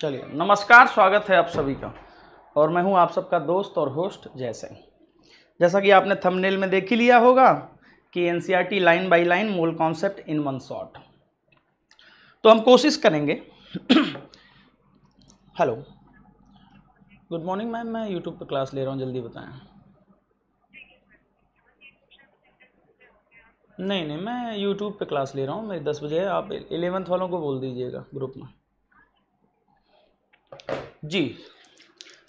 चलिए नमस्कार स्वागत है आप सभी का और मैं हूं आप सबका दोस्त और होस्ट जय सिंह जैसा कि आपने थंबनेल में देख ही लिया होगा कि एनसीईआरटी लाइन बाय लाइन मूल कॉन्सेप्ट इन वन शॉट तो हम कोशिश करेंगे हेलो गुड मॉर्निंग मैम मैं यूट्यूब पर क्लास ले रहा हूँ जल्दी बताएं नहीं नहीं मैं यूट्यूब पर क्लास ले रहा हूँ मेरी दस बजे आप एलेवंथ वालों को बोल दीजिएगा ग्रुप में जी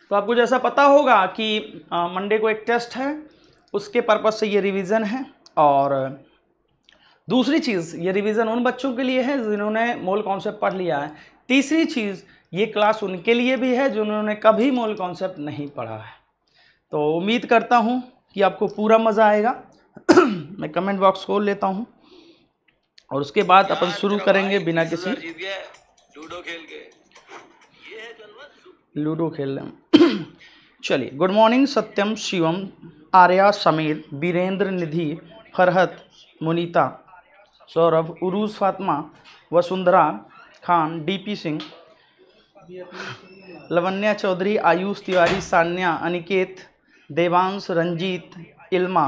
तो आपको जैसा पता होगा कि मंडे को एक टेस्ट है उसके पर्पज़ से ये रिवीजन है और दूसरी चीज़ ये रिवीजन उन बच्चों के लिए है जिन्होंने मोल कॉन्सेप्ट पढ़ लिया है तीसरी चीज़ ये क्लास उनके लिए भी है जिन्होंने कभी मोल कॉन्सेप्ट नहीं पढ़ा है तो उम्मीद करता हूँ कि आपको पूरा मज़ा आएगा मैं कमेंट बॉक्स खोल लेता हूँ और उसके बाद अपन शुरू करेंगे बिना किसी लूडो खेल के लूडो खेल रहे चलिए good morning Satyam Shivam Arya Sameer Virendra Nidhi Farhat Munita Saurabh Urooj Fatma Vasundhara Khan D P Singh Lavanya Chaudhary Ayush Tiwari Sanya Aniket Devansh Ranjit Ilma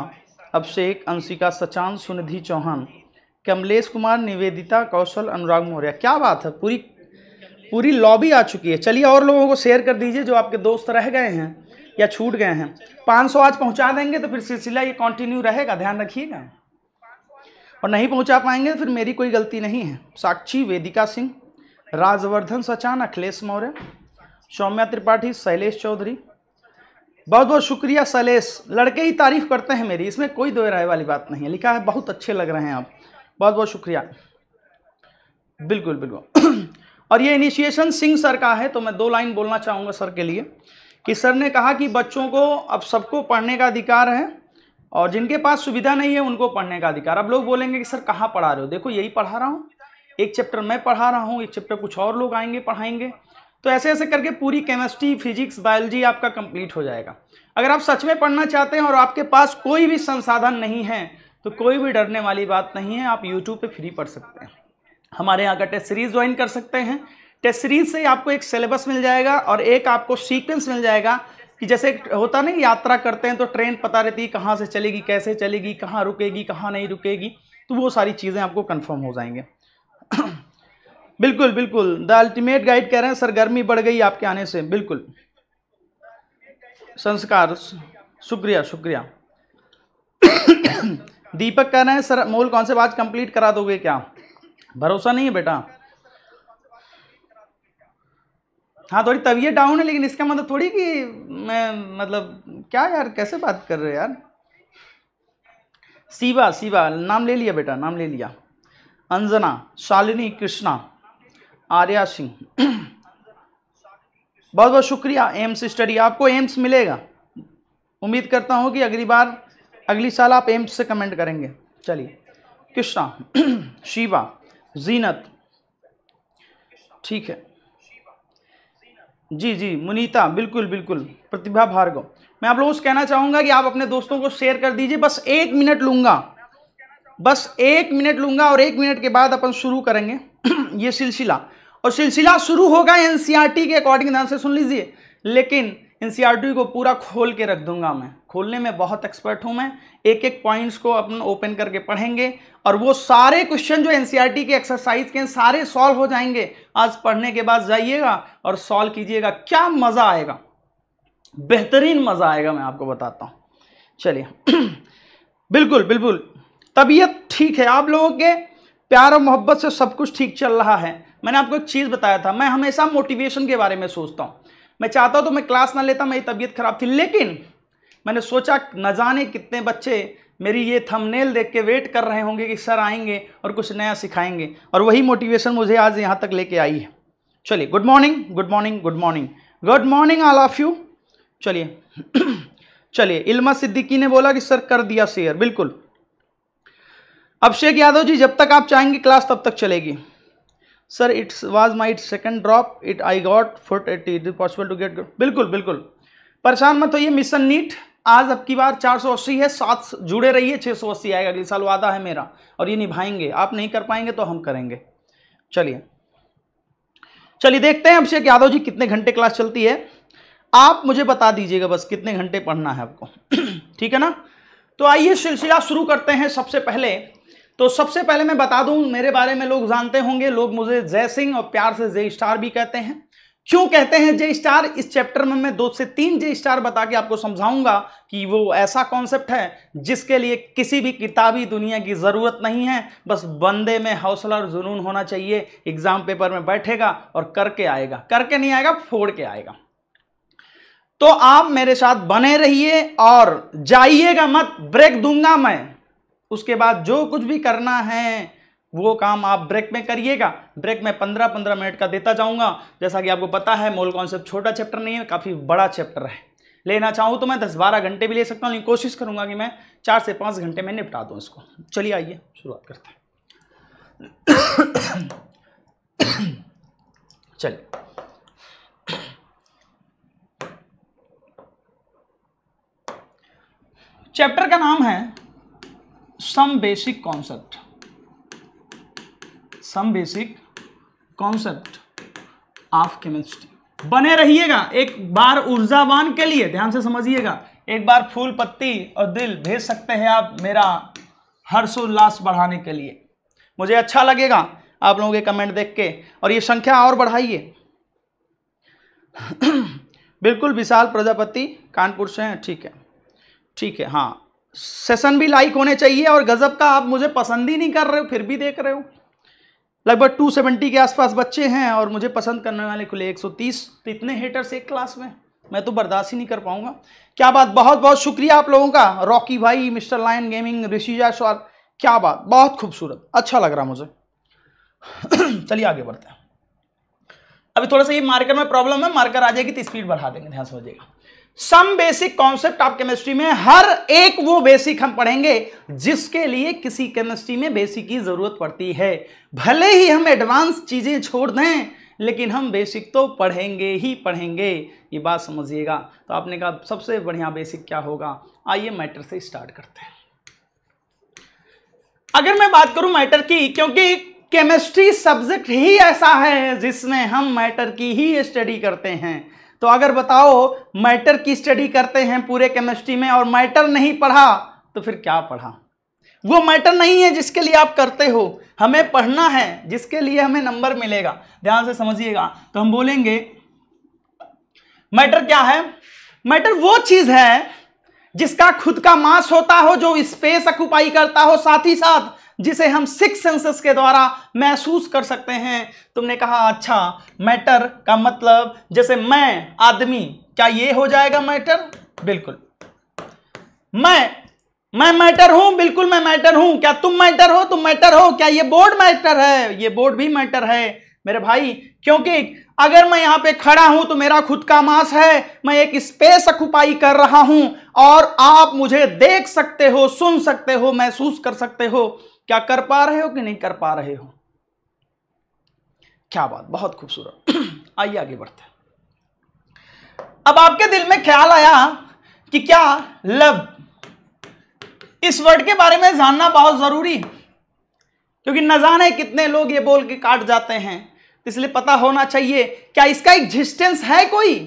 Abhishek Anshika Sachan Sunidhi Chauhan Kamlesh Kumar Nivedita Kaushal Anurag Maurya क्या बात है पूरी पूरी लॉबी आ चुकी है चलिए और लोगों को शेयर कर दीजिए जो आपके दोस्त रह गए हैं या छूट गए हैं पाँच सौ आज पहुंचा देंगे तो फिर सिलसिला ये कंटिन्यू रहेगा ध्यान रखिएगा और नहीं पहुंचा पाएंगे तो फिर मेरी कोई गलती नहीं है साक्षी वेदिका सिंह राजवर्धन सचान अखिलेश मौर्य सौम्या त्रिपाठी शैलेश चौधरी बहुत बहुत शुक्रिया शैलेश लड़के ही तारीफ करते हैं मेरी इसमें कोई दो राय वाली बात नहीं है लिखा है बहुत अच्छे लग रहे हैं आप बहुत बहुत शुक्रिया बिल्कुल बिल्कुल और ये इनिशिएशन सिंह सर का है तो मैं दो लाइन बोलना चाहूँगा सर के लिए कि सर ने कहा कि बच्चों को अब सबको पढ़ने का अधिकार है और जिनके पास सुविधा नहीं है उनको पढ़ने का अधिकार अब लोग बोलेंगे कि सर कहाँ पढ़ा रहे हो देखो यही पढ़ा रहा हूँ एक चैप्टर मैं पढ़ा रहा हूँ एक चैप्टर कुछ और लोग आएंगे पढ़ाएंगे तो ऐसे ऐसे करके पूरी केमिस्ट्री फिजिक्स बायोलॉजी आपका कंप्लीट हो जाएगा अगर आप सच में पढ़ना चाहते हैं और आपके पास कोई भी संसाधन नहीं है तो कोई भी डरने वाली बात नहीं है आप यूट्यूब पे फ्री पढ़ सकते हैं हमारे यहाँ का टेस्ट सीरीज ज्वाइन कर सकते हैं टेस्ट सीरीज से आपको एक सिलेबस मिल जाएगा और एक आपको सीक्वेंस मिल जाएगा कि जैसे होता नहीं यात्रा करते हैं तो ट्रेन पता रहती है कहाँ से चलेगी कैसे चलेगी कहाँ रुकेगी कहाँ नहीं रुकेगी तो वो सारी चीज़ें आपको कन्फर्म हो जाएंगे बिल्कुल बिल्कुल द अल्टीमेट गाइड कह रहे हैं सर गर्मी बढ़ गई आपके आने से बिल्कुल संस्कार शुक्रिया शुक्रिया दीपक कह रहे हैं सर मोल कौन से बात कंप्लीट करा दोगे क्या भरोसा नहीं है बेटा हाँ थोड़ी तबीयत डाउन है लेकिन इसका मतलब थोड़ी कि मैं मतलब क्या यार कैसे बात कर रहे यार शिवा शिवा नाम ले लिया बेटा नाम ले लिया अंजना शालिनी कृष्णा आर्या सिंह बहुत बहुत शुक्रिया एम्स स्टडी आपको एम्स मिलेगा उम्मीद करता हूँ कि अगली बार अगली साल आप एम्स से कमेंट करेंगे चलिए कृष्णा शिवा जीनत ठीक है जी जी मुनीता बिल्कुल बिल्कुल प्रतिभा भार्गव मैं आप लोगों से कहना चाहूँगा कि आप अपने दोस्तों को शेयर कर दीजिए बस एक मिनट लूँगा बस एक मिनट लूँगा और एक मिनट के बाद अपन शुरू करेंगे ये सिलसिला और सिलसिला शुरू होगा एनसीआरटी के अकॉर्डिंग ध्यान से सुन लीजिए लेकिन एन को पूरा खोल के रख दूंगा मैं खोलने में बहुत एक्सपर्ट हूं मैं एक एक पॉइंट्स को अपन ओपन करके पढ़ेंगे और वो सारे क्वेश्चन जो एन के एक्सरसाइज के सारे सॉल्व हो जाएंगे आज पढ़ने के बाद जाइएगा और सॉल्व कीजिएगा क्या मज़ा आएगा बेहतरीन मज़ा आएगा मैं आपको बताता हूँ चलिए बिल्कुल बिल्कुल तबीयत ठीक है आप लोगों के प्यार और मोहब्बत से सब कुछ ठीक चल रहा है मैंने आपको एक चीज़ बताया था मैं हमेशा मोटिवेशन के बारे में सोचता हूँ मैं चाहता हूँ तो मैं क्लास ना लेता मेरी तबीयत खराब थी लेकिन मैंने सोचा न जाने कितने बच्चे मेरी ये थंबनेल देख के वेट कर रहे होंगे कि सर आएंगे और कुछ नया सिखाएंगे और वही मोटिवेशन मुझे आज यहाँ तक लेके आई है चलिए good morning good morning good morning good morning all of you चलिए चलिए इल्मा सिद्दीकी ने बोला कि सर कर दिया शेयर बिल्कुल अभिषेक यादव जी जब तक आप चाहेंगे क्लास तब तक चलेगी sir it's was my second drop it I got forty eight it possible to get बिल्कुल बिल्कुल परेशान मत होइए मिशन नीट आज अब की बार 480 है सात जुड़े रहिए 680 आएगा अगले साल वादा है मेरा और ये निभाएंगे आप नहीं कर पाएंगे तो हम करेंगे चलिए चलिए देखते हैं अभिषेक यादव जी कितने घंटे क्लास चलती है आप मुझे बता दीजिएगा बस कितने घंटे पढ़ना है आपको ठीक है ना तो आइए सिलसिला शुरू करते हैं सबसे पहले तो सबसे पहले मैं बता दूं मेरे बारे में लोग जानते होंगे लोग मुझे जय सिंह और प्यार से जय स्टार भी कहते हैं क्यों कहते हैं जय स्टार इस चैप्टर में मैं दो से तीन जय स्टार बता के आपको समझाऊंगा कि वो ऐसा कॉन्सेप्ट है जिसके लिए किसी भी किताबी दुनिया की ज़रूरत नहीं है बस बंदे में हौसला और जुनून होना चाहिए एग्ज़ाम पेपर में बैठेगा और करके आएगा करके नहीं आएगा फोड़ के आएगा तो आप मेरे साथ बने रहिए और जाइएगा मत ब्रेक दूंगा मैं उसके बाद जो कुछ भी करना है वो काम आप ब्रेक में करिएगा ब्रेक में पंद्रह पंद्रह मिनट का देता जाऊंगा जैसा कि आपको पता है मोल कॉन्सेप्ट छोटा चैप्टर नहीं है काफ़ी बड़ा चैप्टर है लेना चाहूँ तो मैं दस बारह घंटे भी ले सकता हूँ लेकिन कोशिश करूँगा कि मैं चार से पाँच घंटे में निपटा दूँ इसको चलिए आइए शुरुआत करते हैं चलिए चैप्टर का नाम है some basic concept some basic concept of chemistry बने रहिएगा एक बार ऊर्जावान के लिए ध्यान से समझिएगा एक बार फूल पत्ती और दिल भेज सकते हैं आप मेरा हर्षोल्लास बढ़ाने के लिए मुझे अच्छा लगेगा आप लोगों के कमेंट देख के और ये संख्या और बढ़ाइए बिल्कुल विशाल प्रजापति कानपुर से हैं ठीक है ठीक है हाँ सेशन भी लाइक होने चाहिए और गज़ब का आप मुझे पसंद ही नहीं कर रहे हो फिर भी देख रहे हो लगभग 270 के आसपास बच्चे हैं और मुझे पसंद करने वाले खुले 130 तो इतने हेटर्स एक क्लास में मैं तो बर्दाश्त ही नहीं कर पाऊंगा क्या बात बहुत बहुत शुक्रिया आप लोगों का रॉकी भाई mister lion gaming Rishi Jaiswal क्या बात बहुत खूबसूरत अच्छा लग रहा मुझे चलिए आगे बढ़ते हैं अभी थोड़ा सा ये मार्कर में प्रॉब्लम है मार्कर आ जाएगी तो स्पीड बढ़ा देंगे ध्यान समझिएगा सम बेसिक कॉन्सेप्ट आप केमिस्ट्री में हर एक वो बेसिक हम पढ़ेंगे जिसके लिए किसी केमिस्ट्री में बेसिक की जरूरत पड़ती है भले ही हम एडवांस चीजें छोड़ दें लेकिन हम बेसिक तो पढ़ेंगे ही पढ़ेंगे ये बात समझिएगा तो आपने कहा सबसे बढ़िया बेसिक क्या होगा आइए मैटर से स्टार्ट करते हैं अगर मैं बात करूं मैटर की क्योंकि केमिस्ट्री सब्जेक्ट ही ऐसा है जिसमें हम मैटर की ही स्टडी करते हैं तो अगर बताओ मैटर की स्टडी करते हैं पूरे केमिस्ट्री में और मैटर नहीं पढ़ा तो फिर क्या पढ़ा वो मैटर नहीं है जिसके लिए आप करते हो हमें पढ़ना है जिसके लिए हमें नंबर मिलेगा ध्यान से समझिएगा तो हम बोलेंगे मैटर क्या है मैटर वो चीज है जिसका खुद का मास होता हो जो स्पेस ऑक्यूपाई करता हो साथ ही साथ जिसे हम सिक्स सेंसेस के द्वारा महसूस कर सकते हैं तुमने कहा अच्छा मैटर का मतलब जैसे मैं आदमी क्या ये हो जाएगा मैटर बिल्कुल मैं मैं मैटर हूं बिल्कुल मैं मैटर हूं क्या तुम मैटर हो तुम मैटर हो क्या ये बोर्ड मैटर है ये बोर्ड भी मैटर है मेरे भाई क्योंकि अगर मैं यहां पे खड़ा हूं तो मेरा खुद का मास है मैं एक स्पेस अकुपाई कर रहा हूं और आप मुझे देख सकते हो सुन सकते हो महसूस कर सकते हो क्या कर पा रहे हो कि नहीं कर पा रहे हो क्या बात बहुत खूबसूरत आइए आगे बढ़ते हैं अब आपके दिल में ख्याल आया कि क्या लव इस वर्ड के बारे में जानना बहुत जरूरी है क्योंकि न जाने कितने लोग ये बोल के काट जाते हैं इसलिए पता होना चाहिए क्या इसका एग्जिस्टेंस है कोई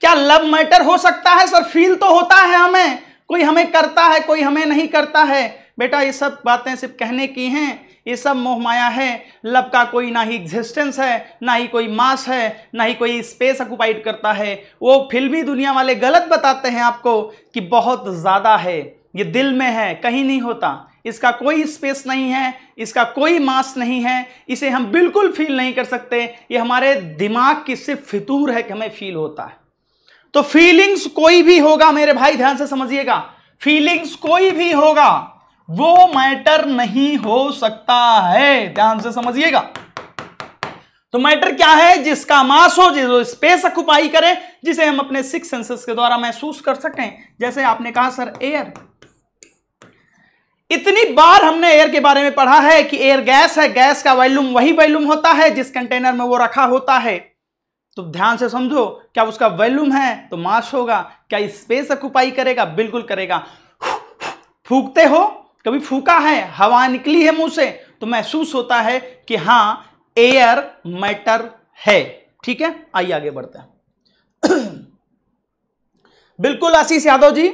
क्या लव मैटर हो सकता है सर फील तो होता है हमें कोई हमें करता है कोई हमें नहीं करता है बेटा ये सब बातें सिर्फ कहने की हैं ये सब मोह माया है लब का कोई ना ही एग्जिस्टेंस है ना ही कोई मास है ना ही कोई स्पेस ऑक्यूपाइड करता है वो फिल्मी दुनिया वाले गलत बताते हैं आपको कि बहुत ज़्यादा है ये दिल में है कहीं नहीं होता इसका कोई स्पेस नहीं है इसका कोई मास नहीं है इसे हम बिल्कुल फील नहीं कर सकते ये हमारे दिमाग की सिर्फ फितूर है कि हमें फील होता है तो फीलिंग्स कोई भी होगा मेरे भाई ध्यान से समझिएगा फीलिंग्स कोई भी होगा वो मैटर नहीं हो सकता है ध्यान से समझिएगा तो मैटर क्या है जिसका मास हो जो स्पेस अकुपाई करे जिसे हम अपने सिक्स सेंसेस के द्वारा महसूस कर सकते हैं जैसे आपने कहा सर एयर इतनी बार हमने एयर के बारे में पढ़ा है कि एयर गैस है गैस का वॉल्यूम वही वॉल्यूम होता है जिस कंटेनर में वो रखा होता है तो ध्यान से समझो क्या उसका वॉल्यूम है तो मास होगा क्या स्पेस अकुपाई करेगा बिल्कुल करेगा फूकते हो कभी फूका है हवा निकली है मुंह से तो महसूस होता है कि हाँ एयर मैटर है ठीक है आइए आगे बढ़ते हैं बिल्कुल आशीष यादव जी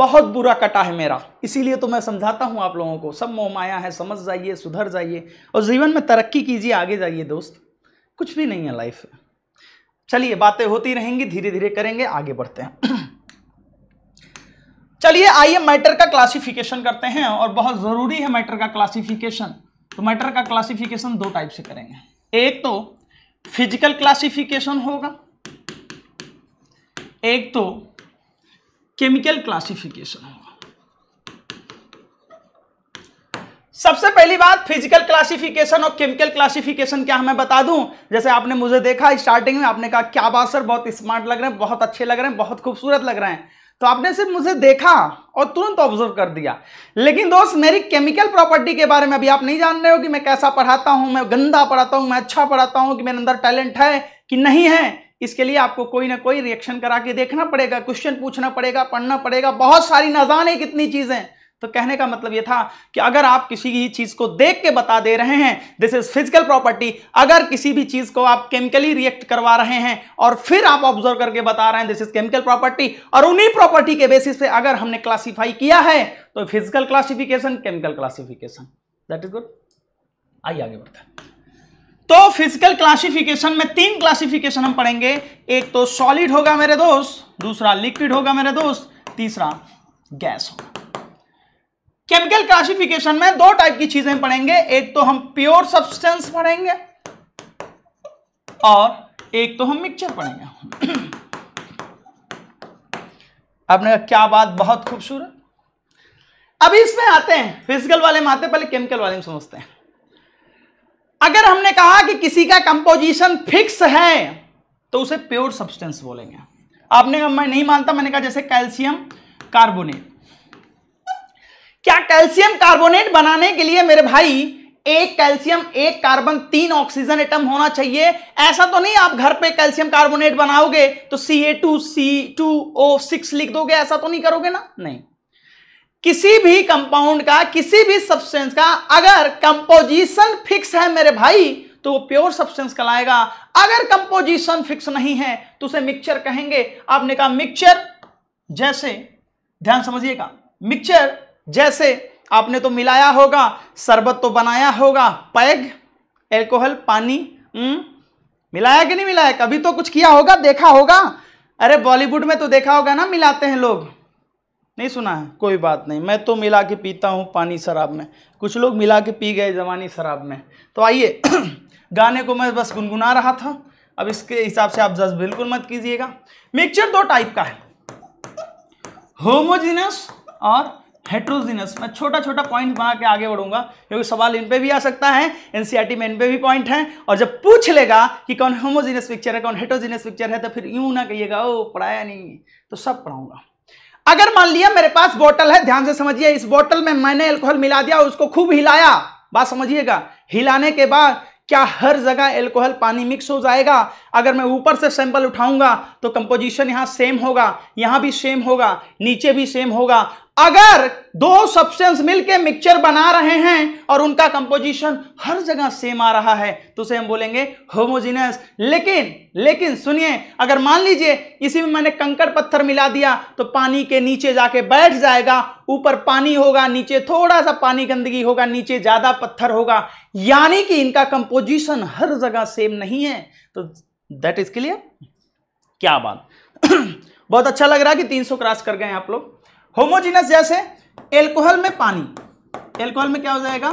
बहुत बुरा कटा है मेरा इसीलिए तो मैं समझाता हूं आप लोगों को सब मोह माया है समझ जाइए सुधर जाइए और जीवन में तरक्की कीजिए आगे जाइए दोस्त कुछ भी नहीं है लाइफ में चलिए बातें होती रहेंगी धीरे धीरे करेंगे आगे बढ़ते हैं चलिए आइए मैटर का क्लासिफिकेशन करते हैं और बहुत जरूरी है मैटर का क्लासिफिकेशन तो मैटर का क्लासिफिकेशन दो टाइप से करेंगे एक तो फिजिकल क्लासिफिकेशन होगा एक तो केमिकल क्लासिफिकेशन होगा सबसे पहली बात फिजिकल क्लासिफिकेशन और केमिकल क्लासिफिकेशन क्या हमें बता दूं जैसे आपने मुझे देखा स्टार्टिंग में आपने कहा क्या बात सर बहुत स्मार्ट लग रहे हैं बहुत अच्छे लग रहे हैं बहुत खूबसूरत लग रहे हैं तो आपने सिर्फ मुझे देखा और तुरंत ऑब्जर्व कर दिया लेकिन दोस्त मेरी केमिकल प्रॉपर्टी के बारे में अभी आप नहीं जान रहे हो कि मैं कैसा पढ़ाता हूं मैं गंदा पढ़ाता हूं मैं अच्छा पढ़ाता हूं कि मेरे अंदर टैलेंट है कि नहीं है इसके लिए आपको कोई ना कोई रिएक्शन करा के देखना पड़ेगा क्वेश्चन पूछना पड़ेगा पढ़ना पड़ेगा बहुत सारी नजाने कितनी चीजें तो कहने का मतलब यह था कि अगर आप किसी भी चीज को देख के बता दे रहे हैं दिस इज फिजिकल प्रॉपर्टी अगर किसी भी चीज को आप केमिकली रिएक्ट करवा रहे हैं और फिर आप ऑब्जर्व करके बता रहे हैं दिस इज केमिकल प्रॉपर्टी और उन्हीं प्रॉपर्टी के बेसिस पे अगर हमने क्लासीफाई किया है तो physical classification chemical classification that is good आइए आगे बढ़ते तो फिजिकल क्लासिफिकेशन में तीन क्लासिफिकेशन हम पढ़ेंगे एक तो सॉलिड होगा मेरे दोस्त दूसरा लिक्विड होगा मेरे दोस्त तीसरा गैस होगा केमिकल क्लासिफिकेशन में दो टाइप की चीजें पढ़ेंगे एक तो हम प्योर सब्सटेंस पढ़ेंगे और एक तो हम मिक्सचर पढ़ेंगे आपने कहा क्या बात बहुत खूबसूरत अभी इसमें आते हैं फिजिकल वाले में आते हैं पहले केमिकल वाले में समझते हैं अगर हमने कहा कि किसी का कंपोजिशन फिक्स है तो उसे प्योर सब्सटेंस बोलेंगे आपने कहा मैं नहीं मानता मैंने कहा जैसे कैल्शियम कार्बोनेट क्या कैल्शियम कार्बोनेट बनाने के लिए मेरे भाई एक कैल्शियम एक कार्बन तीन ऑक्सीजन एटम होना चाहिए ऐसा तो नहीं आप घर पे कैल्शियम कार्बोनेट बनाओगे तो C A two C two O six लिख दोगे ऐसा तो नहीं करोगे ना नहीं किसी भी कंपाउंड का किसी भी सब्सटेंस का अगर कंपोजिशन फिक्स है मेरे भाई तो वो प्योर सब्सटेंस कहलाएगा अगर कंपोजिशन फिक्स नहीं है तो उसे मिक्सचर कहेंगे आपने कहा मिक्सचर जैसे ध्यान समझिएगा मिक्सचर जैसे आपने तो मिलाया होगा शरबत तो बनाया होगा पैग एल्कोहल पानी न? हम्म, मिलाया कि नहीं मिलाया कभी तो कुछ किया होगा देखा होगा अरे बॉलीवुड में तो देखा होगा ना मिलाते हैं लोग नहीं सुना है कोई बात नहीं मैं तो मिला के पीता हूँ पानी शराब में कुछ लोग मिला के पी गए जवानी शराब में तो आइए गाने को मैं बस गुनगुना रहा था अब इसके हिसाब से आप जस बिल्कुल मत कीजिएगा मिक्सचर दो टाइप का है होमोजिनस और हेट्रोजीनस मैं छोटा छोटा पॉइंट बना के आगे बढ़ूंगा क्योंकि सवाल इन पे भी आ सकता है एनसीईआरटी में इन पे भी पॉइंट है और जब पूछ लेगा कि कौन होमोजीनस पिक्चर है कौन हेट्रोजीनस पिक्चर है तो फिर यूं ना कहिएगा ओ पढ़ाया नहीं तो सब पढ़ाऊंगा अगर मान लिया मेरे पास बॉटल है ध्यान से समझिए इस बॉटल में मैंने एल्कोहल मिला दिया उसको खूब हिलाया बात समझिएगा हिलाने के बाद क्या हर जगह एल्कोहल पानी मिक्स हो जाएगा अगर मैं ऊपर से सैंपल उठाऊंगा तो कंपोजिशन यहाँ सेम होगा यहाँ भी सेम होगा नीचे भी सेम होगा अगर दो सब्सटेंस मिलके मिक्सचर बना रहे हैं और उनका कंपोजिशन हर जगह सेम आ रहा है तो उसे हम बोलेंगे होमोजीनस लेकिन लेकिन सुनिए अगर मान लीजिए इसी में मैंने कंकड़ पत्थर मिला दिया तो पानी के नीचे जाके बैठ जाएगा ऊपर पानी होगा नीचे थोड़ा सा पानी गंदगी होगा नीचे ज्यादा पत्थर होगा यानी कि इनका कंपोजिशन हर जगह सेम नहीं है तो दैट इज क्लियर क्या बात बहुत अच्छा लग रहा है कि तीन क्रॉस कर गए आप लोग होमोजीनस जैसे एल्कोहल में पानी एल्कोहल में क्या हो जाएगा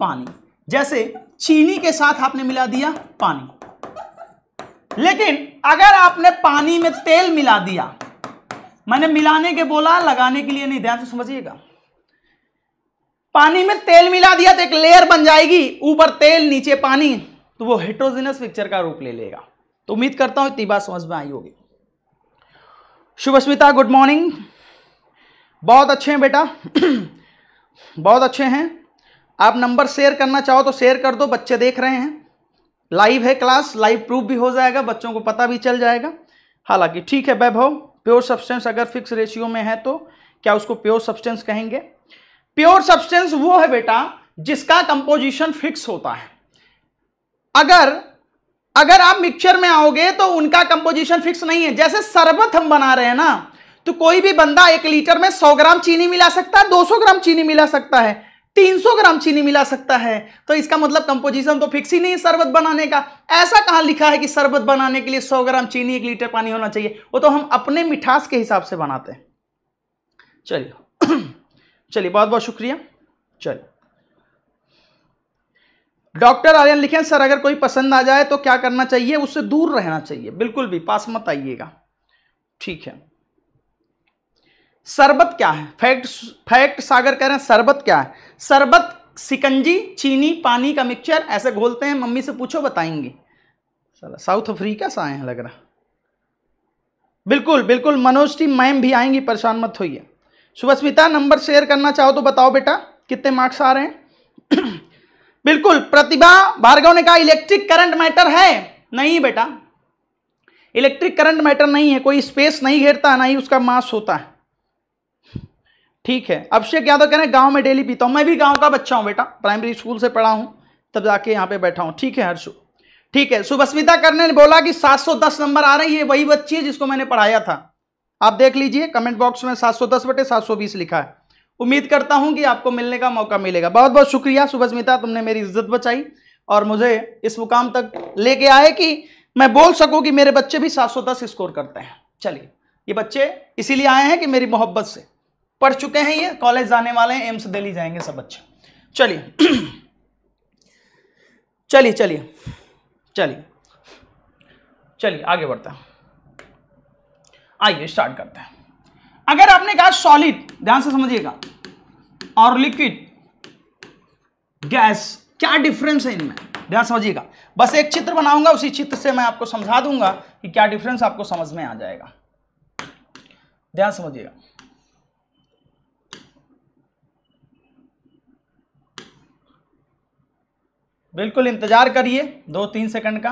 पानी जैसे चीनी के साथ आपने मिला दिया पानी लेकिन अगर आपने पानी में तेल मिला दिया मैंने मिलाने के बोला लगाने के लिए नहीं ध्यान से समझिएगा पानी में तेल मिला दिया तो एक लेयर बन जाएगी ऊपर तेल नीचे पानी तो वो हेट्रोजिनस पिक्चर का रूप ले लेगा तो उम्मीद करता हूं इतनी बात समझ में आई होगी शुभस्मिता गुड मॉर्निंग बहुत अच्छे हैं बेटा बहुत अच्छे हैं आप नंबर शेयर करना चाहो तो शेयर कर दो बच्चे देख रहे हैं लाइव है क्लास लाइव प्रूफ भी हो जाएगा बच्चों को पता भी चल जाएगा हालांकि ठीक है वैभव प्योर सब्सटेंस अगर फिक्स रेशियो में है तो क्या उसको प्योर सब्सटेंस कहेंगे प्योर सब्सटेंस वो है बेटा जिसका कंपोजिशन फिक्स होता है अगर अगर आप मिक्सचर में आओगे तो उनका कंपोजिशन फिक्स नहीं है जैसे शरबत हम बना रहे हैं ना तो कोई भी बंदा एक लीटर में 100 ग्राम चीनी मिला सकता है 200 ग्राम चीनी मिला सकता है 300 ग्राम चीनी मिला सकता है तो इसका मतलब कंपोजिशन तो फिक्स ही नहीं है शरबत बनाने का ऐसा कहाँ लिखा है कि शरबत बनाने के लिए 100 ग्राम चीनी एक लीटर पानी होना चाहिए वो तो हम अपने मिठास के हिसाब से बनाते हैं चलिए चलिए बहुत बहुत शुक्रिया चलिए डॉक्टर आर्यन लिखे सर अगर कोई पसंद आ जाए तो क्या करना चाहिए उससे दूर रहना चाहिए बिल्कुल भी पास मत आइएगा ठीक है शरबत क्या है फैक्ट फैक्ट सागर कह रहे हैं शरबत क्या है शरबत सिकंजी चीनी पानी का मिक्सचर ऐसे घोलते हैं मम्मी से पूछो बताएंगे चलो साउथ अफ्रीका से आए हैं लग रहा बिल्कुल बिल्कुल मनोज टी मैम भी आएंगी परेशान मत होइए सुभस्मिता नंबर शेयर करना चाहो तो बताओ बेटा कितने मार्क्स आ रहे हैं बिल्कुल प्रतिभा भार्गव ने कहा इलेक्ट्रिक करंट मैटर है नहीं बेटा इलेक्ट्रिक करंट मैटर नहीं है कोई स्पेस नहीं घेरता ना ही उसका मास होता है ठीक है अभिषेक यादव कह रहे हैं गाँव में डेली पीता हूँ मैं भी गाँव का बच्चा हूँ बेटा प्राइमरी स्कूल से पढ़ा हूँ तब जाके यहाँ पे बैठा हूँ ठीक है हर्षु ठीक है सुभस्मिता करने ने बोला कि 710 नंबर आ रही है वही बच्ची है जिसको मैंने पढ़ाया था आप देख लीजिए कमेंट बॉक्स में 710 बटे 720 लिखा है उम्मीद करता हूं कि आपको मिलने का मौका मिलेगा बहुत बहुत शुक्रिया सुभस्मिता तुमने मेरी इज्जत बचाई और मुझे इस मुकाम तक लेके आए कि मैं बोल सकूं कि मेरे बच्चे भी दस स्कोर करते हैं चलिए ये बच्चे इसीलिए आए हैं कि मेरी मोहब्बत से पढ़ चुके हैं ये कॉलेज जाने वाले हैं एम्स दिल्ली जाएंगे सब बच्चे चलिए चलिए चलिए चलिए चलिए आगे बढ़ते हैं आइए स्टार्ट करते हैं अगर आपने कहा सॉलिड ध्यान से समझिएगा और लिक्विड गैस क्या डिफरेंस है इनमें ध्यान समझिएगा बस एक चित्र बनाऊंगा उसी चित्र से मैं आपको समझा दूंगा कि क्या डिफरेंस आपको समझ में आ जाएगा ध्यान समझिएगा बिल्कुल इंतज़ार करिए दो तीन सेकंड का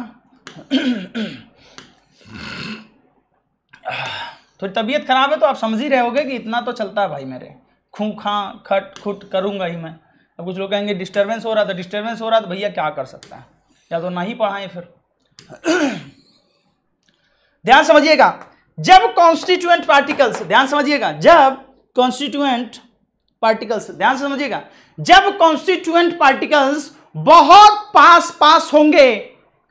थोड़ी तबीयत खराब है तो आप समझ ही रहे हो कि इतना तो चलता है भाई मेरे खूँ खा खट खुट करूँगा ही मैं अब कुछ लोग कहेंगे डिस्टर्बेंस हो रहा था तो डिस्टर्बेंस हो रहा था तो भैया क्या कर सकता है या तो ना ही पढ़ाएं फिर ध्यान समझिएगा जब कॉन्स्टिट्यूएंट पार्टिकल्स ध्यान समझिएगा जब कॉन्स्टिट्यूएंट पार्टिकल्स ध्यान समझिएगा जब कॉन्स्टिट्यूएंट पार्टिकल्स बहुत पास पास होंगे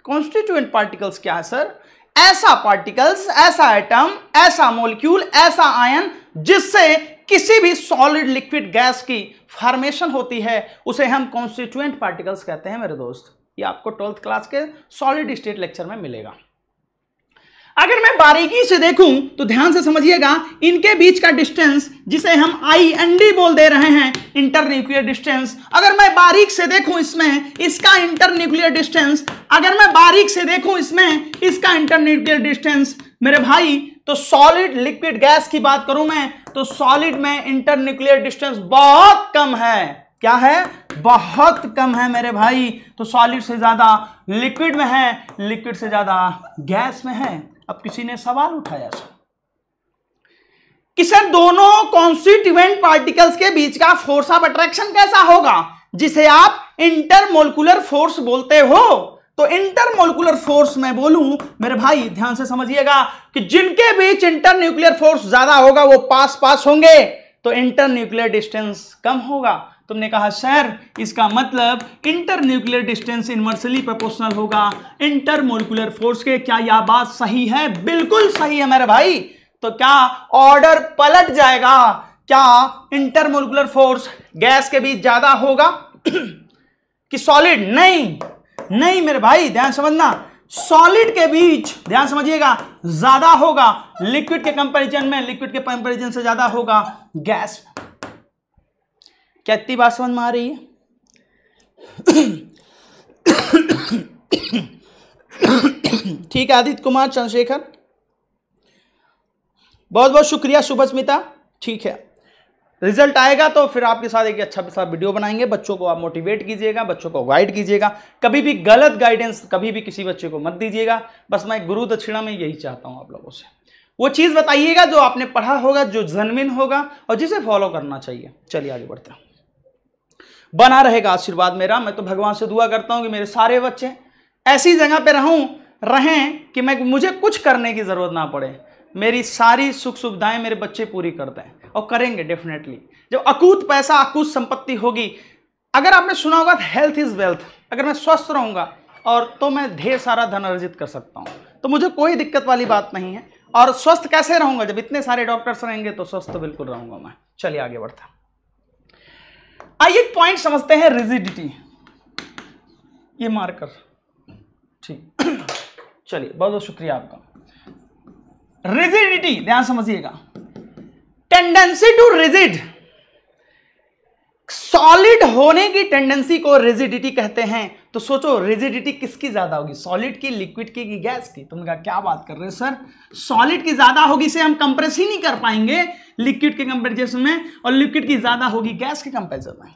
कॉन्स्टिट्यूएंट पार्टिकल्स क्या है सर ऐसा पार्टिकल्स ऐसा एटम ऐसा मोलिक्यूल ऐसा आयन जिससे किसी भी सॉलिड लिक्विड गैस की फॉर्मेशन होती है उसे हम कॉन्स्टिट्यूएंट पार्टिकल्स कहते हैं मेरे दोस्त ये आपको ट्वेल्थ क्लास के सॉलिड स्टेट लेक्चर में मिलेगा अगर मैं बारीकी से देखूं तो ध्यान से समझिएगा इनके बीच का डिस्टेंस जिसे हम आई एन डी बोल दे रहे हैं इंटर न्यूक्लियर डिस्टेंस अगर मैं बारीक से देखूं इसमें इसका इंटर न्यूक्लियर डिस्टेंस अगर मैं बारीक से देखूं इसमें इसका इंटर न्यूक्लियर डिस्टेंस मेरे भाई तो सॉलिड लिक्विड गैस की बात करूं मैं तो सॉलिड में इंटर न्यूक्लियर डिस्टेंस बहुत कम है क्या है बहुत कम है मेरे भाई तो सॉलिड से ज्यादा लिक्विड में है लिक्विड से ज्यादा गैस में है अब किसी ने सवाल उठाया सर कि सर दोनों कॉन्स्टिट्यूएंट पार्टिकल्स के बीच का फोर्स ऑफ अट्रैक्शन कैसा होगा जिसे आप इंटरमोलिकुलर फोर्स बोलते हो तो इंटरमोलिकुलर फोर्स मैं बोलूं मेरे भाई ध्यान से समझिएगा कि जिनके बीच इंटर न्यूक्लियर फोर्स ज्यादा होगा वो पास पास होंगे तो इंटर न्यूक्लियर डिस्टेंस कम होगा तुमने कहा सर इसका मतलब inter nuclear distance inversely proportional होगा इंटर मोलिकुलर फोर्स के क्या यह बात सही है बिल्कुल सही है मेरे भाई तो क्या ऑर्डर पलट जाएगा क्या इंटर मोलिकुलर फोर्स गैस के बीच ज्यादा होगा कि सॉलिड नहीं नहीं मेरे भाई ध्यान समझना सॉलिड के बीच ध्यान समझिएगा ज्यादा होगा लिक्विड के कंपैरिजन में लिक्विड के कंपैरिजन से ज्यादा होगा गैस क्या इतनी बात समझ में आ रही है ठीक है आदित्य कुमार चंद्रशेखर बहुत बहुत शुक्रिया शुभस्मिता ठीक है रिजल्ट आएगा तो फिर आपके साथ एक अच्छा सा वीडियो बनाएंगे बच्चों को आप मोटिवेट कीजिएगा बच्चों को गाइड कीजिएगा कभी भी गलत गाइडेंस कभी भी किसी बच्चे को मत दीजिएगा बस मैं गुरु दक्षिणा में यही चाहता हूँ आप लोगों से वो चीज़ बताइएगा जो आपने पढ़ा होगा जो जनमिन होगा और जिसे फॉलो करना चाहिए चलिए आगे बढ़ते हैं बना रहेगा आशीर्वाद मेरा मैं तो भगवान से दुआ करता हूँ कि मेरे सारे बच्चे ऐसी जगह पे रहूँ रहें कि मैं मुझे कुछ करने की ज़रूरत ना पड़े मेरी सारी सुख सुविधाएं मेरे बच्चे पूरी करते हैं और करेंगे डेफिनेटली जब अकूत पैसा अकूत संपत्ति होगी अगर आपने सुना होगा हेल्थ इज़ वेल्थ अगर मैं स्वस्थ रहूँगा और तो मैं ढेर सारा धन अर्जित कर सकता हूँ तो मुझे कोई दिक्कत वाली बात नहीं है और स्वस्थ कैसे रहूँगा जब इतने सारे डॉक्टर्स रहेंगे तो स्वस्थ तो बिल्कुल रहूँगा मैं चलिए आगे बढ़ता आइए एक पॉइंट समझते हैं रिजिडिटी ये मार्कर ठीक चलिए बहुत बहुत शुक्रिया आपका रिजिडिटी ध्यान समझिएगा टेंडेंसी टू रिजिड सॉलिड होने की टेंडेंसी को रिजिडिटी कहते हैं तो सोचो रिजिडिटी किसकी ज़्यादा होगी सॉलिड की लिक्विड की कि गैस की तुमने कहा क्या बात कर रहे हो सर सॉलिड की ज़्यादा होगी से हम कंप्रेस ही नहीं कर पाएंगे लिक्विड के कंपेरिजन में और लिक्विड की ज़्यादा होगी गैस के कंपेरिजन में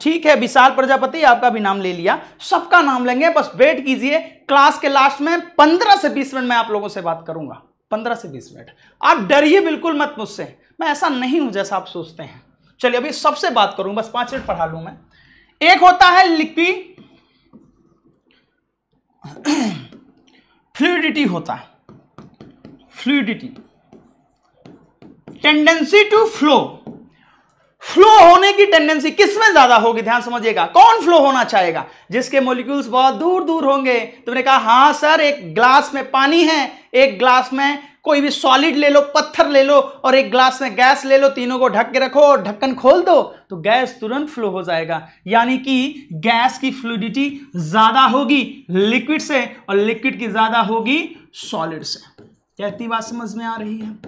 ठीक है विशाल प्रजापति आपका भी नाम ले लिया सबका नाम लेंगे बस वेट कीजिए क्लास के लास्ट में पंद्रह से बीस मिनट में आप लोगों से बात करूंगा पंद्रह से बीस मिनट आप डरिए बिल्कुल मत मुझसे मैं ऐसा नहीं हूं जैसा आप सोचते हैं चलिए अभी सबसे बात करूंगा बस पांच मिनट पढ़ा लू मैं एक होता है लिपि फ्लूडिटी होता है fluidity tendency to flow flow होने की टेंडेंसी किसमें ज्यादा होगी ध्यान समझिएगा कौन फ्लो होना चाहेगा जिसके मोलिक्यूल्स बहुत दूर दूर होंगे तुमने कहा हां सर एक ग्लास में पानी है एक ग्लास में कोई भी सॉलिड ले लो पत्थर ले लो और एक ग्लास में गैस ले लो तीनों को ढक के रखो और ढक्कन खोल दो तो गैस तुरंत फ्लो हो जाएगा यानी कि गैस की फ्लूडिटी ज़्यादा होगी लिक्विड से और लिक्विड की ज़्यादा होगी सॉलिड से क्या इतनी बात समझ में आ रही है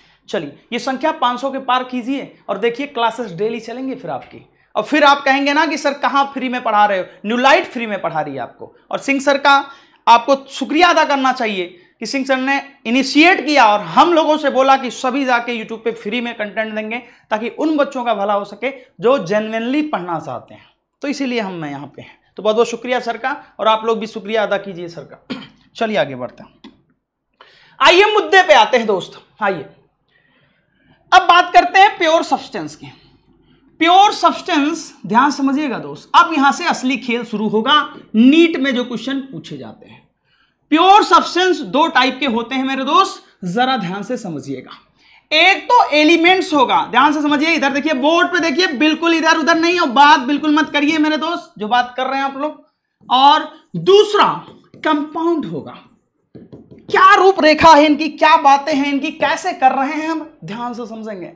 चलिए ये संख्या 500 के पार कीजिए और देखिए क्लासेस डेली चलेंगे फिर आपकी और फिर आप कहेंगे ना कि सर कहाँ फ्री में पढ़ा रहे हो न्यूलाइट फ्री में पढ़ा रही है आपको और सिंह सर का आपको शुक्रिया अदा करना चाहिए कि सिंह सर ने इनिशिएट किया और हम लोगों से बोला कि सभी जाके यूट्यूब पे फ्री में कंटेंट देंगे ताकि उन बच्चों का भला हो सके जो जेनविनली पढ़ना चाहते हैं तो इसीलिए हम मैं यहाँ पे हैं तो बहुत बहुत शुक्रिया सर का और आप लोग भी शुक्रिया अदा कीजिए सर का चलिए आगे बढ़ते हैं आइए मुद्दे पे आते हैं दोस्त आइए अब बात करते हैं प्योर सब्सटेंस की प्योर सब्सटेंस ध्यान समझिएगा दोस्त अब यहां से असली खेल शुरू होगा नीट में जो क्वेश्चन पूछे जाते हैं प्योर सब्सटेंस दो टाइप के होते हैं मेरे दोस्त जरा ध्यान से समझिएगा एक तो एलिमेंट्स होगा ध्यान से समझिए इधर देखिए बोर्ड पे देखिए बिल्कुल इधर उधर नहीं और बात बिल्कुल मत करिए मेरे दोस्त जो बात कर रहे हैं आप लोग और दूसरा कंपाउंड होगा क्या रूपरेखा है इनकी क्या बातें हैं इनकी कैसे कर रहे हैं हम ध्यान से समझेंगे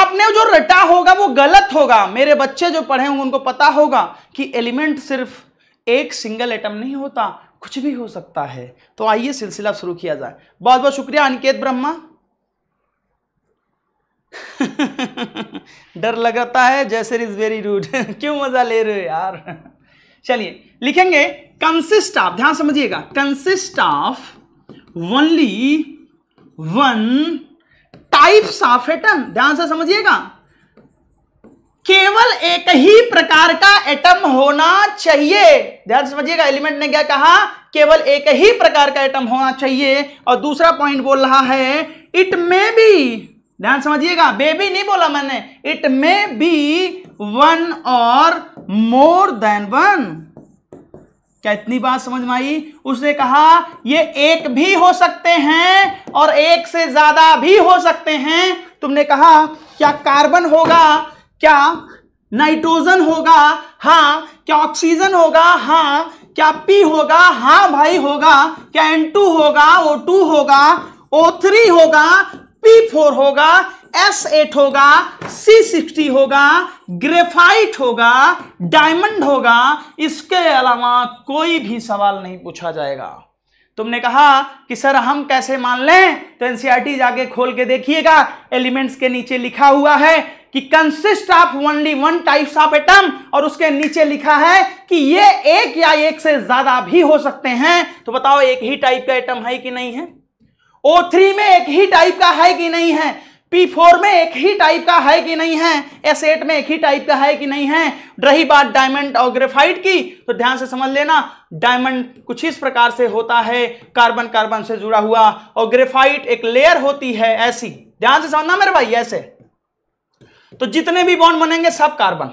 आपने जो रटा होगा वो गलत होगा मेरे बच्चे जो पढ़े होंगे उनको पता होगा कि एलिमेंट सिर्फ एक सिंगल एटम नहीं होता कुछ भी हो सकता है तो आइए सिलसिला शुरू किया जाए बहुत बहुत शुक्रिया अनिकेत ब्रह्मा डर लगाता है जैसे इज वेरी रूड क्यों मजा ले रहे हो यार चलिए लिखेंगे कंसिस्ट ऑफ ध्यान समझिएगा consist of only one types of atom ध्यान से समझिएगा केवल एक ही प्रकार का एटम होना चाहिए ध्यान समझिएगा एलिमेंट ने क्या कहा केवल एक ही प्रकार का एटम होना चाहिए और दूसरा पॉइंट बोल रहा है इट मे बी ध्यान समझिएगा बेबी नहीं बोला मैंने इट मे बी वन और मोर देन वन क्या इतनी बात समझ में आई उसने कहा ये एक भी हो सकते हैं और एक से ज्यादा भी हो सकते हैं तुमने कहा क्या कार्बन होगा क्या नाइट्रोजन होगा हाँ क्या ऑक्सीजन होगा हाँ क्या पी होगा हाँ भाई होगा क्या एन टू होगा ओ टू होगा ओ थ्री होगा पी फोर होगा एस एट होगा सी सिक्सटी होगा ग्रेफाइट होगा डायमंड होगा इसके अलावा कोई भी सवाल नहीं पूछा जाएगा तुमने कहा कि सर हम कैसे मान लें तो एनसीईआरटी e जाके खोल के देखिएगा एलिमेंट्स के नीचे लिखा हुआ है कि consist of only one types of atom और उसके नीचे लिखा है कि ये एक या एक से ज्यादा भी हो सकते हैं तो बताओ एक ही टाइप का एटम है कि नहीं है ओ थ्री में एक ही टाइप का है कि नहीं है P4 में एक ही टाइप का है कि नहीं है S8 में एक ही टाइप का है कि नहीं है रही बात डायमंड और ग्रेफाइट की तो ध्यान से समझ लेना डायमंड कुछ इस प्रकार से होता है कार्बन कार्बन से जुड़ा हुआ और ग्रेफाइट एक लेयर होती है ऐसी ध्यान से समझना मेरे भाई ऐसे तो जितने भी बॉन्ड बनेंगे सब कार्बन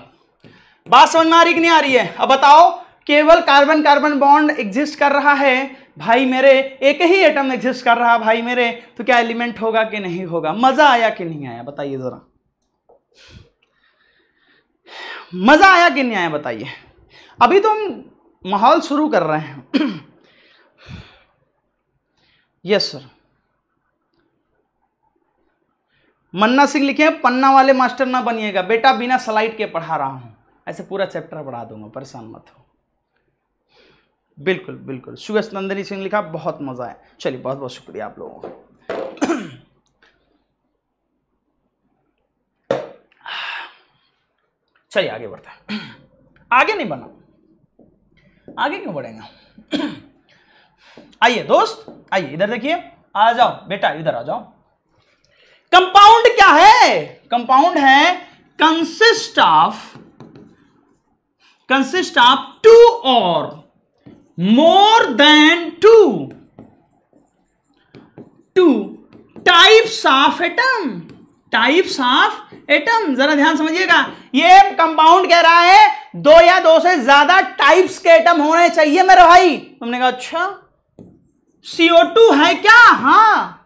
बात समझ में आ रही कि नहीं आ रही है अब बताओ केवल कार्बन कार्बन बॉन्ड एग्जिस्ट कर रहा है भाई मेरे एक ही एटम एग्जिस्ट कर रहा भाई मेरे तो क्या एलिमेंट होगा कि नहीं होगा मजा आया कि नहीं आया बताइए जरा मजा आया कि नहीं आया बताइए अभी तो हम माहौल शुरू कर रहे हैं यस सर मन्ना सिंह लिखे हैं पन्ना वाले मास्टर ना बनिएगा बेटा बिना स्लाइड के पढ़ा रहा हूँ ऐसे पूरा चैप्टर पढ़ा दूंगा परेशान मत हो बिल्कुल बिल्कुल सुगस नंदनी सिंह लिखा बहुत मज़ा आया चलिए बहुत बहुत शुक्रिया आप लोगों का चलिए आगे बढ़ते आगे नहीं बना आगे क्यों बढ़ेंगे आइए दोस्त आइए इधर देखिए आ जाओ बेटा इधर आ जाओ कंपाउंड क्या है कंपाउंड है consist of consist of two और more than two two types of atom types of atom जरा ध्यान समझिएगा ये कंपाउंड कह रहा है दो या दो से ज्यादा टाइप्स के एटम होने चाहिए मेरे भाई तुमने कहा अच्छा सीओ टू है क्या हाँ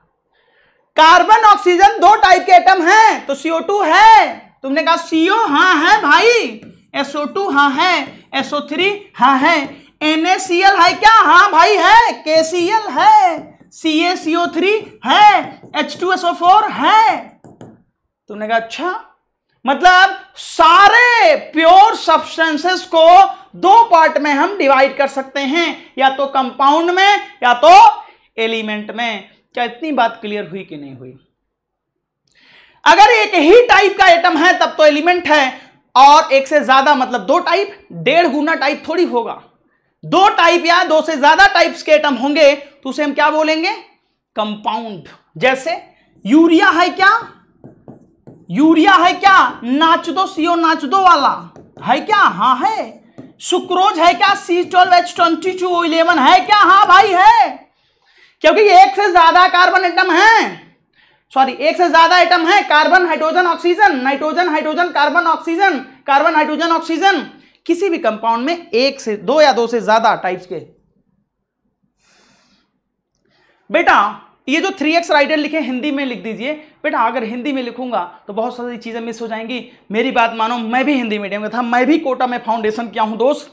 कार्बन ऑक्सीजन दो टाइप के एटम हैं तो CO2 है तुमने कहा CO हाँ है भाई SO2 हाँ है SO3 हाँ है NaCl है क्या हाँ भाई है KCl है CaCO3 है H2SO4 है तुमने कहा अच्छा मतलब सारे प्योर सब्सटेंसेस को दो पार्ट में हम डिवाइड कर सकते हैं या तो कंपाउंड में या तो एलिमेंट में क्या इतनी बात क्लियर हुई कि नहीं हुई अगर एक ही टाइप का एटम है तब तो एलिमेंट है और एक से ज्यादा मतलब दो टाइप डेढ़ गुना टाइप थोड़ी होगा दो टाइप या दो से ज्यादा टाइप्स के एटम होंगे तो उसे हम क्या बोलेंगे कंपाउंड जैसे यूरिया है क्या यूरिया है क्या नाच दो सीओ नाच दो वाला है क्या हाँ है सुक्रोज है क्या C twelve H twenty two eleven है क्या हाँ भाई है क्योंकि एक से ज्यादा कार्बन एटम है सॉरी एक से ज्यादा आइटम है carbon hydrogen oxygen nitrogen hydrogen carbon oxygen carbon hydrogen oxygen किसी भी कंपाउंड में एक से दो या दो से ज्यादा टाइप्स के बेटा ये जो थ्री एक्स राइटर लिखे हिंदी में लिख दीजिए बेटा अगर हिंदी में लिखूंगा तो बहुत सारी चीज़ें मिस हो जाएंगी मेरी बात मानो मैं भी हिंदी मीडियम में था मैं भी कोटा में फाउंडेशन किया हूं दोस्त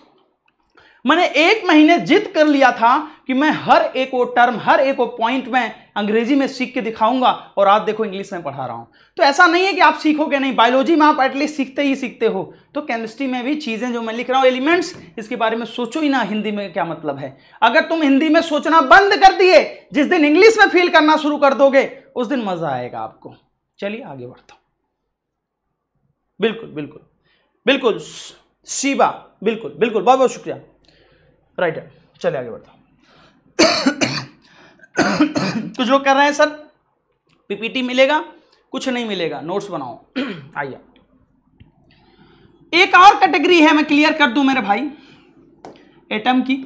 मैंने एक महीने जिद कर लिया था कि मैं हर एक वो टर्म हर एक वो पॉइंट में अंग्रेजी में सीख के दिखाऊंगा और आज देखो इंग्लिश में पढ़ा रहा हूँ तो ऐसा नहीं है कि आप सीखोगे नहीं बायोलॉजी में आप एटलीस्ट सीखते ही सीखते हो तो केमिस्ट्री में भी चीज़ें जो मैं लिख रहा हूँ एलिमेंट्स इसके बारे में सोचो ही ना हिंदी में क्या मतलब है अगर तुम हिंदी में सोचना बंद कर दिए जिस दिन इंग्लिश में फील करना शुरू कर दोगे उस दिन मज़ा आएगा आपको चलिए आगे बढ़ता हूँ बिल्कुल बिल्कुल बिल्कुल शिवा बिल्कुल बिल्कुल बहुत बहुत शुक्रिया राइट है चले आगे बढ़ता कुछ लोग कर रहे हैं सर पीपीटी मिलेगा कुछ नहीं मिलेगा नोट्स बनाओ आइए एक और कैटेगरी है मैं क्लियर कर दूं मेरे भाई एटम की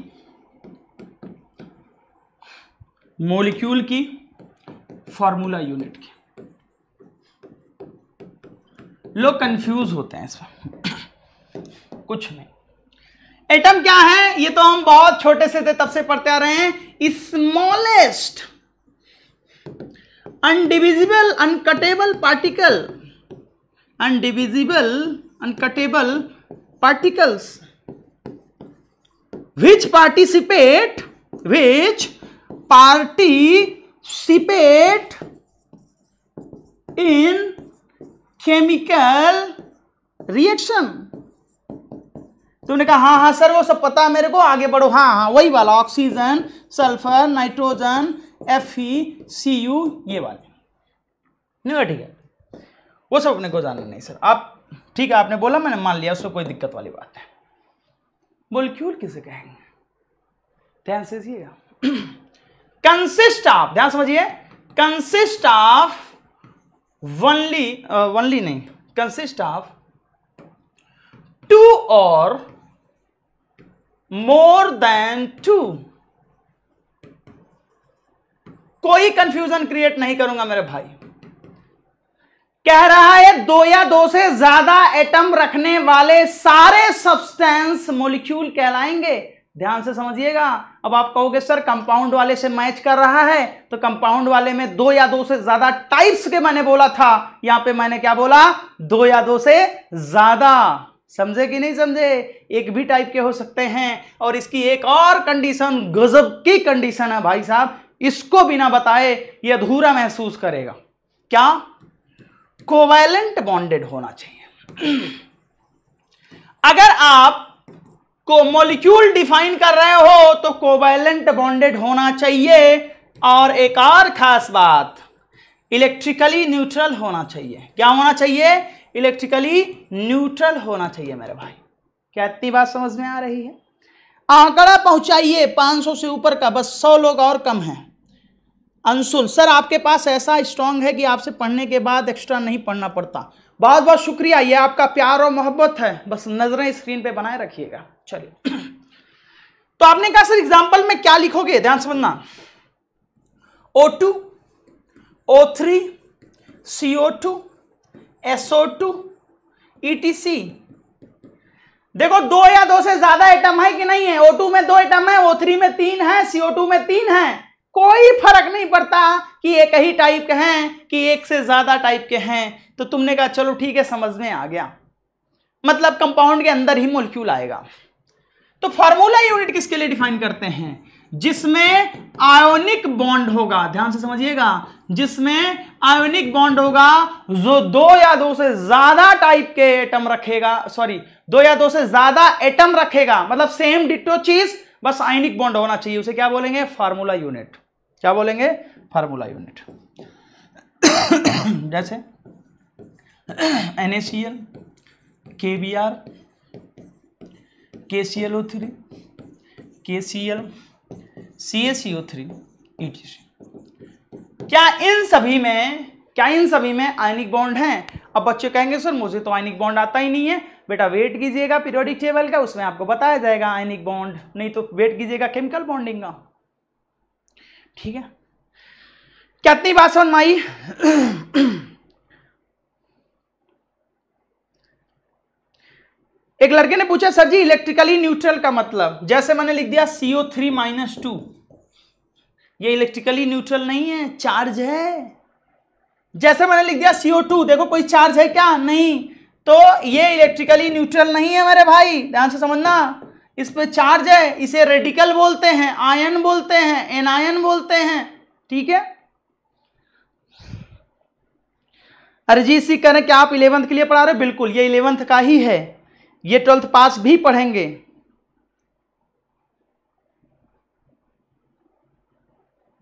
मोलिक्यूल की फॉर्मूला यूनिट की लोग कंफ्यूज होते हैं इसमें कुछ नहीं एटम क्या है ये तो हम बहुत छोटे से थे तब से पढ़ते आ रहे हैं smallest undivisible uncuttable particle undivisible uncuttable particles which participate which participate in chemical reaction तुमने कहा हाँ हाँ सर वो सब पता है मेरे को आगे बढ़ो हाँ हाँ वही वाला oxygen sulphur nitrogen F E C U ये वाले नहीं ठीक है वो सब अपने को जानना नहीं सर आप ठीक है आपने बोला मैंने मान लिया उसमें कोई दिक्कत वाली बात है मोलिक्यूल किसे कहेंगे ध्यान से कंसिस्ट ऑफ ध्यान समझिए कंसिस्ट ऑफ वनली वनली नहीं कंसिस्ट ऑफ टू और मोर देन टू कोई कंफ्यूजन क्रिएट नहीं करूंगा मेरे भाई कह रहा है दो या दो से ज्यादा एटम रखने वाले सारे सब्सटेंस मोलिक्यूल कहलाएंगे ध्यान से समझिएगा अब आप कहोगे सर कंपाउंड वाले से मैच कर रहा है तो कंपाउंड वाले में दो या दो से ज्यादा टाइप्स के मैंने बोला था यहां पे मैंने क्या बोला दो या दो से ज्यादा समझे कि नहीं समझे एक भी टाइप के हो सकते हैं और इसकी एक और कंडीशन गजब की कंडीशन है भाई साहब इसको बिना बताए ये अधूरा महसूस करेगा क्या कोवैलेंट बॉन्डेड होना चाहिए अगर आप को मॉलिक्यूल डिफाइन कर रहे हो तो कोवैलेंट बॉन्डेड होना चाहिए और एक और खास बात इलेक्ट्रिकली न्यूट्रल होना चाहिए क्या होना चाहिए इलेक्ट्रिकली न्यूट्रल होना चाहिए मेरे भाई क्या इतनी बात समझ में आ रही है आंकड़ा पहुंचाइए 500 से ऊपर का बस 100 लोग और कम हैं अंशुल सर आपके पास ऐसा स्ट्रांग है कि आपसे पढ़ने के बाद एक्स्ट्रा नहीं पढ़ना पड़ता बहुत बहुत शुक्रिया ये आपका प्यार और मोहब्बत है बस नजरें स्क्रीन पे बनाए रखिएगा चलिए तो आपने कहा सर एग्जाम्पल में क्या लिखोगे ध्यान O two three C O two SO two etc देखो दो या दो से ज्यादा एटम है कि नहीं है ओ टू में दो एटम है थ्री में तीन है सीओ टू में तीन है कोई फर्क नहीं पड़ता कि एक ही टाइप के हैं कि एक से ज्यादा टाइप के हैं तो तुमने कहा चलो ठीक है समझ में आ गया मतलब कंपाउंड के अंदर ही मोलिक्यूल आएगा तो फार्मूला यूनिट किसके लिए डिफाइन करते हैं जिसमें आयोनिक बॉन्ड होगा ध्यान से समझिएगा जिसमें आयोनिक बॉन्ड होगा जो दो या दो से ज्यादा टाइप के एटम रखेगा सॉरी दो या दो से ज्यादा एटम रखेगा मतलब सेम डिटो चीज बस आयनिक बॉन्ड होना चाहिए उसे क्या बोलेंगे फार्मूला यूनिट क्या बोलेंगे फार्मूला यूनिट जैसे N A C L K B R K C L O three K C L C S C O three E T C क्या इन सभी में क्या इन सभी में आयनिक बॉन्ड हैं अब बच्चे कहेंगे सर मुझे तो आयनिक बॉन्ड आता ही नहीं है बेटा वेट कीजिएगा पीरियोडिक टेबल का उसमें आपको बताया जाएगा आयनिक बॉन्ड नहीं तो वेट कीजिएगा केमिकल बॉन्डिंग का ठीक है कितनी बात सुन माई एक लड़के ने पूछा सर जी इलेक्ट्रिकली न्यूट्रल का मतलब जैसे मैंने लिख दिया सीओ थ्री माइनस टू ये इलेक्ट्रिकली न्यूट्रल नहीं है चार्ज है जैसे मैंने लिख दिया सीओ टू देखो कोई चार्ज है क्या नहीं तो ये इलेक्ट्रिकली न्यूट्रल नहीं है मेरे भाई ध्यान से समझना इस पर चार्ज है इसे रेडिकल बोलते हैं आयन बोलते हैं एनायन बोलते हैं ठीक है अरिजीत सिंह कह रहे हैं क्या आप इलेवंथ के लिए पढ़ा रहे हो बिल्कुल ये इलेवंथ का ही है ये ट्वेल्थ पास भी पढ़ेंगे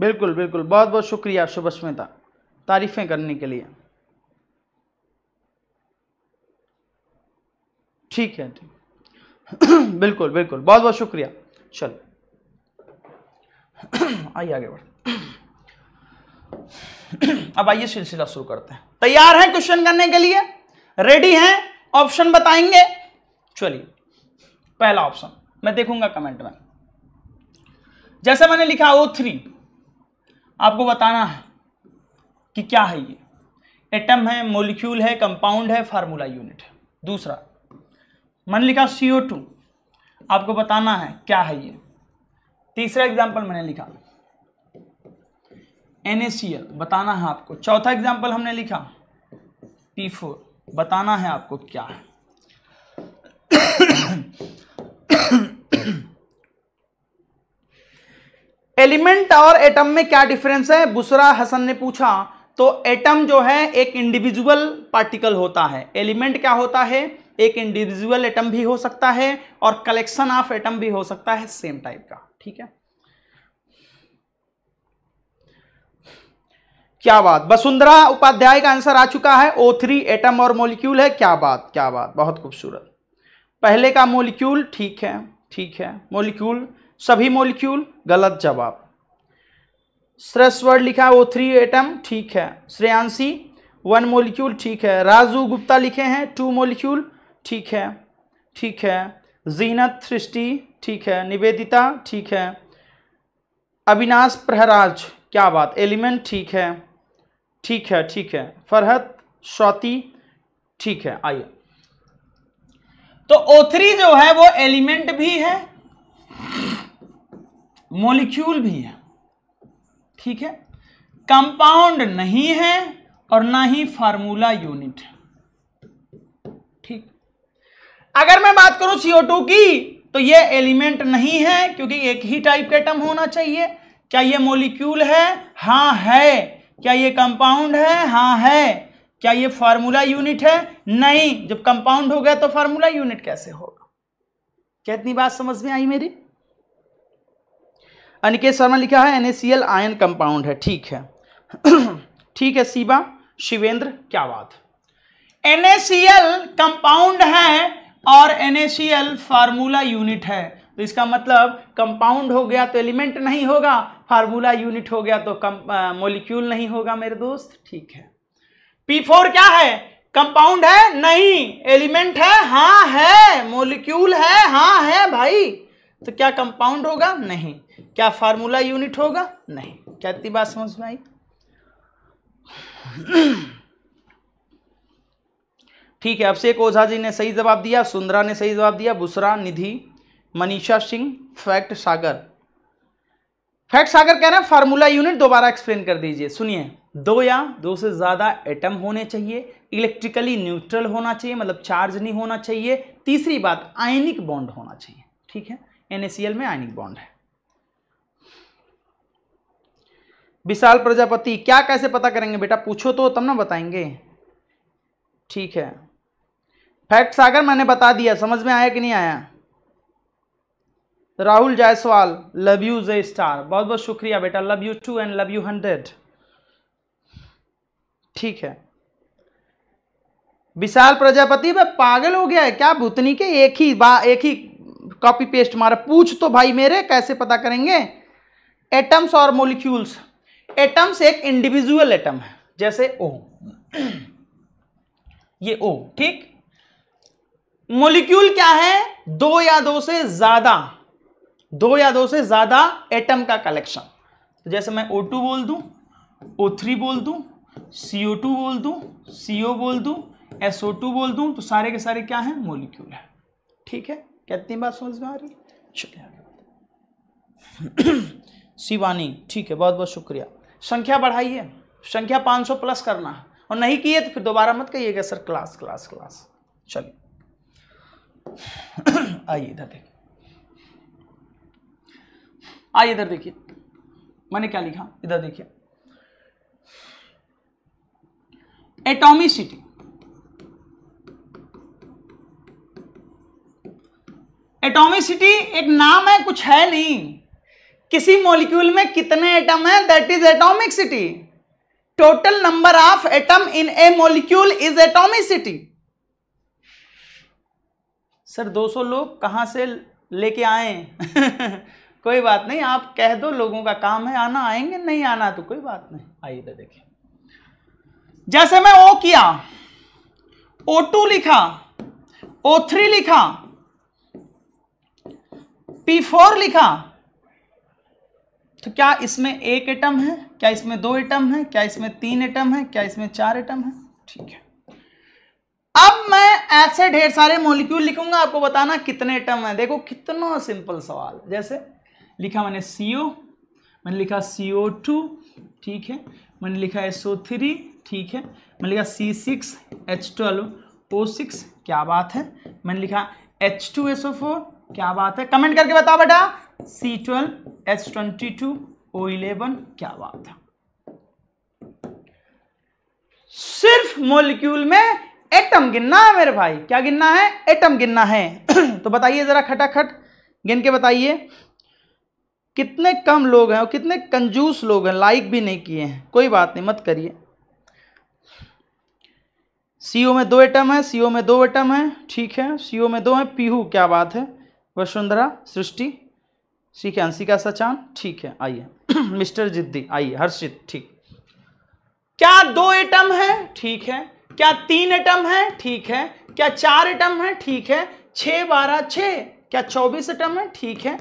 बिल्कुल बिल्कुल बहुत बहुत शुक्रिया शुभस्मिता तारीफें करने के लिए ठीक है ठीक बिल्कुल बिल्कुल बहुत बहुत शुक्रिया चलो आइए आगे बढ़ अब आइए सिलसिला शुरू करते हैं तैयार हैं क्वेश्चन करने के लिए रेडी हैं ऑप्शन बताएंगे चलिए पहला ऑप्शन मैं देखूंगा कमेंट में जैसे मैंने लिखा ओ थ्री आपको बताना है कि क्या है ये एटम है मोलिक्यूल है कंपाउंड है फार्मूला यूनिट है दूसरा मैंने लिखा सी ओ टू आपको बताना है क्या है ये तीसरा एग्जाम्पल मैंने लिखा एन बताना है आपको चौथा एग्जाम्पल हमने लिखा पी फोर बताना है आपको क्या है एलिमेंट और एटम में क्या डिफरेंस है बुसरा हसन ने पूछा तो एटम जो है एक इंडिविजुअल पार्टिकल होता है एलिमेंट क्या होता है एक इंडिविजुअल एटम भी हो सकता है और कलेक्शन ऑफ एटम भी हो सकता है सेम टाइप का ठीक है क्या बात वसुंधरा उपाध्याय का आंसर आ चुका है ओ थ्री एटम और मोलिक्यूल है क्या बात क्या बात बहुत खूबसूरत पहले का मोलिक्यूल ठीक है ठीक है मोलिक्यूल सभी मोलिक्यूल गलत जवाब श्रेयस वर्ड लिखा ओ थ्री एटम ठीक है श्रेयांशी वन मोलिक्यूल ठीक है राजू गुप्ता लिखे हैं टू मोलिक्यूल ठीक है ठीक है जीनत सृष्टि ठीक है निवेदिता ठीक है अविनाश प्रहराज क्या बात एलिमेंट ठीक है ठीक है ठीक है फरहत स्वाति ठीक है आइए तो O3 जो है वो एलिमेंट भी है मोलिक्यूल भी है ठीक है कंपाउंड नहीं है और ना ही फार्मूला यूनिट है ठीक अगर मैं बात करूं CO2 की तो ये एलिमेंट नहीं है क्योंकि एक ही टाइप के एटम होना चाहिए क्या ये मोलिक्यूल है हां है क्या ये कंपाउंड है हां है क्या ये फार्मूला यूनिट है नहीं जब कंपाउंड हो गया तो फार्मूला यूनिट कैसे होगा क्या इतनी बात समझ में आई मेरी अनिकेत शर्मा लिखा है एनएसीएल आयन कंपाउंड है ठीक है ठीक है सीबा शिवेंद्र क्या बात एनएसीएल कंपाउंड है और एनएसीएल फार्मूला यूनिट है तो इसका मतलब कंपाउंड हो गया तो एलिमेंट नहीं होगा फार्मूला यूनिट हो गया तो मोलिक्यूल नहीं होगा मेरे दोस्त ठीक है पी फोर क्या है कंपाउंड है नहीं एलिमेंट है हाँ है मोलिक्यूल है हाँ है भाई तो क्या कंपाउंड होगा नहीं क्या फार्मूला यूनिट होगा नहीं क्या इतनी बात समझ में आई ठीक है अभिषेक ओझा जी ने सही जवाब दिया सुंदरा ने सही जवाब दिया बुसरा निधि मनीषा सिंह फैक्ट सागर फैक्ट सागर कह रहे हैं फार्मूला यूनिट दोबारा एक्सप्लेन कर दीजिए सुनिए दो या दो से ज़्यादा एटम होने चाहिए इलेक्ट्रिकली न्यूट्रल होना चाहिए मतलब चार्ज नहीं होना चाहिए तीसरी बात आयनिक बॉन्ड होना चाहिए ठीक है एन में आयनिक बॉन्ड है विशाल प्रजापति क्या कैसे पता करेंगे बेटा पूछो तो तब ना बताएंगे ठीक है फैक्ट सागर मैंने बता दिया समझ में आया कि नहीं आया Rahul Jaiswal love you J star बहुत बहुत शुक्रिया बेटा love you too and love you hundred ठीक है विशाल प्रजापति में पागल हो गया है क्या भूतनी के एक ही बा एक ही कॉपी पेस्ट मारा पूछ तो भाई मेरे कैसे पता करेंगे एटम्स और मोलिक्यूल्स एटम्स एक इंडिविजुअल एटम है जैसे ओ ये ओ ठीक मोलिक्यूल क्या है दो या दो से ज्यादा दो या दो से ज्यादा एटम का कलेक्शन तो जैसे मैं ओ टू बोल ओ थ्री बोल दू सी ओ टू बोल दू सीओ बोल दू एस ओ टू बोल दू तो सारे के सारे क्या हैं मोलिक्यूल है ठीक है कितनी बात समझ में आ रही है शिवानी ठीक है बहुत बहुत शुक्रिया संख्या बढ़ाइए संख्या 500 प्लस करना है और नहीं किए तो फिर दोबारा मत कहिएगा सर क्लास क्लास क्लास चलिए आइए इधर देखिए आइए इधर देखिए मैंने क्या लिखा इधर देखिए एटॉमिसिटी एटॉमिसिटी एक नाम है कुछ है नहीं किसी मॉलिक्यूल में कितने एटम है that is city total number of atom in a molecule is atomicity sir 200 लोग कहां से लेके आए कोई बात नहीं आप कह दो लोगों का काम है आना आएंगे नहीं आना तो कोई बात नहीं आइए तो देखिए जैसे मैं ओ किया ओ टू लिखा ओ थ्री लिखा पी फोर लिखा तो क्या इसमें एक एटम है क्या इसमें दो एटम है क्या इसमें तीन एटम है क्या इसमें चार एटम है ठीक है अब मैं ऐसे ढेर सारे मोलिक्यूल लिखूंगा आपको बताना कितने एटम है देखो कितना सिंपल सवाल जैसे लिखा मैंने सीओ मैंने लिखा सी ठीक है मैंने लिखा एस थ्री ठीक है मैंने लिखा C six H twelve O six क्या बात है मैंने लिखा H two S O four क्या बात है कमेंट करके बताओ बेटा C twelve H twenty two O eleven क्या बात है सिर्फ मोलिक्यूल में एटम गिनना है मेरे भाई क्या गिनना है एटम गिनना है तो बताइए ज़रा खटाखट गिन के बताइए कितने कम लोग हैं और कितने कंजूस लोग हैं लाइक भी नहीं किए हैं कोई बात नहीं मत करिए सी में दो एटम है सी में दो एटम है ठीक है सी में दो है पीहू क्या बात है वसुंधरा सृष्टि ठीक है अंशिका सचान ठीक है आइए मिस्टर जिद्दी आइए हर्षित ठीक क्या दो एटम है ठीक है क्या तीन एटम है ठीक है क्या चार एटम है ठीक है छः बारह छः क्या चौबीस एटम है ठीक है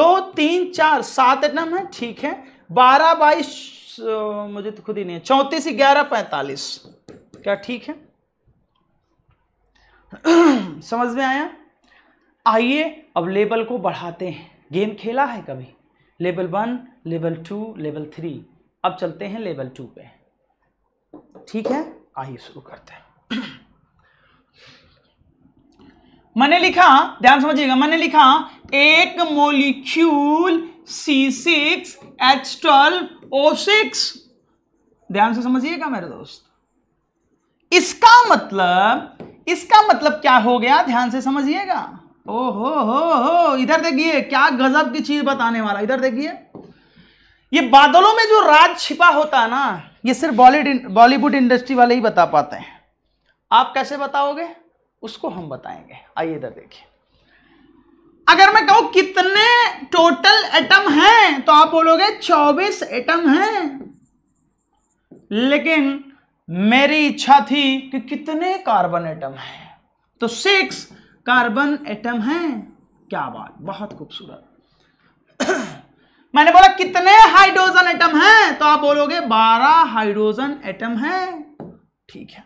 दो तीन चार सात एटम है ठीक है बारह बाईस मुझे तो खुद ही नहीं है चौंतीस ग्यारह पैंतालीस क्या ठीक है समझ में आया आइए अब लेवल को बढ़ाते हैं गेम खेला है कभी level one level two level three अब चलते हैं लेवल टू पे ठीक है आइए शुरू करते हैं मैंने लिखा ध्यान समझिएगा मैंने लिखा एक molecule C six H twelve O six ध्यान से समझिएगा मेरे दोस्त इसका मतलब इसका मतलब क्या हो गया ध्यान से समझिएगा ओहो हो हो इधर देखिए क्या गजब की चीज बताने वाला इधर देखिए ये बादलों में जो राज छिपा होता है ना ये सिर्फ बॉलीवुड बॉलीवुड इंडस्ट्री वाले ही बता पाते हैं आप कैसे बताओगे उसको हम बताएंगे आइए इधर देखिए अगर मैं कहूं कितने टोटल एटम हैं तो आप बोलोगे 24 एटम हैं लेकिन मेरी इच्छा थी कि कितने कार्बन एटम हैं तो सिक्स कार्बन एटम हैं क्या बात बहुत खूबसूरत मैंने बोला कितने हाइड्रोजन एटम हैं तो आप बोलोगे बारह हाइड्रोजन एटम हैं ठीक है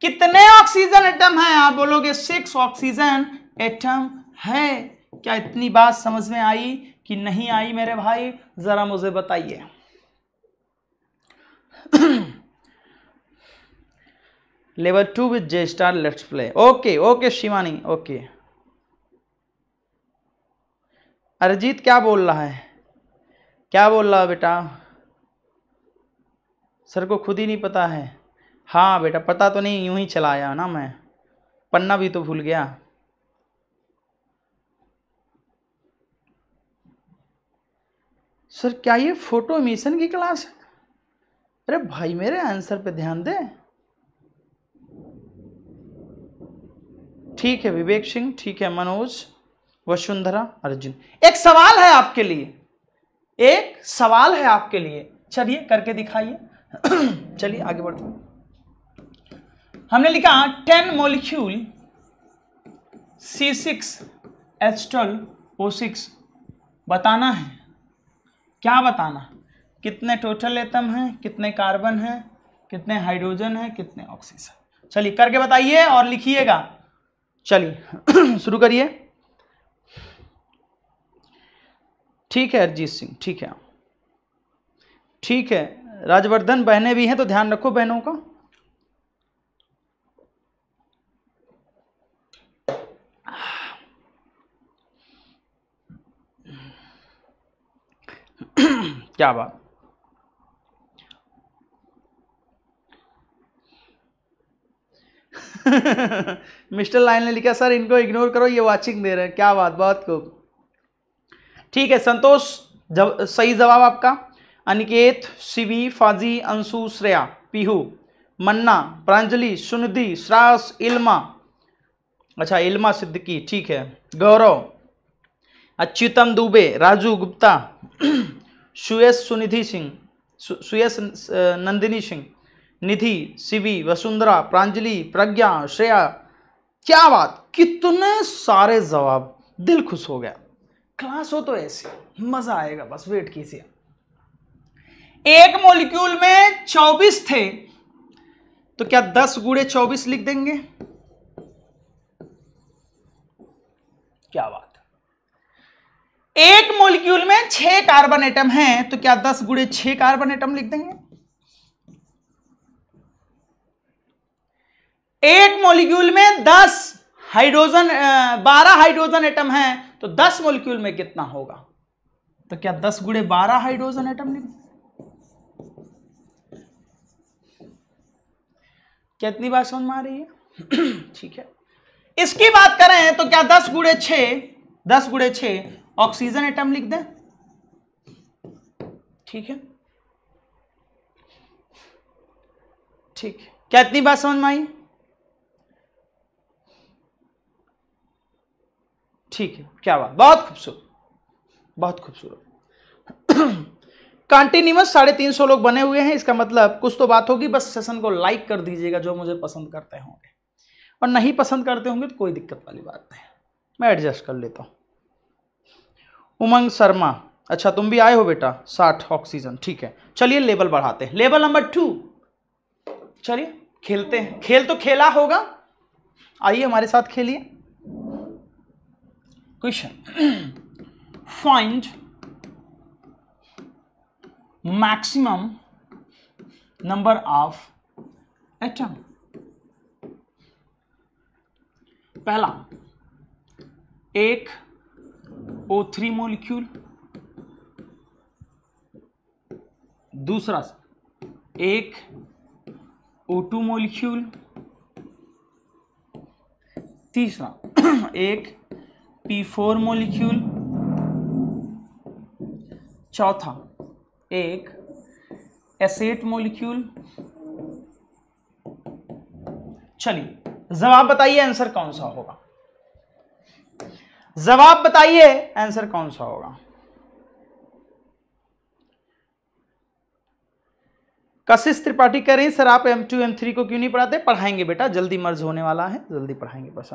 कितने ऑक्सीजन एटम हैं आप बोलोगे सिक्स ऑक्सीजन एटम है क्या इतनी बात समझ में आई कि नहीं आई मेरे भाई जरा मुझे बताइए level two with J star let's play okay okay Shivani okay Arijit क्या बोल रहा है क्या बोल रहा है बेटा सर को खुद ही नहीं पता है हाँ बेटा पता तो नहीं यूं ही चलाया ना मैं पन्ना भी तो भूल गया सर क्या ये फोटो मिशन की क्लास है अरे भाई मेरे आंसर पे ध्यान दें ठीक है विवेक सिंह ठीक है मनोज वसुंधरा अर्जुन एक सवाल है आपके लिए एक सवाल है आपके लिए चलिए करके दिखाइए चलिए आगे बढ़ते हैं हमने लिखा ten molecule C six H twelve O six बताना है क्या बताना कितने टोटल एटम हैं कितने कार्बन हैं कितने हाइड्रोजन हैं कितने ऑक्सीजन चलिए करके बताइए और लिखिएगा चलिए शुरू करिए ठीक है अरिजीत सिंह ठीक है ठीक है राजवर्धन बहने भी हैं तो ध्यान रखो बहनों का क्या बात मिस्टर लाइन ने लिखा सर इनको इग्नोर करो ये वाचिंग दे रहे हैं क्या बात बहुत खूब ठीक है संतोष जब सही जवाब आपका अनिकेत शिवी फाजी अंशु श्रेया पीहू मन्ना प्रांजलि सुनिधि श्रास इल्मा अच्छा इल्मा सिद्दकी ठीक है गौरव अच्युतम दुबे राजू गुप्ता सुयस सुनिधि सिंह सुयस नंदिनी सिंह निधि शिवी वसुंधरा प्रांजलि प्रज्ञा श्रेया क्या बात कितने सारे जवाब दिल खुश हो गया क्लास हो तो ऐसी मजा आएगा बस वेट कीजिए एक मोलिक्यूल में 24 थे तो क्या 10 गुड़े चौबीस लिख देंगे क्या बात एक मोलिक्यूल में छह कार्बन एटम हैं तो क्या 10 गुड़े छह कार्बन एटम लिख देंगे एक मोलिक्यूल में दस हाइड्रोजन बारह हाइड्रोजन एटम है तो दस मोलिक्यूल में कितना होगा तो क्या दस गुड़े बारह हाइड्रोजन एटम लिख कितनी बात समझ में आ रही है ठीक है इसकी बात करें तो क्या दस गुड़े छ दस गुड़े छ ऑक्सीजन एटम लिख दें ठीक है ठीक क्या इतनी बात समझ में आई ठीक है क्या बात बहुत खूबसूरत बहुत खूबसूरत कंटिन्यूस साढ़े तीन सौ लोग बने हुए हैं इसका मतलब कुछ तो बात होगी बस सेशन को लाइक कर दीजिएगा जो मुझे पसंद करते होंगे और नहीं पसंद करते होंगे तो कोई दिक्कत वाली बात नहीं मैं एडजस्ट कर लेता हूँ उमंग शर्मा अच्छा तुम भी आए हो बेटा साठ ऑक्सीजन ठीक है चलिए लेवल बढ़ाते हैं लेवल नंबर टू चलिए खेलते हैं खेल तो खेला होगा आइए हमारे साथ खेलिए question find maximum number of atom पहला एक ओ थ्री मोलिक्यूल दूसरा एक ओ टू मोलिक्यूल तीसरा एक पी फोर मोलिक्यूल चौथा एक एसेट मोलिक्यूल चलिए जवाब बताइए आंसर कौन सा होगा जवाब बताइए आंसर कौन सा होगा कशिश त्रिपाठी कह रही सर आप एम टू एम थ्री को क्यों नहीं पढ़ाते पढ़ाएंगे बेटा जल्दी मर्ज होने वाला है जल्दी पढ़ाएंगे बस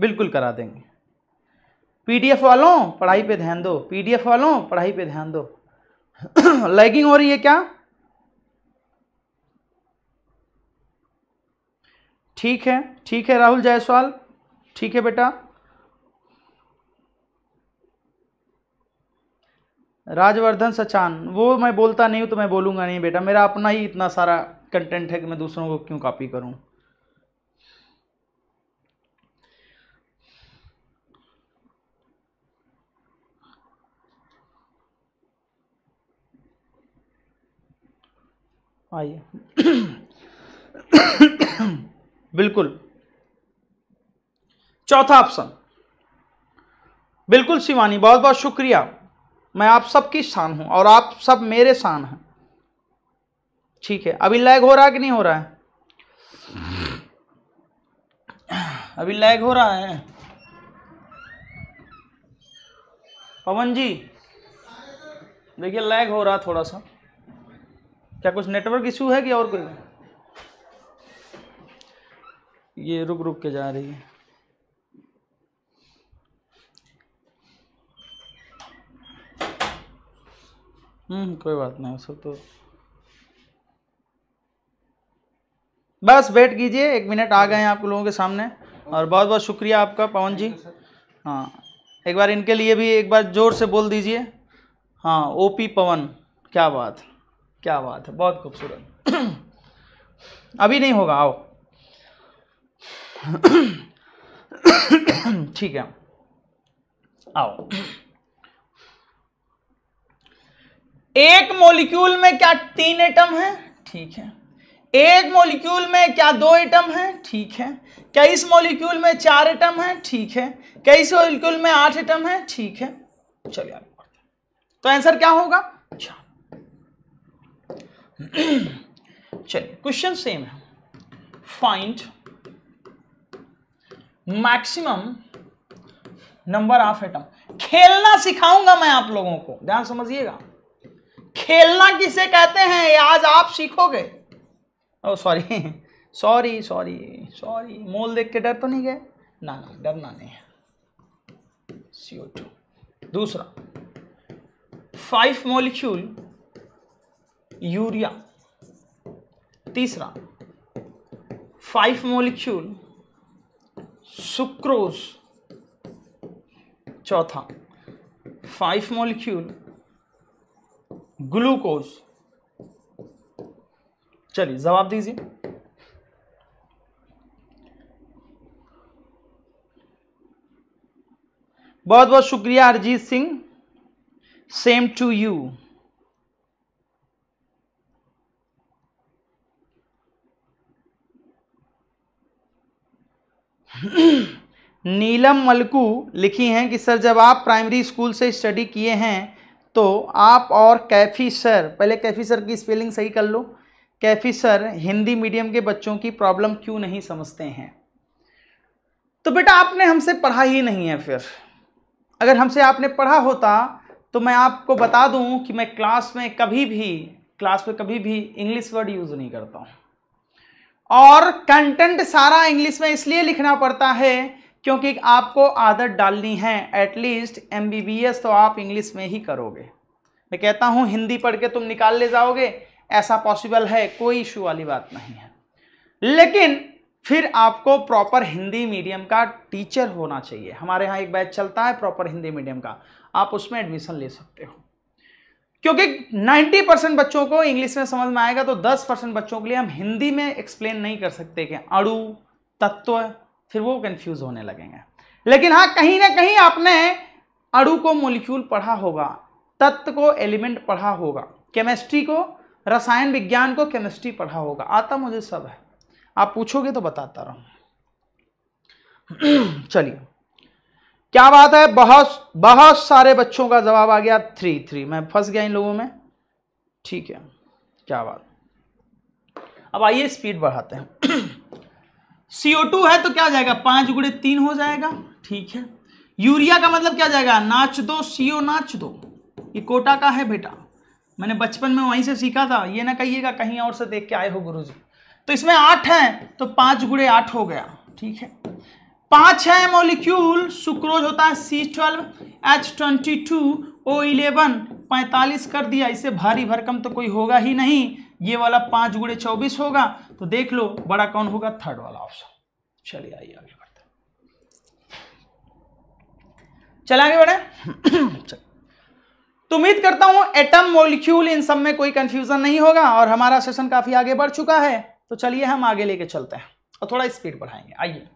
बिल्कुल करा देंगे पीडीएफ वालों पढ़ाई पे ध्यान दो पीडीएफ वालों पढ़ाई पे ध्यान दो लैगिंग हो रही है क्या ठीक है ठीक है राहुल जायसवाल ठीक है बेटा राजवर्धन सचान वो मैं बोलता नहीं हूँ तो मैं बोलूँगा नहीं बेटा मेरा अपना ही इतना सारा कंटेंट है कि मैं दूसरों को क्यों कॉपी करूँ आइए बिल्कुल चौथा ऑप्शन बिल्कुल शिवानी बहुत बहुत शुक्रिया मैं आप सबकी शान हूं और आप सब मेरे शान हैं ठीक है अभी लैग हो रहा है कि नहीं हो रहा है अभी लैग हो रहा है पवन जी देखिए लैग हो रहा थोड़ा सा क्या कुछ नेटवर्क इशू है कि और कोई ये रुक रुक के जा रही है हम्म, कोई बात नहीं सब तो बस वेट कीजिए एक मिनट आ गए हैं आप लोगों के सामने और बहुत बहुत शुक्रिया आपका पवन जी हाँ एक बार इनके लिए भी एक बार ज़ोर से बोल दीजिए हाँ ओपी पवन क्या बात है क्या बात है बहुत खूबसूरत अभी नहीं होगा आओ ठीक है आओ एक मॉलिक्यूल में क्या तीन एटम है ठीक है एक मॉलिक्यूल में क्या दो एटम है ठीक है क्या इस मॉलिक्यूल में चार एटम है ठीक है क्या इस मॉलिक्यूल में आठ एटम है ठीक है चलिए आगे तो आंसर क्या होगा अच्छा चलिए क्वेश्चन सेम है find maximum number of atom खेलना सिखाऊंगा मैं आप लोगों को ध्यान समझिएगा खेलना किसे कहते हैं आज आप सीखोगे oh sorry sorry sorry sorry mole देख के डर तो नहीं गए ना ना डरना नहीं है सीओ टू दूसरा फाइव मोलिक्यूल यूरिया तीसरा फाइव मोलिक्यूल सुक्रोज चौथा फाइव मोलिक्यूल ग्लूकोज चलिए जवाब दीजिए बहुत बहुत शुक्रिया Arijit Singh same to you Neelam Malku लिखी हैं कि सर जब आप प्राइमरी स्कूल से स्टडी किए हैं तो आप और कैफ़ी सर पहले कैफ़ी सर की स्पेलिंग सही कर लो कैफ़ी सर हिंदी मीडियम के बच्चों की प्रॉब्लम क्यों नहीं समझते हैं तो बेटा आपने हमसे पढ़ा ही नहीं है फिर अगर हमसे आपने पढ़ा होता तो मैं आपको बता दूं कि मैं क्लास में कभी भी क्लास में कभी भी इंग्लिश वर्ड यूज़ नहीं करता हूँ और कंटेंट सारा इंग्लिश में इसलिए लिखना पड़ता है क्योंकि आपको आदत डालनी है एटलीस्ट एम तो आप इंग्लिश में ही करोगे मैं कहता हूँ हिंदी पढ़ के तुम निकाल ले जाओगे ऐसा पॉसिबल है कोई इशू वाली बात नहीं है लेकिन फिर आपको प्रॉपर हिंदी मीडियम का टीचर होना चाहिए हमारे यहाँ एक बैच चलता है प्रॉपर हिंदी मीडियम का आप उसमें एडमिशन ले सकते हो क्योंकि 90 परसेंट बच्चों को इंग्लिश में समझ में आएगा तो 10 परसेंट बच्चों के लिए हम हिंदी में एक्सप्लेन नहीं कर सकते कि अड़ू तत्व फिर वो कंफ्यूज होने लगेंगे लेकिन हाँ कहीं ना कहीं आपने अड़ू को मोलिक्यूल पढ़ा होगा तत्व को एलिमेंट पढ़ा होगा केमिस्ट्री को रसायन विज्ञान को केमिस्ट्री पढ़ा होगा आता मुझे सब है आप पूछोगे तो बताता रहूँ चलिए क्या बात है बहुत बहुत सारे बच्चों का जवाब आ गया थ्री थ्री मैं फंस गया इन लोगों में ठीक है क्या बात अब आइए स्पीड बढ़ाते हैं सीओ टू है तो क्या जाएगा पांच गुड़े तीन हो जाएगा ठीक है यूरिया का मतलब क्या जाएगा नाच दो सीओ नाच दो ये कोटा का है बेटा मैंने बचपन में वहीं से सीखा था ये ना कहिएगा कहीं और से देख के आए हो गुरुजी तो इसमें आठ है तो पांच गुड़े आठ हो गया ठीक है पांच है मोलिक्यूल सुक्रोज होता है C twelve H twenty two O eleven पैंतालीस कर दिया इससे भारी भरकम तो कोई होगा ही नहीं ये वाला पांच गुड़े चौबीस होगा तो देख लो बड़ा कौन होगा थर्ड वाला ऑप्शन चलिए आइए आगे बढ़ते चल आगे बढ़े तो उम्मीद करता हूँ एटम मोलिक्यूल इन सब में कोई कंफ्यूजन नहीं होगा और हमारा सेशन काफ़ी आगे बढ़ चुका है तो चलिए हम आगे लेके चलते हैं और थोड़ा स्पीड बढ़ाएंगे आइए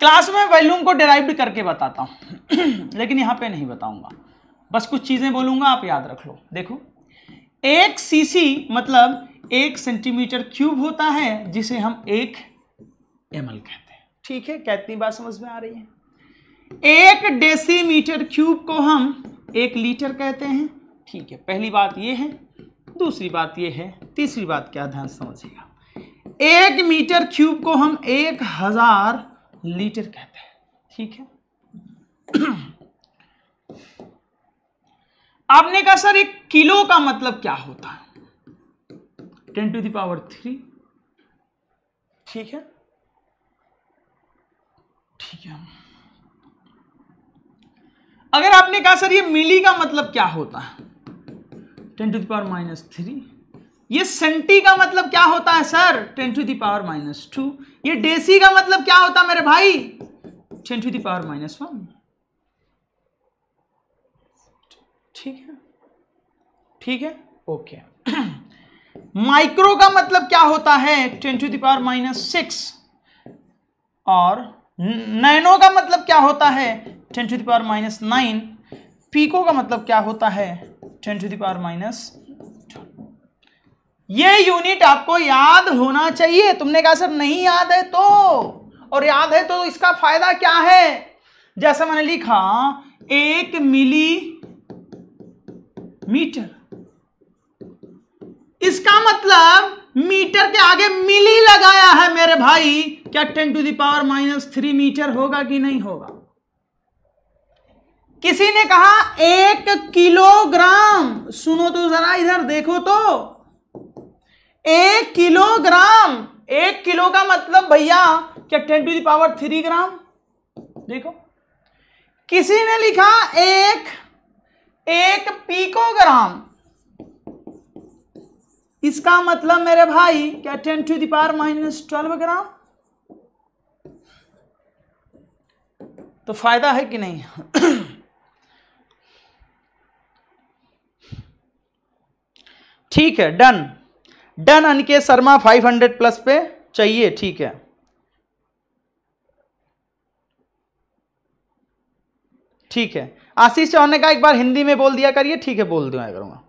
क्लास में वैल्यूम को डिराइव करके बताता हूँ लेकिन यहाँ पे नहीं बताऊँगा बस कुछ चीज़ें बोलूँगा आप याद रख लो देखो एक सीसी मतलब एक सेंटीमीटर क्यूब होता है जिसे हम एक एम कहते हैं ठीक है क्या इतनी बात समझ में आ रही है एक डेसीमीटर क्यूब को हम एक लीटर कहते हैं ठीक है पहली बात ये है दूसरी बात ये है तीसरी बात क्या ध्यान समझिएगा एक मीटर क्यूब को हम एक हज़ार लीटर कहते हैं ठीक है आपने कहा सर एक किलो का मतलब क्या होता है टेन टू दावर थ्री ठीक है ठीक है अगर आपने कहा सर ये मिली का मतलब क्या होता है ten to the power minus three ये सेंटी का मतलब क्या होता है sir ten to the power minus two ये डेसी का मतलब क्या होता मेरे भाई ten to the power minus one ठीक है ठीक है ओके माइक्रो का मतलब क्या होता है ten to the power minus six और नैनो का मतलब क्या होता है ten to the power minus nine pico का मतलब क्या होता है टेन टू दावर माइनस ये यूनिट आपको याद होना चाहिए तुमने कहा सर नहीं याद है तो और याद है तो इसका फायदा क्या है जैसे मैंने लिखा एक मिली मीटर इसका मतलब मीटर के आगे मिली लगाया है मेरे भाई क्या ten to the power minus three metre होगा कि नहीं होगा किसी ने कहा एक किलोग्राम सुनो तो जरा इधर देखो तो एक किलोग्राम एक किलो का मतलब भैया क्या ten to the power three gram देखो किसी ने लिखा एक एक पीकोग्राम इसका मतलब मेरे भाई क्या ten to the power minus twelve gram तो फायदा है कि नहीं ठीक है done done Aniket Sharma 500 plus पे चाहिए ठीक है ठीक है आशीष चौहान ने कहा एक बार हिंदी में बोल दिया करिए ठीक है बोल दिया करूंगा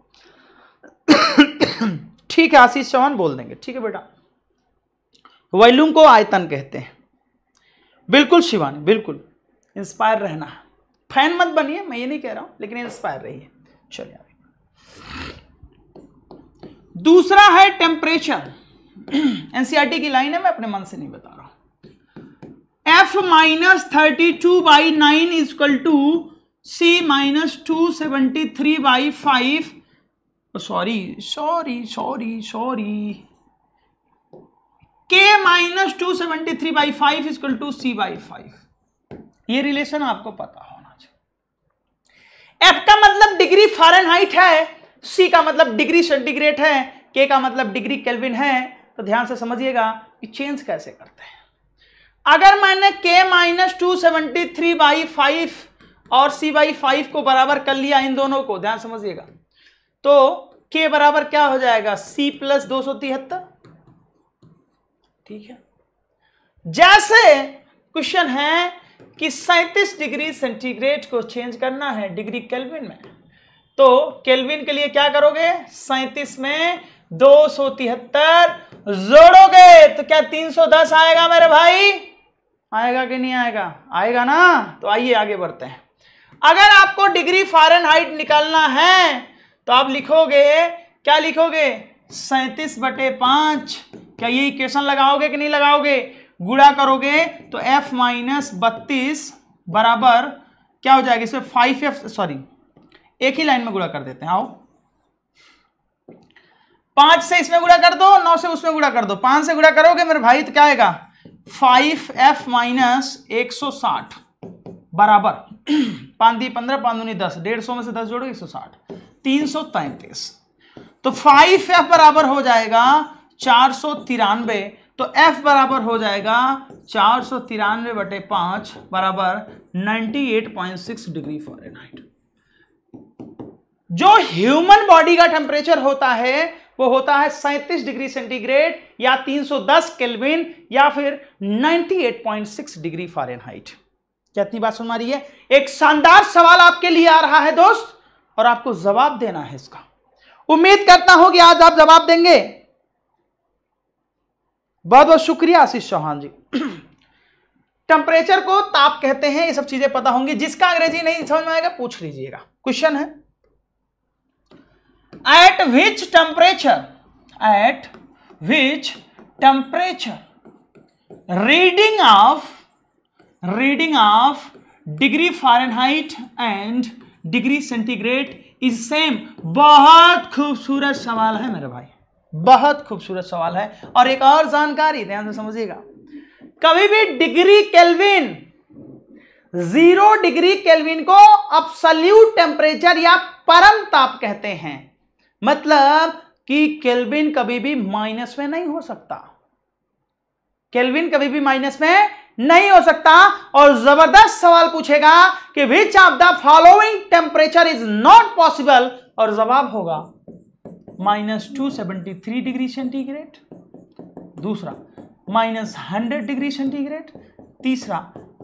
ठीक है आशीष चौहान बोल देंगे ठीक है बेटा वैलूम को आयतन कहते हैं बिल्कुल शिवानी बिल्कुल इंस्पायर रहना फैन मत बनिए मैं ये नहीं कह रहा हूँ लेकिन इंस्पायर रहिए चलिए दूसरा है टेम्परेचर एनसीआरटी e की लाइन है मैं अपने मन से नहीं बता रहा F minus thirty two by nine is equal to C minus two seventy three by five sorry sorry sorry sorry K minus two seventy three by five is equal to C by five ये relation आपको पता होना चाहिए F का मतलब degree Fahrenheit है सी का मतलब डिग्री सेंटीग्रेड है के का मतलब डिग्री केल्विन है तो ध्यान से समझिएगा कि चेंज कैसे करते हैं अगर मैंने K minus two seventy three by five और सी बाई फाइव को बराबर कर लिया इन दोनों को ध्यान समझिएगा तो के बराबर क्या हो जाएगा सी प्लस दो सौ तिहत्तर ठीक है जैसे क्वेश्चन है कि सैंतीस डिग्री सेंटीग्रेड को चेंज करना है डिग्री केल्विन में तो केल्विन के लिए क्या करोगे सैतीस में दो सौ तिहत्तर जोड़ोगे तो क्या तीन सौ दस आएगा मेरे भाई आएगा कि नहीं आएगा आएगा ना तो आइए आगे बढ़ते हैं अगर आपको डिग्री फारेनहाइट निकालना है तो आप लिखोगे क्या लिखोगे सैतीस बटे पांच क्या ये इक्वेशन लगाओगे कि नहीं लगाओगे गुड़ा करोगे तो एफ माइनस बत्तीस बराबर क्या हो जाएगा इसमें फाइव एफ सॉरी एक ही लाइन में गुड़ा कर देते हैं आओ पांच से इसमें गुड़ा कर दो नौ से उसमें गुड़ा कर दो पांच से गुड़ा करोगे मेरे भाई तो क्या आएगा फाइव एफ माइनस एक सौ साठ बराबर पांच दी पंद्रह पांच दूनी दस डेढ़ सौ में से दस जोड़ो एक सौ साठ तीन सौ तैंतीस तो फाइव एफ बराबर हो जाएगा चार सौ तिरानवे तो एफ बराबर हो जाएगा चार सौ तिरानवे बटे पांच बराबर ninety eight point six degree Fahrenheit जो ह्यूमन बॉडी का टेम्परेचर होता है वो होता है सैंतीस डिग्री सेंटीग्रेड या 310 केल्विन या फिर 98.6 डिग्री फारेनहाइट क्या इतनी बात सुन रही है एक शानदार सवाल आपके लिए आ रहा है दोस्त और आपको जवाब देना है इसका उम्मीद करता हूं कि आज आप जवाब देंगे बहुत बहुत शुक्रिया आशीष चौहान जी टेम्परेचर को ताप तो कहते हैं ये सब चीजें पता होंगी जिसका अंग्रेजी नहीं समझ में आएगा पूछ लीजिएगा क्वेश्चन है at which temperature at which temperature reading of reading of degree Fahrenheit and degree centigrade is same बहुत खूबसूरत सवाल है मेरे भाई बहुत खूबसूरत सवाल है और एक और जानकारी ध्यान से समझिएगा कभी भी degree Kelvin zero degree Kelvin को अपसल्यूट टेम्परेचर या परम ताप कहते हैं मतलब कि केल्विन कभी भी माइनस में नहीं हो सकता केल्विन कभी भी माइनस में नहीं हो सकता और जबरदस्त सवाल पूछेगा कि which of the following temperature is not possible और जवाब होगा minus two seventy three degree centigrade दूसरा माइनस हंड्रेड डिग्री सेंटीग्रेड तीसरा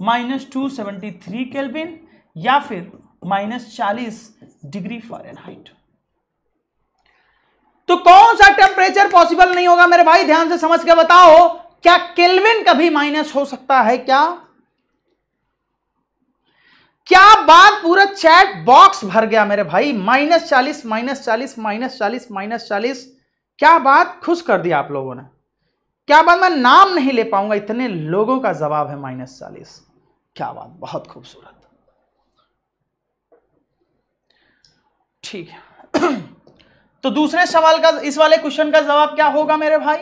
minus two seventy three Kelvin या फिर माइनस चालीस डिग्री हाइट तो कौन सा टेम्परेचर पॉसिबल नहीं होगा मेरे भाई ध्यान से समझ के बताओ क्या केल्विन कभी माइनस हो सकता है क्या क्या बात पूरा चैट बॉक्स भर गया मेरे भाई माइनस चालीस माइनस चालीस माइनस चालीस माइनस चालीस क्या बात खुश कर दिया आप लोगों ने क्या बात मैं नाम नहीं ले पाऊंगा इतने लोगों का जवाब है माइनस चालीस क्या बात बहुत खूबसूरत ठीक है तो दूसरे सवाल का इस वाले क्वेश्चन का जवाब क्या होगा मेरे भाई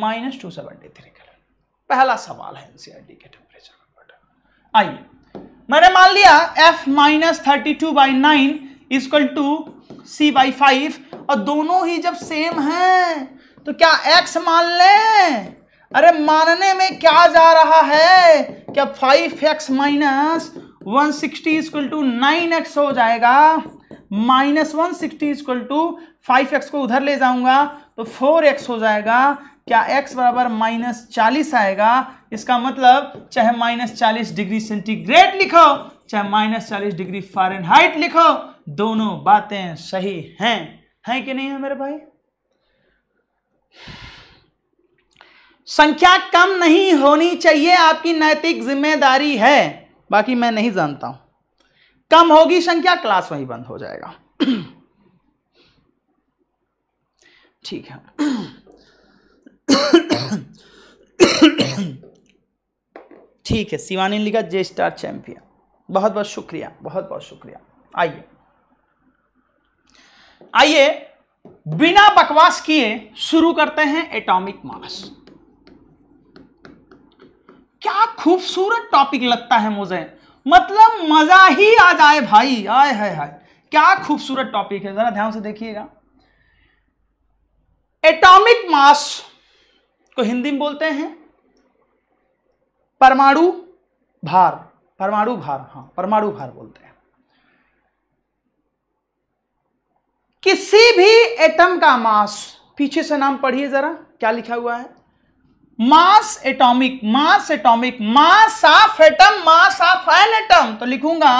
माइनस टू सेवेंटी थ्री पहला सवाल है एनसीआरटी e के टेम्परेचर आइए मैंने मान लिया F minus thirty two by nine is equal to C by five और दोनों ही जब सेम हैं तो क्या एक्स मान लें अरे मानने में क्या जा रहा है क्या five X minus one sixty is equal to nine X हो जाएगा minus one sixty is equal to five X को उधर ले जाऊंगा तो फोर एक्स हो जाएगा क्या x बराबर माइनस चालीस आएगा इसका मतलब चाहे माइनस चालीस डिग्री सेंटीग्रेड लिखो चाहे माइनस चालीस डिग्री फारेनहाइट लिखो दोनों बातें सही हैं हैं कि नहीं है मेरे भाई संख्या कम नहीं होनी चाहिए आपकी नैतिक जिम्मेदारी है बाकी मैं नहीं जानता हूं कम होगी संख्या क्लास वहीं बंद हो जाएगा ठीक है ठीक है शिवानी ने लिखा जे स्टार चैंपियन बहुत बहुत शुक्रिया बहुत बहुत शुक्रिया आइए आइए बिना बकवास किए शुरू करते हैं एटॉमिक मास क्या खूबसूरत टॉपिक लगता है मुझे मतलब मजा ही आ जाए भाई आय हाय हाय क्या खूबसूरत टॉपिक है जरा ध्यान से देखिएगा एटॉमिक मास को हिंदी में बोलते हैं परमाणु भार परमाणु भार हां परमाणु भार बोलते हैं किसी भी एटम का मास पीछे से नाम पढ़िए जरा क्या लिखा हुआ है mass atomic mass atomic mass of atom mass of an atom तो लिखूंगा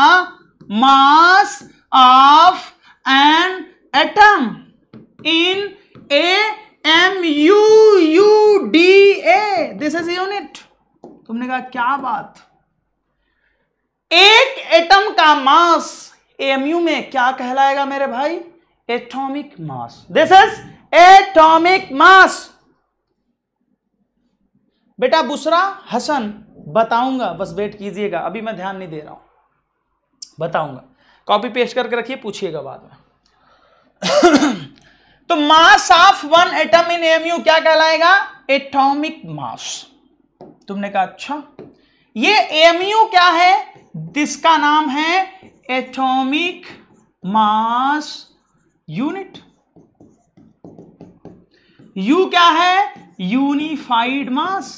mass of an atom in A M U U D A this is unit तुमने कहा क्या बात एक एटम का मास एमयू में क्या कहलाएगा मेरे भाई atomic mass this is atomic mass बेटा बुसरा हसन बताऊंगा बस वेट कीजिएगा अभी मैं ध्यान नहीं दे रहा हूं बताऊंगा कॉपी पेस्ट करके रखिए पूछिएगा बाद में तो mass of one atom in amu क्या कहलाएगा एटॉमिक मास तुमने कहा अच्छा ये एमयू क्या है जिसका नाम है एटॉमिक मास यूनिट यू क्या है यूनिफाइड मास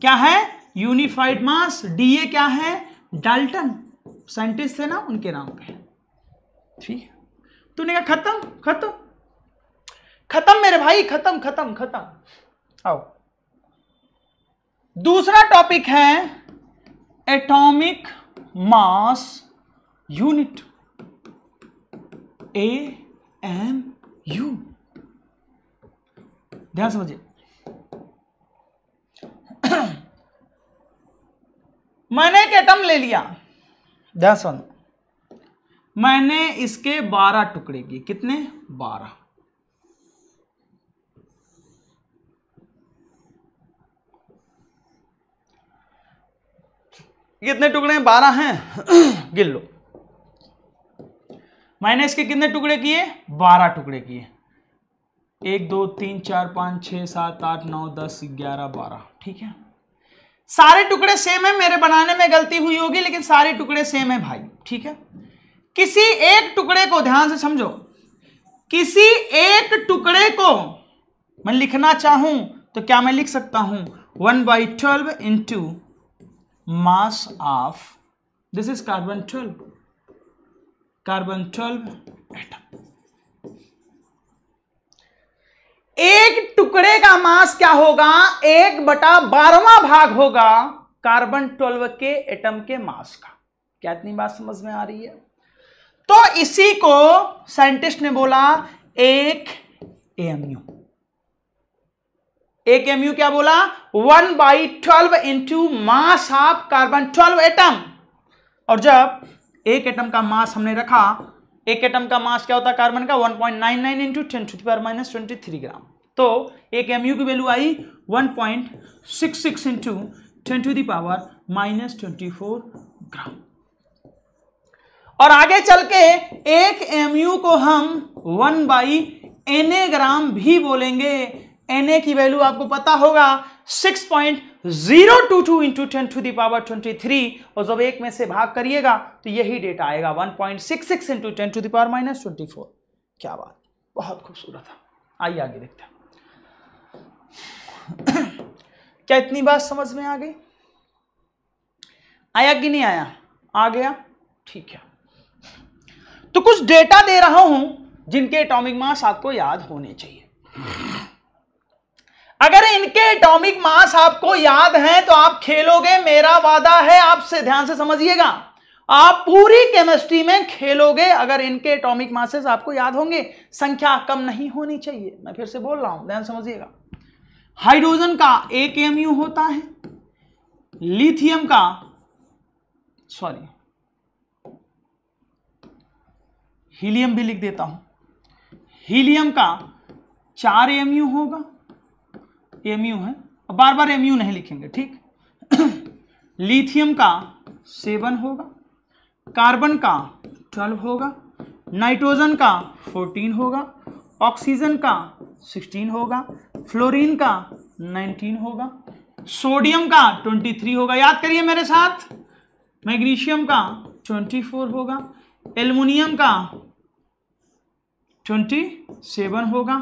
क्या है यूनिफाइड मास डीए क्या है डाल्टन साइंटिस्ट थे ना उनके नाम पे ठीक है तूने कहा खत्म खत्म खत्म मेरे भाई खत्म खत्म खत्म आओ दूसरा टॉपिक है atomic mass unit A M U ध्यान समझिए मैंने एक एटम ले लिया ध्यान सुन मैंने इसके बारह टुकड़े किए कितने बारह कितने टुकड़े हैं बारह हैं गिन लो मैंने इसके कितने टुकड़े किए बारह टुकड़े किए एक दो तीन चार पाँच छः सात आठ नौ दस ग्यारह बारह ठीक है सारे टुकड़े सेम है मेरे बनाने में गलती हुई होगी लेकिन सारे टुकड़े सेम है भाई ठीक है किसी एक टुकड़े को ध्यान से समझो किसी एक टुकड़े को मैं लिखना चाहूं तो क्या मैं लिख सकता हूं one by twelve into mass of this is carbon twelve carbon twelve atom एक टुकड़े का मास क्या होगा एक बटा बारहवा भाग होगा कार्बन ट्वेल्व के एटम के मास का क्या इतनी बात समझ में आ रही है तो इसी को साइंटिस्ट ने बोला एक एमयू एक एमयू क्या बोला one by twelve into mass of carbon twelve atom और जब एक एटम का मास हमने रखा एक एटम का मास क्या होता है कार्बन का one point nine nine into ten to power minus twenty three gram तो एक एमयू की वैल्यू आई one point six six into ten to the power minus twenty four gram और आगे चल के एक एम यू को हम one by N A gram भी बोलेंगे एन की वैल्यू आपको पता होगा six point zero two two into ten to the power twenty three और जब एक में से भाग करिएगा तो यही डेटा आएगा one point six six into ten to the power minus twenty four क्या बात बहुत खूबसूरत है आइए आगे देखते हैं क्या इतनी बात समझ में आ गई आया कि नहीं आया आ गया ठीक है तो कुछ डेटा दे रहा हूं जिनके एटॉमिक मास आपको याद होने चाहिए अगर इनके एटॉमिक मास आपको याद हैं तो आप खेलोगे मेरा वादा है आपसे ध्यान से समझिएगा आप पूरी केमिस्ट्री में खेलोगे अगर इनके एटॉमिक मासेस आपको याद होंगे संख्या कम नहीं होनी चाहिए मैं फिर से बोल रहा हूं ध्यान समझिएगा हाइड्रोजन का एक एमयू होता है लिथियम का सॉरी हीलियम भी लिख देता हूं हीलियम का चार एम यू होगा एम यू है बार बार एम यू नहीं लिखेंगे ठीक लिथियम का सेवन होगा कार्बन का ट्वेल्व होगा नाइट्रोजन का फोर्टीन होगा ऑक्सीजन का सिक्सटीन होगा फ्लोरीन का नाइनटीन होगा सोडियम का ट्वेंटी थ्री होगा याद करिए मेरे साथ मैग्नीशियम का ट्वेंटी फोर होगा एल्युमिनियम का ट्वेंटी सेवन होगा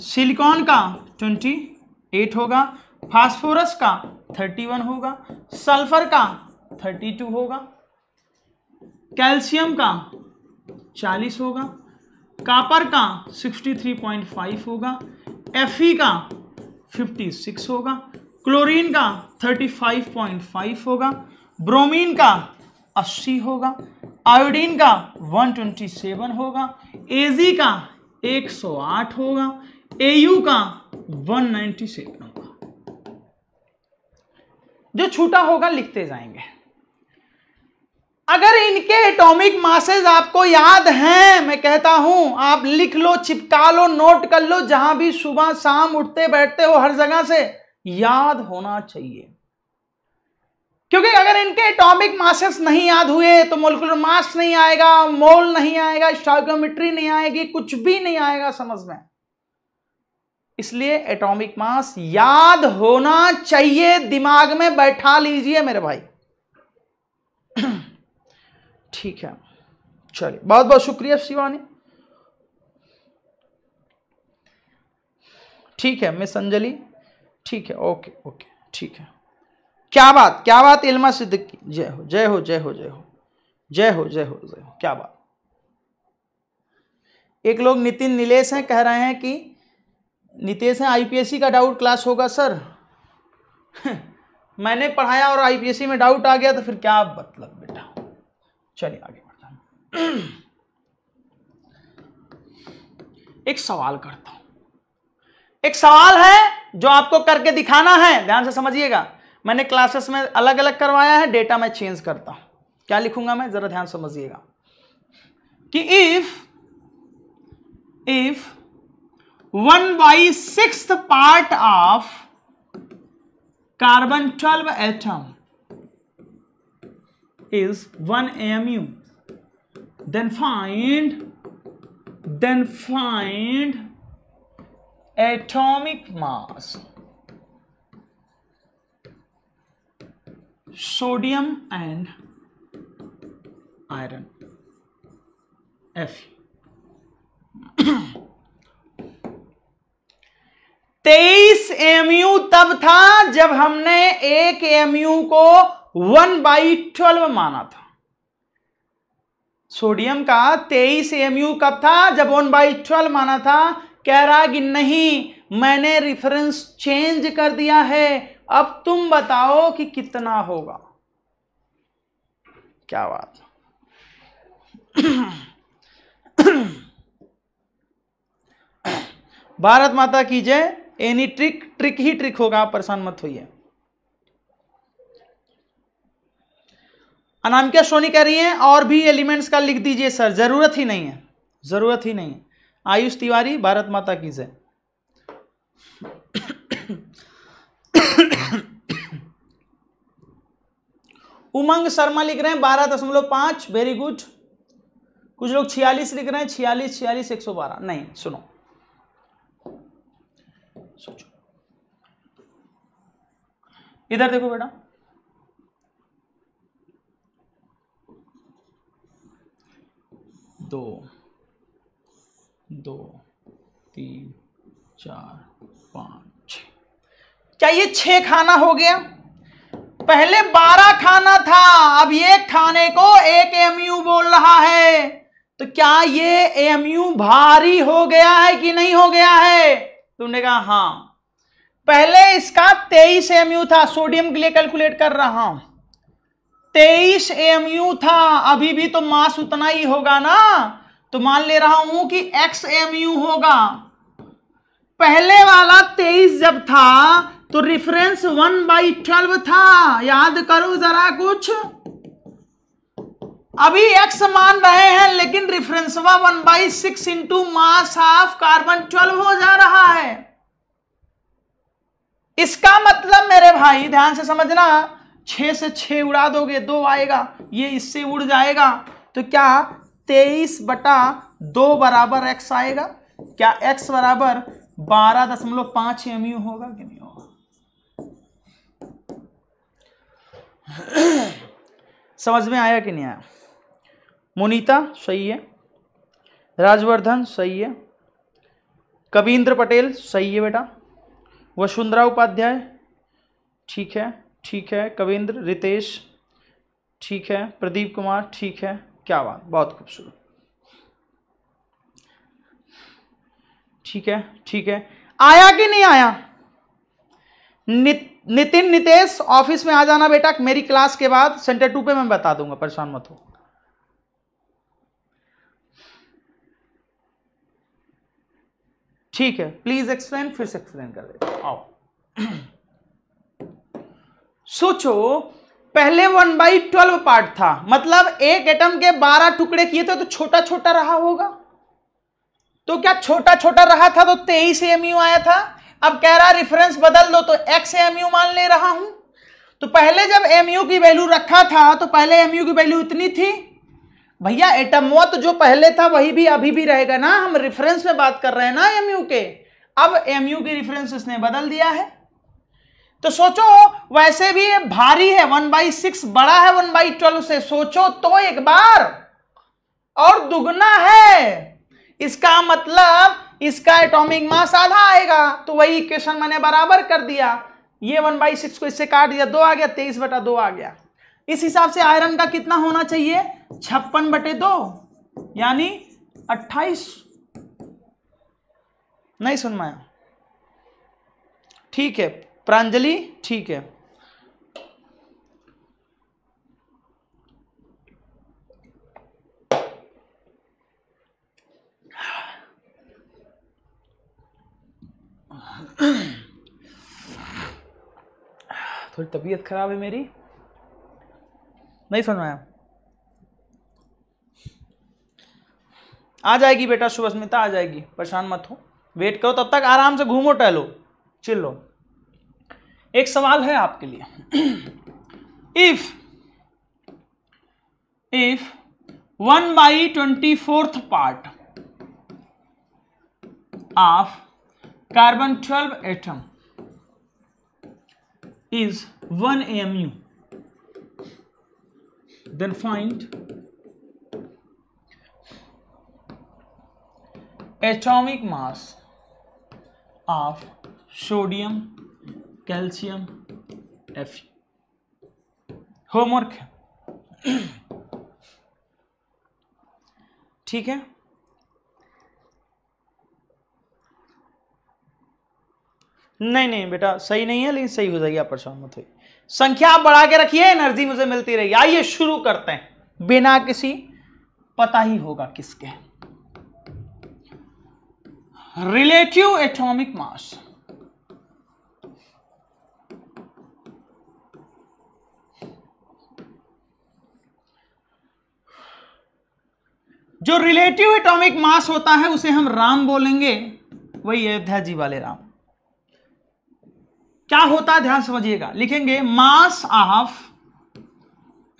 सिलिकॉन का ट्वेंटी एट होगा फास्फोरस का थर्टी वन होगा सल्फर का थर्टी टू होगा कैल्शियम का चालीस होगा कापर का सिक्सटी थ्री पॉइंट फाइव होगा एफ ई का फिफ्टी सिक्स होगा क्लोरीन का थर्टी फाइव पॉइंट फाइव होगा ब्रोमीन का अस्सी होगा आयोडीन का 127 होगा एजी का 108 होगा एयू का 197 होगा जो छूटा होगा लिखते जाएंगे अगर इनके एटॉमिक मासेज आपको याद हैं मैं कहता हूं आप लिख लो चिपका लो नोट कर लो जहां भी सुबह शाम उठते बैठते हो हर जगह से याद होना चाहिए क्योंकि अगर इनके एटॉमिक मासेस नहीं याद हुए तो मोलिकुलर मास नहीं आएगा मोल नहीं आएगा स्टॉकियोमेट्री नहीं आएगी कुछ भी नहीं आएगा समझ में इसलिए एटॉमिक मास याद होना चाहिए दिमाग में बैठा लीजिए मेरे भाई ठीक है चलिए बहुत बहुत शुक्रिया शिवानी ठीक है मिस अंजलि ठीक है ओके ओके ठीक है क्या बात क्या बात इल्मा सिद्दीकी जय हो जय हो जय हो जय हो जय हो जय हो जय हो क्या बात एक लोग नितिन नीलेश हैं कह रहे हैं कि नितेश हैं आईपीएससी का डाउट क्लास होगा सर मैंने पढ़ाया और आईपीएससी में डाउट आ गया तो फिर क्या मतलब बेटा चलिए आगे बढ़ता हूँ एक सवाल करता हूं एक सवाल है जो आपको करके दिखाना है ध्यान से समझिएगा मैंने क्लासेस में अलग अलग करवाया है डेटा मैं चेंज करता हूं क्या लिखूंगा मैं जरा ध्यान समझिएगा कि if if one by six part of carbon twelve atom is one M U then find then find atomic mass sodium and iron F तेईस एम तब था जब हमने एक एम को वन बाई ट्वेल्व माना था सोडियम का तेईस एम कब था जब वन बाई ट्वेल्व माना था कह रहा कि नहीं मैंने रेफरेंस चेंज कर दिया है अब तुम बताओ कि कितना होगा क्या बात भारत माता की जय एनी ट्रिक ट्रिक ही ट्रिक होगा आप परेशान मत होइए अनामिका सोनी कह रही है और भी एलिमेंट्स का लिख दीजिए सर जरूरत ही नहीं है जरूरत ही नहीं है आयुष तिवारी भारत माता की जय उमंग शर्मा लिख रहे हैं बारह दशमलव पाँच वेरी गुड कुछ लोग छियालीस लिख रहे हैं छियालीस छियालीस एक सौ बारह नहीं सुनो सोचो इधर देखो बेटा दो दो तीन चार पाँच क्या ये छः खाना हो गया पहले बारह खाना था अब ये खाने को एक एमयू बोल रहा है तो क्या ये एमयू भारी हो गया है कि नहीं हो गया है तुमने कहा हां पहले इसका तेईस एमयू था सोडियम के लिए कैलकुलेट कर रहा हूं तेईस एमयू था अभी भी तो मास उतना ही होगा ना तो मान ले रहा हूं कि एक्स एमयू होगा पहले वाला तेईस जब था तो रेफरेंस वन बाई ट्वेल्व था याद करो जरा कुछ अभी एक्स मान रहे हैं लेकिन reference one by six into mass of carbon twelve हो जा रहा है इसका मतलब मेरे भाई ध्यान से समझना छ से छ उड़ा दोगे दो आएगा ये इससे उड़ जाएगा तो क्या तेईस बटा दो बराबर एक्स आएगा क्या एक्स बराबर बारह दशमलव पांच एमयू होगा कि नहीं समझ में आया कि नहीं आया मुनीता सही है राजवर्धन सही है कवींद्र पटेल सही है बेटा वसुंधरा उपाध्याय ठीक है ठीक है कविंद्र रितेश ठीक है प्रदीप कुमार ठीक है क्या बात बहुत खूबसूरत ठीक है ठीक है आया कि नहीं आया नित्य नितिन नितेश ऑफिस में आ जाना बेटा मेरी क्लास के बाद सेंटर टू पे मैं बता दूंगा परेशान मत हो ठीक है प्लीज एक्सप्लेन फिर से एक्सप्लेन कर देते आओ सोचो पहले वन बाई ट्वेल्व पार्ट था मतलब एक एटम के बारह टुकड़े किए थे तो छोटा छोटा रहा होगा तो क्या छोटा छोटा रहा था तो तेईस एमयू आया था अब कह रहा रेफरेंस बदल दो तो एक्स एम यू मान ले रहा हूं तो पहले जब एम यू की वैल्यू रखा था तो पहले एम यू की वैल्यू इतनी थी भैया तो जो पहले था वही भी अभी भी रहेगा ना हम रेफरेंस में बात कर रहे हैं ना एम यू के अब एम यू की रेफरेंस इसने बदल दिया है तो सोचो वैसे भी ये भारी है वन बाई सिक्स बड़ा है वन बाई ट्वेल्व से सोचो तो एक बार और दुगना है इसका मतलब इसका एटॉमिक मास आधा आएगा तो वही इक्वेशन मैंने बराबर कर दिया ये वन बाई सिक्स को इससे काट दिया दो आ गया तेईस बटा दो आ गया इस हिसाब से आयरन का कितना होना चाहिए छप्पन बटे दो यानी अट्ठाईस नहीं सुन मैं ठीक है प्रांजलि ठीक है थोड़ी तबीयत ख़राब है मेरी नहीं सुन आया आ जाएगी बेटा सुभस्मिता आ जाएगी परेशान मत हो वेट करो तब तक आराम से घूमो टहलो चिल्लो एक सवाल है आपके लिए if if one by twenty fourth part of carbon twelve atom is one M U then find atomic mass of sodium calcium F homework है ठीक है नहीं नहीं बेटा सही नहीं है लेकिन सही हो जाएगी आप परेशान मत होइए संख्या आप बढ़ा के रखिए एनर्जी मुझे मिलती रही आइए शुरू करते हैं बिना किसी पता ही होगा किसके रिलेटिव एटॉमिक मास जो रिलेटिव एटॉमिक मास होता है उसे हम राम बोलेंगे वही अयोध्या जी वाले राम क्या होता है ध्यान समझिएगा लिखेंगे मास ऑफ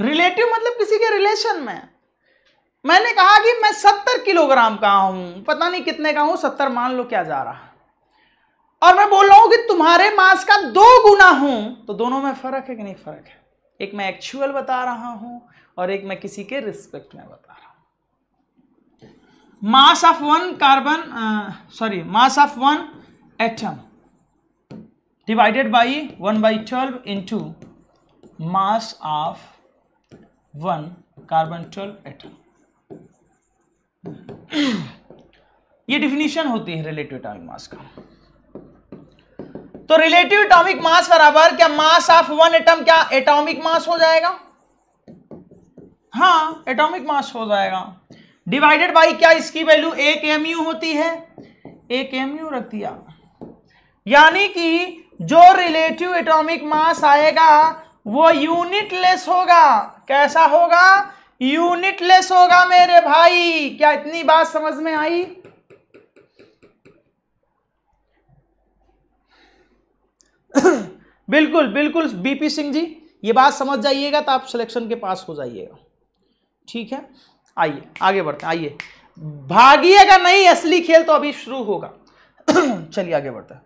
रिलेटिव मतलब किसी के रिलेशन में मैंने कहा कि मैं सत्तर किलोग्राम का हूं पता नहीं कितने का हूं सत्तर मान लो क्या जा रहा और मैं बोल रहा हूं कि तुम्हारे मास का दो गुना हूं तो दोनों में फर्क है कि नहीं फर्क है एक मैं एक्चुअल बता रहा हूं और एक मैं किसी के रिस्पेक्ट में बता रहा हूं mass of one carbon sorry mass of one atom divided by one by twelve into mass of one carbon twelve atom ये डिफिनीशन होती है रिलेटिव एटॉमिक मास का तो रिलेटिव एटॉमिक मास बराबर क्या मास ऑफ वन एटम क्या atomic mass हो जाएगा हाँ एटॉमिक मास हो जाएगा डिवाइडेड बाई क्या इसकी वैल्यू एक एमयू होती है एक एमयू रख दिया यानी कि जो रिलेटिव एटॉमिक मास आएगा वो यूनिटलेस होगा कैसा होगा यूनिटलेस होगा मेरे भाई क्या इतनी बात समझ में आई बिल्कुल बिल्कुल बीपी सिंह जी ये बात समझ जाइएगा तो आप सिलेक्शन के पास हो जाइएगा ठीक है आइए आगे बढ़ते आइए भागिएगा नहीं असली खेल तो अभी शुरू होगा चलिए आगे बढ़ते हैं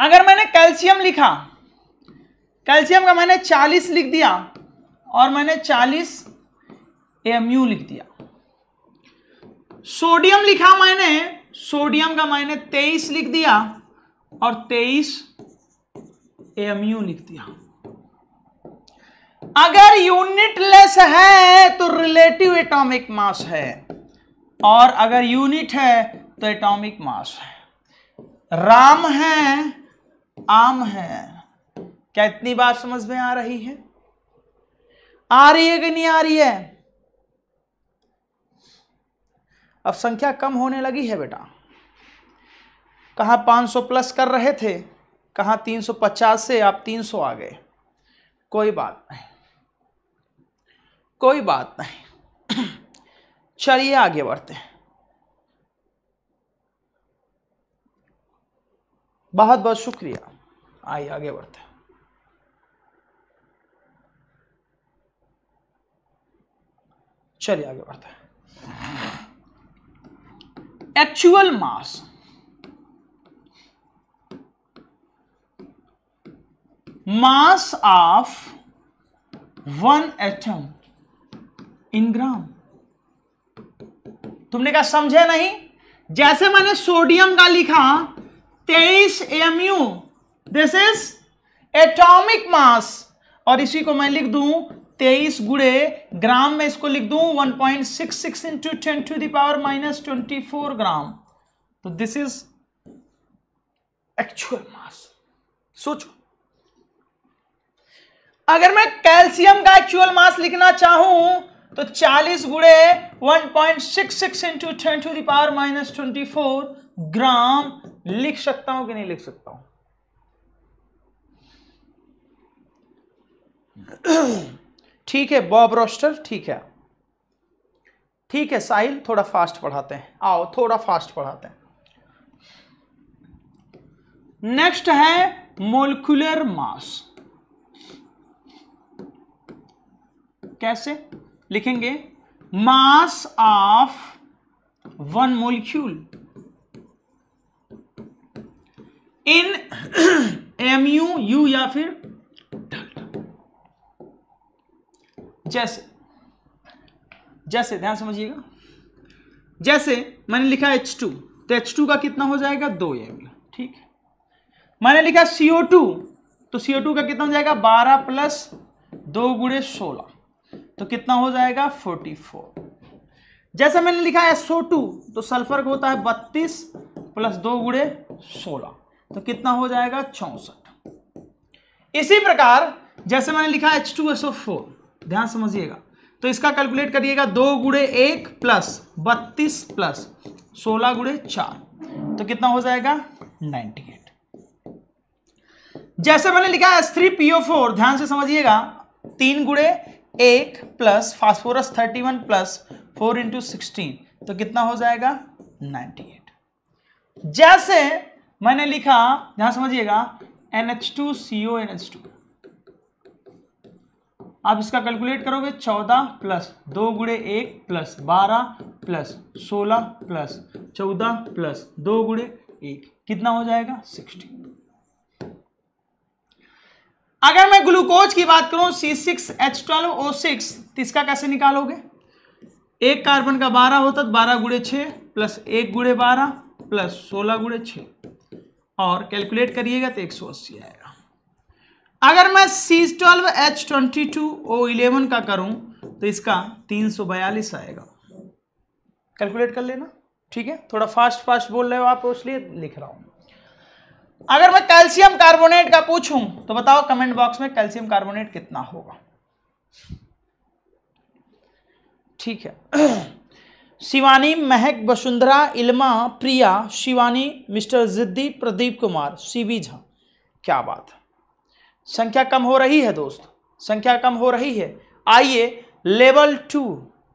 अगर मैंने कैल्शियम लिखा कैल्शियम का मैंने 40 लिख दिया और मैंने 40 एम यू लिख दिया सोडियम लिखा मैंने सोडियम का मैंने 23 लिख दिया और 23 एम यू लिख दिया अगर यूनिट लेस है तो रिलेटिव एटॉमिक मास है और अगर यूनिट है तो एटॉमिक मास है राम है आम है क्या इतनी बात समझ में आ रही है आ रही है कि नहीं आ रही है अब संख्या कम होने लगी है बेटा कहा 500 प्लस कर रहे थे कहा 350 से आप 300 आ गए कोई बात नहीं कोई बात नहीं चलिए आगे बढ़ते हैं बहुत बहुत शुक्रिया आइए आगे बढ़ते हैं चलिए आगे बढ़ते हैं actual mass mass of one atom in gram तुमने क्या समझे नहीं जैसे मैंने सोडियम का लिखा तेईस amu this is atomic mass और इसी को मैं लिख दूं तेईस गुड़े ग्राम में इसको लिख दूं 1.66 point six six into ten to the power minus twenty four gram तो दिस इज एक्चुअल मास सोचो अगर मैं कैल्शियम का एक्चुअल मास लिखना चाहूं तो 40 गुड़े 1.66 point six six into ten to the power minus twenty four gram लिख सकता हूं कि नहीं लिख सकता हूं ठीक है बॉब रोस्टर ठीक है ठीक है साहिल थोड़ा फास्ट पढ़ाते हैं आओ थोड़ा फास्ट पढ़ाते हैं नेक्स्ट है मोलिकुलर मास कैसे लिखेंगे mass of one molecule in M U U या फिर जैसे जैसे ध्यान समझिएगा जैसे मैंने लिखा एच टू तो एच टू का कितना हो जाएगा दो एम ठीक है मैंने लिखा सीओ टू तो सीओ टू का कितना हो जाएगा बारह प्लस दो गुड़े सोलह तो कितना हो जाएगा फोर्टी फोर जैसे मैंने लिखा है सो टू तो सल्फर का होता है बत्तीस प्लस दो गुड़े सोलह तो कितना हो जाएगा चौसठ इसी प्रकार जैसे मैंने लिखा एच टू एसओ फोर ध्यान समझिएगा तो इसका कैलकुलेट करिएगा दो गुड़े एक प्लस बत्तीस प्लस सोलह गुड़े चार तो कितना हो जाएगा नाइनटी एट जैसे मैंने लिखा एस थ्री पीओ फोर ध्यान से समझिएगा तीन गुड़े एक plus phosphorus thirty one plus four into sixteen तो कितना हो जाएगा नाइनटी एट जैसे मैंने लिखा ध्यान समझिएगा N H two CO N H two आप इसका कैलकुलेट करोगे चौदह प्लस दो गुड़े एक प्लस बारह प्लस सोलह प्लस चौदह प्लस दो गुड़े एक कितना हो जाएगा सिक्सटी अगर मैं ग्लूकोज की बात करूं C six H twelve O six तो इसका कैसे निकालोगे एक कार्बन का बारह होता तो बारह गुड़े छः प्लस एक गुड़े बारह प्लस सोलह गुड़े छः और कैलकुलेट करिएगा तो एक सौ अस्सी आएगा अगर मैं C twelve H twenty two O eleven का करूं तो इसका तीन सौ बयालीस आएगा कैलकुलेट कर लेना ठीक है थोड़ा फास्ट फास्ट बोल रहे हो आप इसलिए लिख रहा हूं अगर मैं कैल्शियम कार्बोनेट का पूछूं तो बताओ कमेंट बॉक्स में कैल्शियम कार्बोनेट कितना होगा ठीक है शिवानी महक वसुंधरा इलमा प्रिया शिवानी मिस्टर जिद्दी प्रदीप कुमार सीवी झा क्या बात है संख्या कम हो रही है दोस्त संख्या कम हो रही है आइए लेवल टू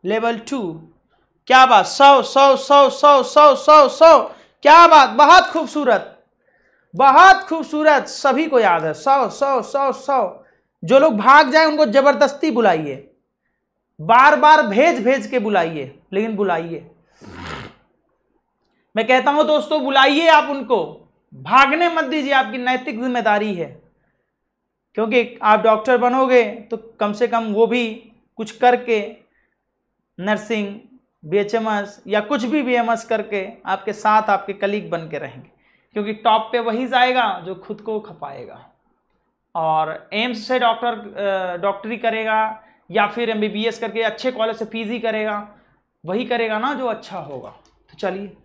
लेवल टू क्या बात सौ सौ सौ सौ सौ सौ सौ क्या बात बहुत खूबसूरत बहुत खूबसूरत सभी को याद है सौ सौ सौ सौ जो लोग भाग जाए उनको जबरदस्ती बुलाइए बार बार भेज भेज के बुलाइए लेकिन बुलाइए मैं कहता हूं दोस्तों बुलाइए आप उनको भागने मत दीजिए आपकी नैतिक जिम्मेदारी है क्योंकि आप डॉक्टर बनोगे तो कम से कम वो भी कुछ करके नर्सिंग बी या कुछ भी बी करके आपके साथ आपके कलीग बन के रहेंगे क्योंकि टॉप पे वही जाएगा जो खुद को खपाएगा और एम्स से डॉक्टर डॉक्टरी करेगा या फिर एम करके अच्छे कॉलेज से पी करेगा वही करेगा ना जो अच्छा होगा तो चलिए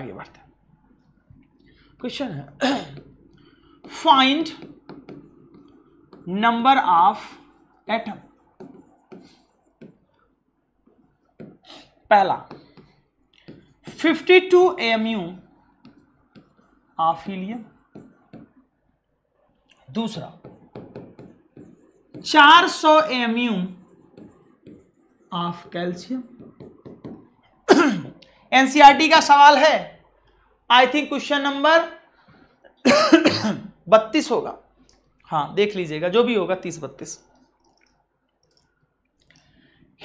आगे बढ़ते क्वेश्चन है फाइंड नंबर ऑफ एटम पहला 52 two M U of helium दूसरा 400 सौ M U of calcium NCERT का सवाल है आई थिंक क्वेश्चन नंबर बत्तीस होगा हाँ देख लीजिएगा जो भी होगा तीस बत्तीस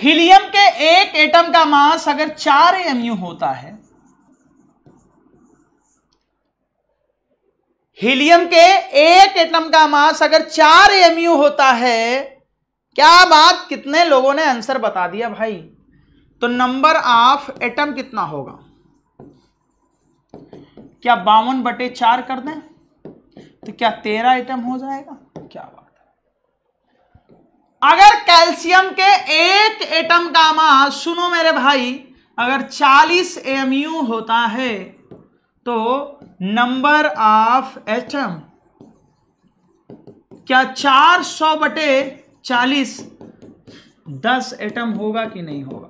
हीलियम के एक एटम का मास अगर चार एम यू होता है हीलियम के एक एटम का मास अगर चार एम यू होता है क्या बात कितने लोगों ने आंसर बता दिया भाई तो नंबर ऑफ एटम कितना होगा क्या बावन बटे चार कर दें तो क्या तेरह आइटम हो जाएगा क्या बात अगर कैल्शियम के एक एटम का मास सुनो मेरे भाई अगर 40 एमयू होता है तो नंबर ऑफ एटम क्या 400 बटे 40 दस एटम होगा कि नहीं होगा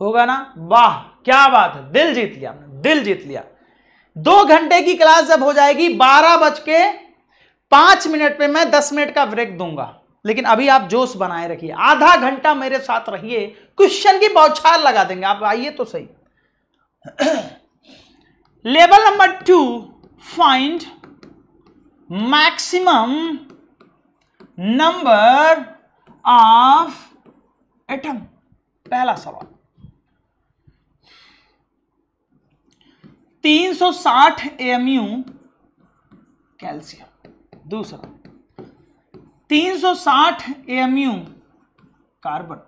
होगा ना वाह क्या बात है दिल जीत लिया दिल जीत लिया दो घंटे की क्लास जब हो जाएगी बारह बज के पांच मिनट पे मैं दस मिनट का ब्रेक दूंगा लेकिन अभी आप जोश बनाए रखिए आधा घंटा मेरे साथ रहिए क्वेश्चन की बौछार लगा देंगे आप आइए तो सही level number two find maximum number of atom पहला सवाल 360 एमयू कैल्शियम दूसरा 360 एमयू कार्बन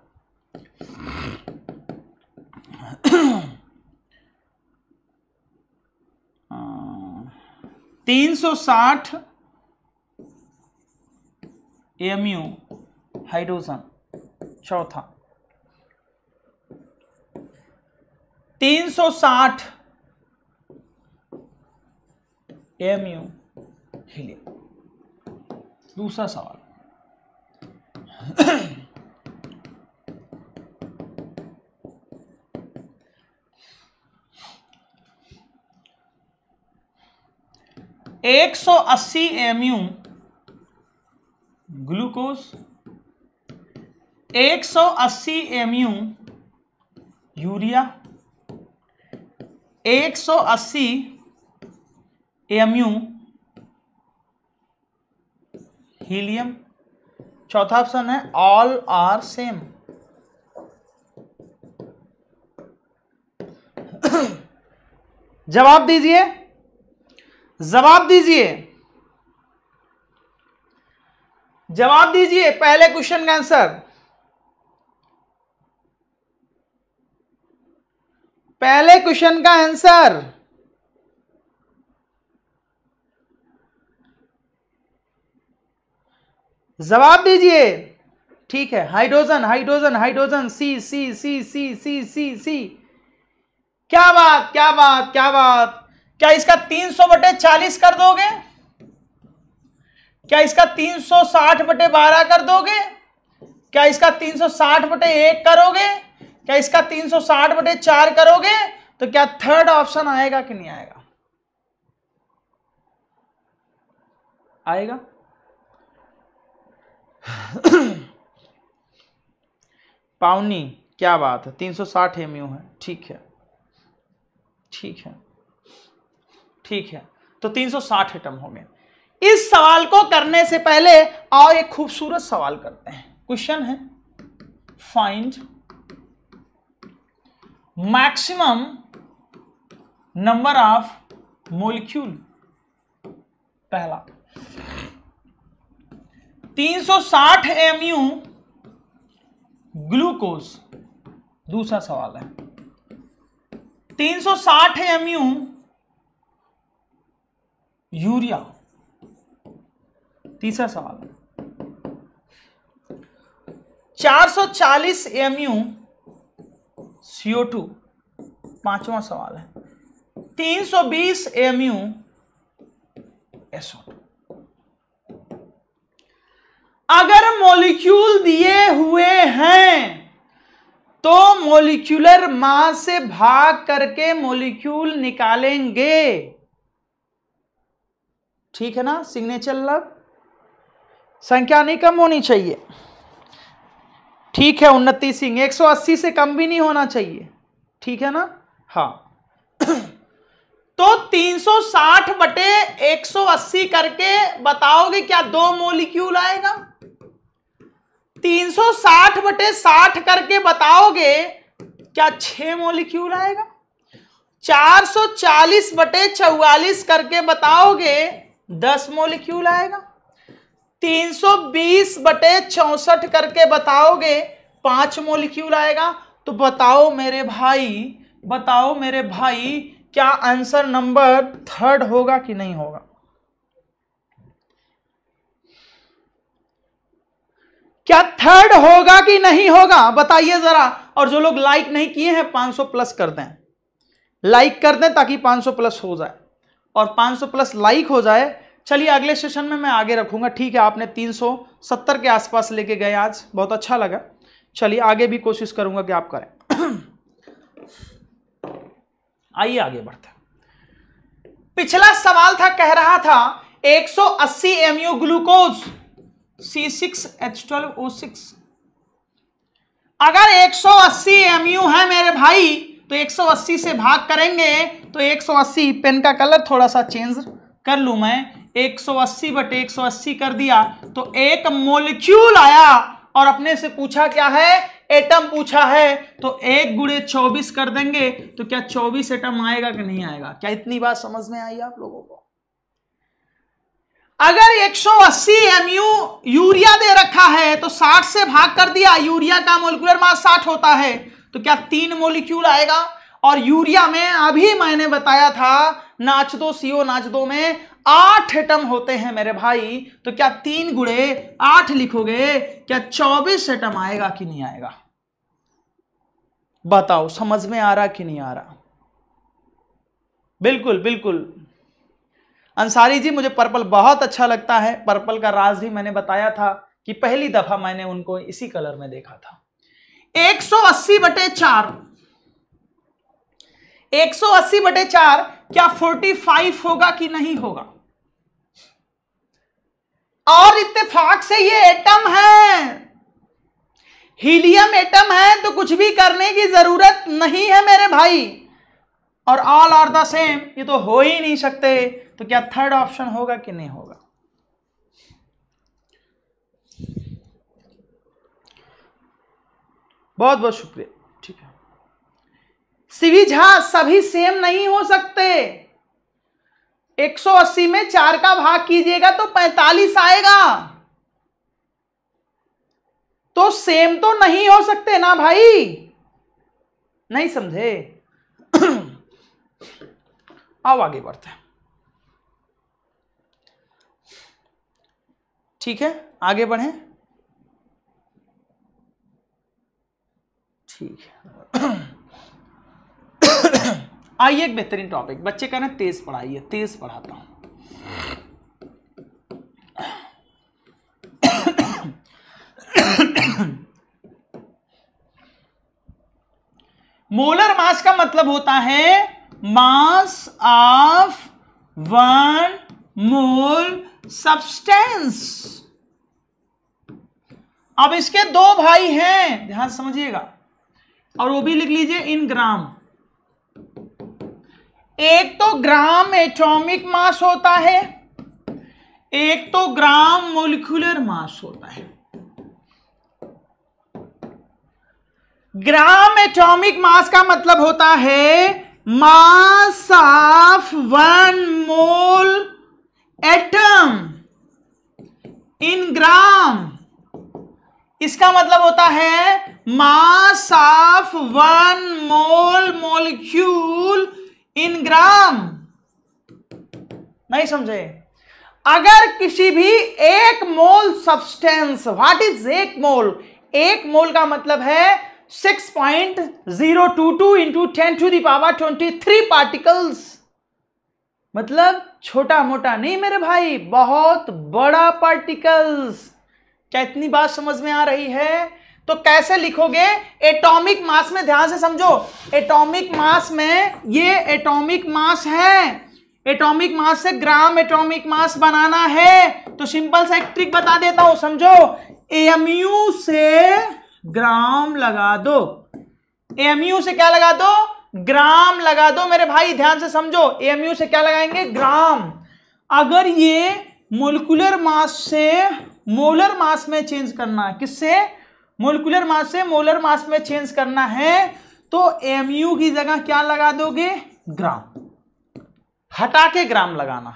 तीन सौ साठ एमयू हाइड्रोजन चौथा तीन सौ साठ एम यू हीलियम दूसरा सवाल एक सौ अस्सी एम यू ग्लूकोज एक सौ अस्सी एम यू यूरिया एक सौ अस्सी एमयू हीलियम चौथा ऑप्शन है ऑल आर सेम जवाब दीजिए जवाब दीजिए जवाब दीजिए पहले क्वेश्चन का आंसर पहले क्वेश्चन का आंसर जवाब दीजिए ठीक है hydrogen hydrogen hydrogen C C C C C C C क्या बात क्या बात क्या बात क्या इसका 300 बटे चालीस कर दोगे क्या इसका 360 बटे बारह कर दोगे क्या इसका 360 बटे एक करोगे क्या इसका 360 बटे चार करोगे तो क्या थर्ड ऑप्शन आएगा कि नहीं आएगा आएगा पाउनी क्या बात है 360 एम यू है ठीक है ठीक है ठीक है तो 360 एटम हो गए इस सवाल को करने से पहले आओ एक खूबसूरत सवाल करते हैं क्वेश्चन है find maximum number of molecule पहला 360 एमयू ग्लूकोज दूसरा सवाल है 360 एमयू यूरिया तीसरा सवाल है 440 एमयू सीओ टू पांचवा सवाल है 320 एमयू एसओ टू अगर मॉलिक्यूल दिए हुए हैं तो मॉलिक्यूलर मास से भाग करके मोलिक्यूल निकालेंगे ठीक है ना सिग्नेचर लव संख्या नहीं कम होनी चाहिए ठीक है उन्नति सिंह 180 से कम भी नहीं होना चाहिए ठीक है ना हाँ तो 360 बटे 180 करके बताओगे क्या दो मोलिक्यूल आएगा तीन सौ साठ बटे साठ करके बताओगे क्या छह मोलिक्यूल आएगा चार सौ चालीस बटे चौवालीस करके बताओगे दस मोलिक्यूल आएगा तीन सौ बीस बटे चौसठ करके बताओगे पांच मोलिक्यूल आएगा तो बताओ मेरे भाई बताओ मेरे भाई क्या आंसर नंबर थर्ड होगा कि नहीं होगा क्या थर्ड होगा कि नहीं होगा बताइए जरा और जो लोग लाइक नहीं किए हैं 500 प्लस कर दें लाइक कर दें ताकि 500 प्लस हो जाए और 500 प्लस लाइक हो जाए चलिए अगले सेशन में मैं आगे रखूंगा ठीक है आपने 370 के आसपास लेके गए आज बहुत अच्छा लगा चलिए आगे भी कोशिश करूंगा कि आप करें आइए आगे बढ़ते पिछला सवाल था कह रहा था 180 सौ MU glucose C six H twelve O six अगर 180 एमयू है मेरे भाई तो 180 से भाग करेंगे तो 180 पेन का कलर थोड़ा सा चेंज कर लू मैं 180 बटे 180 कर दिया तो एक मोलिक्यूल आया और अपने से पूछा क्या है एटम पूछा है तो एक गुड़े चौबीस कर देंगे तो क्या चौबीस एटम आएगा कि नहीं आएगा क्या इतनी बात समझ में आई आप लोगों को अगर 180 एमयू यूरिया दे रखा है तो 60 से भाग कर दिया यूरिया का मोलिकुलर मास 60 होता है तो क्या तीन मोलिक्यूल आएगा और यूरिया में अभी मैंने बताया था नाच दो सीओ नाच दो में आठ एटम होते हैं मेरे भाई तो क्या तीन गुड़े आठ लिखोगे क्या चौबीस एटम आएगा कि नहीं आएगा बताओ समझ में आ रहा कि नहीं आ रहा बिल्कुल बिल्कुल अंसारी जी मुझे पर्पल बहुत अच्छा लगता है पर्पल का राज भी मैंने बताया था कि पहली दफा मैंने उनको इसी कलर में देखा था 180 बटे चार एक सौ अस्सी बटे चार क्या 45 होगा कि नहीं होगा और इत्तेफाक से ये एटम है हीलियम एटम है तो कुछ भी करने की जरूरत नहीं है मेरे भाई और ऑल आर द सेम ये तो हो ही नहीं सकते तो क्या थर्ड ऑप्शन होगा कि नहीं होगा बहुत बहुत शुक्रिया ठीक है सीवी झा सभी सेम नहीं हो सकते 180 में चार का भाग कीजिएगा तो 45 आएगा तो सेम तो नहीं हो सकते ना भाई नहीं समझे आओ आगे बढ़ते हैं ठीक है आगे बढ़े ठीक है आइए एक बेहतरीन टॉपिक बच्चे कह रहे हैं तेज पढ़ाइए तेज पढ़ाता हूं मोलर मास का मतलब होता है mass of one mole substance अब इसके दो भाई हैं ध्यान समझिएगा और वो भी लिख लीजिए इन ग्राम एक तो ग्राम एटॉमिक मास होता है एक तो ग्राम मोलिकुलर मास होता है ग्राम एटॉमिक मास का मतलब होता है mass of one mole atom in gram इसका मतलब होता है mass of one mole molecule in gram नहीं समझे अगर किसी भी एक मोल सब्सटेंस व्हाट इज एक मोल एक मोल का मतलब है 6.022 point zero two two into ten to the power twenty three particles मतलब छोटा मोटा नहीं मेरे भाई बहुत बड़ा पार्टिकल्स क्या इतनी बात समझ में आ रही है तो कैसे लिखोगे एटॉमिक मास में ध्यान से समझो एटॉमिक मास में ये एटॉमिक मास है एटॉमिक मास से ग्राम एटॉमिक मास बनाना है तो सिंपल सा एक ट्रिक बता देता हूं समझो एमयू से ग्राम लगा दो एमयू से क्या लगा दो ग्राम लगा दो मेरे भाई ध्यान से समझो एमयू से क्या लगाएंगे ग्राम अगर ये मोलिकुलर मास से मोलर मास में चेंज करना है किससे मोलिकुलर मास से मोलर मास में चेंज करना है तो एमयू की जगह क्या लगा दोगे ग्राम हटा के ग्राम लगाना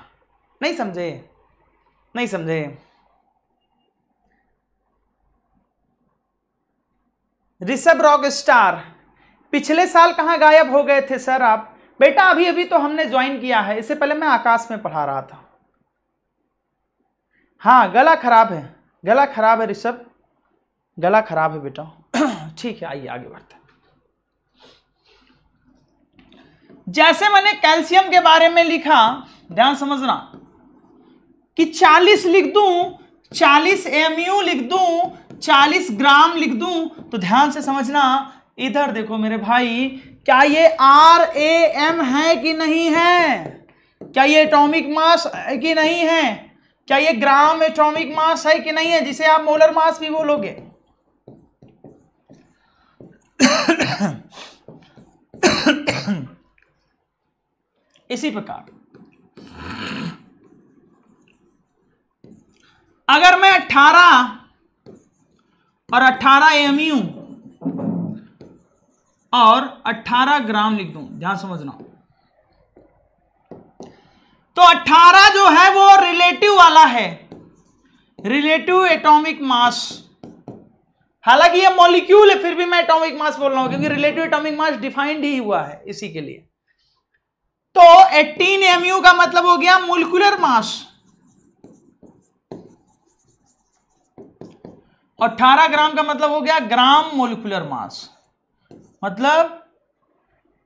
नहीं समझे नहीं समझे ऋषभ रॉक स्टार पिछले साल कहाँ गायब हो गए थे सर आप बेटा अभी अभी तो हमने ज्वाइन किया है इससे पहले मैं आकाश में पढ़ा रहा था हाँ गला खराब है गला खराब है ऋषभ गला खराब है बेटा ठीक है आइए आगे बढ़ते जैसे मैंने कैल्शियम के बारे में लिखा ध्यान समझना कि 40 लिख दू 40 एमयू लिख दू 40 ग्राम लिख दू तो ध्यान से समझना इधर देखो मेरे भाई क्या ये आर ए एम है कि नहीं है क्या ये एटॉमिक मास है कि नहीं है क्या ये ग्राम एटॉमिक मास है कि नहीं है जिसे आप मोलर मास भी बोलोगे इसी प्रकार अगर मैं 18 और 18 एम यू और 18 ग्राम लिख दूं ध्यान समझना तो 18 जो है वो रिलेटिव वाला है रिलेटिव एटॉमिक मास हालांकि ये मॉलिक्यूल है फिर भी मैं एटॉमिक मास बोल रहा हूं क्योंकि रिलेटिव एटॉमिक मास डिफाइंड ही हुआ है इसी के लिए तो 18 एमयू का मतलब हो गया मोलिकुलर मास 18 ग्राम का मतलब हो गया ग्राम मोलिकुलर मास मतलब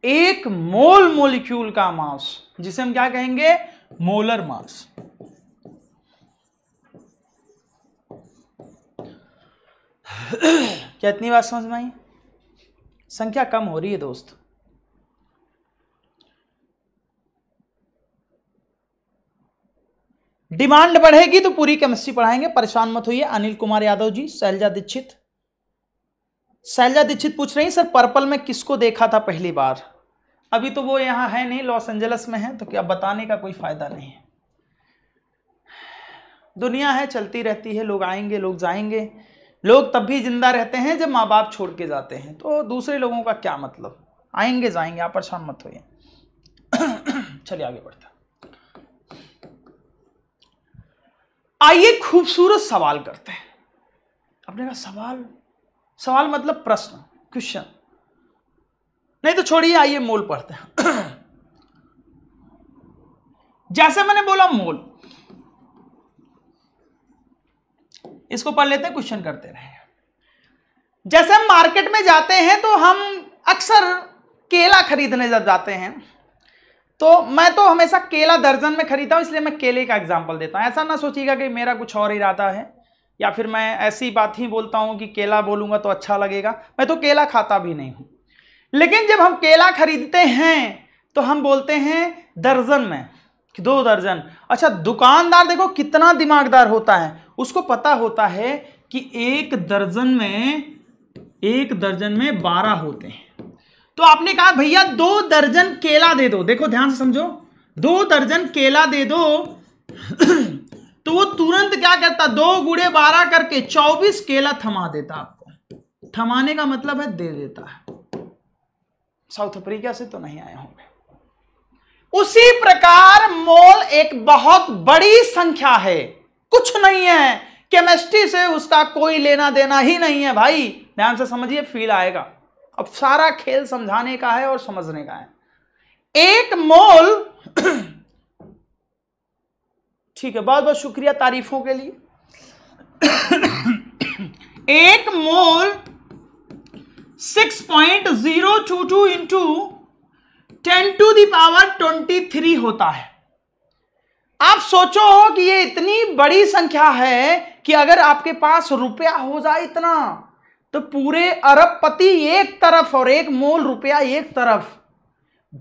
एक मोल मोलिक्यूल का मास जिसे हम क्या कहेंगे मोलर मास क्या इतनी बात समझ में आई संख्या कम हो रही है दोस्त डिमांड बढ़ेगी तो पूरी केमिस्ट्री पढ़ाएंगे परेशान मत होइए अनिल कुमार यादव जी शैलजा दीक्षित शैलजा दीक्षित पूछ रही सर पर्पल में किसको देखा था पहली बार अभी तो वो यहाँ है नहीं लॉस एंजल्स में है तो क्या बताने का कोई फ़ायदा नहीं है दुनिया है चलती रहती है लोग आएंगे लोग जाएंगे लोग तब भी जिंदा रहते हैं जब माँ बाप छोड़ के जाते हैं तो दूसरे लोगों का क्या मतलब आएंगे जाएंगे आप परेशान मत होइए चलिए आगे बढ़ते आइए खूबसूरत सवाल करते हैं अपने का सवाल सवाल मतलब प्रश्न क्वेश्चन नहीं तो छोड़िए आइए मोल पढ़ते हैं जैसे मैंने बोला मोल इसको पढ़ लेते हैं क्वेश्चन करते रहे जैसे हम मार्केट में जाते हैं तो हम अक्सर केला खरीदने जब जाते हैं तो मैं तो हमेशा केला दर्जन में खरीदता हूं इसलिए मैं केले का एग्जाम्पल देता हूं ऐसा ना सोचिएगा कि मेरा कुछ और रहता है या फिर मैं ऐसी बात ही बोलता हूँ कि केला बोलूँगा तो अच्छा लगेगा मैं तो केला खाता भी नहीं हूँ लेकिन जब हम केला खरीदते हैं तो हम बोलते हैं दर्जन में दो दर्जन अच्छा दुकानदार देखो कितना दिमागदार होता है उसको पता होता है कि एक दर्जन में एक दर्जन में बारह होते हैं तो आपने कहा भैया दो दर्जन केला दे दो देखो ध्यान से समझो दो दर्जन केला दे दो तो वो तुरंत क्या करता दो गुड़े बारह करके चौबीस केला थमा देता आपको थमाने का मतलब है दे देता है साउथ अफ्रीका से तो नहीं आए होंगे उसी प्रकार मोल एक बहुत बड़ी संख्या है कुछ नहीं है केमिस्ट्री से उसका कोई लेना देना ही नहीं है भाई ध्यान से समझिए फील आएगा अब सारा खेल समझाने का है और समझने का है एक मोल ठीक है बहुत बहुत शुक्रिया तारीफों के लिए एक mole six point zero two two into ten to the power twenty three होता है आप सोचो हो कि ये इतनी बड़ी संख्या है कि अगर आपके पास रुपया हो जाए इतना तो पूरे अरबपति एक तरफ और एक मोल रुपया एक तरफ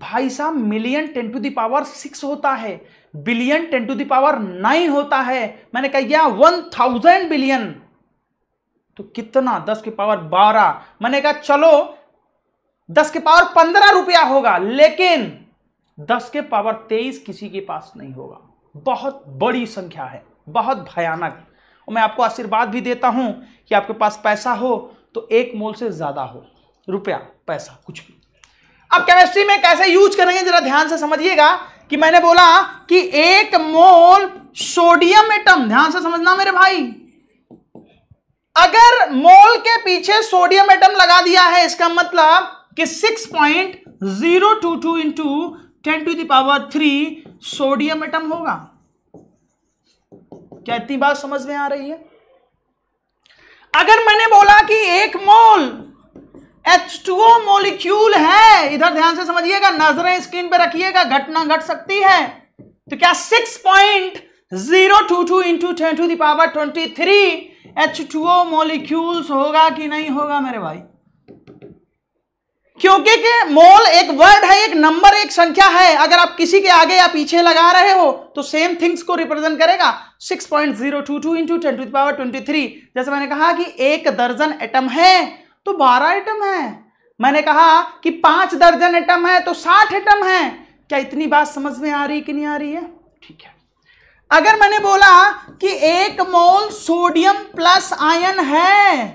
भाई साहब million ten to the power six होता है billion ten to the power nine होता है मैंने कह गया वन थाउजेंड बिलियन तो कितना दस के पावर बारह मैंने कहा चलो दस के पावर पंद्रह रुपया होगा लेकिन दस के पावर तेईस किसी के पास नहीं होगा बहुत बड़ी संख्या है बहुत भयानक और मैं आपको आशीर्वाद भी देता हूं कि आपके पास पैसा हो तो एक मोल से ज्यादा हो रुपया पैसा कुछ भी अब केमिस्ट्री में कैसे यूज करेंगे जरा ध्यान से समझिएगा कि मैंने बोला कि एक मोल सोडियम एटम ध्यान से समझना मेरे भाई अगर मोल के पीछे सोडियम एटम लगा दिया है इसका मतलब कि 6.022 point zero two two into ten to the power three sodium atom होगा क्या इतनी बात समझ में आ रही है अगर मैंने बोला कि एक मोल H2O मॉलिक्यूल है इधर ध्यान से समझिएगा नजरें स्क्रीन पे रखिएगा घटना घट गट सकती है तो क्या six point zero two two into ten to the power twenty three H two O होगा कि नहीं होगा मेरे भाई क्योंकि के मोल एक वर्ड है एक नंबर एक संख्या है अगर आप किसी के आगे या पीछे लगा रहे हो तो सेम थिंग्स को रिप्रेजेंट करेगा 6.022 point zero two two into ten to the power twenty three जैसे मैंने कहा कि एक दर्जन एटम है तो बारह आइटम है मैंने कहा कि पांच दर्जन आइटम है तो साठ आइटम है क्या इतनी बात समझ में आ रही कि नहीं आ रही है ठीक है अगर मैंने बोला कि एक मोल सोडियम प्लस आयन है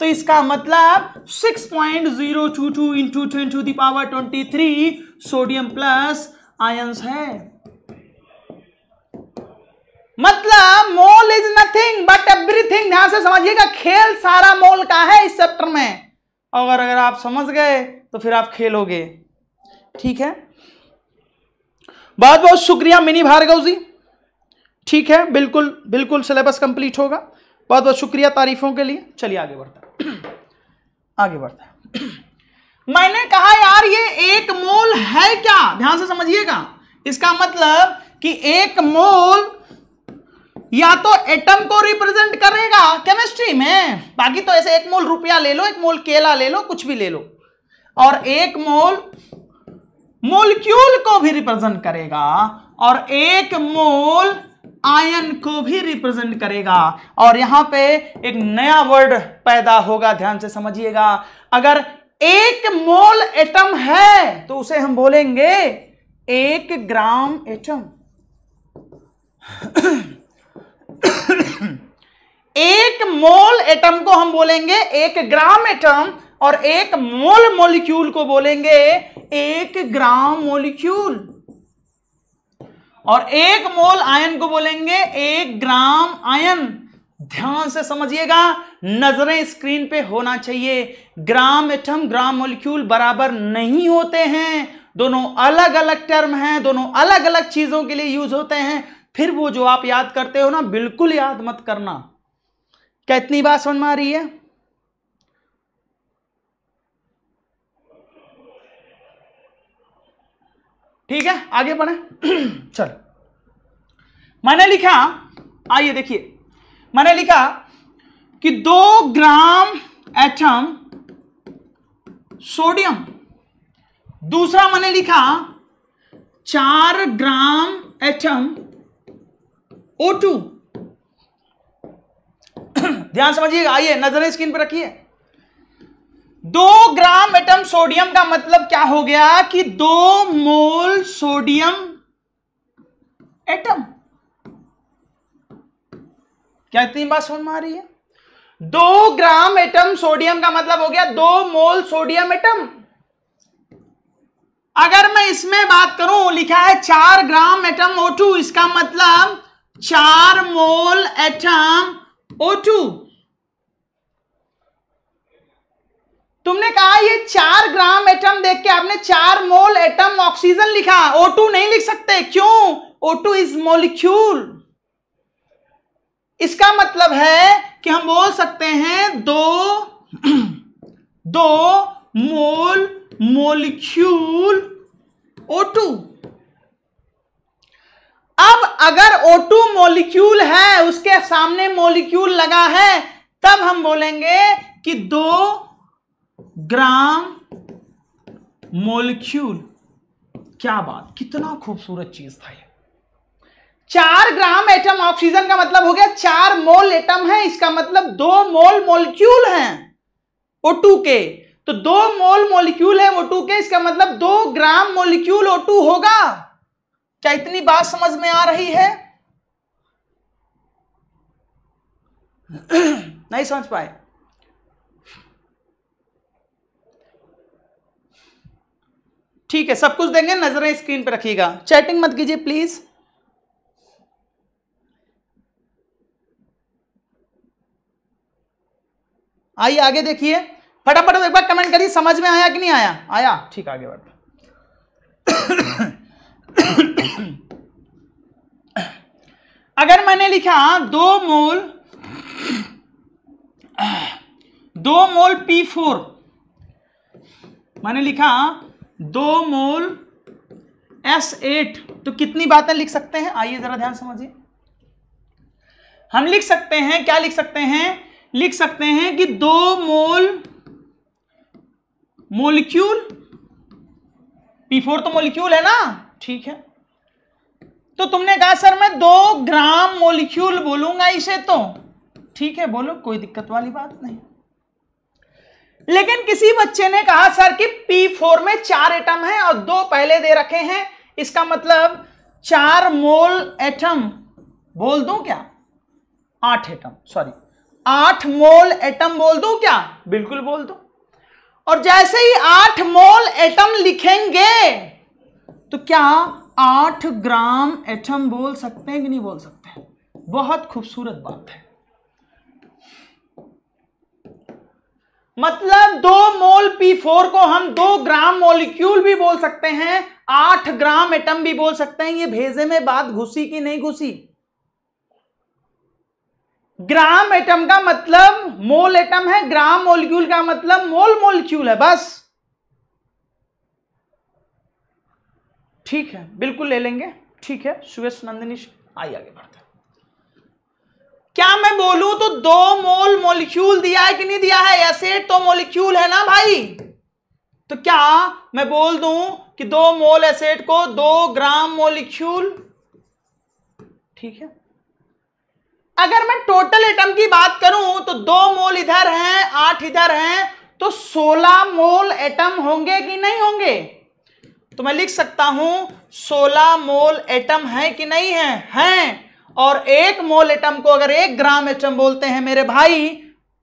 तो इसका मतलब 6.022 point zero two two into two into the power twenty sodium plus ion है मतलब mole is nothing but everything ध्यान से समझिएगा खेल सारा मोल का है इस चैप्टर में और अगर आप समझ गए तो फिर आप खेलोगे ठीक है बहुत बहुत शुक्रिया मिनी भार्गव जी ठीक है बिल्कुल बिल्कुल सिलेबस कंप्लीट होगा बहुत बहुत शुक्रिया तारीफों के लिए चलिए आगे बढ़ता आगे बढ़ता मैंने कहा यार ये एक मोल है क्या ध्यान से समझिएगा इसका मतलब कि एक मोल या तो एटम को रिप्रेजेंट करेगा केमिस्ट्री में बाकी तो ऐसे एक मोल रुपया ले लो एक मोल केला ले लो कुछ भी ले लो और एक मोल मोलक्यूल को भी रिप्रेजेंट करेगा और एक मोल आयन को भी रिप्रेजेंट करेगा और यहां पे एक नया वर्ड पैदा होगा ध्यान से समझिएगा अगर एक मोल एटम है तो उसे हम बोलेंगे एक ग्राम एटम एक मोल एटम को हम बोलेंगे एक ग्राम एटम और एक मोल मोलिक्यूल को बोलेंगे एक ग्राम मोलिक्यूल और एक मोल आयन को बोलेंगे एक ग्राम आयन ध्यान से समझिएगा नजरें स्क्रीन पे होना चाहिए ग्राम एटम ग्राम मोलिक्यूल बराबर नहीं होते हैं दोनों अलग अलग टर्म हैं दोनों अलग अलग चीजों के लिए यूज होते हैं फिर वो जो आप याद करते हो ना बिल्कुल याद मत करना क्या इतनी बात समझ में आ रही है ठीक है आगे बढ़े चल मैंने लिखा आइए देखिए मैंने लिखा कि दो ग्राम एटम सोडियम दूसरा मैंने लिखा चार ग्राम एटम ओ टू ध्यान समझिएगा आइए नजरें स्क्रीन पर रखिए दो ग्राम एटम सोडियम का मतलब क्या हो गया कि दो मोल सोडियम एटम क्या इतनी बात समझ में आ रही है दो ग्राम एटम सोडियम का मतलब हो गया दो मोल सोडियम एटम अगर मैं इसमें बात करूं लिखा है चार ग्राम एटम O2 इसका मतलब चार मोल एटम ओ टू तुमने कहा ये चार ग्राम एटम देख के आपने चार मोल एटम ऑक्सीजन लिखा O2 नहीं लिख सकते क्यों O2 इज मोलिक्यूल इसका मतलब है कि हम बोल सकते हैं दो दो मोल मोलिक्यूल O2 अब अगर O2 मॉलिक्यूल है उसके सामने मॉलिक्यूल लगा है तब हम बोलेंगे कि दो ग्राम मॉलिक्यूल क्या बात कितना खूबसूरत चीज था ये चार ग्राम एटम ऑक्सीजन का मतलब हो गया चार मोल एटम है इसका मतलब दो मोल मॉलिक्यूल हैं O2 के तो दो मोल मॉलिक्यूल है O2 के इसका मतलब दो ग्राम मॉलिक्यूल O2 होगा क्या इतनी बात समझ में आ रही है नहीं समझ पाए ठीक है सब कुछ देंगे नजरें स्क्रीन पर रखिएगा चैटिंग मत कीजिए प्लीज आइए आगे देखिए फटाफट एक बार कमेंट करिए समझ में आया कि नहीं आया आया ठीक आगे बढ़ अगर मैंने लिखा दो मोल दो मोल पी फोर मैंने लिखा दो मोल एस एट तो कितनी बातें लिख सकते हैं आइए जरा ध्यान समझिए हम लिख सकते हैं क्या लिख सकते हैं लिख सकते हैं कि दो मोल मोलिक्यूल पी फोर तो मोलिक्यूल है ना ठीक है तो तुमने कहा सर मैं दो ग्राम मोलिक्यूल बोलूंगा इसे तो ठीक है बोलो कोई दिक्कत वाली बात नहीं लेकिन किसी बच्चे ने कहा सर कि P4 में चार एटम हैं और दो पहले दे रखे हैं इसका मतलब चार मोल एटम बोल दू क्या आठ एटम सॉरी आठ मोल एटम बोल दू क्या बिल्कुल बोल दू और जैसे ही आठ मोल एटम लिखेंगे तो क्या आठ ग्राम एटम बोल सकते हैं कि नहीं बोल सकते हैं बहुत खूबसूरत बात है मतलब दो मोल P4 को हम दो ग्राम मोलिक्यूल भी बोल सकते हैं आठ ग्राम एटम भी बोल सकते हैं ये भेजे में बात घुसी कि नहीं घुसी ग्राम एटम का मतलब मोल एटम है ग्राम मोलिक्यूल का मतलब मोल मोलिक्यूल है बस ठीक है बिल्कुल ले लेंगे ठीक है सुवेश नंदिनी आई आगे बढ़ते क्या मैं बोलूं तो दो मोल मोलिक्यूल दिया है कि नहीं दिया है ऐसे तो मोलिक्यूल है ना भाई तो क्या मैं बोल दूं कि दो मोल एसेट को दो ग्राम मोलिक्यूल ठीक है अगर मैं टोटल एटम की बात करूं तो दो मोल इधर हैं आठ इधर हैं तो सोलह मोल एटम होंगे कि नहीं होंगे तो मैं लिख सकता हूं 16 मोल एटम है कि नहीं है हैं और एक मोल एटम को अगर एक ग्राम एटम बोलते हैं मेरे भाई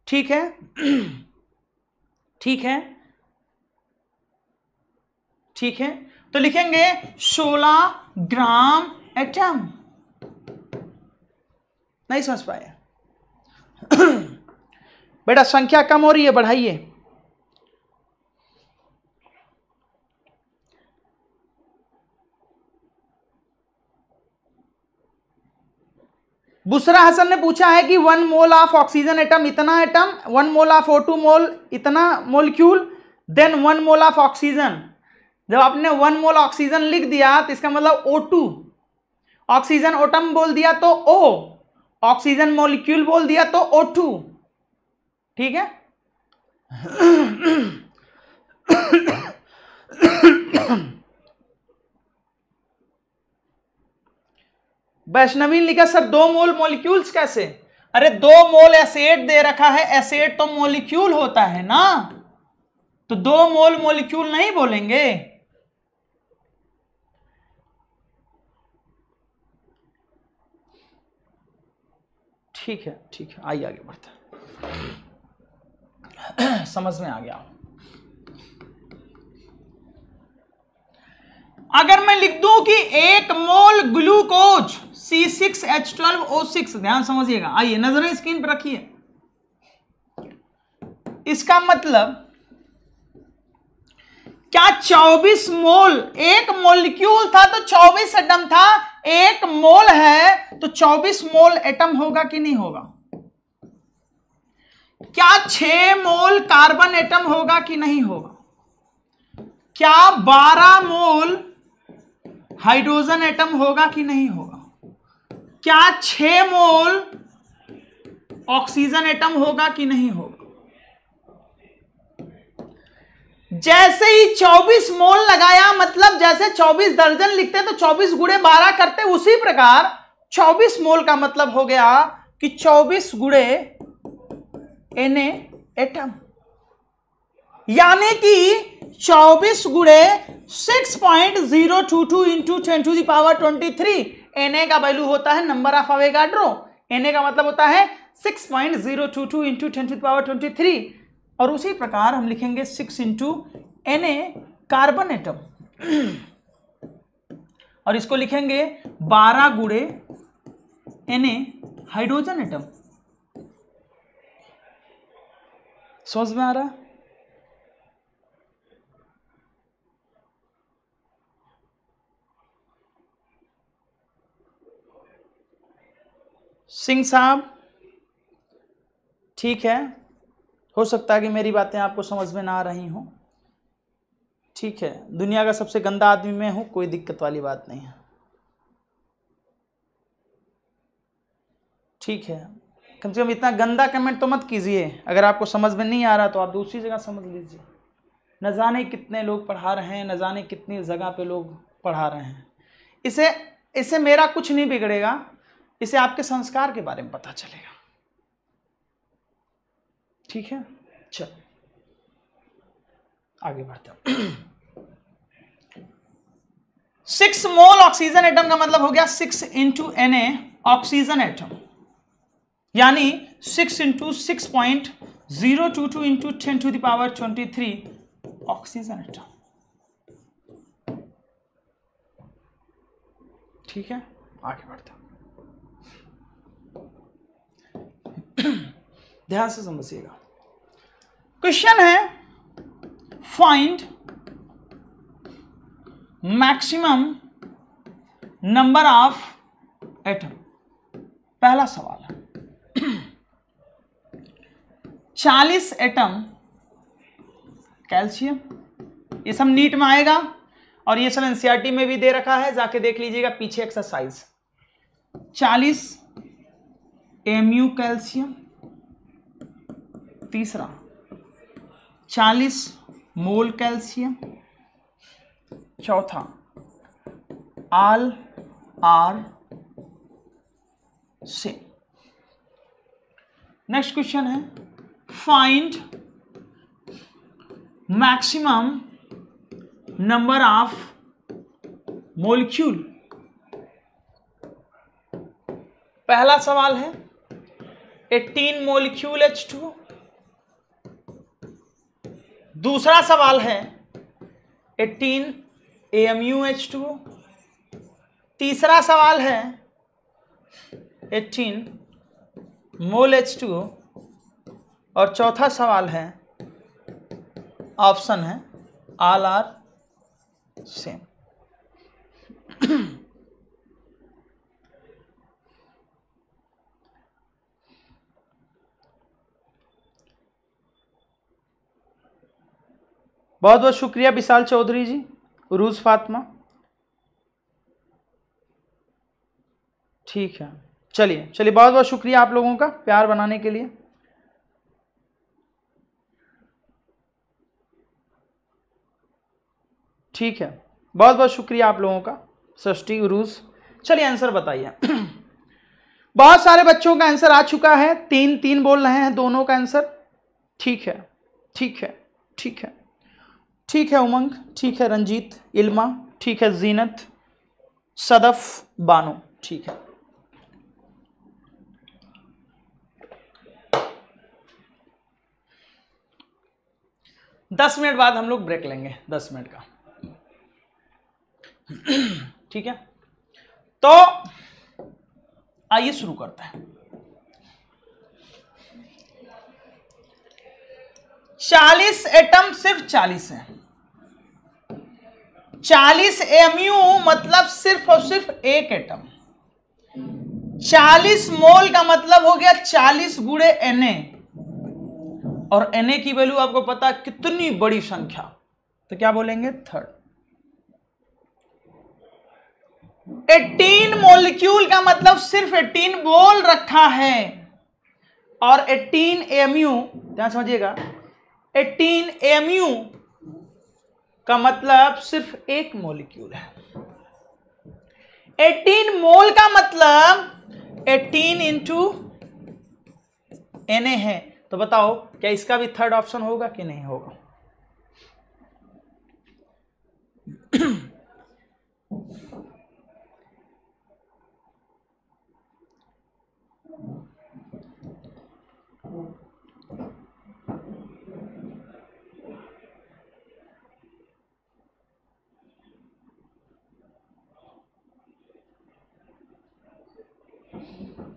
ठीक है ठीक है ठीक है तो लिखेंगे 16 ग्राम एटम नहीं समझ पाया बेटा संख्या कम हो रही है बढ़ाइए बुसरा हसन ने पूछा है कि one mole of oxygen atom इतना atom one mole of O two mole इतना molecule then one mole of oxygen जब आपने वन मोल ऑक्सीजन लिख दिया तो इसका मतलब ओ टू ऑक्सीजन ओटम बोल दिया तो ओ ऑक्सीजन मोलिक्यूल बोल दिया तो ओ टू ठीक है वैष्णवी लिखा सर दो मोल मोलिक्यूल्स कैसे अरे दो मोल एसेट दे रखा है एसेट तो मोलिक्यूल होता है ना तो दो मोल मोलिक्यूल नहीं बोलेंगे ठीक है ठीक है आइए आगे बढ़ते समझ में आ गया अगर मैं लिख दूं कि एक मोल ग्लूकोज C6H12O6 ध्यान समझिएगा आइए नजरें स्क्रीन पर रखिए इसका मतलब क्या 24 मोल एक मोलिक्यूल था तो 24 एटम था एक मोल है तो 24 मोल एटम होगा कि नहीं होगा क्या 6 मोल कार्बन एटम होगा कि नहीं होगा क्या 12 मोल हाइड्रोजन एटम होगा कि नहीं होगा क्या छ मोल ऑक्सीजन एटम होगा कि नहीं होगा जैसे ही 24 मोल लगाया मतलब जैसे 24 दर्जन लिखते तो 24 गुड़े 12 करते उसी प्रकार 24 मोल का मतलब हो गया कि 24 गुड़े एन एटम यानी कि 24 गुड़े six point zero two two into ten to the power twenty three N A का वैल्यू होता है number of Avogadro N A का मतलब होता है six point zero two two into ten to the power twenty three और उसी प्रकार हम लिखेंगे six into N A carbon atom और इसको लिखेंगे बारह गुड़े एन ए हाइड्रोजन एटम सोच में आ रहा सिंह साहब ठीक है हो सकता है कि मेरी बातें आपको समझ में ना आ रही हों ठीक है दुनिया का सबसे गंदा आदमी मैं हूँ कोई दिक्कत वाली बात नहीं है ठीक है कम से कम इतना गंदा कमेंट तो मत कीजिए अगर आपको समझ में नहीं आ रहा तो आप दूसरी जगह समझ लीजिए न जाने कितने लोग पढ़ा रहे हैं न जाने कितनी जगह पे लोग पढ़ा रहे हैं इसे इसे मेरा कुछ नहीं बिगड़ेगा इसे आपके संस्कार के बारे में पता चलेगा ठीक है चल आगे बढ़ते हैं सिक्स मोल ऑक्सीजन एटम का मतलब हो गया six into N A oxygen atom यानी six into six point zero two two into ten to the power twenty three oxygen atom ठीक है आगे बढ़ते ध्यान से समझिएगा क्वेश्चन है find maximum number of atom पहला सवाल है चालीस एटम कैल्शियम ये सब नीट में आएगा और ये सब एनसीईआरटी e में भी दे रखा है जाके देख लीजिएगा पीछे एक्सरसाइज चालीस एमयू कैल्शियम तीसरा 40 मोल कैल्शियम चौथा आल आर से नेक्स्ट क्वेश्चन है find maximum number of molecule पहला सवाल है 18 मोलिक्यूल टू दूसरा सवाल है eighteen A M U H two तीसरा सवाल है एटीन मोल एच टू और चौथा सवाल है ऑप्शन है आल आर सेम बहुत बहुत शुक्रिया विशाल चौधरी जी रूज फातमा ठीक है चलिए चलिए बहुत बहुत शुक्रिया आप लोगों का प्यार बनाने के लिए ठीक है बहुत बहुत शुक्रिया आप लोगों का सृष्टि रूस चलिए आंसर बताइए बहुत सारे बच्चों का आंसर आ चुका है तीन तीन बोल रहे हैं दोनों का आंसर ठीक है ठीक है ठीक है ठीक है उमंग ठीक है रंजीत इल्मा ठीक है जीनत सदफ बानो ठीक है दस मिनट बाद हम लोग ब्रेक लेंगे दस मिनट का ठीक है तो आइए शुरू करते हैं चालीस एटम सिर्फ चालीस है चालीस एमयू मतलब सिर्फ और सिर्फ एक एटम चालीस मोल का मतलब हो गया चालीस गुड़े एन और एन की वैल्यू आपको पता कितनी बड़ी संख्या तो क्या बोलेंगे थर्ड 18 मोलिक्यूल का मतलब सिर्फ 18 बोल रखा है और 18 एमयू ध्यान समझिएगा 18 एमयू का मतलब सिर्फ एक मोलिक्यूल है 18 मोल का मतलब 18 इंटू एन है तो बताओ क्या इसका भी थर्ड ऑप्शन होगा कि नहीं होगा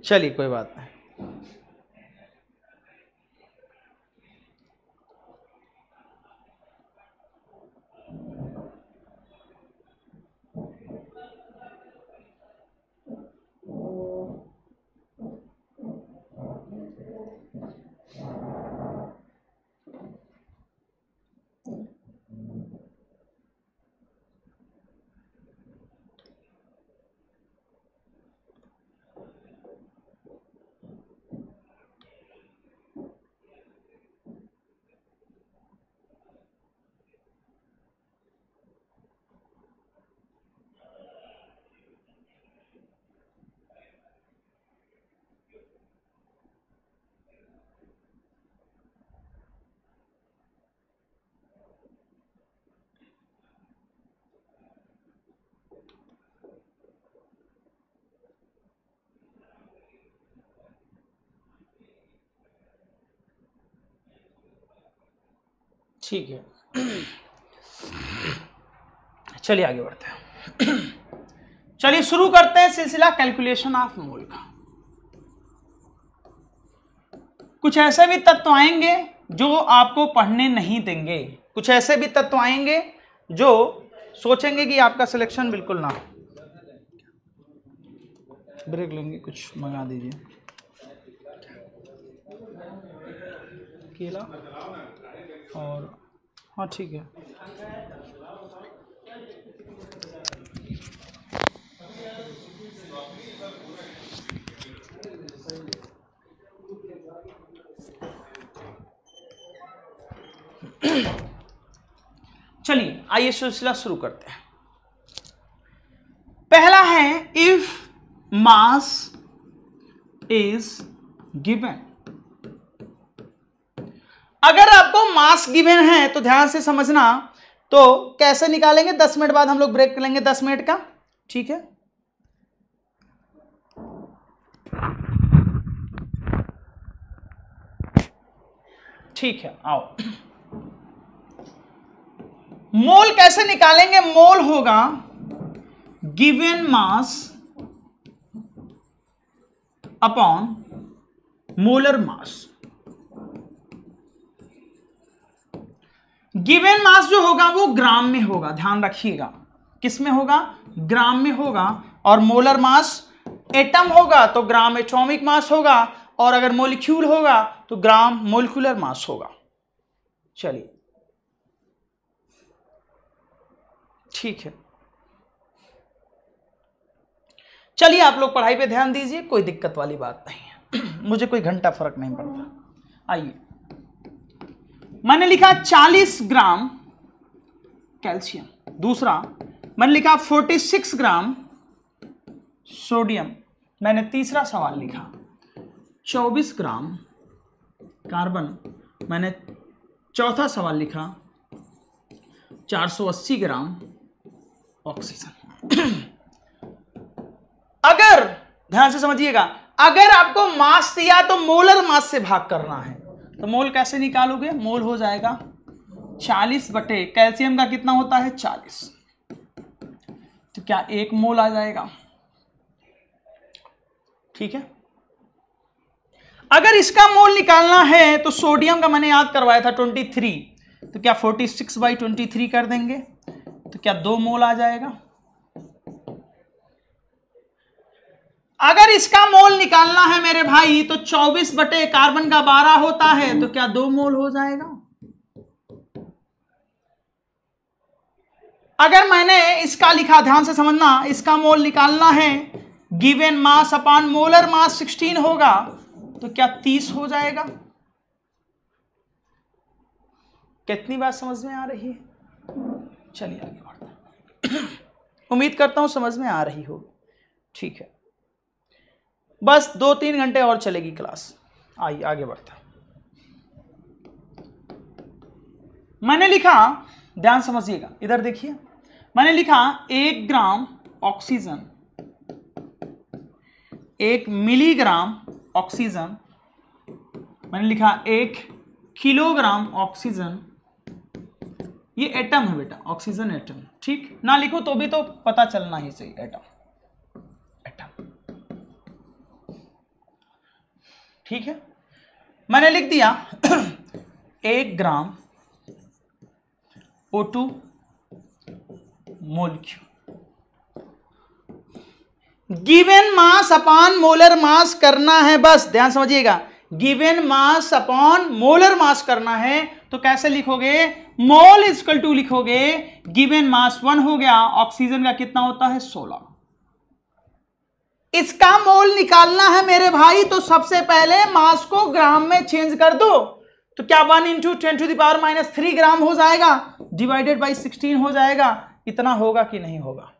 चलिए कोई बात नहीं ठीक है चलिए आगे बढ़ते हैं चलिए शुरू करते हैं सिलसिला कैलकुलेशन ऑफ मोल का कुछ ऐसे भी तत्व आएंगे जो आपको पढ़ने नहीं देंगे कुछ ऐसे भी तत्व आएंगे जो सोचेंगे कि आपका सिलेक्शन बिल्कुल ना हो ब्रेक लेंगे कुछ मंगा दीजिए केला और हाँ ठीक है चलिए आइए सिलसिला शुरू करते हैं पहला है इफ मास इज गिवन अगर आपको मास गिवेन है तो ध्यान से समझना तो कैसे निकालेंगे दस मिनट बाद हम लोग ब्रेक लेंगे दस मिनट का ठीक है ठीक है आओ मोल कैसे निकालेंगे मोल होगा given mass upon molar mass given mass जो होगा वो ग्राम में होगा ध्यान रखिएगा किस में होगा ग्राम में होगा और मोलर मास एटम होगा तो ग्राम एटॉमिक मास होगा और अगर मोलिक्यूल होगा तो ग्राम मोलिकुलर मास होगा चलिए ठीक है चलिए आप लोग पढ़ाई पे ध्यान दीजिए कोई दिक्कत वाली बात नहीं है मुझे कोई घंटा फर्क नहीं पड़ता आइए मैंने लिखा 40 ग्राम कैल्शियम दूसरा मैंने लिखा 46 ग्राम सोडियम मैंने तीसरा सवाल लिखा 24 ग्राम कार्बन मैंने चौथा सवाल लिखा 480 ग्राम ऑक्सीजन अगर ध्यान से समझिएगा अगर आपको मास दिया तो मोलर मास से भाग करना है तो मोल कैसे निकालोगे मोल हो जाएगा चालीस बटे कैल्शियम का कितना होता है चालीस तो क्या एक मोल आ जाएगा ठीक है अगर इसका मोल निकालना है तो सोडियम का मैंने याद करवाया था ट्वेंटी थ्री तो क्या forty six by twenty three कर देंगे तो क्या दो मोल आ जाएगा अगर इसका मोल निकालना है मेरे भाई तो 24 बटे कार्बन का 12 होता है तो क्या दो मोल हो जाएगा अगर मैंने इसका लिखा ध्यान से समझना इसका मोल निकालना है गिवेन मास अपान मोलर मास 16 होगा तो क्या 30 हो जाएगा कितनी बात समझ में आ रही है चलिए आगे बढ़ते उम्मीद करता हूं समझ में आ रही होगी ठीक है बस दो तीन घंटे और चलेगी क्लास आइए आगे बढ़ते मैंने लिखा ध्यान समझिएगा इधर देखिए मैंने लिखा एक ग्राम ऑक्सीजन एक मिलीग्राम ऑक्सीजन मैंने लिखा एक किलोग्राम ऑक्सीजन ये एटम है बेटा ऑक्सीजन एटम ठीक ना लिखो तो भी तो पता चलना ही चाहिए एटम ठीक है मैंने लिख दिया एक gram O two Q given mass upon molar mass करना है बस ध्यान समझिएगा given mass upon molar mass करना है तो कैसे लिखोगे मोल इजकल टू लिखोगे गिवेन मास वन हो गया ऑक्सीजन का कितना होता है सोलह इसका मोल निकालना है मेरे भाई तो सबसे पहले मास को ग्राम में चेंज कर दो तो क्या one into ten to the power minus three gram हो जाएगा डिवाइडेड बाई सिक्सटीन हो जाएगा इतना होगा कि नहीं होगा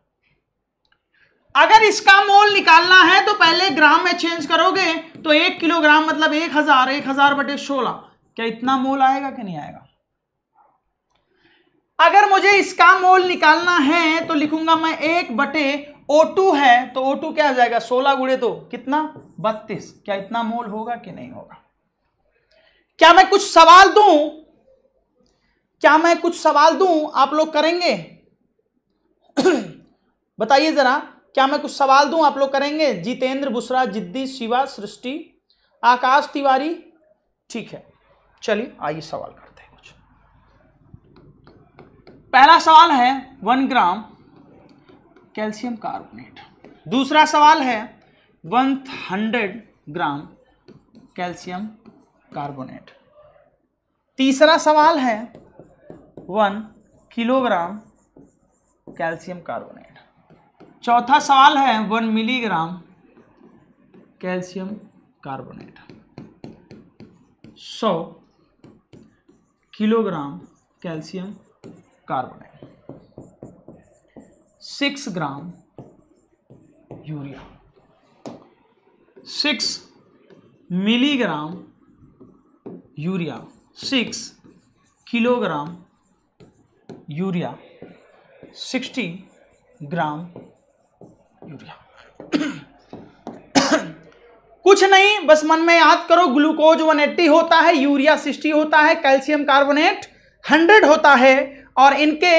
अगर इसका मोल निकालना है तो पहले ग्राम में चेंज करोगे तो एक किलोग्राम मतलब एक हजार एक हजार बटे सोलह क्या इतना मोल आएगा कि नहीं आएगा अगर मुझे इसका मोल निकालना है तो लिखूंगा मैं एक बटे O2 है तो O2 क्या हो जाएगा 16 गुड़े दो कितना 32 क्या इतना मोल होगा कि नहीं होगा क्या मैं कुछ सवाल दूं क्या मैं कुछ सवाल दूं आप लोग करेंगे बताइए जरा क्या मैं कुछ सवाल दूं आप लोग करेंगे जितेंद्र बुसरा जिद्दी शिवा सृष्टि आकाश तिवारी ठीक है चलिए आइए सवाल करते हैं कुछ पहला सवाल है वन ग्राम कैल्शियम कार्बोनेट दूसरा सवाल है one hundred gram calcium carbonate तीसरा सवाल है वन किलोग्राम कैल्शियम कार्बोनेट चौथा सवाल है वन मिलीग्राम कैल्शियम कार्बोनेट सौ kilogram calcium carbonate six gram urea six milligram urea six kilogram urea sixty gram urea कुछ नहीं बस मन में याद करो ग्लूकोज 180 होता है यूरिया 60 होता है कैल्शियम कार्बोनेट 100 होता है और इनके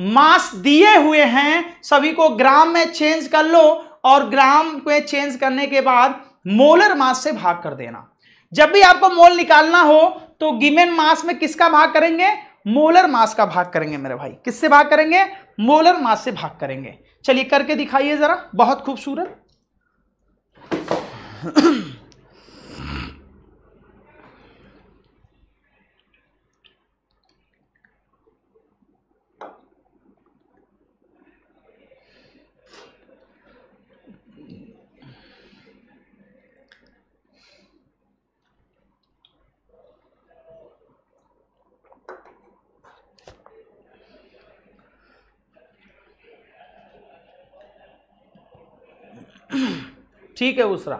मास दिए हुए हैं सभी को ग्राम में चेंज कर लो और ग्राम में चेंज करने के बाद मोलर मास से भाग कर देना जब भी आपको मोल निकालना हो तो गिमेन मास में किसका भाग करेंगे मोलर मास का भाग करेंगे मेरे भाई किससे भाग करेंगे मोलर मास से भाग करेंगे चलिए करके दिखाइए जरा बहुत खूबसूरत ठीक है उसरा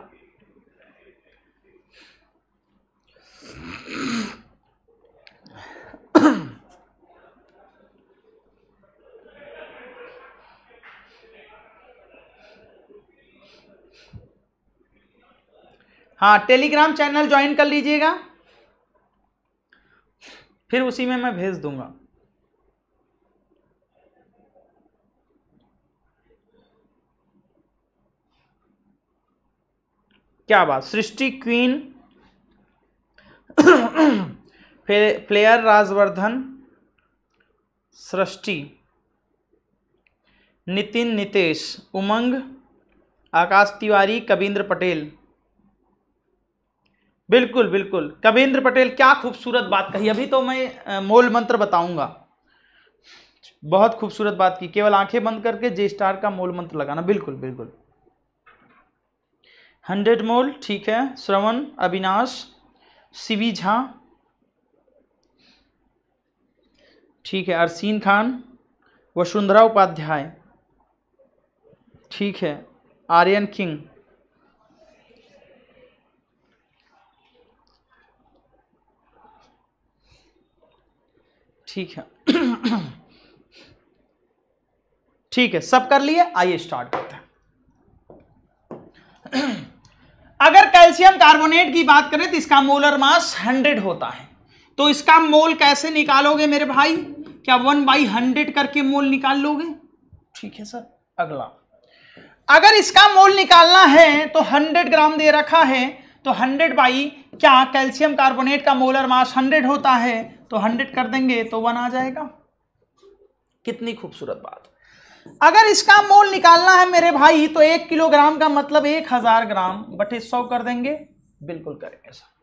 हाँ टेलीग्राम चैनल ज्वाइन कर लीजिएगा फिर उसी में मैं भेज दूंगा क्या बात सृष्टि क्वीन फ्लेयर राजवर्धन सृष्टि नितिन नितेश उमंग आकाश तिवारी कविंद्र पटेल बिल्कुल बिल्कुल कविंद्र पटेल क्या खूबसूरत बात कही अभी तो मैं मूल मंत्र बताऊंगा बहुत खूबसूरत बात की केवल आंखें बंद करके जे स्टार का मूल मंत्र लगाना बिल्कुल बिल्कुल हंड्रेड मोल ठीक है श्रवण अविनाश शिवी झा ठीक है अरसीन खान वसुंधरा उपाध्याय ठीक है आर्यन किंग ठीक है ठीक है सब कर लिए आइए स्टार्ट करते हैं अगर कैल्शियम कार्बोनेट की बात करें तो इसका मोलर मास 100 होता है तो इसका मोल कैसे निकालोगे मेरे भाई क्या वन बाई हंड्रेड करके मोल निकाल लोगे ठीक है सर अगला अगर इसका मोल निकालना है तो हंड्रेड ग्राम दे रखा है तो हंड्रेड बाई क्या कैल्शियम कार्बोनेट का मोलर मास हंड्रेड होता है तो हंड्रेड कर देंगे तो वन आ जाएगा कितनी खूबसूरत बात अगर इसका मोल निकालना है मेरे भाई तो एक किलोग्राम का मतलब एक हजार ग्राम बटे सौ कर देंगे बिल्कुल करेंगे सर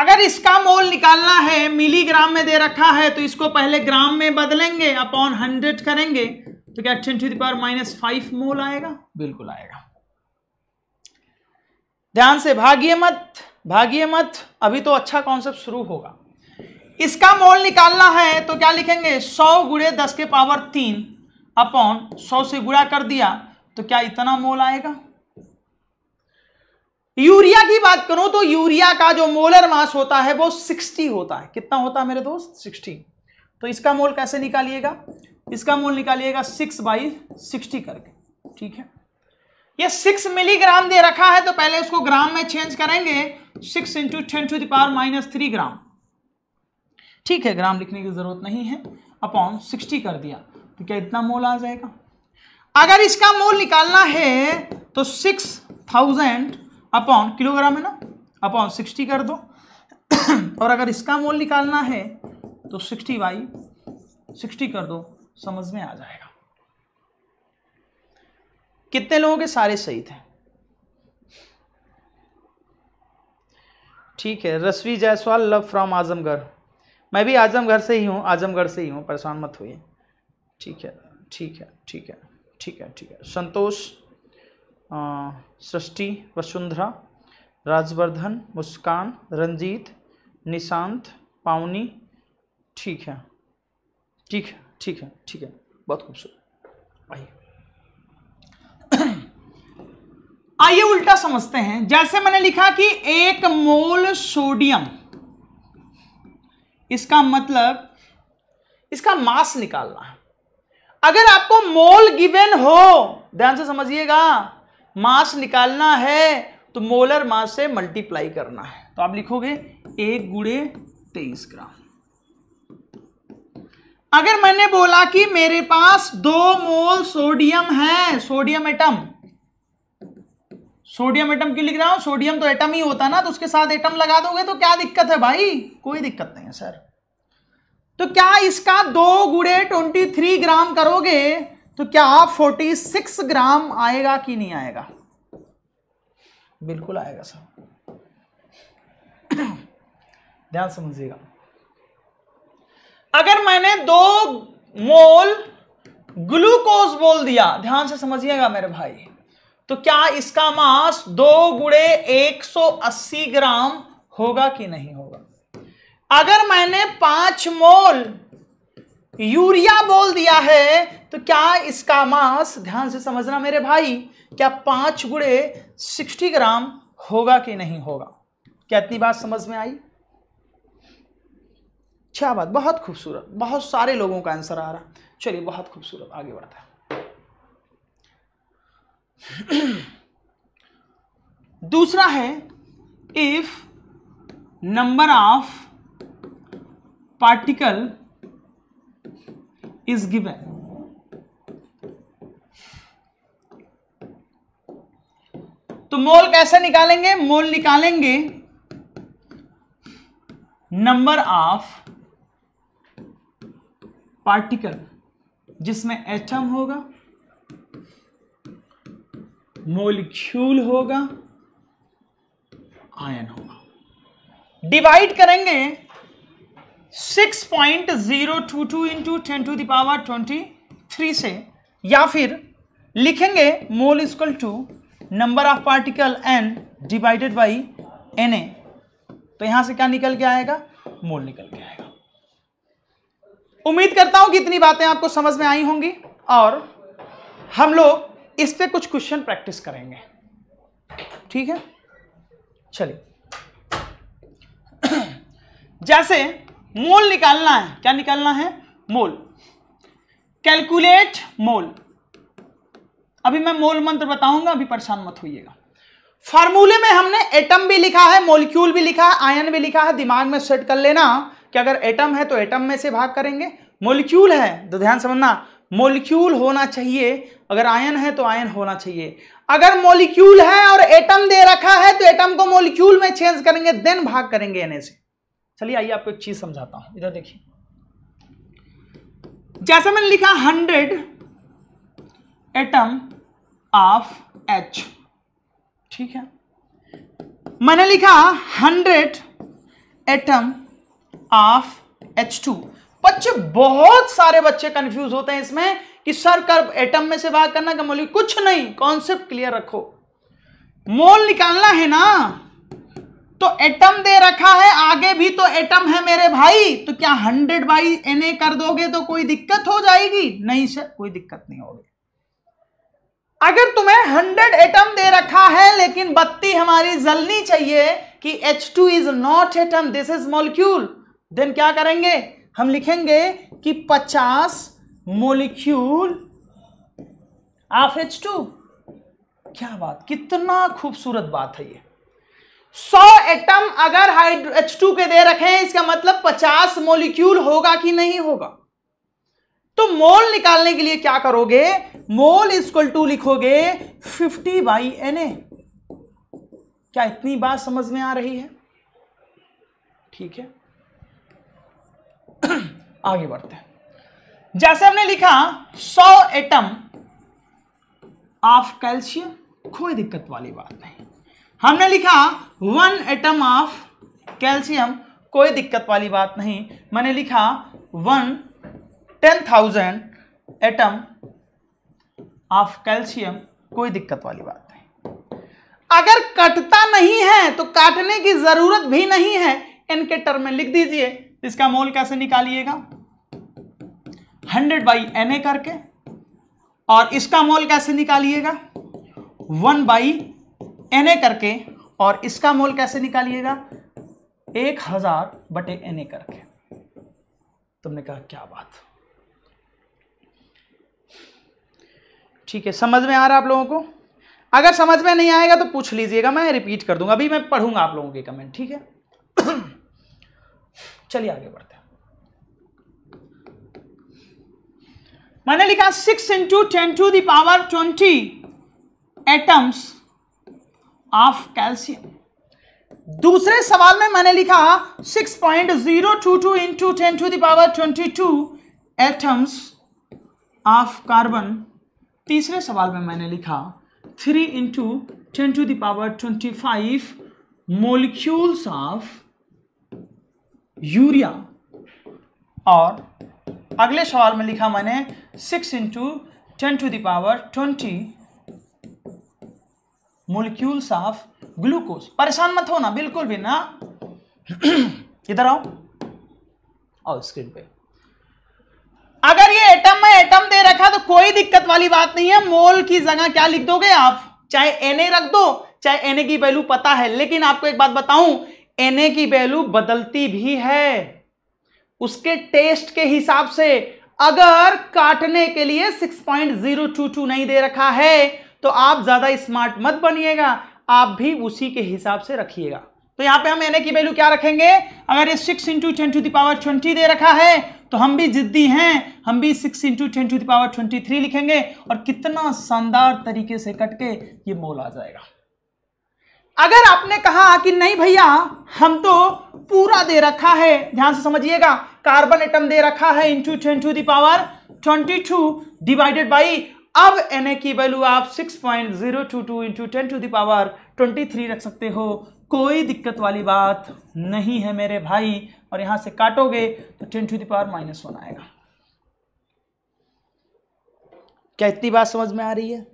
अगर इसका मोल निकालना है मिलीग्राम में दे रखा है तो इसको पहले ग्राम में बदलेंगे अपॉन हंड्रेड करेंगे तो क्या ten to the power minus five mole आएगा बिल्कुल आएगा ध्यान से भागिए मत भागिए मत अभी तो अच्छा कॉन्सेप्ट शुरू होगा इसका मोल निकालना है तो क्या लिखेंगे सौ गुड़े दस के पावर तीन अपॉन सौ से गुड़ा कर दिया तो क्या इतना मोल आएगा यूरिया की बात करूं तो यूरिया का जो मोलर मास होता है वो 60 होता है कितना होता है मेरे दोस्त 60 तो इसका मोल कैसे निकालिएगा इसका मोल निकालिएगा 6 बाई सिक्सटी करके ठीक है ये 6 मिलीग्राम दे रखा है तो पहले उसको ग्राम में चेंज करेंगे 6 into ten to the power minus three gram ठीक है ग्राम लिखने की जरूरत नहीं है अपॉन सिक्सटी कर दिया तो क्या इतना मोल आ जाएगा अगर इसका मोल निकालना है तो सिक्स थाउजेंड अपॉन किलोग्राम है ना अपॉन सिक्सटी कर दो और अगर इसका मोल निकालना है तो सिक्सटी बाई सिक्सटी कर दो समझ में आ जाएगा कितने लोगों के सारे सही थे ठीक है रश्मि जायसवाल लव फ्रॉम आजमगढ़ मैं भी आजमगढ़ से ही हूँ आजमगढ़ से ही हूँ परेशान मत हुई ठीक है ठीक है ठीक है ठीक है ठीक है संतोष सृष्टि वसुंधरा राजवर्धन मुस्कान रंजीत निशांत पावनी ठीक है ठीक है ठीक है ठीक है बहुत खूबसूरत आइए आइए उल्टा समझते हैं जैसे मैंने लिखा कि एक मोल सोडियम इसका मतलब इसका मास निकालना है अगर आपको मोल गिवेन हो ध्यान से समझिएगा मास निकालना है तो मोलर मास से मल्टीप्लाई करना है तो आप लिखोगे एक गुड़े तेईस ग्राम अगर मैंने बोला कि मेरे पास दो मोल सोडियम है सोडियम एटम सोडियम एटम क्यों लिख रहा हूं सोडियम तो एटम ही होता ना तो उसके साथ एटम लगा दोगे तो क्या दिक्कत है भाई कोई दिक्कत नहीं है सर तो क्या इसका दो गुड़े ट्वेंटी थ्री ग्राम करोगे तो क्या आप फोर्टी सिक्स ग्राम आएगा कि नहीं आएगा बिल्कुल आएगा सर ध्यान समझिएगा अगर मैंने दो मोल ग्लूकोज बोल दिया ध्यान से समझिएगा मेरे भाई तो क्या इसका मास दो गुड़े एक ग्राम होगा कि नहीं होगा अगर मैंने पांच मोल यूरिया बोल दिया है तो क्या इसका मास ध्यान से समझना मेरे भाई क्या पांच गुड़े सिक्सटी ग्राम होगा कि नहीं होगा क्या इतनी बात समझ में आई क्या बात बहुत खूबसूरत बहुत सारे लोगों का आंसर आ रहा चलिए बहुत खूबसूरत आगे बढ़ता है दूसरा है if number of particle is given तो मोल कैसे निकालेंगे मोल निकालेंगे नंबर ऑफ पार्टिकल जिसमें एटम होगा मोलिक्यूल होगा आयन होगा डिवाइड करेंगे six point zero two two into ten to the power twenty three से या फिर लिखेंगे mole equal to number of particle N divided by N A तो यहां से क्या निकल के आएगा मोल निकल के आएगा उम्मीद करता हूं कि इतनी बातें आपको समझ में आई होंगी और हम लोग इस पे कुछ क्वेश्चन प्रैक्टिस करेंगे ठीक है चलिए जैसे मोल निकालना है क्या निकालना है मोल कैलकुलेट मोल अभी मैं मोल मंत्र बताऊंगा अभी परेशान मत होइएगा फार्मूले में हमने एटम भी लिखा है मोलिक्यूल भी लिखा है आयन भी लिखा है दिमाग में सेट कर लेना कि अगर एटम है तो एटम में से भाग करेंगे मोलिक्यूल है तो ध्यान समझना मोलिक्यूल होना चाहिए अगर आयन है तो आयन होना चाहिए अगर मोलिक्यूल है और एटम दे रखा है तो एटम को मोलिक्यूल में चेंज करेंगे देन भाग करेंगे एन से चलिए आइए आपको एक चीज समझाता हूं इधर देखिए जैसा मैंने लिखा हंड्रेड एटम ऑफ एच ठीक है मैंने लिखा hundred atom of H two बच्चे बहुत सारे बच्चे कंफ्यूज होते हैं इसमें कि सर कर्व एटम में से बात करना का मोल कुछ नहीं कॉन्सेप्ट क्लियर रखो मोल निकालना है ना तो एटम दे रखा है आगे भी तो एटम है मेरे भाई तो क्या हंड्रेड बाई एन ए कर दोगे तो कोई दिक्कत हो जाएगी नहीं सर कोई दिक्कत नहीं होगी अगर तुम्हें हंड्रेड एटम दे रखा है लेकिन बत्ती हमारी जलनी चाहिए कि H two is not atom this is molecule then क्या करेंगे हम लिखेंगे कि पचास मोलिक्यूल ऑफ एच टू क्या बात कितना खूबसूरत बात है ये सौ एटम अगर हाइड्रो एच टू के दे रखे हैं इसका मतलब पचास मोलिक्यूल होगा कि नहीं होगा तो मोल निकालने के लिए क्या करोगे मोल इजक्वल टू लिखोगे फिफ्टी बाई एन ए क्या इतनी बात समझ में आ रही है ठीक है आगे बढ़ते हैं जैसे हमने लिखा सौ एटम ऑफ कैल्शियम कोई दिक्कत वाली बात नहीं हमने लिखा वन एटम ऑफ कैल्शियम कोई दिक्कत वाली बात नहीं मैंने लिखा one ten thousand atom of calcium कोई दिक्कत वाली बात नहीं अगर कटता नहीं है तो काटने की जरूरत भी नहीं है इनके टर्म में लिख दीजिए इसका मोल कैसे निकालिएगा हंड्रेड बाई एन ए करके और इसका मोल कैसे निकालिएगा वन बाई एन करके और इसका मोल कैसे निकालिएगा एक हजार बटे एन करके तुमने कहा क्या बात ठीक है समझ में आ रहा है आप लोगों को अगर समझ में नहीं आएगा तो पूछ लीजिएगा मैं रिपीट कर दूंगा अभी मैं पढ़ूंगा आप लोगों के कमेंट ठीक है चलिए आगे बढ़ते हैं मैंने लिखा six into ten to the power twenty atoms of calcium दूसरे सवाल में मैंने लिखा 6.022 point zero two two into ten to the power twenty two atoms of carbon तीसरे सवाल में मैंने लिखा three into ten to the power twenty five molecules of urea और अगले सवाल में लिखा मैंने six into ten to the power twenty molecules of glucose परेशान मत होना बिल्कुल भी ना इधर आओ और स्क्रीन पे अगर ये एटम में एटम दे रखा तो कोई दिक्कत वाली बात नहीं है मोल की जगह क्या लिख दोगे आप चाहे एन रख दो चाहे एन की वैल्यू पता है लेकिन आपको एक बात बताऊं एन की वैल्यू बदलती भी है उसके टेस्ट के हिसाब से अगर काटने के लिए 6.022 नहीं दे रखा है तो आप ज़्यादा स्मार्ट मत बनिएगा आप भी उसी के हिसाब से रखिएगा तो यहाँ पे हम एन की वैल्यू क्या रखेंगे अगर ये six into ten to the power twenty दे रखा है तो हम भी जिद्दी हैं हम भी six into ten to the power twenty three लिखेंगे और कितना शानदार तरीके से कट के ये मोल आ जाएगा अगर आपने कहा कि नहीं भैया हम तो पूरा दे रखा है ध्यान से समझिएगा कार्बन एटम दे रखा है into ten to the power twenty two divided by अब एन की वैल्यू आप 6.022 point zero two two into ten to the power twenty three रख सकते हो कोई दिक्कत वाली बात नहीं है मेरे भाई और यहां से काटोगे तो ten to the power minus one आएगा क्या इतनी बात समझ में आ रही है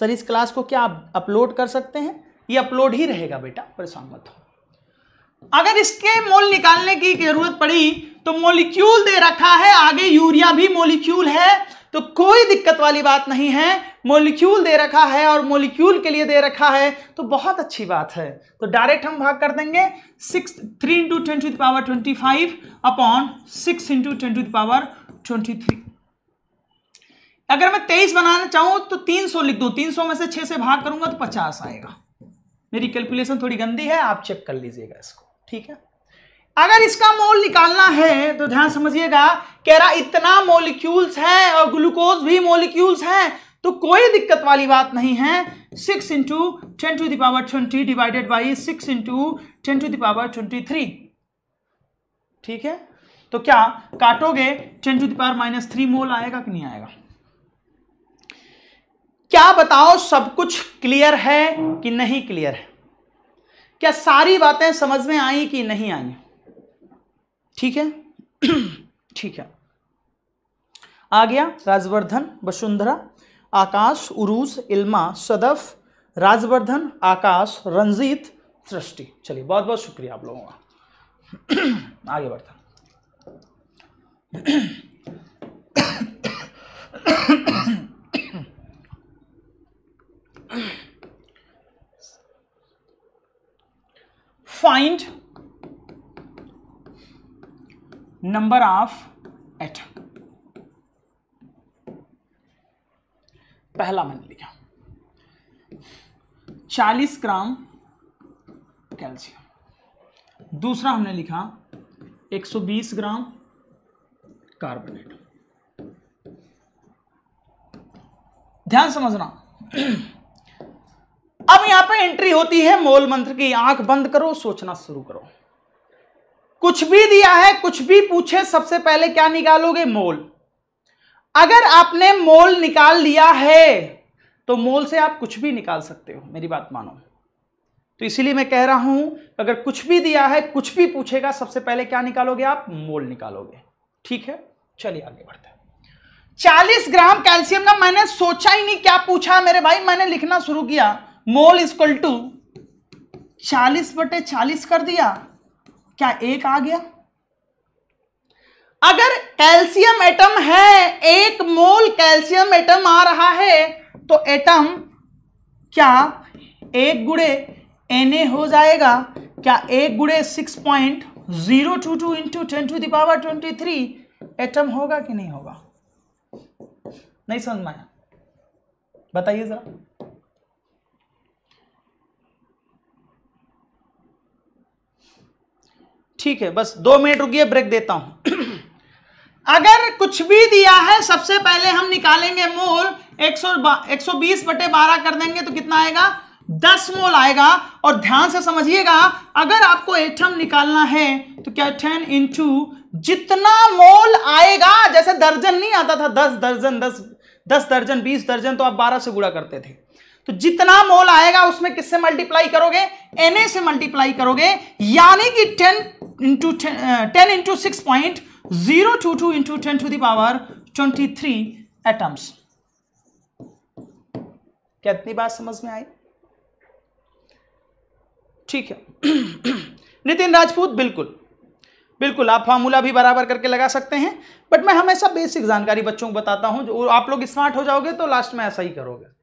सर इस क्लास को क्या आप अपलोड कर सकते हैं ये अपलोड ही रहेगा बेटा परेशान मत हो अगर इसके मोल निकालने की जरूरत पड़ी तो मोलिक्यूल दे रखा है आगे यूरिया भी मोलिक्यूल है तो कोई दिक्कत वाली बात नहीं है मोलिक्यूल दे रखा है और मोलिक्यूल के लिए दे रखा है तो बहुत अच्छी बात है तो डायरेक्ट हम भाग कर देंगे six three into ten to the power twenty five upon six into ten to the power twenty three अगर मैं तेईस बनाना चाहूं तो तीन सौ लिख दू तीन सौ में से छह से भाग करूंगा तो पचास आएगा मेरी कैलकुलेशन थोड़ी गंदी है आप चेक कर लीजिएगा इसको ठीक है अगर इसका मोल निकालना है तो ध्यान समझिएगा कह रहा इतना मोलिक्यूल्स है और ग्लूकोज भी मोलिक्यूल्स है तो कोई दिक्कत वाली बात नहीं है six into ten to the power twenty divided by six into ten to the power twenty three ठीक है तो क्या काटोगे ten to the power minus three mole आएगा कि नहीं आएगा क्या बताओ सब कुछ क्लियर है कि नहीं क्लियर है क्या सारी बातें समझ में आई कि नहीं आई ठीक है ठीक है आ गया राजवर्धन वसुंधरा आकाश उरूस इल्मा सदफ राजवर्धन आकाश रंजीत सृष्टि चलिए बहुत बहुत शुक्रिया आप लोगों का आगे बढ़ता फाइंड नंबर ऑफ एटम पहला मैंने लिखा 40 ग्राम कैल्शियम दूसरा हमने लिखा 120 ग्राम कार्बोनेट ध्यान समझना अब यहां पे एंट्री होती है मोल मंत्र की आंख बंद करो सोचना शुरू करो कुछ भी दिया है कुछ भी पूछे सबसे पहले क्या निकालोगे मोल अगर आपने मोल निकाल लिया है तो मोल से आप कुछ भी निकाल सकते हो मेरी बात मानो तो इसीलिए मैं कह रहा हूं अगर कुछ भी दिया है कुछ भी पूछेगा सबसे पहले क्या निकालोगे आप मोल निकालोगे ठीक है चलिए आगे बढ़ते हैं चालीस ग्राम कैल्शियम का मैंने सोचा ही नहीं क्या पूछा मेरे भाई मैंने लिखना शुरू किया मोल इजक्वल टू चालीस बटे चालीस कर दिया क्या एक आ गया अगर कैल्शियम एटम है एक मोल कैल्शियम एटम आ रहा है तो एटम क्या एक गुड़े एन हो जाएगा क्या एक गुड़े six point zero two two into ten to the power twenty three atom होगा कि नहीं होगा नहीं समझ में आया बताइए जरा ठीक है बस दो मिनट रुकिए ब्रेक देता हूं अगर कुछ भी दिया है सबसे पहले हम निकालेंगे मोल एक सौ एक सौ बीस बटे बारह कर देंगे तो कितना आएगा दस मोल आएगा और ध्यान से समझिएगा अगर आपको एटम निकालना है तो क्या इन इंटू जितना मोल आएगा जैसे दर्जन नहीं आता था दस दर्जन दस दस दर्जन बीस दर्जन तो आप बारह से गुड़ा करते थे तो जितना मोल आएगा उसमें किससे मल्टीप्लाई करोगे एन ए से मल्टीप्लाई करोगे यानी कि ten into ten into six point zero two two into ten to the power twenty three atoms कितनी बात समझ में आई ठीक है नितिन राजपूत बिल्कुल बिल्कुल आप फार्मूला भी बराबर करके लगा सकते हैं बट मैं हमेशा बेसिक जानकारी बच्चों को बताता हूं जो आप लोग स्मार्ट हो जाओगे तो लास्ट में ऐसा ही करोगे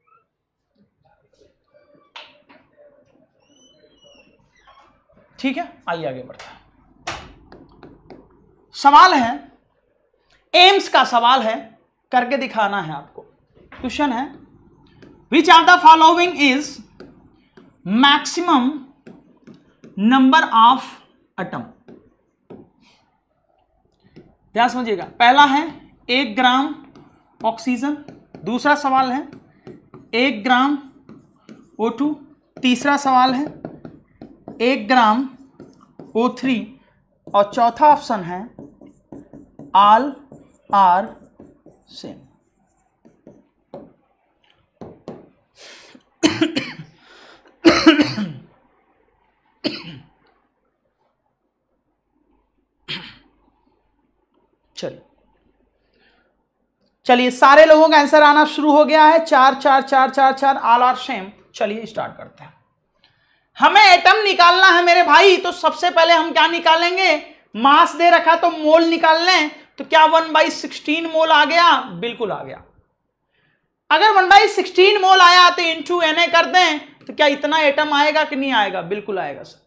ठीक है आइए आगे बढ़ते हैं सवाल है एम्स का सवाल है करके दिखाना है आपको क्वेश्चन है which are the following is maximum number of atom ध्यान समझिएगा पहला है एक ग्राम ऑक्सीजन दूसरा सवाल है एक ग्राम O2 तीसरा सवाल है एक ग्राम O3 और चौथा ऑप्शन है all are same चलिए चलिए सारे लोगों का आंसर आना शुरू हो गया है चार चार चार चार चार आल आर सेम चलिए स्टार्ट करते हैं हमें एटम निकालना है मेरे भाई तो सबसे पहले हम क्या निकालेंगे मास दे रखा तो मोल निकाल लें तो क्या वन बाई सिक्सटीन मोल आ गया बिल्कुल आ गया अगर वन बाई सिक्सटीन मोल आया तो इंटू एन ए कर दें तो क्या इतना एटम आएगा कि नहीं आएगा बिल्कुल आएगा सर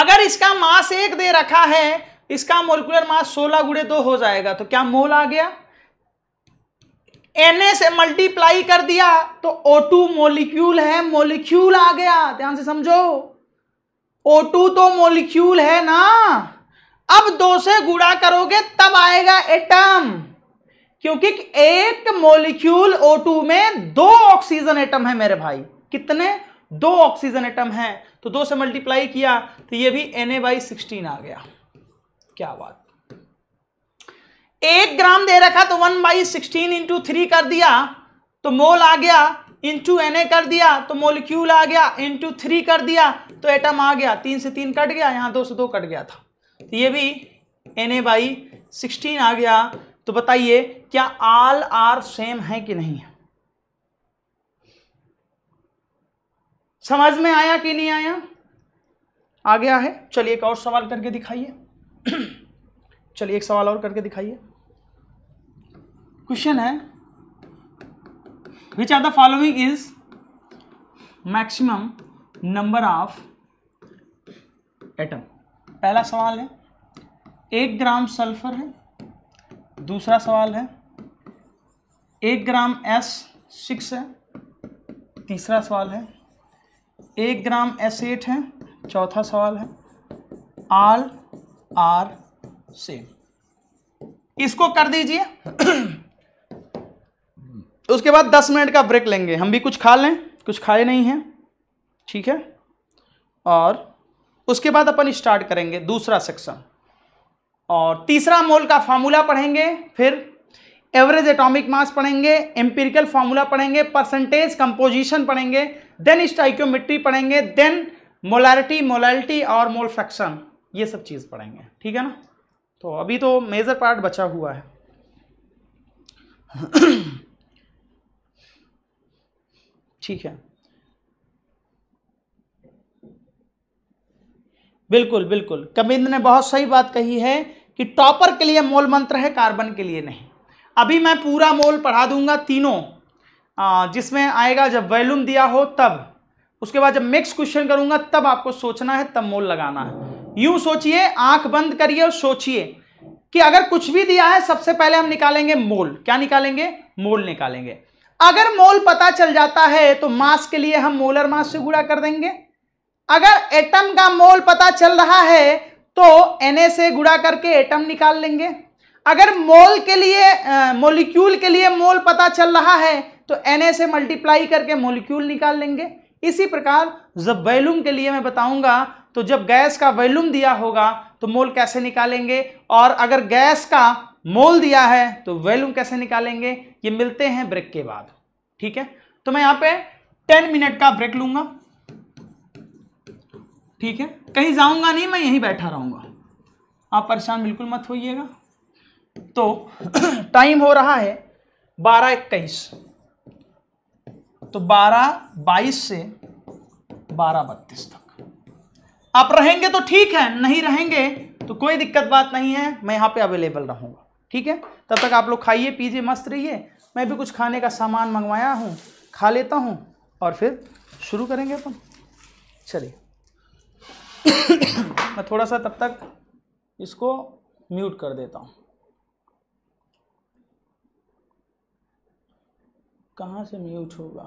अगर इसका मास एक दे रखा है इसका मोलिकुलर मास सोलह गुड़े दो हो जाएगा तो क्या मोल आ गया एन ए से मल्टीप्लाई कर दिया तो ओ टू मोलिक्यूल है मोलिक्यूल आ गया ध्यान से समझो ओ टू तो मोलिक्यूल है ना अब दो से गुणा करोगे तब आएगा एटम क्योंकि एक मोलिक्यूल O2 में दो ऑक्सीजन एटम है मेरे भाई कितने दो ऑक्सीजन एटम है तो दो से मल्टीप्लाई किया तो ये भी एन ए बाई सिक्सटीन आ गया क्या बात एक ग्राम दे रखा तो one by sixteen into three कर दिया तो मोल आ गया इंटू एन ए कर दिया तो मोलिक्यूल आ गया इंटू थ्री कर दिया तो एटम आ गया तीन से तीन कट गया यहां दो से दो कट गया था तो ये भी एन ए बाई सिक्सटीन आ गया तो बताइए क्या आल आर सेम है कि नहीं है समझ में आया कि नहीं आया आ गया है चलिए एक और सवाल करके दिखाइए चलिए एक सवाल और करके दिखाइए क्वेश्चन है which are the following is maximum number of atom पहला सवाल है एक ग्राम सल्फर है दूसरा सवाल है एक ग्राम एस सिक्स है तीसरा सवाल है एक ग्राम एस एट है चौथा सवाल है आल आर से इसको कर दीजिए उसके बाद दस मिनट का ब्रेक लेंगे हम भी कुछ खा लें कुछ खाए नहीं हैं ठीक है और उसके बाद अपन स्टार्ट करेंगे दूसरा सेक्शन और तीसरा मोल का फार्मूला पढ़ेंगे फिर एवरेज एटॉमिक मास पढ़ेंगे एम्पिरिकल फार्मूला पढ़ेंगे परसेंटेज कंपोजिशन पढ़ेंगे देन स्टाइक्योमेट्री पढ़ेंगे देन मोलारिटी मोलैलिटी और मोल फ्रैक्शन ये सब चीज़ पढ़ेंगे ठीक है ना तो अभी तो मेजर पार्ट बचा हुआ है ठीक है बिल्कुल बिल्कुल कविंद्र ने बहुत सही बात कही है कि टॉपर के लिए मोल मंत्र है कार्बन के लिए नहीं अभी मैं पूरा मोल पढ़ा दूंगा तीनों जिसमें आएगा जब वैल्यूम दिया हो तब उसके बाद जब मिक्स क्वेश्चन करूंगा तब आपको सोचना है तब मोल लगाना है यूं सोचिए आंख बंद करिए और सोचिए कि अगर कुछ भी दिया है सबसे पहले हम निकालेंगे मोल क्या निकालेंगे मोल निकालेंगे अगर मोल पता चल जाता है तो मास के लिए हम मोलर मास से गुड़ा कर देंगे अगर एटम का मोल पता चल रहा है तो एन से गुड़ा करके एटम निकाल लेंगे अगर मोल के लिए मोलिक्यूल के लिए मोल पता चल रहा है तो एन से मल्टीप्लाई करके मोलिक्यूल निकाल लेंगे इसी प्रकार जब वैल्यूम के लिए मैं बताऊंगा तो जब गैस का वैल्यूम दिया होगा तो मोल कैसे निकालेंगे और अगर गैस का मोल दिया है तो वैल्यूम कैसे निकालेंगे ये मिलते हैं ब्रेक के बाद ठीक है तो मैं यहाँ पे टेन मिनट का ब्रेक लूंगा ठीक है कहीं जाऊंगा नहीं मैं यहीं बैठा रहूंगा आप परेशान बिल्कुल मत होइएगा तो टाइम हो रहा है बारह इक्कीस तो बारह बाईस से बारह बत्तीस तक आप रहेंगे तो ठीक है नहीं रहेंगे तो कोई दिक्कत बात नहीं है मैं यहाँ पे अवेलेबल रहूँगा ठीक है तब तक आप लोग खाइए पीजिए मस्त रहिए मैं भी कुछ खाने का सामान मंगवाया हूँ खा लेता हूँ और फिर शुरू करेंगे अपन चलिए मैं थोड़ा सा तब तक इसको म्यूट कर देता हूँ कहाँ से म्यूट होगा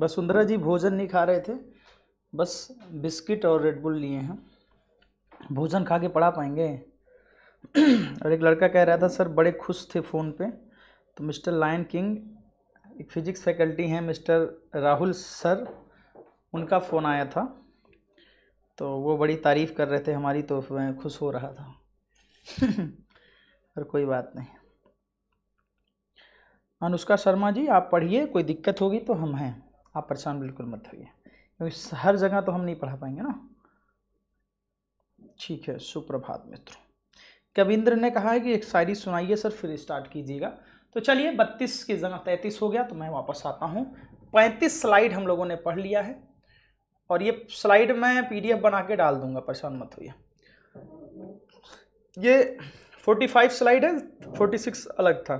वसुंधरा जी भोजन नहीं खा रहे थे बस बिस्किट और रेडबुल लिए हैं भोजन खा के पढ़ा पाएंगे और एक लड़का कह रहा था सर बड़े खुश थे फ़ोन पे तो मिस्टर लायन किंग एक फिजिक्स फैकल्टी हैं मिस्टर राहुल सर उनका फ़ोन आया था तो वो बड़ी तारीफ़ कर रहे थे हमारी तो खुश हो रहा था और कोई बात नहीं अनुष्का शर्मा जी आप पढ़िए कोई दिक्कत होगी तो हम हैं आप परेशान बिल्कुल मत होइए क्योंकि हर जगह तो हम नहीं पढ़ा पाएंगे ना ठीक है सुप्रभात मित्र कविंद्र ने कहा है कि एक शायरी सुनाइए सर फिर स्टार्ट कीजिएगा तो चलिए बत्तीस की जगह तैंतीस हो गया तो मैं वापस आता हूँ पैंतीस स्लाइड हम लोगों ने पढ़ लिया है और ये स्लाइड मैं पीडीएफ बना के डाल दूंगा परेशान मत होइए ये 45 स्लाइड है 46 अलग था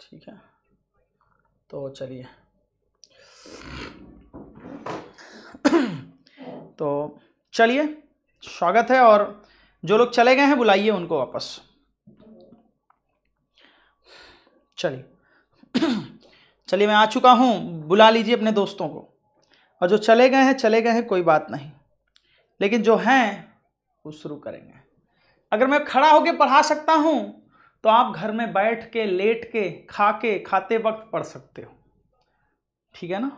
ठीक है तो चलिए तो चलिए स्वागत है और जो लोग चले गए हैं बुलाइए उनको वापस चलिए चलिए मैं आ चुका हूँ बुला लीजिए अपने दोस्तों को और जो चले गए हैं चले गए हैं कोई बात नहीं लेकिन जो हैं वो शुरू करेंगे अगर मैं खड़ा होकर पढ़ा सकता हूँ तो आप घर में बैठ के लेट के खा के खाते वक्त पढ़ सकते हो ठीक है ना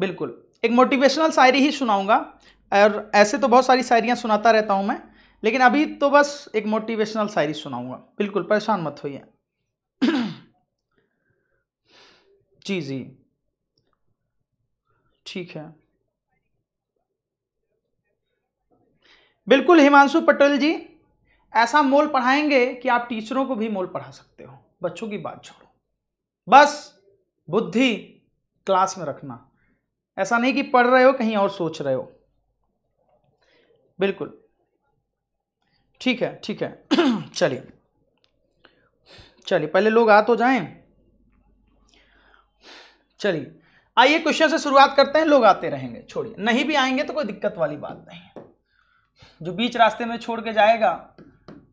बिल्कुल एक मोटिवेशनल शायरी ही सुनाऊंगा और ऐसे तो बहुत सारी शायरियाँ सुनाता रहता हूँ मैं लेकिन अभी तो बस एक मोटिवेशनल शायरी सुनाऊंगा बिल्कुल परेशान मत होइए जी जी ठीक है बिल्कुल हिमांशु पटेल जी ऐसा मोल पढ़ाएंगे कि आप टीचरों को भी मोल पढ़ा सकते हो बच्चों की बात छोड़ो बस बुद्धि क्लास में रखना ऐसा नहीं कि पढ़ रहे हो कहीं और सोच रहे हो बिल्कुल ठीक है ठीक है चलिए चलिए पहले लोग आ तो जाएं चलिए आइए क्वेश्चन से शुरुआत करते हैं लोग आते रहेंगे छोड़िए नहीं भी आएंगे तो कोई दिक्कत वाली बात नहीं जो बीच रास्ते में छोड़ के जाएगा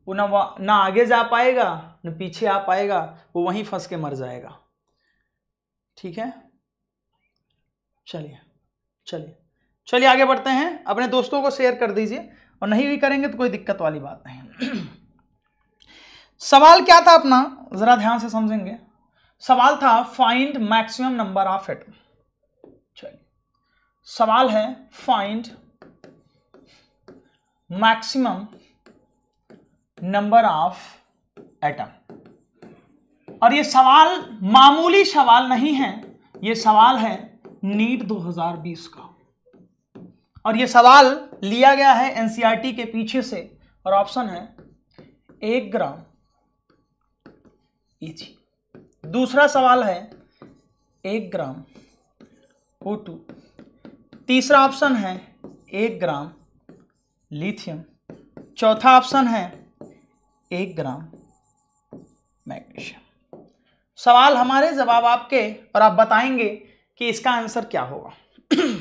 वो ना ना आगे जा पाएगा ना पीछे आ पाएगा वो वहीं फंस के मर जाएगा ठीक है चलिए चलिए चलिए आगे बढ़ते हैं अपने दोस्तों को शेयर कर दीजिए और नहीं भी करेंगे तो कोई दिक्कत वाली बात नहीं सवाल क्या था अपना ज़रा ध्यान से समझेंगे सवाल था find maximum number of atom चलिए सवाल है find maximum number of atom और ये सवाल मामूली सवाल नहीं है ये सवाल है नीट 2020 का और ये सवाल लिया गया है एनसीईआरटी e के पीछे से और ऑप्शन है एक ग्राम इजी दूसरा सवाल है एक ग्राम ओ टू तीसरा ऑप्शन है एक ग्राम लिथियम चौथा ऑप्शन है एक ग्राम मैग्नीशियम सवाल हमारे जवाब आपके और आप बताएंगे कि इसका आंसर क्या होगा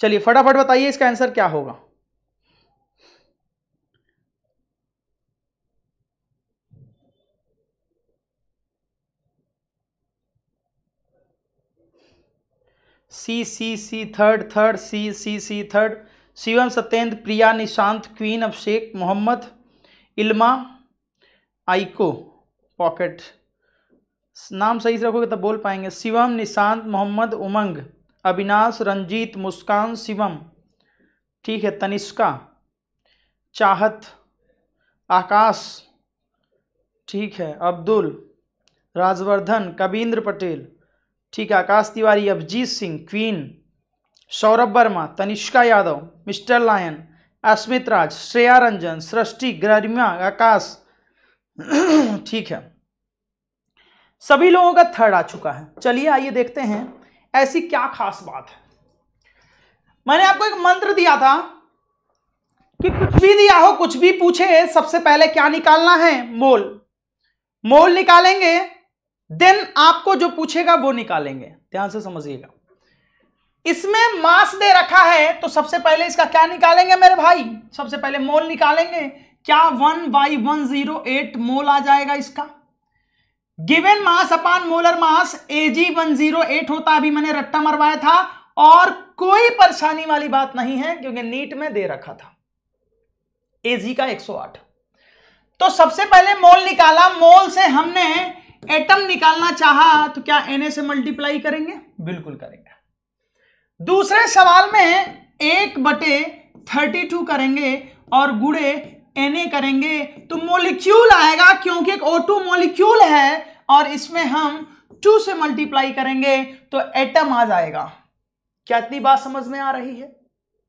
चलिए फटाफट बताइए इसका आंसर क्या होगा C C C third third C C C third Shivam Satyendra Priya Nishant queen Abhishek Mohammad Ilma आइको पॉकेट नाम सही से रखोगे तो बोल पाएंगे शिवम निशांत मोहम्मद उमंग अविनाश रंजीत मुस्कान शिवम ठीक है तनिष्का चाहत आकाश ठीक है अब्दुल राजवर्धन कबींद्र पटेल ठीक है Akash Tiwari Abhijeet Singh queen Saurabh Verma Tanishka Yadav mister lion Asmit Raj Shreya Ranjan Srishti Garima Akash ठीक है सभी लोगों का थर्ड आ चुका है चलिए आइए देखते हैं ऐसी क्या खास बात है मैंने आपको एक मंत्र दिया था कि कुछ भी दिया हो कुछ भी पूछे सबसे पहले क्या निकालना है मोल मोल निकालेंगे देन आपको जो पूछेगा वो निकालेंगे ध्यान से समझिएगा इसमें मास दे रखा है तो सबसे पहले इसका क्या निकालेंगे मेरे भाई सबसे पहले मोल निकालेंगे क्या one by one zero eight mole आ जाएगा इसका given mass upon molar mass A G one zero eight होता अभी मैंने रट्टा मरवाया था और कोई परेशानी वाली बात नहीं है क्योंकि नीट में दे रखा था ए जी का एक सौ आठ तो सबसे पहले मोल निकाला मोल से हमने एटम निकालना चाहा तो क्या एन ए से मल्टीप्लाई करेंगे बिल्कुल करेंगे दूसरे सवाल में एक बटे थर्टी टू करेंगे और गुड़े एन ए करेंगे तो मोलिक्यूल आएगा क्योंकि एक ओ टू मोलिक्यूल है और इसमें हम टू से मल्टीप्लाई करेंगे तो एटम आ जाएगा क्या इतनी बात समझ में आ रही है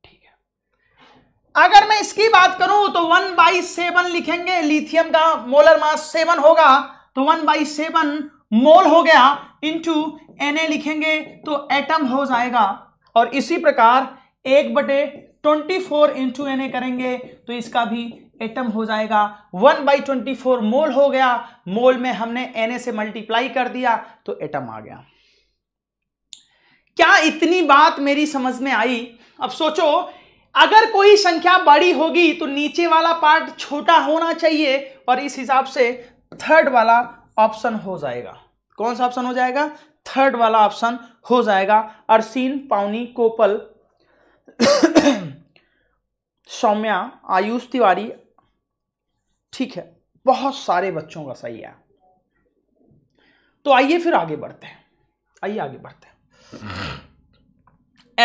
ठीक है अगर मैं इसकी बात करूं तो वन बाई सेवन लिखेंगे लिथियम का मोलर मास सेवन होगा तो वन बाई सेवन मोल हो गया इंटू एन ए लिखेंगे तो एटम हो जाएगा और इसी प्रकार एक बटे twenty four into N A करेंगे तो इसका भी एटम हो जाएगा one by twenty four mole हो गया मोल में हमने एन ए से मल्टीप्लाई कर दिया तो एटम आ गया क्या इतनी बात मेरी समझ में आई अब सोचो अगर कोई संख्या बड़ी होगी तो नीचे वाला पार्ट छोटा होना चाहिए और इस हिसाब से थर्ड वाला ऑप्शन हो जाएगा कौन सा ऑप्शन हो जाएगा थर्ड वाला ऑप्शन हो जाएगा अर्सीन पावनी कोपल सौम्या आयुष तिवारी ठीक है बहुत सारे बच्चों का सही है तो आइए फिर आगे बढ़ते हैं आइए आगे बढ़ते हैं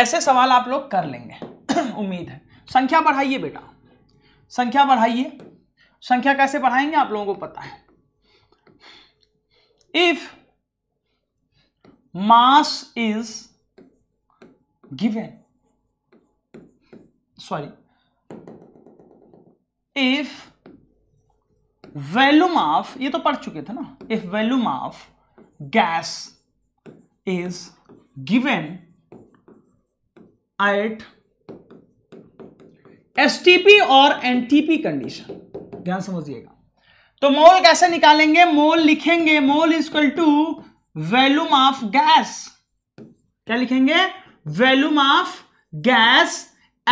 ऐसे सवाल आप लोग कर लेंगे उम्मीद है संख्या बढ़ाइए बेटा संख्या बढ़ाइए संख्या कैसे बढ़ाएंगे आप लोगों को पता है if mass is given sorry if volume of ये तो पढ़ चुके थे ना if volume of gas is given at STP और एनटीपी कंडीशन ध्यान समझिएगा तो मोल कैसे निकालेंगे मोल लिखेंगे mole equal to volume of gas क्या लिखेंगे volume of gas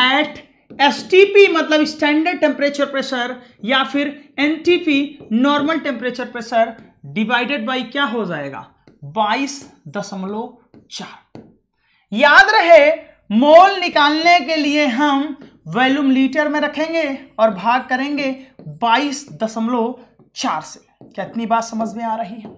at STP मतलब स्टैंडर्ड टेम्परेचर प्रेशर या फिर NTP normal temperature pressure divided by क्या हो जाएगा बाईस दशमलव चार याद रहे मोल निकालने के लिए हम वैल्यूम लीटर में रखेंगे और भाग करेंगे बाईस दशमलव चार से क्या इतनी बात समझ में आ रही है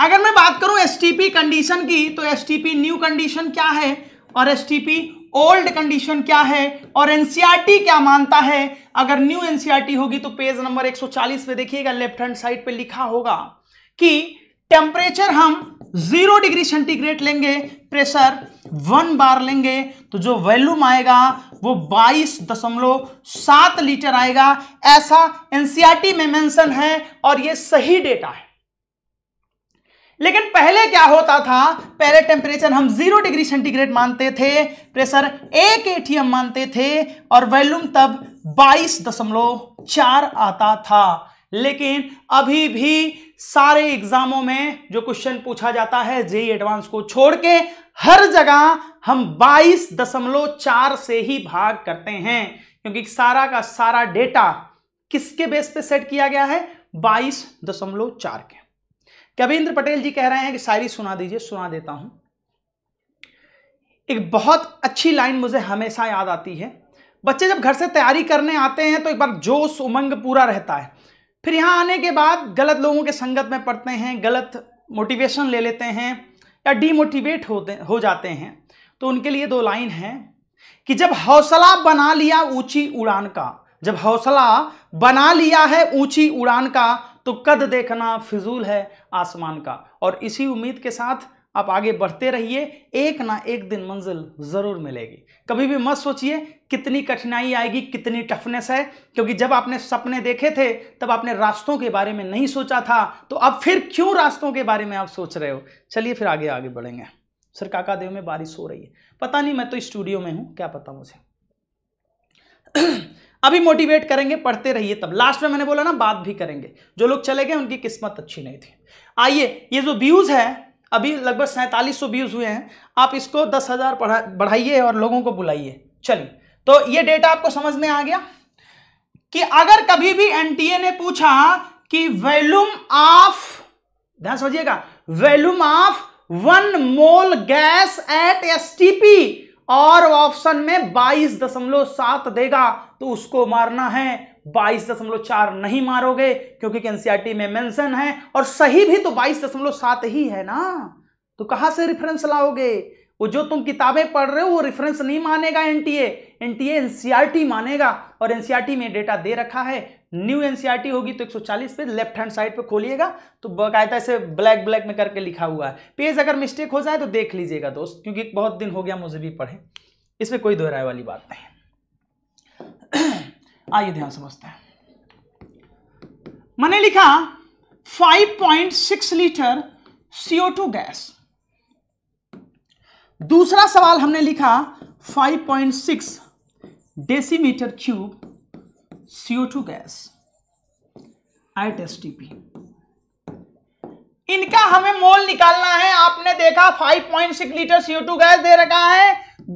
अगर मैं बात करूं एस कंडीशन की तो एस न्यू कंडीशन क्या है और एस ओल्ड कंडीशन क्या है और एनसीईआरटी e क्या मानता है अगर न्यू एनसीईआरटी e होगी तो पेज नंबर 140 पे देखिएगा लेफ्ट हैंड साइड पे लिखा होगा कि टेम्परेचर हम जीरो डिग्री सेंटीग्रेड लेंगे प्रेशर वन बार लेंगे तो जो वैल्यूम आएगा वो बाईस दशमलव सात लीटर आएगा ऐसा एनसीईआरटी e में मेंशन है और ये सही डेटा है लेकिन पहले क्या होता था पहले टेम्परेचर हम जीरो डिग्री सेंटीग्रेड मानते थे प्रेशर एक एटीएम मानते थे और वैल्यूम तब बाईस दशमलव चार आता था लेकिन अभी भी सारे एग्जामों में जो क्वेश्चन पूछा जाता है जे एडवांस को छोड़ के हर जगह हम बाईस दशमलव चार से ही भाग करते हैं क्योंकि सारा का सारा डेटा किसके बेस पे सेट किया गया है बाईस दशमलव चार के कविंद्र पटेल जी कह रहे हैं कि शायरी सुना दीजिए सुना देता हूं एक बहुत अच्छी लाइन मुझे हमेशा याद आती है बच्चे जब घर से तैयारी करने आते हैं तो एक बार जोश उमंग पूरा रहता है फिर यहां आने के बाद गलत लोगों के संगत में पड़ते हैं गलत मोटिवेशन ले लेते हैं या डीमोटिवेट होते हो जाते हैं तो उनके लिए दो लाइन है कि जब हौसला बना लिया ऊंची उड़ान का जब हौसला बना लिया है ऊंची उड़ान का तो कद देखना फिजूल है आसमान का और इसी उम्मीद के साथ आप आगे बढ़ते रहिए एक ना एक दिन मंजिल ज़रूर मिलेगी कभी भी मत सोचिए कितनी कठिनाई आएगी कितनी टफनेस है क्योंकि जब आपने सपने देखे थे तब आपने रास्तों के बारे में नहीं सोचा था तो अब फिर क्यों रास्तों के बारे में आप सोच रहे हो चलिए फिर आगे आगे बढ़ेंगे सर काका देव में बारिश हो रही है पता नहीं मैं तो स्टूडियो में हूं क्या पता मुझे अभी मोटिवेट करेंगे पढ़ते रहिए तब लास्ट में मैंने बोला ना बात भी करेंगे जो लोग चले गए उनकी किस्मत अच्छी नहीं थी आइए ये जो व्यूज़ है अभी लगभग सैंतालीस सौ व्यूज़ हुए हैं आप इसको दस हज़ार बढ़ाइए और लोगों को बुलाइए चलिए तो ये डेटा आपको समझ में आ गया कि अगर कभी भी एन ने पूछा कि वैल्यूम ऑफ ध्यान समझिएगा volume of one mole gas at P और ऑप्शन में बाईस दशमलव सात देगा तो उसको मारना है बाईस दशमलव चार नहीं मारोगे क्योंकि एनसीआरटी में मेंशन है और सही भी तो बाईस दशमलव सात ही है ना तो कहाँ से रेफरेंस लाओगे वो जो तुम किताबें पढ़ रहे हो वो रेफरेंस नहीं मानेगा एनटीए एनटीए एनसीआरटी मानेगा और एनसीआरटी e में डेटा दे रखा है न्यू एनसीईआरटी e होगी तो 140 पे लेफ्ट हैंड साइड पे खोलिएगा तो बकायदा इसे ब्लैक ब्लैक में करके लिखा हुआ है पेज अगर मिस्टेक हो जाए तो देख लीजिएगा दोस्त क्योंकि बहुत दिन हो गया मुझे भी पढ़े इसमें कोई दोहराए वाली बात नहीं आइए ध्यान समझते हैं मैंने लिखा 5.6 लीटर CO2 गैस दूसरा सवाल हमने लिखा 5.6 decimetre cube CO two gas at S इनका हमें मोल निकालना है आपने देखा 5.6 लीटर CO2 गैस दे रखा है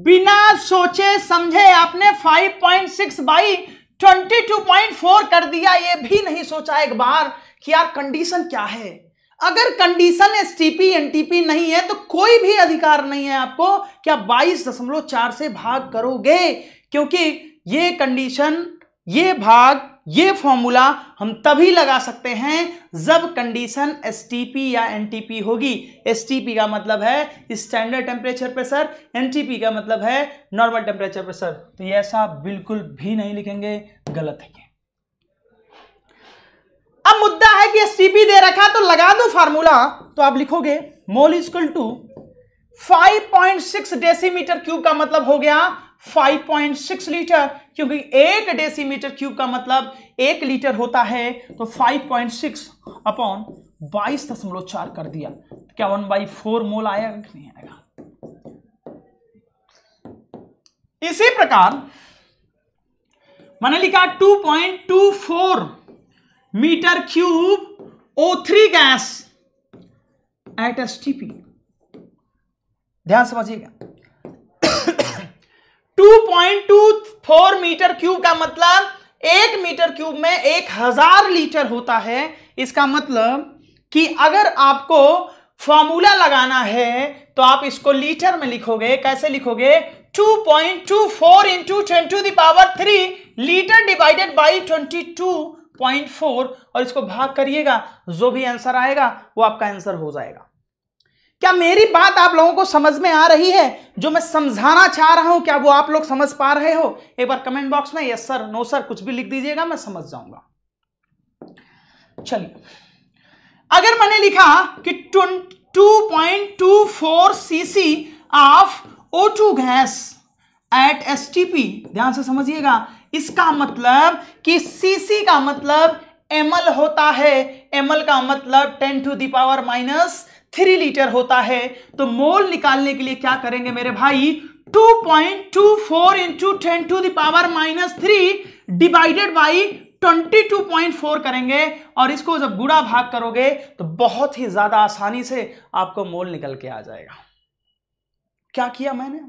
बिना सोचे समझे आपने 5.6 बाई कर दिया ये भी नहीं सोचा एक बार कि यार कंडीशन क्या है अगर कंडीशन एस टी टीपी नहीं है तो कोई भी अधिकार नहीं है आपको क्या 22.4 से भाग करोगे क्योंकि ये कंडीशन ये भाग ये फॉर्मूला हम तभी लगा सकते हैं जब कंडीशन एस या एन होगी एस का मतलब है स्टैंडर्ड टेम्परेचर प्रेशर एन का मतलब है नॉर्मल टेम्परेचर प्रेशर तो ये ऐसा बिल्कुल भी नहीं लिखेंगे गलत है ये अब मुद्दा है कि एस दे रखा तो लगा दो फार्मूला तो आप लिखोगे mole is equal to 5.6 decimetre cube का मतलब हो गया 5.6 लीटर क्योंकि एक डेसीमीटर क्यूब का मतलब एक लीटर होता है तो 5.6 अपॉन बाईस दशमलव चार कर दिया क्या वन बाई फोर मोल आएगा कि नहीं आएगा इसी प्रकार मैंने लिखा 2.24 metre cube O3 gas at S T ध्यान समझिएगा 2.24 मीटर क्यूब का मतलब एक मीटर क्यूब में एक हजार लीटर होता है इसका मतलब कि अगर आपको फॉर्मूला लगाना है तो आप इसको लीटर में लिखोगे कैसे लिखोगे 2.24 point two four into twenty power the power three litre divided by twenty two point four और इसको भाग करिएगा जो भी आंसर आएगा वो आपका आंसर हो जाएगा क्या मेरी बात आप लोगों को समझ में आ रही है जो मैं समझाना चाह रहा हूं क्या वो आप लोग समझ पा रहे हो एक बार कमेंट बॉक्स में यस सर नो सर कुछ भी लिख दीजिएगा मैं समझ जाऊंगा चलिए अगर मैंने लिखा कि 2.24 CC of O two gas at P ध्यान से समझिएगा इसका मतलब कि सीसी का मतलब एमल होता है एमल का मतलब 10 to the power minus three litre होता है तो मोल निकालने के लिए क्या करेंगे मेरे भाई 2.24 point two four into ten to the power minus three divided by twenty करेंगे और इसको जब गुड़ा भाग करोगे तो बहुत ही ज्यादा आसानी से आपको मोल निकल के आ जाएगा क्या किया मैंने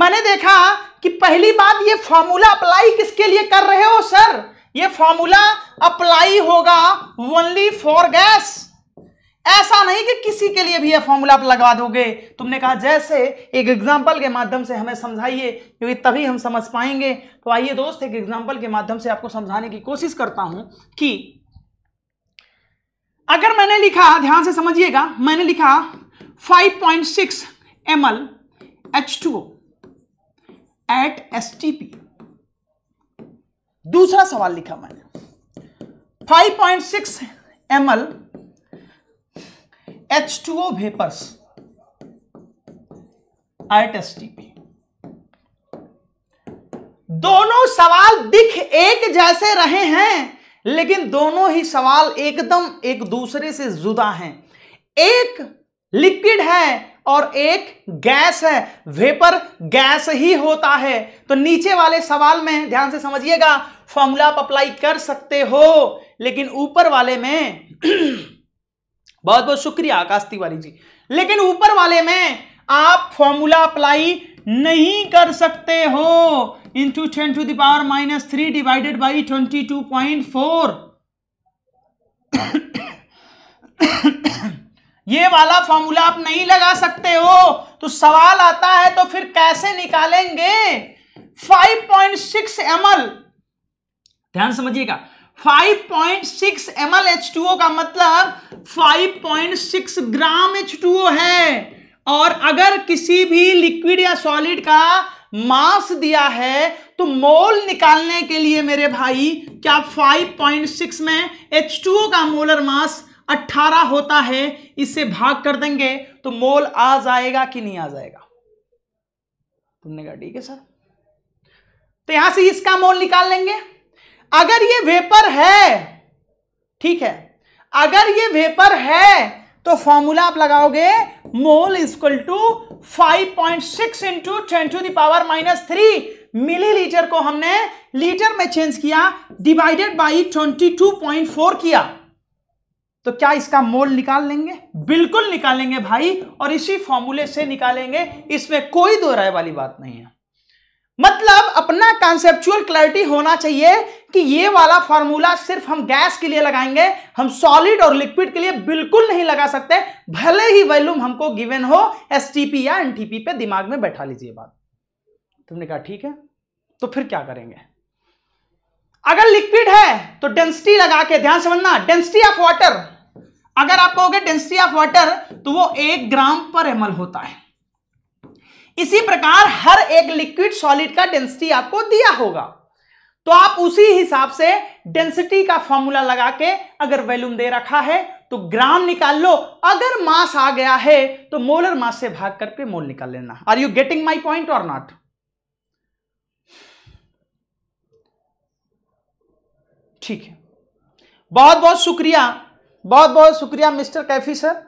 मैंने देखा कि पहली बात ये फॉर्मूला अप्लाई किसके लिए कर रहे हो सर ये फॉर्मूला अप्लाई होगा ओनली फॉर गैस ऐसा नहीं कि किसी के लिए भी यह फॉर्मूला आप लगा दोगे तुमने कहा जैसे एक एग्जाम्पल के माध्यम से हमें समझाइए क्योंकि तभी हम समझ पाएंगे तो आइए दोस्त एक एग्जाम्पल के माध्यम से आपको समझाने की कोशिश करता हूं कि अगर मैंने लिखा ध्यान से समझिएगा मैंने लिखा 5.6 point six M L H two at S T P दूसरा सवाल लिखा मैंने five point six M L H two O vapours at S T P दोनों सवाल दिख एक जैसे रहे हैं लेकिन दोनों ही सवाल एकदम एक दूसरे से जुदा हैं एक लिक्विड है और एक गैस है वेपर गैस ही होता है तो नीचे वाले सवाल में ध्यान से समझिएगा फॉर्मूला आप अप्लाई कर सकते हो लेकिन ऊपर वाले में बहुत बहुत शुक्रिया आकाश तिवारी जी लेकिन ऊपर वाले में आप फॉर्मूला अप्लाई नहीं कर सकते हो into ten to the power minus three divided by twenty two point four ये वाला फॉर्मूला आप नहीं लगा सकते हो तो सवाल आता है तो फिर कैसे निकालेंगे 5.6 पॉइंट सिक्स एम ध्यान समझिएगा 5.6 ml H2O का मतलब 5.6 ग्राम H2O है और अगर किसी भी लिक्विड या सॉलिड का मास दिया है तो मोल निकालने के लिए मेरे भाई क्या 5.6 में H2O का मोलर मास 18 होता है इससे भाग कर देंगे तो मोल आ जाएगा कि नहीं आ जाएगा तुमने कहा ठीक है सर तो यहां से इसका मोल निकाल लेंगे अगर ये वेपर है ठीक है अगर ये वेपर है तो फॉर्मूला आप लगाओगे mole is equal to 5.6 point six into ten to the power minus three litre को हमने लीटर में चेंज किया डिवाइडेड बाई 22.4 किया तो क्या इसका मोल निकाल लेंगे बिल्कुल निकालेंगे भाई और इसी फॉर्मूले से निकालेंगे इसमें कोई दो राय वाली बात नहीं है मतलब अपना कॉन्सेप्चुअल क्लैरिटी होना चाहिए कि ये वाला फॉर्मूला सिर्फ हम गैस के लिए लगाएंगे हम सॉलिड और लिक्विड के लिए बिल्कुल नहीं लगा सकते भले ही वैल्यूम हमको गिवन हो एसटीपी या एनटीपी पे दिमाग में बैठा लीजिए बात तुमने कहा ठीक है तो फिर क्या करेंगे अगर लिक्विड है तो डेंसिटी लगा के ध्यान समझना डेंसिटी ऑफ वाटर अगर आप कहोगे डेंसिटी ऑफ वाटर तो वो एक ग्राम पर एमल होता है इसी प्रकार हर एक लिक्विड सॉलिड का डेंसिटी आपको दिया होगा तो आप उसी हिसाब से डेंसिटी का फॉर्मूला लगा के अगर वैल्यूम दे रखा है तो ग्राम निकाल लो अगर मास आ गया है तो मोलर मास से भाग करके मोल निकाल लेना are you getting my point और नॉट ठीक है बहुत बहुत शुक्रिया बहुत बहुत शुक्रिया मिस्टर कैफी सर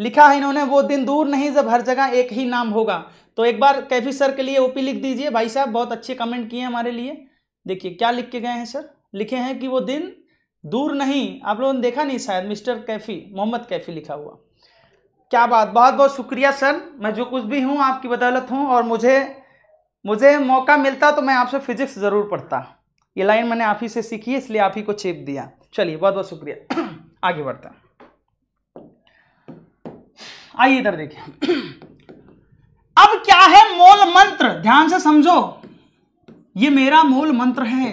लिखा है इन्होंने वो दिन दूर नहीं जब हर जगह एक ही नाम होगा तो एक बार कैफी सर के लिए ओपी लिख दीजिए भाई साहब बहुत अच्छे कमेंट किए हमारे लिए देखिए क्या लिख के गए हैं सर लिखे हैं कि वो दिन दूर नहीं आप लोगों ने देखा नहीं शायद मिस्टर कैफी मोहम्मद कैफी लिखा हुआ क्या बात बहुत बहुत शुक्रिया सर मैं जो कुछ भी हूँ आपकी बदौलत हूँ और मुझे मुझे मौका मिलता तो मैं आपसे फिजिक्स ज़रूर पढ़ता ये लाइन मैंने आप ही से सीखी है इसलिए आप ही को चेप दिया चलिए बहुत बहुत शुक्रिया आगे बढ़ता आइए इधर देखिए अब क्या है मूल मंत्र ध्यान से समझो ये मेरा मूल मंत्र है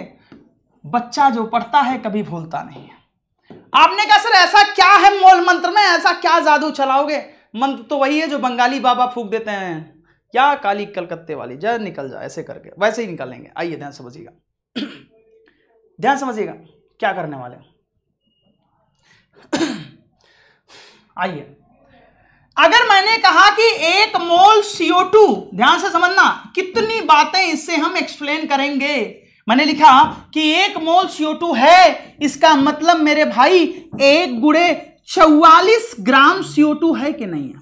बच्चा जो पढ़ता है कभी भूलता नहीं है आपने कहा सर ऐसा क्या है मूल मंत्र में ऐसा क्या जादू चलाओगे मंत्र तो वही है जो बंगाली बाबा फूक देते हैं क्या काली कलकत्ते वाली जय निकल जाए ऐसे करके वैसे ही निकालेंगे आइए ध्यान समझिएगा ध्यान समझिएगा क्या करने वाले आइए अगर मैंने कहा कि एक मोल CO2 ध्यान से समझना कितनी बातें इससे हम एक्सप्लेन करेंगे मैंने लिखा कि एक मोल CO2 है इसका मतलब मेरे भाई एक गुड़े चौवालीस ग्राम CO2 है कि नहीं है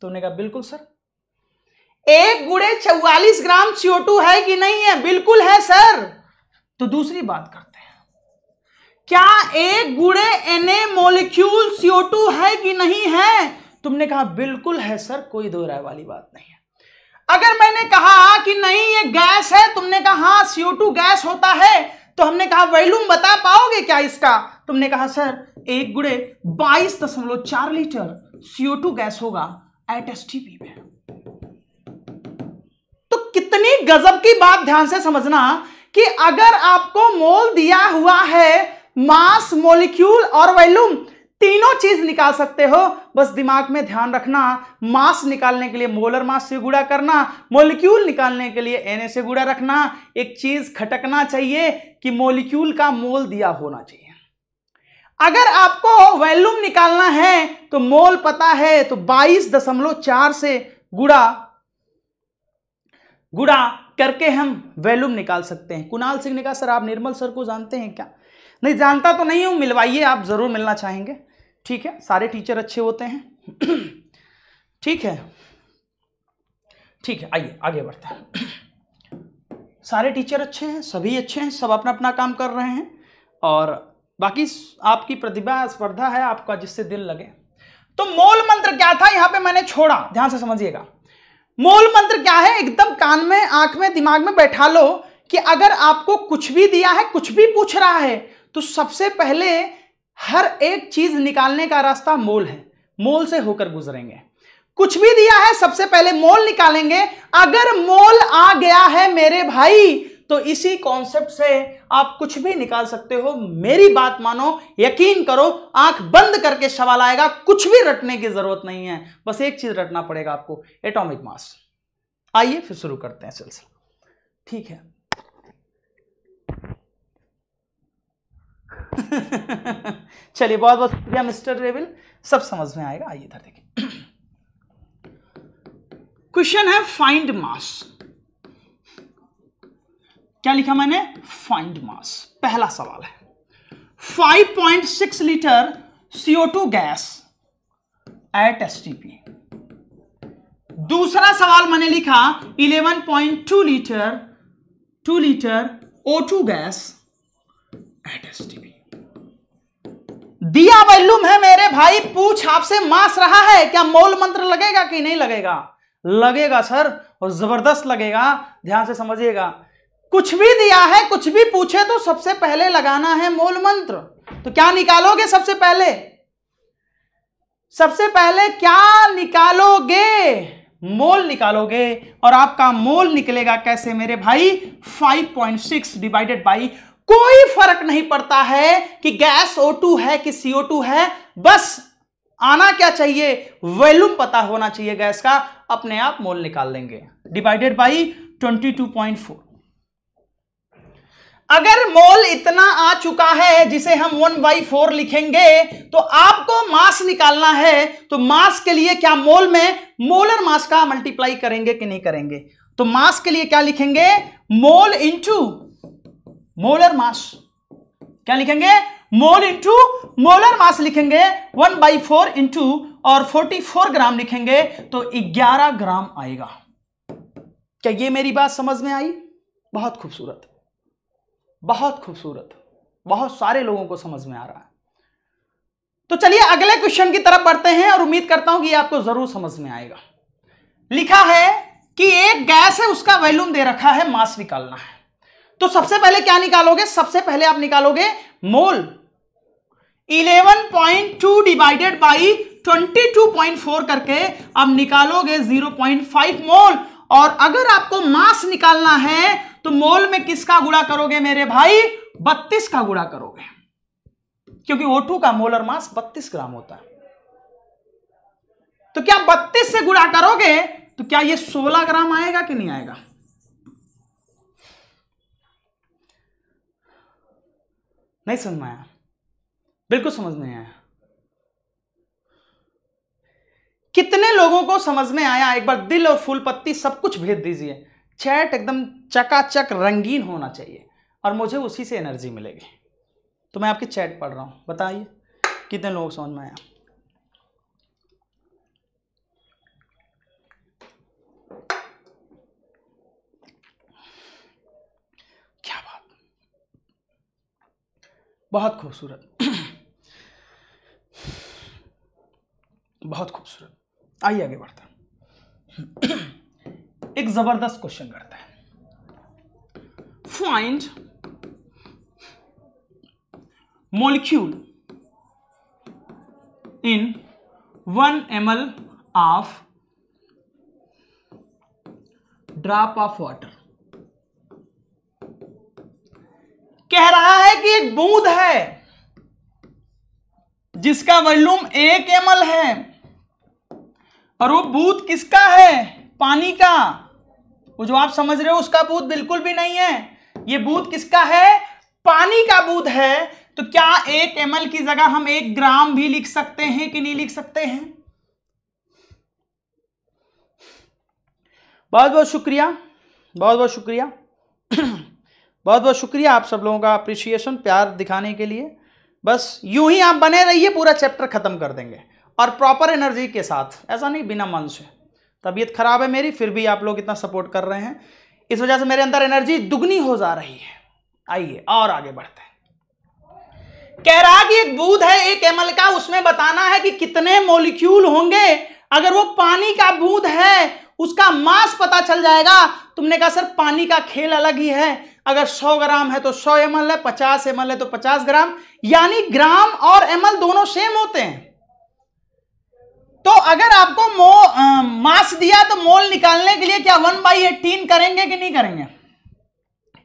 तो उन्हें कहा बिल्कुल सर एक गुड़े चौवालीस ग्राम CO2 है कि नहीं है बिल्कुल है सर तो दूसरी बात करते हैं क्या एक गुड़े एन मोलिक्यूल CO2 है कि नहीं है तुमने कहा बिल्कुल है सर कोई दो राय वाली बात नहीं है अगर मैंने कहा कि नहीं ये गैस है तुमने कहा हाँ सीओ टू गैस होता है तो हमने कहा वैल्यूम बता पाओगे क्या इसका तुमने कहा सर एक गुड़े बाईस दशमलव चार लीटर सीओ टू गैस होगा एट एस टी पी में तो कितनी गजब की बात ध्यान से समझना कि अगर आपको मोल दिया हुआ है मास मोलिक्यूल और वैल्यूम तीनों चीज निकाल सकते हो बस दिमाग में ध्यान रखना मास निकालने के लिए मोलर मास से गुड़ा करना मोलिक्यूल निकालने के लिए एन से गुड़ा रखना एक चीज खटकना चाहिए कि मोलिक्यूल का मोल दिया होना चाहिए अगर आपको वैल्यूम निकालना है तो मोल पता है तो 22.4 से गुड़ा गुड़ा करके हम वैल्यूम निकाल सकते हैं कुणाल सिंह ने कहा सर आप निर्मल सर को जानते हैं क्या नहीं जानता तो नहीं हूँ मिलवाइए आप ज़रूर मिलना चाहेंगे ठीक है सारे टीचर अच्छे होते हैं ठीक है ठीक है आइए आगे बढ़ते हैं सारे टीचर अच्छे हैं सभी अच्छे हैं सब अपना अपना काम कर रहे हैं और बाकी आपकी प्रतिभा स्पर्धा है आपका जिससे दिल लगे तो मूल मंत्र क्या था यहां पे मैंने छोड़ा ध्यान से समझिएगा मूल मंत्र क्या है एकदम कान में आंख में दिमाग में बैठा लो कि अगर आपको कुछ भी दिया है कुछ भी पूछ रहा है तो सबसे पहले हर एक चीज निकालने का रास्ता मोल है मोल से होकर गुजरेंगे कुछ भी दिया है सबसे पहले मोल निकालेंगे अगर मोल आ गया है मेरे भाई तो इसी कॉन्सेप्ट से आप कुछ भी निकाल सकते हो मेरी बात मानो यकीन करो आंख बंद करके सवाल आएगा कुछ भी रटने की जरूरत नहीं है बस एक चीज रटना पड़ेगा आपको एटॉमिक मास आइए फिर शुरू करते हैं सिलसिला ठीक है चलिए बहुत बहुत शुक्रिया मिस्टर रेविल सब समझ में आएगा आइए इधर देखिए क्वेश्चन है फाइंड मास क्या लिखा मैंने फाइंड मास पहला सवाल है 5.6 litre CO2 gas at TP दूसरा सवाल मैंने लिखा 11.2 litre 2 litre O2 gas at S T P दिया बैलूम है मेरे भाई पूछ आपसे मास रहा है क्या मौल मंत्र लगेगा कि नहीं लगेगा लगेगा सर और जबरदस्त लगेगा ध्यान से समझिएगा कुछ भी दिया है कुछ भी पूछे तो सबसे पहले लगाना है मूल मंत्र तो क्या निकालोगे सबसे पहले सबसे पहले क्या निकालोगे मोल निकालोगे और आपका मोल निकलेगा कैसे मेरे भाई 5.6 डिवाइडेड बाई कोई फर्क नहीं पड़ता है कि गैस O2 है कि CO2 है बस आना क्या चाहिए वैल्यूम पता होना चाहिए गैस का अपने आप मोल निकाल लेंगे डिवाइडेड बाई 22.4 अगर मोल इतना आ चुका है जिसे हम वन बाई फोर लिखेंगे तो आपको मास निकालना है तो मास के लिए क्या मोल में मोलर मास का मल्टीप्लाई करेंगे कि नहीं करेंगे तो मास के लिए क्या लिखेंगे मोल इंटू मोलर मास क्या लिखेंगे मोल इंटू मोलर मास लिखेंगे वन बाई फोर इंटू और फोर्टी फोर ग्राम लिखेंगे तो ग्यारह ग्राम आएगा क्या ये मेरी बात समझ में आई बहुत खूबसूरत बहुत खूबसूरत बहुत सारे लोगों को समझ में आ रहा है तो चलिए अगले क्वेश्चन की तरफ बढ़ते हैं और उम्मीद करता हूं कि आपको जरूर समझ में आएगा लिखा है कि एक गैस है उसका वैल्यूम दे रखा है मास निकालना है तो सबसे पहले क्या निकालोगे सबसे पहले आप निकालोगे मोल 11.2 डिवाइडेड बाई 22.4 करके अब निकालोगे 0.5 मोल और अगर आपको मास निकालना है तो मोल में किसका गुणा करोगे मेरे भाई 32 का गुणा करोगे क्योंकि O2 का मोलर मास 32 ग्राम होता है तो क्या 32 से गुणा करोगे तो क्या ये 16 ग्राम आएगा कि नहीं आएगा नहीं समझ में आया बिल्कुल समझ नहीं आया कितने लोगों को समझ में आया एक बार दिल और फूल पत्ती सब कुछ भेज दीजिए चैट एकदम चकाचक रंगीन होना चाहिए और मुझे उसी से एनर्जी मिलेगी तो मैं आपकी चैट पढ़ रहा हूँ बताइए कितने लोगों को समझ में आया बहुत खूबसूरत बहुत खूबसूरत आइए आगे बढ़ते हैं एक जबरदस्त क्वेश्चन करता है find in one M L of drop of water कह रहा है कि एक बूंद है जिसका वॉल्यूम एक एम है और वो बूथ किसका है पानी का वो जो आप समझ रहे हो उसका बूथ बिल्कुल भी नहीं है ये बूथ किसका है पानी का बूथ है तो क्या एक एम की जगह हम एक ग्राम भी लिख सकते हैं कि नहीं लिख सकते हैं बहुत बहुत शुक्रिया बहुत बहुत शुक्रिया बहुत बहुत शुक्रिया आप सब लोगों का अप्रिशिएशन प्यार दिखाने के लिए बस यूं ही आप बने रहिए पूरा चैप्टर ख़त्म कर देंगे और प्रॉपर एनर्जी के साथ ऐसा नहीं बिना मन से तबीयत खराब है मेरी फिर भी आप लोग इतना सपोर्ट कर रहे हैं इस वजह से मेरे अंदर एनर्जी दुगनी हो जा रही है आइए और आगे बढ़ते हैं कह रहा कि एक बूथ है एक एमल का उसमें बताना है कि कितने मोलिक्यूल होंगे अगर वो पानी का बूद है उसका मास पता चल जाएगा तुमने कहा सर पानी का खेल अलग ही है अगर 100 ग्राम है तो 100 एम है 50 एम है तो 50 ग्राम यानी ग्राम और एम दोनों सेम होते हैं तो अगर आपको मो आ, मास दिया तो मोल निकालने के लिए क्या वन बाई एटीन करेंगे कि नहीं करेंगे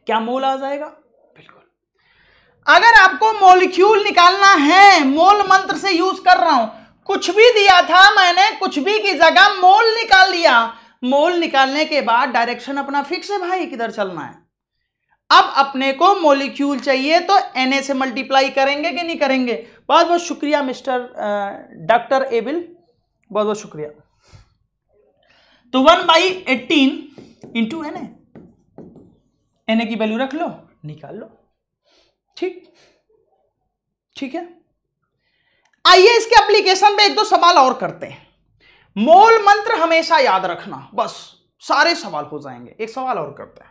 क्या मोल आ जाएगा बिल्कुल अगर आपको मोलिक्यूल निकालना है मोल मंत्र से यूज कर रहा हूं कुछ भी दिया था मैंने कुछ भी की जगह मोल निकाल लिया मोल निकालने के बाद डायरेक्शन अपना फिक्स है भाई किधर चलना है अब अपने को मोलिक्यूल चाहिए तो एन से मल्टीप्लाई करेंगे कि नहीं करेंगे बहुत बहुत शुक्रिया मिस्टर डॉक्टर एबिल बहुत बहुत शुक्रिया तो one by eighteen into N N की वैल्यू रख लो निकाल लो ठीक ठीक है आइए इसके एप्लीकेशन पे एक दो सवाल और करते हैं मोल मंत्र हमेशा याद रखना बस सारे सवाल हो जाएंगे एक सवाल और करते हैं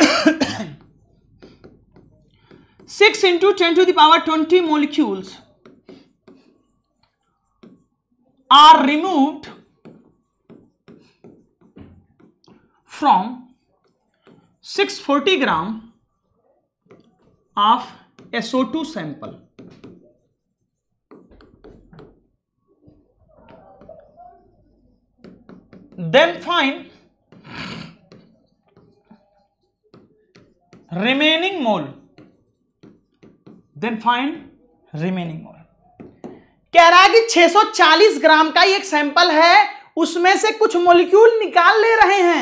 6 into 10 to the power 20 molecules are removed from 640 gram of SO2 sample. Then find remaining mole then find remaining mole कह रहा है कि 640 ग्राम का एक सैंपल है उसमें से कुछ मोलिक्यूल निकाल ले रहे हैं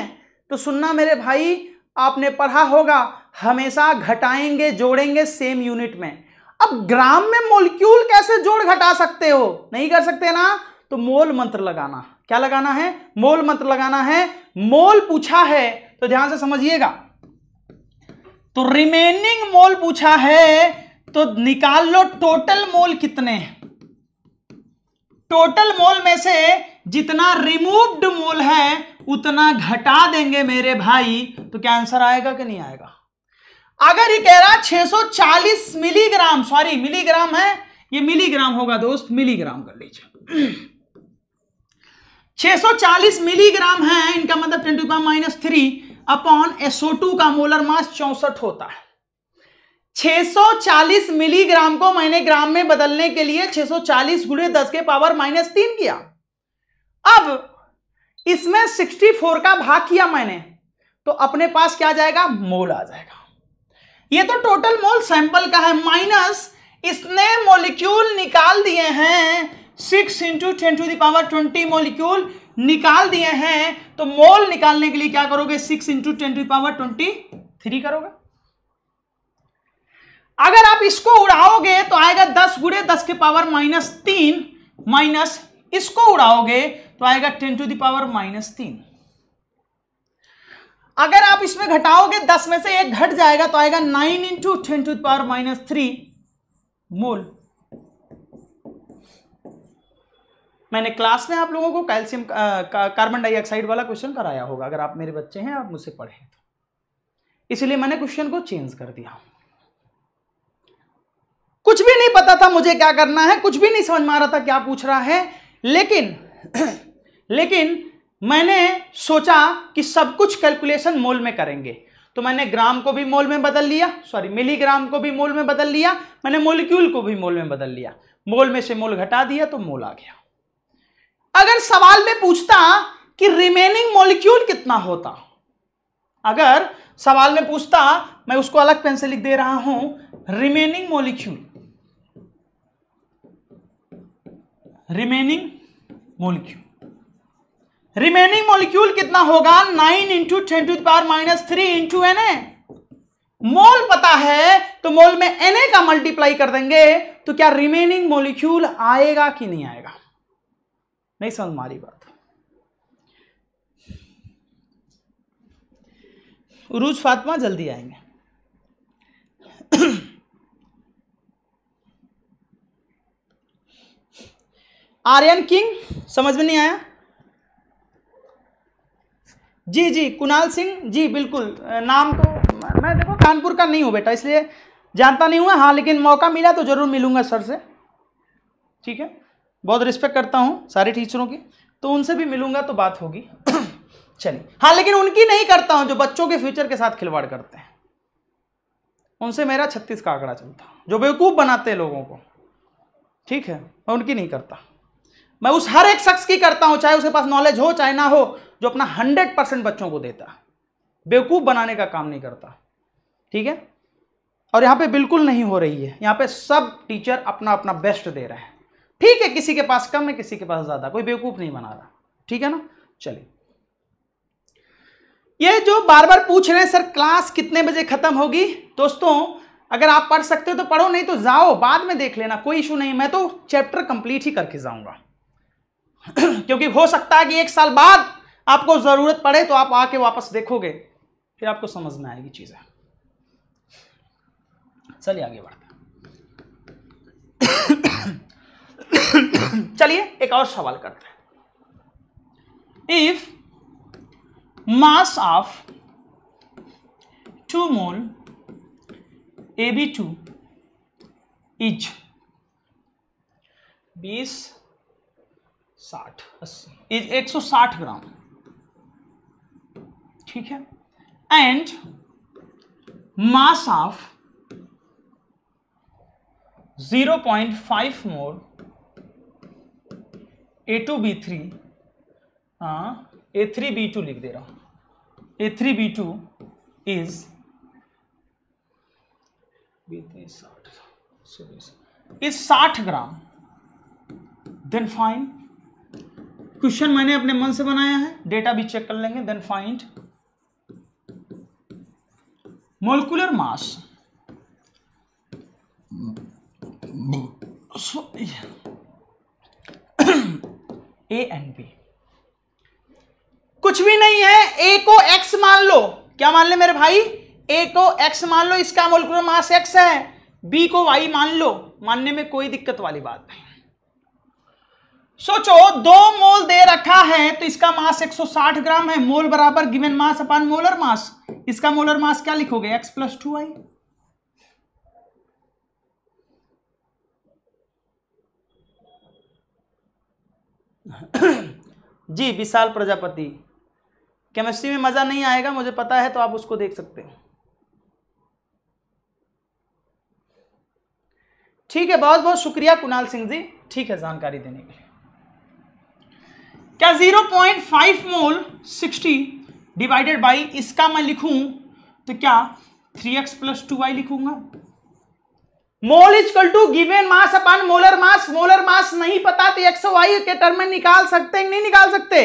तो सुनना मेरे भाई आपने पढ़ा होगा हमेशा घटाएंगे जोड़ेंगे सेम यूनिट में अब ग्राम में मोलिक्यूल कैसे जोड़ घटा सकते हो नहीं कर सकते ना तो मोल मंत्र लगाना क्या लगाना है मोल मंत्र लगाना है मोल पूछा है तो ध्यान से समझिएगा तो रिमेनिंग मोल पूछा है तो निकाल लो टोटल मोल कितने टोटल मोल में से जितना रिमूव्ड मोल है उतना घटा देंगे मेरे भाई तो क्या आंसर आएगा कि नहीं आएगा अगर ये कह रहा 640 मिलीग्राम सॉरी मिलीग्राम है ये मिलीग्राम होगा दोस्त मिलीग्राम कर लीजिए 640 मिलीग्राम है इनका मतलब twenty minus three upon SO2 का मोलर मास चौसठ होता है 640 मिलीग्राम को मैंने ग्राम में बदलने के लिए 640 सौ चालीस के पावर माइनस तीन किया अब इसमें 64 का भाग किया मैंने तो अपने पास क्या जाएगा मोल आ जाएगा ये तो टोटल मोल सैंपल का है माइनस इसने मोलिक्यूल निकाल दिए हैं six into ten to the power twenty molecule निकाल दिए हैं तो मोल निकालने के लिए क्या करोगे six into ten to power twenty three करोगे अगर आप इसको उड़ाओगे तो आएगा दस गुड़े दस के पावर माइनस तीन माइनस इसको उड़ाओगे तो आएगा टेन टू दावर माइनस तीन अगर आप इसमें घटाओगे दस में से एक घट जाएगा तो आएगा nine into ten to the power minus three mole मैंने क्लास में आप लोगों को कैल्शियम कार्बन डाइऑक्साइड वाला क्वेश्चन कराया होगा अगर आप मेरे बच्चे हैं आप मुझसे पढ़े तो इसलिए मैंने क्वेश्चन को चेंज कर दिया कुछ भी नहीं पता था मुझे क्या करना है कुछ भी नहीं समझ में आ रहा था क्या पूछ रहा है लेकिन लेकिन मैंने सोचा कि सब कुछ कैलकुलेशन मोल में करेंगे तो मैंने ग्राम को भी मोल में बदल लिया सॉरी मिलीग्राम को भी मोल में बदल लिया मैंने मोलिक्यूल को भी मोल में बदल लिया मोल में से मोल घटा दिया तो मोल आ गया अगर सवाल में पूछता कि रिमेनिंग मॉलिक्यूल कितना होता अगर सवाल में पूछता मैं उसको अलग पेन से लिख दे रहा हूं remaining molecule remaining molecule remaining molecule कितना होगा nine into ten to power minus three into N mole पता है तो मोल में एन का मल्टीप्लाई कर देंगे तो क्या रिमेनिंग मॉलिक्यूल आएगा कि नहीं आएगा नहीं समझ मारी बात उरूज फातिमा जल्दी आएंगे आर्यन किंग समझ में नहीं आया जी जी कुणाल सिंह जी बिल्कुल नाम तो मैं देखो कानपुर का नहीं हूँ बेटा इसलिए जानता नहीं हुआ हाँ लेकिन मौका मिला तो ज़रूर मिलूंगा सर से ठीक है बहुत रिस्पेक्ट करता हूँ सारे टीचरों की तो उनसे भी मिलूंगा तो बात होगी चलिए हाँ लेकिन उनकी नहीं करता हूँ जो बच्चों के फ्यूचर के साथ खिलवाड़ करते हैं उनसे मेरा छत्तीस का आंकड़ा चलता जो बेवकूफ़ बनाते हैं लोगों को ठीक है मैं उनकी नहीं करता मैं उस हर एक शख्स की करता हूँ चाहे उसके पास नॉलेज हो चाहे ना हो जो अपना हंड्रेड परसेंट बच्चों को देता बेवकूफ़ बनाने का काम नहीं करता ठीक है और यहाँ पे बिल्कुल नहीं हो रही है यहाँ पे सब टीचर अपना अपना बेस्ट दे रहे हैं ठीक है किसी के पास कम है किसी के पास ज्यादा कोई बेवकूफ नहीं बना रहा ठीक है ना चलिए ये जो बार बार पूछ रहे हैं सर क्लास कितने बजे खत्म होगी दोस्तों अगर आप पढ़ सकते हो तो पढ़ो नहीं तो जाओ बाद में देख लेना कोई इशू नहीं मैं तो चैप्टर कंप्लीट ही करके जाऊंगा क्योंकि हो सकता है कि एक साल बाद आपको ज़रूरत पड़े तो आप आके वापस देखोगे फिर आपको समझ में आएगी चीज़ें चलिए आगे बढ़ते चलिए एक और सवाल करते हैं if mass of two mole A B two is बीस साठ अस्सी इज एक सौ साठ ग्राम ठीक है and mass of zero point five more A two B three हाँ ए थ्री बी टू लिख दे रहा हूं A three B two is is साठ ग्राम देन फाइंड क्वेश्चन मैंने अपने मन से बनाया है डेटा भी चेक कर लेंगे then find molecular mass A and B कुछ भी नहीं है ए को एक्स मान लो क्या मान ले मेरे भाई ए को एक्स मान लो इसका मोलिकुलर मास एक्स है बी को वाई मान लो मानने में कोई दिक्कत वाली बात नहीं सोचो दो मोल दे रखा है तो इसका मास 160 ग्राम है मोल बराबर given mass upon molar mass इसका मोलर मास क्या लिखोगे X plus two Y G Vishal Prajapati chemistry में मज़ा नहीं आएगा मुझे पता है तो आप उसको देख सकते हैं ठीक है बहुत बहुत शुक्रिया कुणाल सिंह जी ठीक है जानकारी देने के लिए क्या 0.5 मोल 60 डिवाइडेड बाई इसका मैं लिखूं तो क्या 3x x plus two Y लिखूंगा mole is equal to given mass upon molar mass molar mass नहीं पता तो एक्स वाई के टर्म में निकाल सकते हैं नहीं निकाल सकते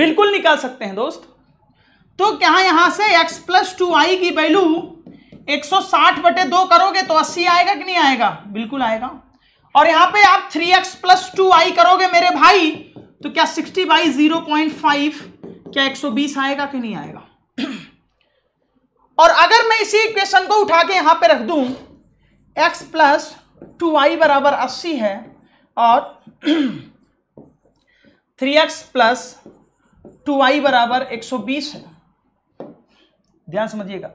बिल्कुल निकाल सकते हैं दोस्त तो क्या यहां से x प्लस टू आई की वैल्यू 160 बटे दो करोगे तो 80 आएगा कि नहीं आएगा बिल्कुल आएगा और यहां पे आप 3x एक्स प्लस टू आई करोगे मेरे भाई तो क्या 60 बाई जीरो क्या 120 आएगा कि नहीं आएगा और अगर मैं इसी इक्वेशन को उठा के यहाँ पे रख दूँ एक्स प्लस टू वाई बराबर अस्सी है और three X plus two Y बराबर एक सौ बीस है ध्यान समझिएगा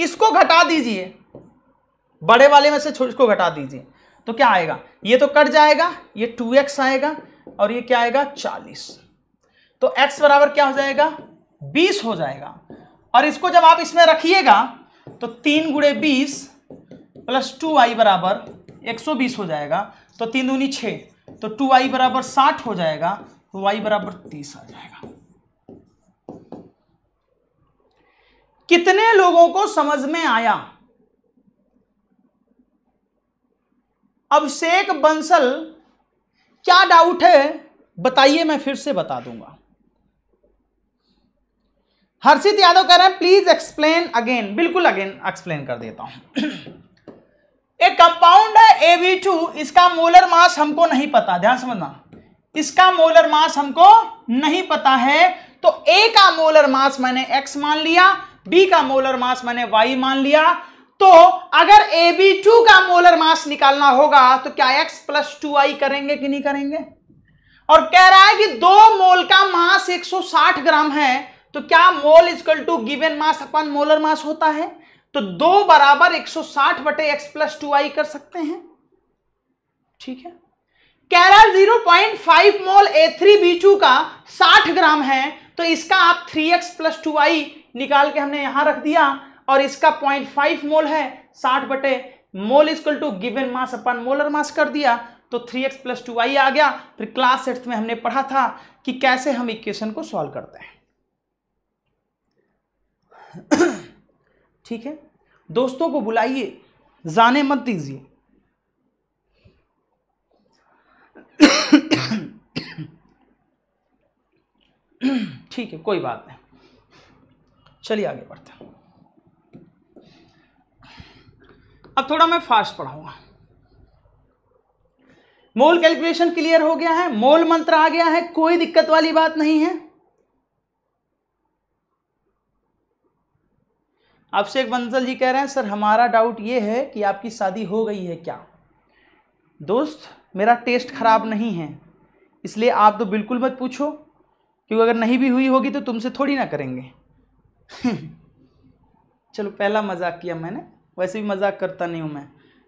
इसको घटा दीजिए बड़े वाले में से छोटे को घटा दीजिए तो क्या आएगा ये तो कट जाएगा ये टू एक्स आएगा और ये क्या आएगा चालीस तो एक्स बराबर क्या हो जाएगा बीस हो जाएगा और इसको जब आप इसमें रखिएगा तो तीन गुड़े बीस प्लस टू आई बराबर एक सौ बीस हो जाएगा तो तीन दूनी छः तो टू आई बराबर साठ हो जाएगा तो वाई बराबर तीस आ जाएगा कितने लोगों को समझ में आया अभिषेक बंसल क्या डाउट है बताइए मैं फिर से बता दूंगा हर्षित यादव कह रहे हैं प्लीज एक्सप्लेन अगेन बिल्कुल अगेन एक्सप्लेन कर देता हूं एक कंपाउंड है टू इसका मोलर मास हमको नहीं पता ध्यान समझना इसका मोलर मास हमको नहीं पता है तो ए का मोलर मास मैंने एक्स मान लिया बी का मोलर मास मैंने वाई मान लिया तो अगर ए बी टू का मोलर मास निकालना होगा तो क्या एक्स प्लस टू आई करेंगे कि नहीं करेंगे और कह रहा है कि दो मोल का मास 160 ग्राम है तो क्या mole is equal to given mass upon molar mass होता है तो दो बराबर 160 बटे एक्स प्लस टू आई कर सकते हैं ठीक है कह रहा zero point five mole A three B two का साठ ग्राम है तो इसका आप three X plus two Y निकाल के हमने यहां रख दिया और इसका पॉइंट फाइव मोल है साठ बटे mole is equal to given mass upon molar mass कर दिया तो three X plus two Y आ गया फिर क्लास एट्थ में हमने पढ़ा था कि कैसे हम इक्वेशन को सॉल्व करते हैं ठीक है दोस्तों को बुलाइए जाने मत दीजिए ठीक है कोई बात नहीं चलिए आगे बढ़ते हैं अब थोड़ा मैं फास्ट पढ़ाऊंगा मोल कैलकुलेशन क्लियर हो गया है मोल मंत्र आ गया है कोई दिक्कत वाली बात नहीं है अभिषेक बंसल जी कह रहे हैं सर हमारा डाउट ये है कि आपकी शादी हो गई है क्या दोस्त मेरा टेस्ट ख़राब नहीं है इसलिए आप तो बिल्कुल मत पूछो क्योंकि अगर नहीं भी हुई होगी तो तुमसे थोड़ी ना करेंगे चलो पहला मजाक किया मैंने वैसे भी मजाक करता नहीं हूँ मैं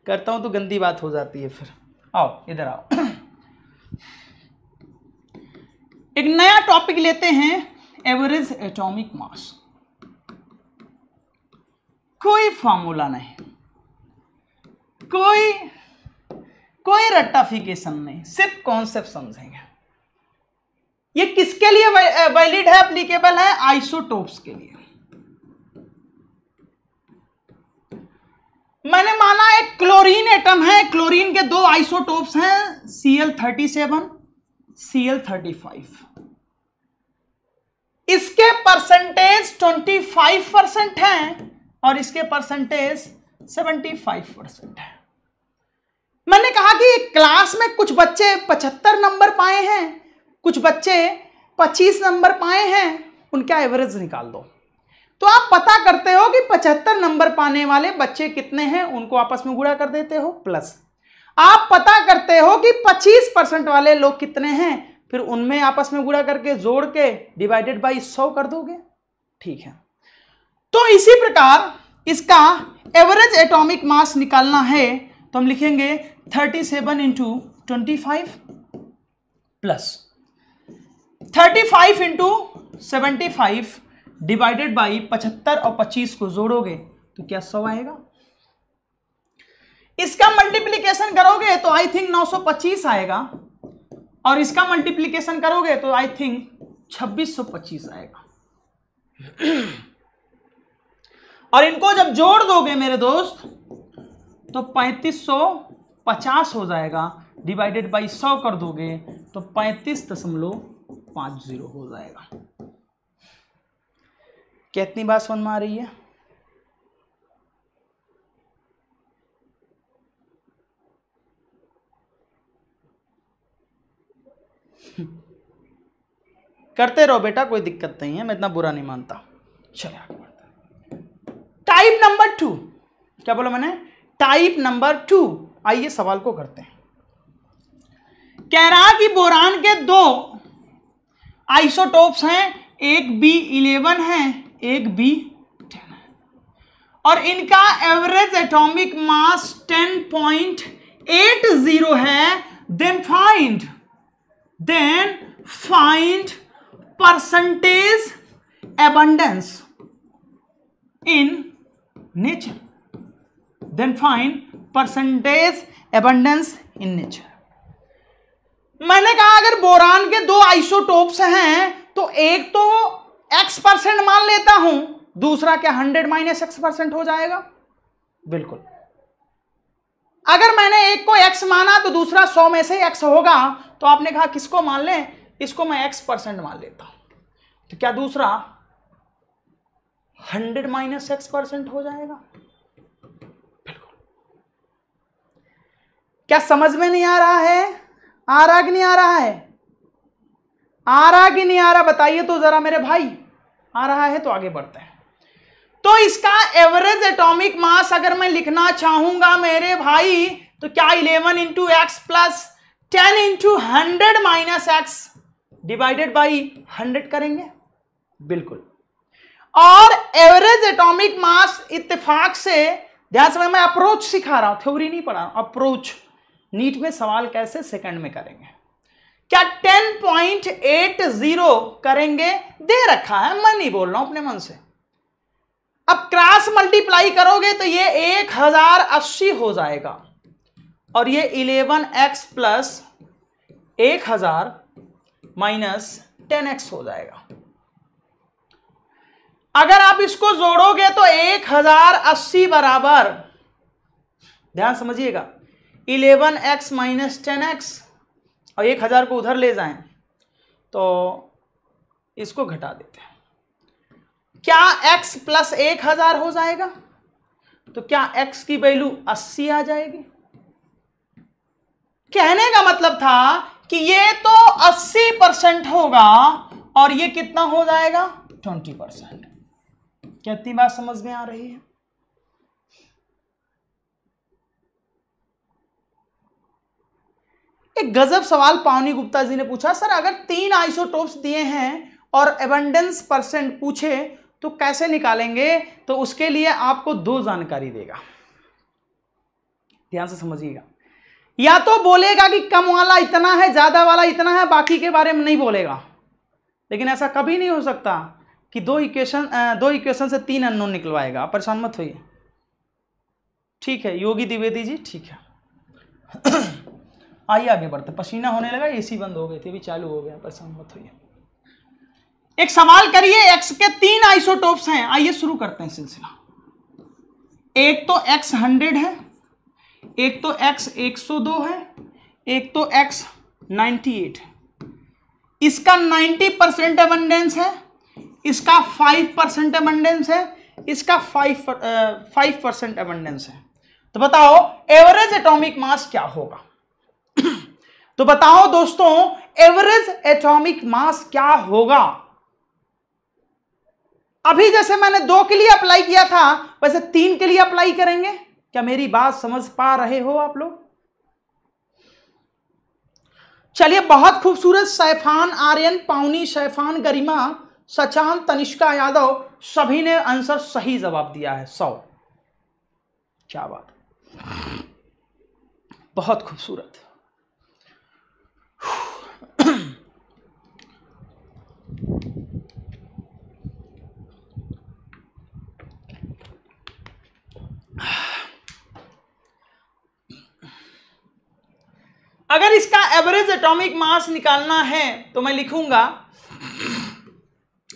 करता हूँ तो गंदी बात हो जाती है फिर आओ इधर आओ एक नया टॉपिक लेते हैं एवरेज एटॉमिक मास कोई फॉर्मूला नहीं कोई कोई रट्टाफिकेशन नहीं सिर्फ कॉन्सेप्ट समझेंगे ये किसके लिए वैलिड है अप्लीकेबल है आइसोटोप्स के लिए मैंने माना एक क्लोरीन एटम है क्लोरीन के दो आइसोटोप्स हैं L thirty seven L thirty five इसके परसेंटेज ट्वेंटी फाइव परसेंट है और इसके परसेंटेज 75 परसेंट है मैंने कहा कि क्लास में कुछ बच्चे 75 नंबर पाए हैं कुछ बच्चे 25 नंबर पाए हैं उनका एवरेज निकाल दो तो आप पता करते हो कि 75 नंबर पाने वाले बच्चे कितने हैं उनको आपस में गुड़ा कर देते हो प्लस आप पता करते हो कि 25 परसेंट वाले लोग कितने हैं फिर उनमें आपस में गुड़ा करके जोड़ के डिवाइडेड बाई सौ कर दोगे ठीक है तो इसी प्रकार इसका एवरेज एटॉमिक मास निकालना है तो हम लिखेंगे thirty seven into twenty five plus thirty five into seventy five divided by पचहत्तर और पच्चीस को जोड़ोगे तो क्या सौ आएगा इसका मल्टीप्लीकेशन करोगे तो आई थिंक 925 आएगा और इसका मल्टीप्लीकेशन करोगे तो आई थिंक 2625 आएगा और इनको जब जोड़ दोगे मेरे दोस्त तो पैंतीस सौ पचास हो जाएगा डिवाइडेड बाई सौ कर दोगे तो पैंतीस दशमलव पांच जीरो हो जाएगा कितनी बात समझ में आ रही है करते रहो बेटा कोई दिक्कत नहीं है मैं इतना बुरा नहीं मानता चलो आगे टाइप नंबर टू क्या बोला मैंने टाइप नंबर टू आइए सवाल को करते हैं कह रहा कि बोरान के दो आइसोटोप्स हैं एक बी इलेवन है एक बी टेन है और इनका average atomic mass ten point eight zero है then find then find percentage abundance in nature then find percentage abundance in nature मैंने कहा अगर बोरान के दो आइसोटोप्स हैं तो एक तो एक्स परसेंट मान लेता हूं दूसरा क्या हंड्रेड माइनस एक्स परसेंट हो जाएगा बिल्कुल अगर मैंने एक को एक्स माना तो दूसरा सौ में से एक्स होगा तो आपने कहा किसको मान लें इसको मैं एक्स परसेंट मान लेता हूं तो क्या दूसरा हंड्रेड माइनस एक्स परसेंट हो जाएगा क्या समझ में नहीं आ रहा है आ रहा कि नहीं आ रहा है आ रहा कि नहीं आ रहा बताइए तो जरा मेरे भाई आ रहा है तो आगे बढ़ते हैं तो इसका एवरेज एटॉमिक मास अगर मैं लिखना चाहूंगा मेरे भाई तो क्या eleven into X plus ten into hundred minus X divided by hundred करेंगे बिल्कुल और एवरेज एटॉमिक मास इतफाक से ध्यान से मैं अप्रोच सिखा रहा हूं थ्योरी नहीं पढ़ा रहा अप्रोच नीट में सवाल कैसे सेकंड में करेंगे क्या 10.80 करेंगे दे रखा है मैं नहीं बोल रहा हूं अपने मन से अब क्रॉस मल्टीप्लाई करोगे तो ये एक हजार अस्सी हो जाएगा और ये इलेवन एक्स प्लस एक हजार माइनस टेन एक्स हो जाएगा अगर आप इसको जोड़ोगे तो एक हजार अस्सी बराबर ध्यान समझिएगा eleven X minus ten X और एक हजार को उधर ले जाएं तो इसको घटा देते हैं क्या x प्लस एक हजार हो जाएगा तो क्या x की वैल्यू अस्सी आ जाएगी कहने का मतलब था कि ये तो अस्सी परसेंट होगा और ये कितना हो जाएगा ट्वेंटी परसेंट क्या इतनी बात समझ में आ रही है एक गजब सवाल पावनी गुप्ता जी ने पूछा सर अगर तीन आइसोटोप्स दिए हैं और एबंडेंस परसेंट पूछे तो कैसे निकालेंगे तो उसके लिए आपको दो जानकारी देगा ध्यान से समझिएगा या तो बोलेगा कि कम वाला इतना है ज्यादा वाला इतना है बाकी के बारे में नहीं बोलेगा लेकिन ऐसा कभी नहीं हो सकता कि दो इक्वेशन दो इक्वेशन से तीन अननोन निकलवाएगा आप परेशान मत होइए ठीक है योगी द्विवेदी जी ठीक है आइए आगे बढ़ते पसीना होने लगा एसी बंद हो गई थी अभी चालू हो गया परेशान मत होइए एक सवाल करिए एक्स के तीन आइसोटोप्स हैं आइए शुरू करते हैं सिलसिला एक तो एक्स हंड्रेड है एक तो एक्स एक सौ दो है एक तो एक्स नाइन्टी एट है इसका नाइन्टी परसेंट अबंडेंस है इसका फाइव परसेंट अबंडेंस है इसका फाइव फाइव परसेंट अबंडेंस है तो बताओ एवरेज एटॉमिक मास क्या होगा तो बताओ दोस्तों एवरेज एटॉमिक मास क्या होगा अभी जैसे मैंने दो के लिए अप्लाई किया था वैसे तीन के लिए अप्लाई करेंगे क्या मेरी बात समझ पा रहे हो आप लोग चलिए बहुत खूबसूरत सैफान आर्यन पाउनी सैफान गरिमा सचान तनिष्का यादव सभी ने आंसर सही जवाब दिया है सौ क्या बात बहुत खूबसूरत अगर इसका एवरेज एटॉमिक मास निकालना है तो मैं लिखूंगा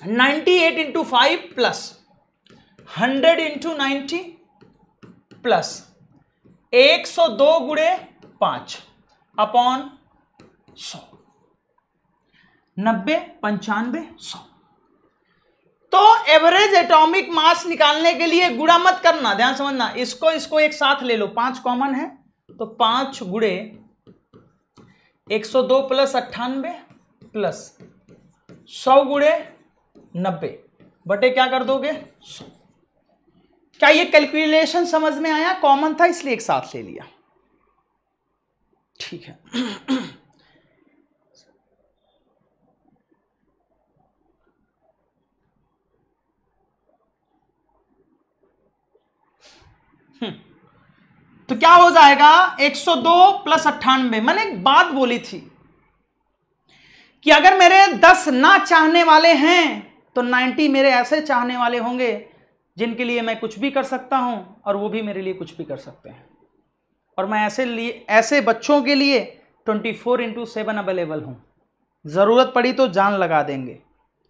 ninety eight into five plus hundred into ninety plus एक सौ दो गुड़े पांच अपॉन सौ नब्बे पंचानबे सौ तो एवरेज एटॉमिक मास निकालने के लिए गुड़ा मत करना ध्यान समझना इसको इसको एक साथ ले लो पांच कॉमन है तो पांच गुड़े एक सौ दो प्लस अट्ठानबे प्लस सौ गुड़े नब्बे बटे क्या कर दोगे क्या ये कैलकुलेशन समझ में आया कॉमन था इसलिए एक साथ ले लिया ठीक है हम्म। तो क्या हो जाएगा 102 प्लस अट्ठानबे मैंने एक बात बोली थी कि अगर मेरे 10 ना चाहने वाले हैं तो 90 मेरे ऐसे चाहने वाले होंगे जिनके लिए मैं कुछ भी कर सकता हूँ और वो भी मेरे लिए कुछ भी कर सकते हैं और मैं ऐसे लिए ऐसे बच्चों के लिए 24 फोर इंटू सेवन अवेलेबल हूँ ज़रूरत पड़ी तो जान लगा देंगे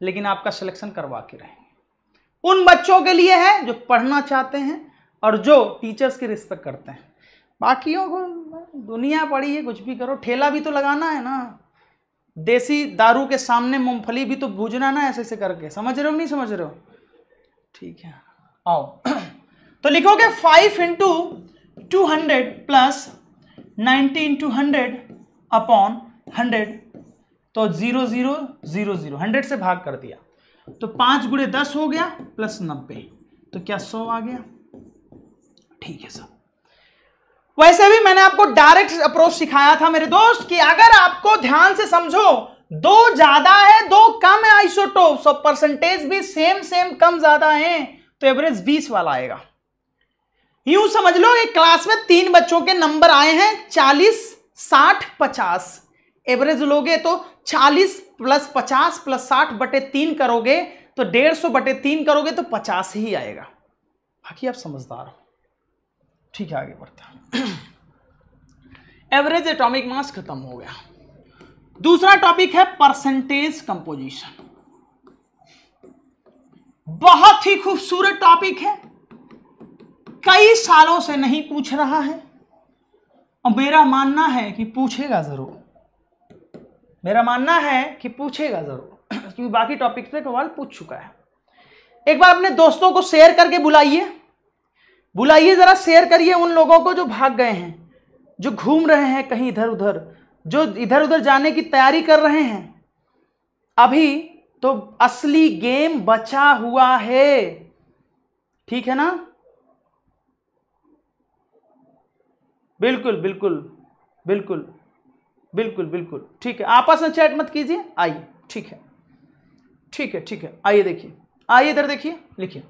लेकिन आपका सिलेक्शन करवा के रहेंगे उन बच्चों के लिए है जो पढ़ना चाहते हैं और जो टीचर्स की रिस्पेक्ट करते हैं बाकियों को दुनिया पड़ी है कुछ भी करो ठेला भी तो लगाना है ना देसी दारू के सामने मूंगफली भी तो भूजना ना ऐसे ऐसे करके समझ रहे हो नहीं समझ रहे हो ठीक है आओ तो लिखोगे five into two hundred plus ninety into hundred upon hundred तो zero zero zero zero hundred से भाग कर दिया तो पाँच गुड़े दस हो गया प्लस नब्बे तो क्या सौ आ गया ठीक है सर वैसे भी मैंने आपको डायरेक्ट अप्रोच सिखाया था मेरे दोस्त कि अगर आपको ध्यान से समझो दो ज्यादा है दो कम है आइसोटोप सो परसेंटेज भी सेम सेम कम ज्यादा है तो एवरेज बीस वाला आएगा यूं समझ लो एक क्लास में तीन बच्चों के नंबर आए हैं चालीस साठ पचास एवरेज लोगे तो चालीस प्लस पचास प्लस साठ बटे तीन करोगे तो डेढ़ सौ बटे तीन करोगे तो पचास ही आएगा बाकी आप समझदार हो ठीक है आगे बढ़ते हैं एवरेज एटॉमिक मास खत्म हो गया दूसरा टॉपिक है परसेंटेज कंपोजिशन बहुत ही खूबसूरत टॉपिक है कई सालों से नहीं पूछ रहा है और मेरा मानना है कि पूछेगा जरूर मेरा मानना है कि पूछेगा जरूर क्योंकि बाकी टॉपिक पे सवाल पूछ चुका है एक बार अपने दोस्तों को शेयर करके बुलाइए बुलाइए ज़रा शेयर करिए उन लोगों को जो भाग गए हैं जो घूम रहे हैं कहीं इधर उधर जो इधर उधर जाने की तैयारी कर रहे हैं अभी तो असली गेम बचा हुआ है ठीक है ना बिल्कुल बिल्कुल बिल्कुल बिल्कुल बिल्कुल ठीक है आपस में चैट मत कीजिए आइए ठीक है ठीक है ठीक है आइए देखिए आइए इधर देखिए लिखिए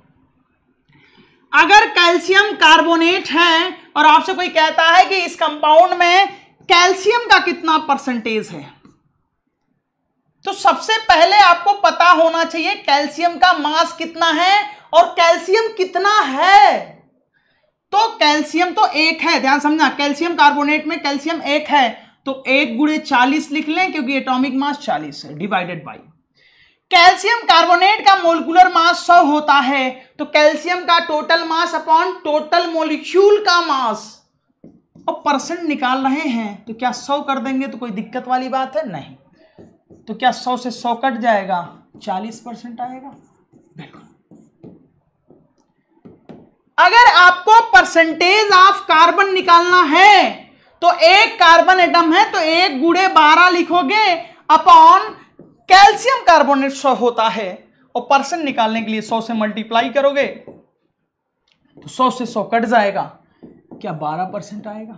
अगर कैल्शियम कार्बोनेट है और आपसे कोई कहता है कि इस कंपाउंड में कैल्शियम का कितना परसेंटेज है तो सबसे पहले आपको पता होना चाहिए कैल्शियम का मास कितना है और कैल्शियम कितना है तो कैल्शियम तो एक है ध्यान समझना कैल्शियम कार्बोनेट में कैल्शियम एक है तो एक गुड़े चालीस लिख लें क्योंकि एटॉमिक मास चालीस है डिवाइडेड बाई कैल्शियम कार्बोनेट का मोलिकुलर मास सौ होता है तो कैल्शियम का total mass upon total molecule का मास और परसेंट निकाल रहे हैं तो क्या सौ कर देंगे तो कोई दिक्कत वाली बात है नहीं तो क्या सौ से सौ कट जाएगा चालीस परसेंट आएगा बिल्कुल अगर आपको परसेंटेज ऑफ कार्बन निकालना है तो एक कार्बन एटम है तो एक गुड़े बारह लिखोगे अपॉन कैल्शियम कार्बोनेट सौ होता है और परसेंट निकालने के लिए सौ से मल्टीप्लाई करोगे तो सौ से सौ कट जाएगा क्या बारह परसेंट आएगा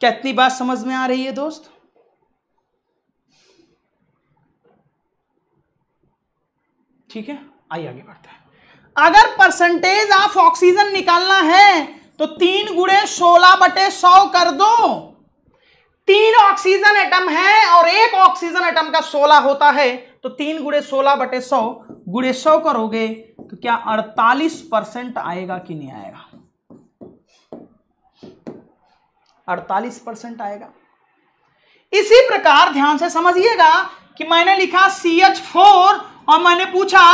क्या इतनी बात समझ में आ रही है दोस्त ठीक है आइए आगे बढ़ते हैं अगर परसेंटेज ऑफ ऑक्सीजन निकालना है तो तीन गुड़े सोलह बटे सौ कर दो तीन ऑक्सीजन एटम है और एक ऑक्सीजन एटम का सोलह होता है तो तीन गुड़े सोलह बटे सौ गुड़े सौ करोगे तो क्या अड़तालीस परसेंट आएगा कि नहीं आएगा अड़तालीस परसेंट आएगा इसी प्रकार ध्यान से समझिएगा कि मैंने लिखा सी एच फोर और मैंने पूछा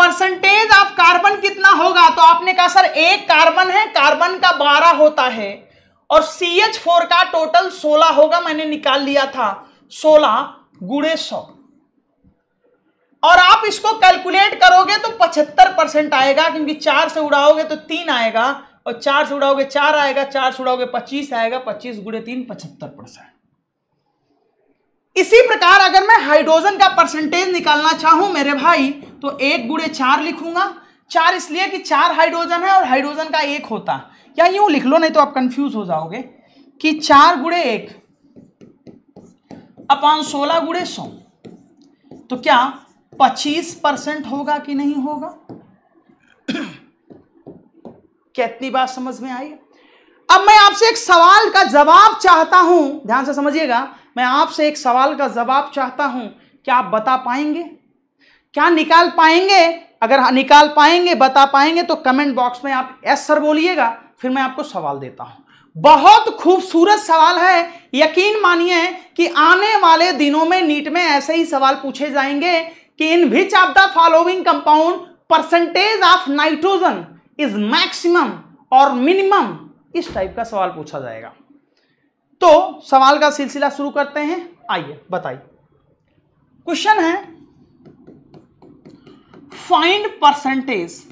परसेंटेज ऑफ कार्बन कितना होगा तो आपने कहा सर एक कार्बन है कार्बन का बारह होता है और सी एच फोर का टोटल सोलह होगा मैंने निकाल लिया था सोलह गुड़े सौ और आप इसको कैलकुलेट करोगे तो पचहत्तर परसेंट आएगा क्योंकि चार से उड़ाओगे तो तीन आएगा और चार से उड़ाओगे चार आएगा चार से उड़ाओगे पच्चीस आएगा पच्चीस गुड़े तीन पचहत्तर परसेंट इसी प्रकार अगर मैं हाइड्रोजन का परसेंटेज निकालना चाहूं मेरे भाई तो एक गुड़े चार लिखूंगा चार इसलिए कि चार हाइड्रोजन है और हाइड्रोजन का एक होता है या यूं लिख लो नहीं तो आप कंफ्यूज हो जाओगे कि चार गुड़े एक अपान सोलह गुड़े सौ तो क्या पच्चीस परसेंट होगा कि नहीं होगा कितनी इतनी बात समझ में आई अब मैं आपसे एक सवाल का जवाब चाहता हूं ध्यान से समझिएगा मैं आपसे एक सवाल का जवाब चाहता हूं क्या आप बता पाएंगे क्या निकाल पाएंगे अगर निकाल पाएंगे बता पाएंगे तो कमेंट बॉक्स में आप यस सर बोलिएगा फिर मैं आपको सवाल देता हूं बहुत खूबसूरत सवाल है यकीन मानिए कि आने वाले दिनों में नीट में ऐसे ही सवाल पूछे जाएंगे कि in which of the following compound percentage of nitrogen is maximum और मिनिमम इस टाइप का सवाल पूछा जाएगा तो सवाल का सिलसिला शुरू करते हैं आइए बताइए क्वेश्चन है find percentage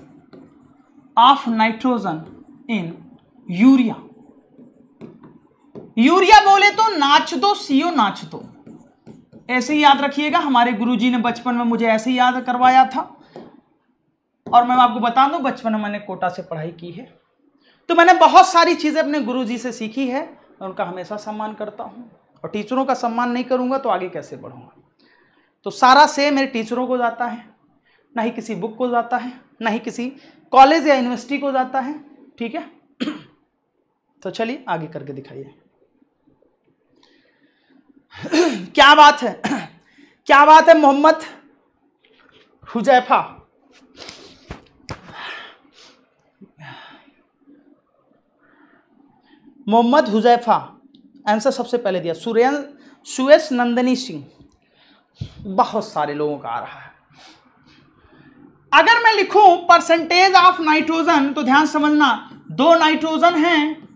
of nitrogen in urea urea बोले तो नाच दो सीओ नाच दो ऐसे ही याद रखिएगा हमारे गुरुजी ने बचपन में मुझे ऐसे ही याद करवाया था और मैं आपको बता दूं बचपन में मैंने कोटा से पढ़ाई की है तो मैंने बहुत सारी चीज़ें अपने गुरुजी से सीखी है मैं उनका हमेशा सम्मान करता हूं और टीचरों का सम्मान नहीं करूंगा तो आगे कैसे बढ़ूंगा तो सारा से मेरे टीचरों को जाता है ना ही किसी बुक को जाता है ना ही किसी कॉलेज या यूनिवर्सिटी को जाता है ठीक है तो चलिए आगे करके दिखाइए क्या बात है क्या बात है मोहम्मद हुजैफा मोहम्मद हुजैफा आंसर सबसे पहले दिया सुरेन सुयस नंदनी सिंह बहुत सारे लोगों का आ रहा है अगर मैं लिखूं परसेंटेज ऑफ नाइट्रोजन तो ध्यान समझना दो नाइट्रोजन हैं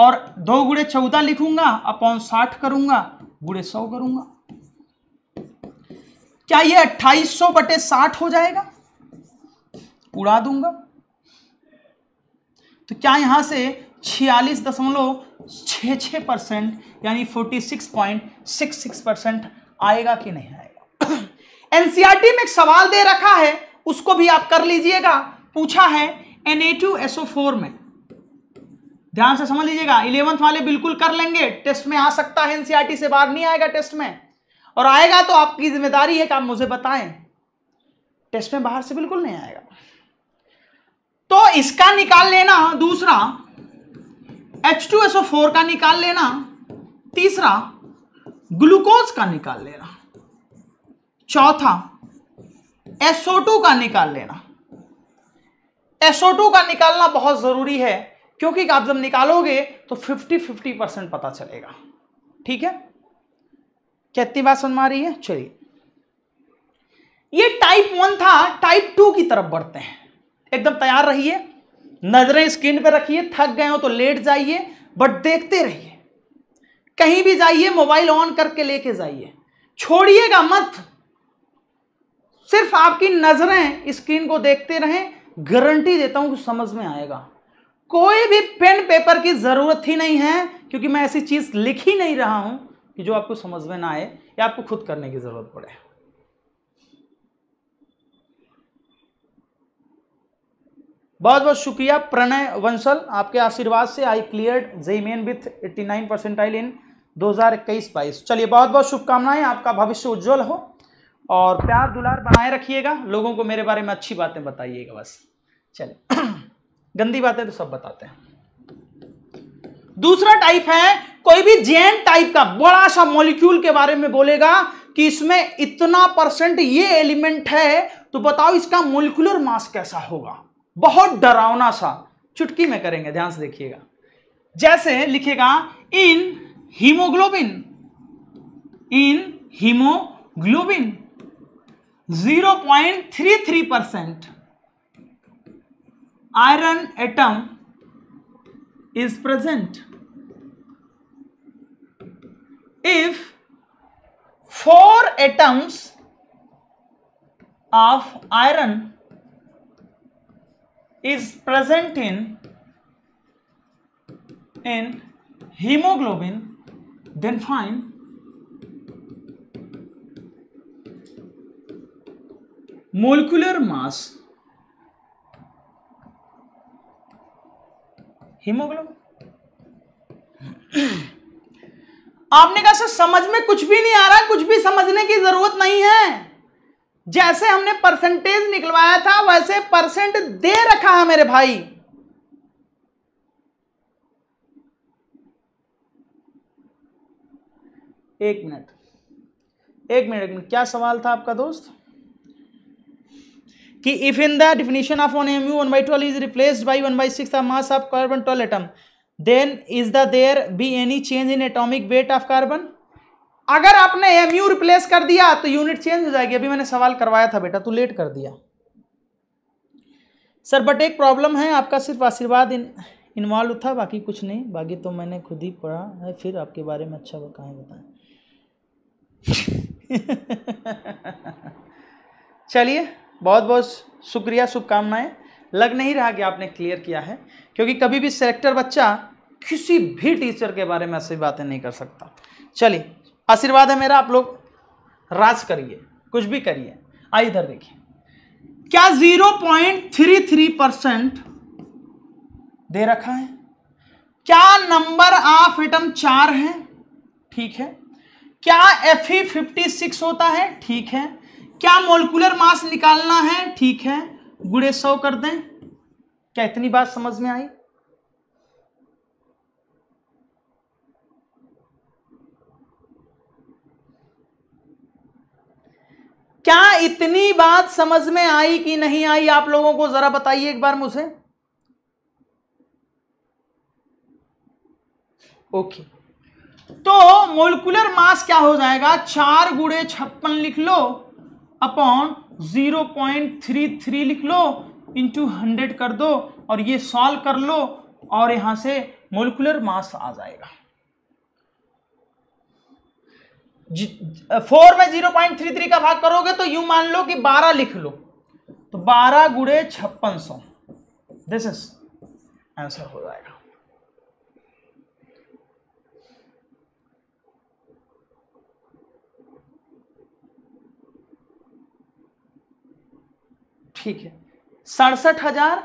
और दो गुड़े चौदह लिखूंगा अपॉन साठ करूंगा गुड़े सौ करूंगा क्या ये अट्ठाईस सौ बटे साठ हो जाएगा उड़ा दूंगा तो क्या यहां से छियालीस दशमलव छ छ परसेंट यानी forty six point six six percent आएगा कि नहीं आएगा एनसीआरटी में एक सवाल दे रखा है उसको भी आप कर लीजिएगा पूछा है फोर में ध्यान से समझ लीजिएगा इलेवंथ वाले बिल्कुल कर लेंगे टेस्ट में आ सकता है एनसीईआरटी e से बाहर नहीं आएगा टेस्ट में और आएगा तो आपकी जिम्मेदारी है कि आप मुझे बताएं टेस्ट में बाहर से बिल्कुल नहीं आएगा तो इसका निकाल लेना दूसरा H2SO4 का निकाल लेना तीसरा ग्लूकोज का निकाल लेना चौथा SO2 का निकाल लेना SO2 का निकालना बहुत ज़रूरी है क्योंकि आप जब निकालोगे तो 50 50 परसेंट पता चलेगा ठीक है क्या इतनी बात समझ रही है चलिए ये टाइप वन था टाइप टू की तरफ बढ़ते हैं एकदम तैयार रहिए नजरें स्क्रीन पर रखिए थक गए हो तो लेट जाइए बट देखते रहिए कहीं भी जाइए मोबाइल ऑन करके लेके जाइए छोड़िएगा मत सिर्फ आपकी नजरें स्क्रीन को देखते रहें गारंटी देता हूं कि समझ में आएगा कोई भी पेन पेपर की ज़रूरत ही नहीं है क्योंकि मैं ऐसी चीज़ लिख ही नहीं रहा हूं कि जो आपको समझ में ना आए या आपको खुद करने की ज़रूरत पड़े बहुत बहुत शुक्रिया प्रणय वंशल आपके आशीर्वाद से I clear JEE Main with eighty 89 दो इन इक्कीस बाईस चलिए बहुत बहुत शुभकामनाएं आपका भविष्य उज्जवल हो और प्यार दुलार बनाए रखिएगा लोगों को मेरे बारे में अच्छी बातें बताइएगा बस चलिए गंदी बातें तो सब बताते हैं दूसरा टाइप है कोई भी जेन टाइप का बड़ा सा मॉलिक्यूल के बारे में बोलेगा कि इसमें इतना परसेंट ये एलिमेंट है तो बताओ इसका मोलिकुलर मास कैसा होगा बहुत डरावना सा चुटकी में करेंगे ध्यान से देखिएगा जैसे लिखेगा in hemoglobin in hemoglobin 0.33 percent iron atom is present if four atoms of iron is present in in hemoglobin then find molecular mass hemoglobin आपने कहा सर समझ में कुछ भी नहीं आ रहा कुछ भी समझने की जरूरत नहीं है जैसे हमने परसेंटेज निकलवाया था वैसे परसेंट दे रखा है मेरे भाई एक मिनट एक मिनट एक मिनट क्या सवाल था आपका दोस्त कि if in the definition of one M U one by twelve is replaced by one by six mass of carbon twelve atom then is the there be any change in atomic weight of carbon अगर आपने M you replace कर दिया तो unit change हो जाएगी अभी मैंने सवाल करवाया था बेटा तू लेट कर दिया सर बट एक प्रॉब्लम है आपका सिर्फ आशीर्वाद इन इन्वॉल्व था बाकी कुछ नहीं बाकी तो मैंने खुद ही पढ़ा है फिर आपके बारे में अच्छा कहाँ बताएं चलिए बहुत बहुत शुक्रिया शुभकामनाएं लग नहीं रहा कि आपने क्लियर किया है क्योंकि कभी भी सेलेक्टर बच्चा किसी भी टीचर के बारे में ऐसी बातें नहीं कर सकता चलिए आशीर्वाद है मेरा आप लोग राज करिए कुछ भी करिए आइए इधर देखिए क्या zero point three three percent दे रखा है क्या नंबर ऑफ एटम चार है ठीक है क्या एफ ई फिफ्टी सिक्स होता है ठीक है क्या मोलकुलर मास निकालना है ठीक है गुड़े सौ कर दें क्या इतनी बात समझ में आई क्या इतनी बात समझ में आई कि नहीं आई आप लोगों को जरा बताइए एक बार मुझे ओके तो मोलकुलर मास क्या हो जाएगा चार गुड़े छप्पन लिख लो upon zero point three three लिख लो इंटू हंड्रेड कर दो और ये सॉल्व कर लो और यहां से मोलिकुलर मास आ जाएगा फोर में जीरो पॉइंट थ्री थ्री का भाग करोगे तो यू मान लो कि बारह लिख लो तो बारह गुड़े छप्पन सौ दिस इज आंसर हो जाएगा ठीक है सड़सठ हजार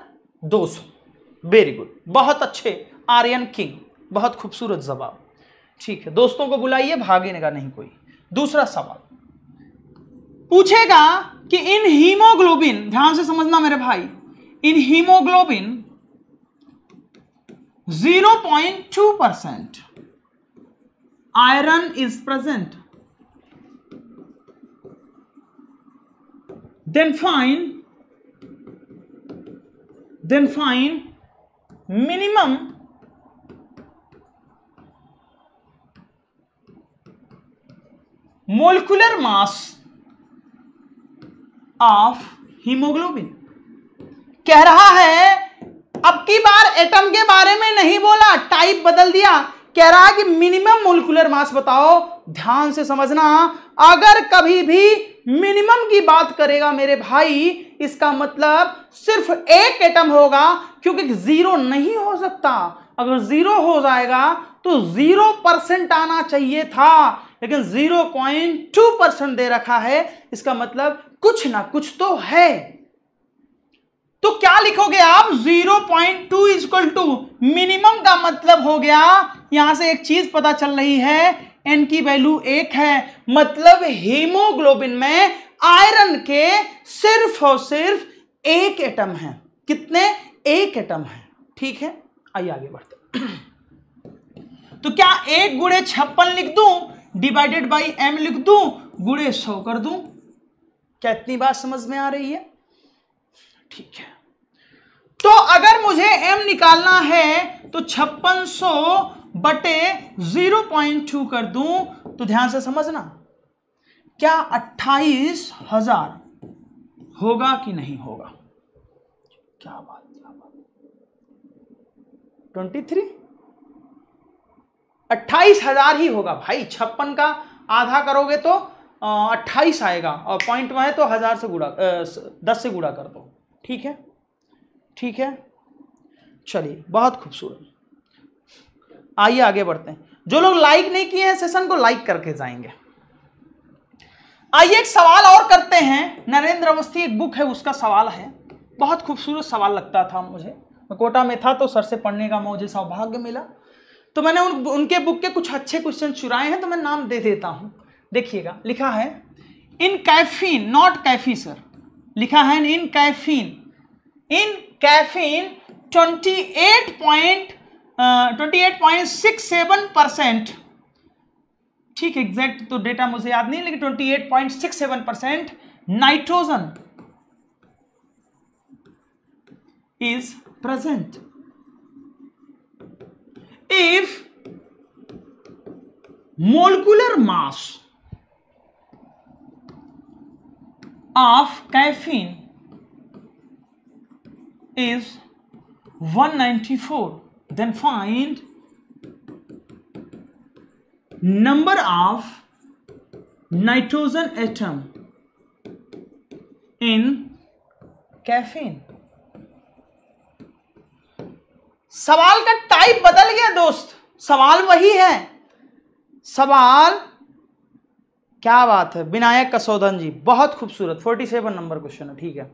दो सौ वेरी गुड बहुत अच्छे आर्यन किंग बहुत खूबसूरत जवाब ठीक है दोस्तों को बुलाइए का नहीं कोई दूसरा सवाल पूछेगा कि इन हीमोग्लोबिन ध्यान से समझना मेरे भाई in hemoglobin 0.2 percent iron is present then find then find minimum molecular mass of hemoglobin कह रहा है अब की बार एटम के बारे में नहीं बोला टाइप बदल दिया कह रहा है कि मिनिमम मोलिकुलर मास बताओ ध्यान से समझना अगर कभी भी मिनिमम की बात करेगा मेरे भाई इसका मतलब सिर्फ एक एटम होगा क्योंकि जीरो नहीं हो सकता अगर जीरो हो जाएगा तो जीरो परसेंट आना चाहिए था लेकिन जीरो पॉइंट टू परसेंट दे रखा है इसका मतलब कुछ ना कुछ तो है तो क्या लिखोगे आप zero point two is equal to minimum का मतलब हो गया यहां से एक चीज पता चल रही है एन की वैल्यू एक है मतलब हीमोग्लोबिन में आयरन के सिर्फ और सिर्फ एक एटम है कितने एक एटम है ठीक है आइए आगे बढ़ते तो क्या एक गुड़े छप्पन लिख दू डिवाइडेड बाई एम लिख दू गुड़े सौ कर दू क्या इतनी बात समझ में आ रही है ठीक है तो अगर मुझे एम निकालना है तो छप्पन सौ बटे जीरो पॉइंट टू कर दू तो ध्यान से समझना क्या अट्ठाईस हजार होगा कि नहीं होगा क्या बात क्या बात ट्वेंटी थ्री अट्ठाईस हजार ही होगा भाई छप्पन का आधा करोगे तो अट्ठाईस आएगा और पॉइंट में है तो हजार से गुड़ा दस से गुड़ा कर दो ठीक है ठीक है चलिए बहुत खूबसूरत आइए आगे बढ़ते हैं जो लोग लाइक नहीं किए हैं सेशन को लाइक करके जाएंगे आइए एक सवाल और करते हैं नरेंद्र अवस्थी एक बुक है उसका सवाल है बहुत खूबसूरत सवाल लगता था मुझे मैं कोटा में था तो सर से पढ़ने का मुझे सौभाग्य मिला तो मैंने उन उनके बुक के कुछ अच्छे क्वेश्चन चुराए हैं तो मैं नाम दे देता हूँ देखिएगा लिखा है in caffeine not Kaifi sir लिखा है in caffeine in caffeine twenty eight point twenty eight point six seven percent ठीक एग्जैक्ट तो डेटा मुझे याद नहीं लेकिन twenty eight point six seven percent nitrogen is present mass of mass is one ninety 194 then find number of nitrogen atom in caffeine सवाल का type बदल गया दोस्त सवाल वही है सवाल क्या बात है विनायक कसोधन जी बहुत खूबसूरत फोर्टी सेवन नंबर क्वेश्चन है ठीक है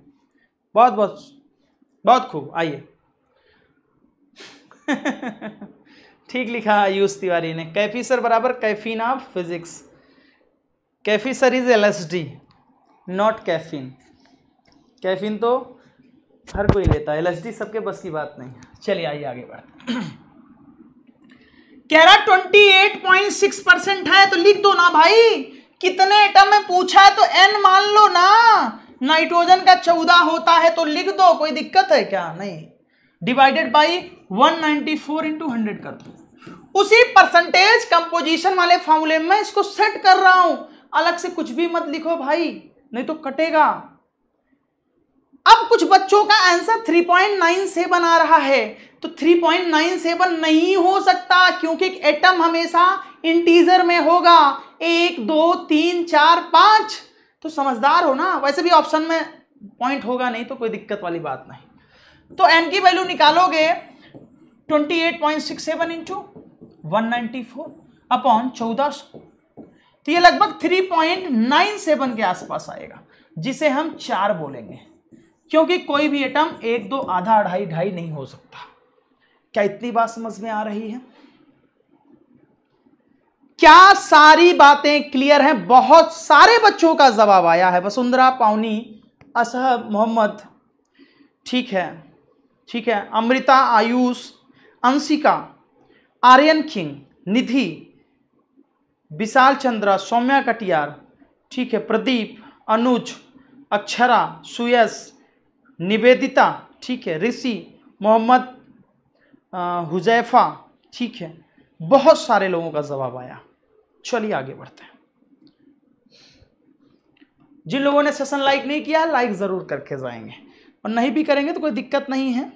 बहुत बहुत बहुत खूब आइए ठीक लिखा आयुष तिवारी ने कैफी सर बराबर caffeine of physics Kaifi sir is L D not caffeine caffeine तो हर कोई लेता है एल डी सबके बस की बात नहीं चलिए आइए आगे बढ़ते कह रहा twenty eight point six percent है तो लिख दो ना भाई कितने एटम में पूछा है तो एन मान लो ना नाइट्रोजन का चौदह होता है तो लिख दो कोई दिक्कत है क्या नहीं divided by 194 ninety four into hundred कर दो उसी परसेंटेज कंपोजिशन वाले फॉर्मूले में इसको सेट कर रहा हूं अलग से कुछ भी मत लिखो भाई नहीं तो कटेगा अब कुछ बच्चों का आंसर 3.97 आ रहा है तो 3.97 नहीं हो सकता क्योंकि एक एटम हमेशा इंटीजर में होगा एक दो तीन चार पांच तो समझदार हो ना वैसे भी ऑप्शन में पॉइंट होगा नहीं तो कोई दिक्कत वाली बात नहीं तो एन की वैल्यू निकालोगे 28.67 eight point six seven into 194 upon चौदह तो ये लगभग 3.97 के आसपास आएगा जिसे हम चार बोलेंगे क्योंकि कोई भी एटम एक दो आधा अढ़ाई ढाई नहीं हो सकता क्या इतनी बात समझ में आ रही है क्या सारी बातें क्लियर हैं बहुत सारे बच्चों का जवाब आया है वसुंधरा पावनी असह मोहम्मद ठीक है ठीक है अमृता आयुष अंशिका आर्यन किंग निधि विशाल चंद्रा सौम्या कटियार ठीक है प्रदीप अनुज अक्षरा सुयस निवेदिता ठीक है ऋषि मोहम्मद हुजैफा ठीक है बहुत सारे लोगों का जवाब आया चलिए आगे बढ़ते हैं जिन लोगों ने सेशन लाइक नहीं किया लाइक ज़रूर करके जाएंगे और नहीं भी करेंगे तो कोई दिक्कत नहीं है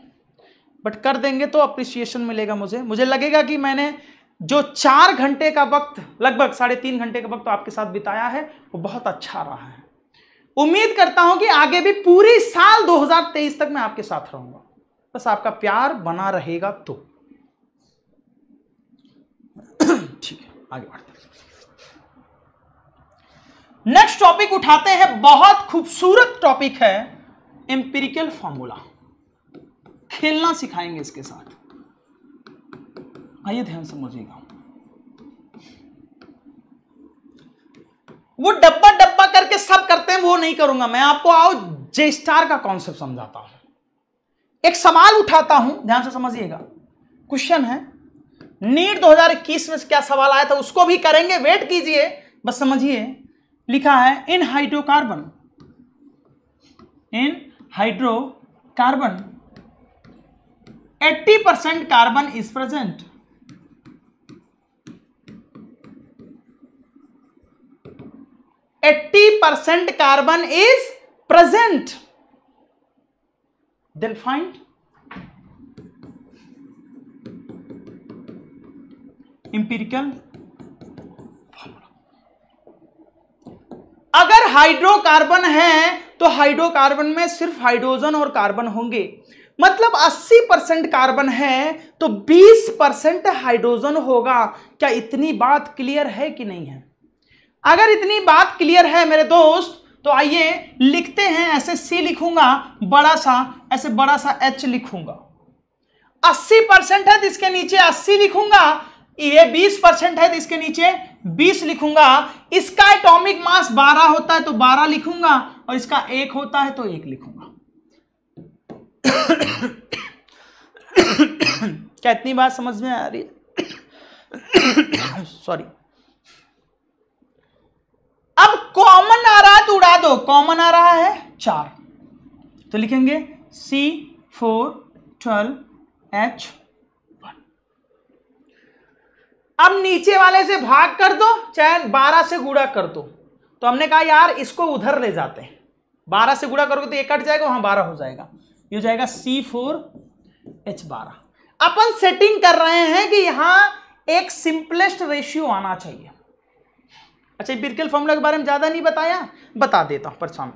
बट कर देंगे तो अप्रिसिएशन मिलेगा मुझे मुझे लगेगा कि मैंने जो चार घंटे का वक्त लगभग साढ़े तीन घंटे का वक्त तो आपके साथ बिताया है वो बहुत अच्छा रहा है उम्मीद करता हूं कि आगे भी पूरी साल 2023 तक मैं आपके साथ रहूंगा बस आपका प्यार बना रहेगा तो ठीक है आगे बढ़ते नेक्स्ट टॉपिक उठाते हैं बहुत खूबसूरत टॉपिक है एम्पिरिकल फॉर्मूला खेलना सिखाएंगे इसके साथ आइए ध्यान समझिएगा वो डब्बा डब्बा करके सब करते हैं वो नहीं करूंगा मैं आपको आओ जे स्टार का कॉन्सेप्ट समझाता हूं एक सवाल उठाता हूं ध्यान से समझिएगा क्वेश्चन है नीट 2021 में क्या सवाल आया था उसको भी करेंगे वेट कीजिए बस समझिए लिखा है in hydrocarbon in hydrocarbon eighty percent carbon is present eighty percent carbon is present then find empirical अगर हाइड्रोकार्बन है तो हाइड्रोकार्बन में सिर्फ हाइड्रोजन और कार्बन होंगे मतलब 80 परसेंट कार्बन है तो 20 परसेंट हाइड्रोजन होगा क्या इतनी बात क्लियर है कि नहीं है अगर इतनी बात क्लियर है मेरे दोस्त तो आइए लिखते हैं ऐसे सी लिखूंगा बड़ा सा ऐसे बड़ा सा एच लिखूंगा 80 परसेंट है तो इसके नीचे 80 लिखूंगा ये 20 परसेंट है तो इसके नीचे 20 लिखूंगा इसका एटॉमिक मास 12 होता है तो 12 लिखूंगा और इसका एक होता है तो एक लिखूंगा क्या इतनी बात समझ में आ रही है सॉरी अब कॉमन आ रहा है तो उड़ा दो कॉमन आ रहा है चार तो लिखेंगे C four twelve H one अब नीचे वाले से भाग कर दो चाहे बारह से गुड़ा कर दो तो हमने कहा यार इसको उधर ले जाते हैं बारह से गुड़ा करोगे तो एक कट जाएगा वहां बारह हो जाएगा ये हो जाएगा सी फोर एच बारह अपन सेटिंग कर रहे हैं कि यहां एक सिंपलेस्ट रेशियो आना चाहिए अच्छा बिरकेल फॉर्मूला के बारे में ज्यादा नहीं बताया बता देता हूं परेशान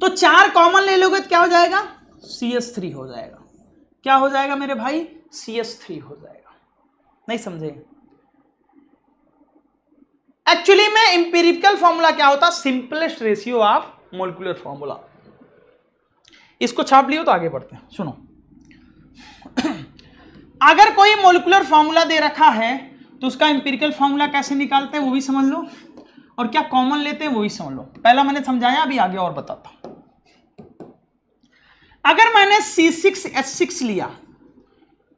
तो चार कॉमन ले लोगे तो क्या हो जाएगा सी एस थ्री हो जाएगा क्या हो जाएगा मेरे भाई सी एस थ्री हो जाएगा नहीं समझे एक्चुअली में इंपेरिकल फॉर्मूला क्या होता simplest ratio of molecular formula इसको छाप लियो तो आगे बढ़ते हैं सुनो अगर कोई मोलिकुलर फॉर्मूला दे रखा है तो उसका इंपेरिकल फॉर्मूला कैसे निकालते हैं वो भी समझ लो और क्या कॉमन लेते हैं वो भी समझ लो पहला मैंने समझाया अभी आगे और बताता अगर मैंने C6H6 लिया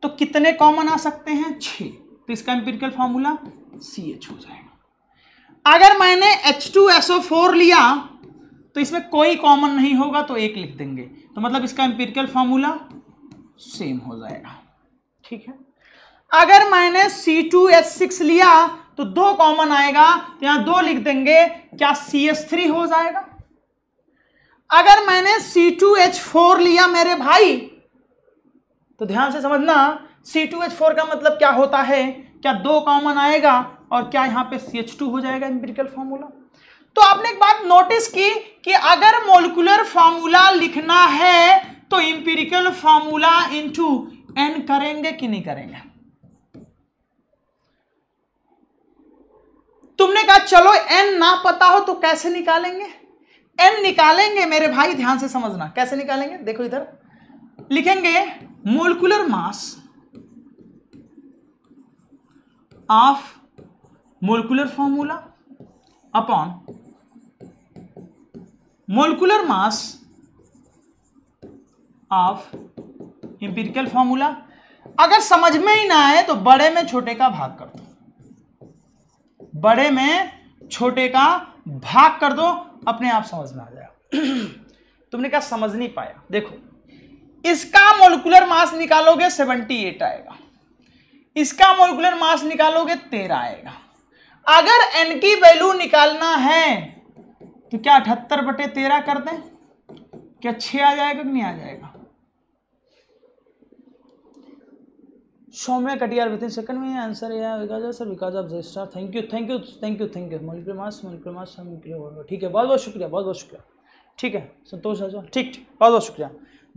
तो कितने कॉमन आ सकते हैं छ तो इसका इंपेरिकल फॉर्मूला सी एच हो जाएगा अगर मैंने एच टू फोर लिया तो इसमें कोई कॉमन नहीं होगा तो एक लिख देंगे तो मतलब इसका एम्पिरिकल फॉर्मूला सेम हो जाएगा ठीक है अगर मैंने सी टू एच सिक्स लिया तो दो कॉमन आएगा तो यहां दो लिख देंगे क्या सी एच थ्री हो जाएगा अगर मैंने सी टू एच फोर लिया मेरे भाई तो ध्यान से समझना सी टू एच फोर का मतलब क्या होता है क्या दो कॉमन आएगा और क्या यहां पे सी एच टू हो जाएगा एम्पिरिकल फॉर्मूला तो आपने एक बात नोटिस की कि अगर मोलिकुलर फॉर्मूला लिखना है तो इंपेरिकल फार्मूला इनटू एन करेंगे कि नहीं करेंगे तुमने कहा चलो एन ना पता हो तो कैसे निकालेंगे एन निकालेंगे मेरे भाई ध्यान से समझना कैसे निकालेंगे देखो इधर लिखेंगे molecular mass of molecular formula upon molecular mass of empirical formula अगर समझ में ही ना आए तो बड़े में छोटे का भाग कर दो बड़े में छोटे का भाग कर दो अपने आप समझ में आ जाएगा तुमने क्या समझ नहीं पाया देखो इसका मोलिकुलर मास निकालोगे सेवेंटी एट आएगा इसका मोलिकुलर मास निकालोगे तेरह आएगा अगर एन की वैल्यू निकालना है तो क्या अठहत्तर बटे तेरह कर दें क्या छ आ जाएगा कि नहीं आ जाएगा शो में कटियार विद इन सेकंड में answer Vikas sir Vikas of register thank you thank you thank you thank you multiple mass ठीक है बहुत बहुत शुक्रिया बहुत बहुत शुक्रिया ठीक है संतोष राजा ठीक ठीक बहुत बहुत शुक्रिया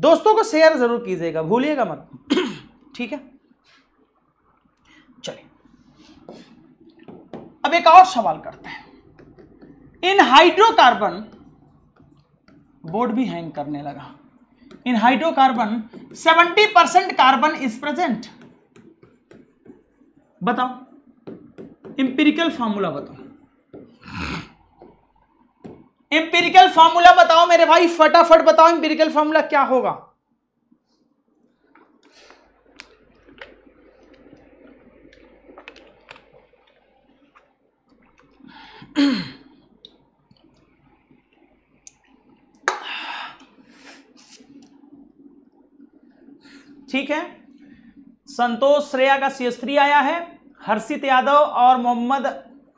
दोस्तों को शेयर ज़रूर कीजिएगा भूलिएगा मत ठीक है चलिए अब एक और सवाल करते हैं इन हाइड्रोकार्बन बोर्ड भी हैंग करने लगा in hydrocarbon 70 percent carbon is present बताओ एम्पिरिकल फॉर्मूला बताओ एम्पिरिकल फॉर्मूला बताओ मेरे भाई फटाफट बताओ एम्पिरिकल फॉर्मूला क्या होगा ठीक है संतोष श्रेया का सी थ्री आया है हर्षित यादव और Mohammad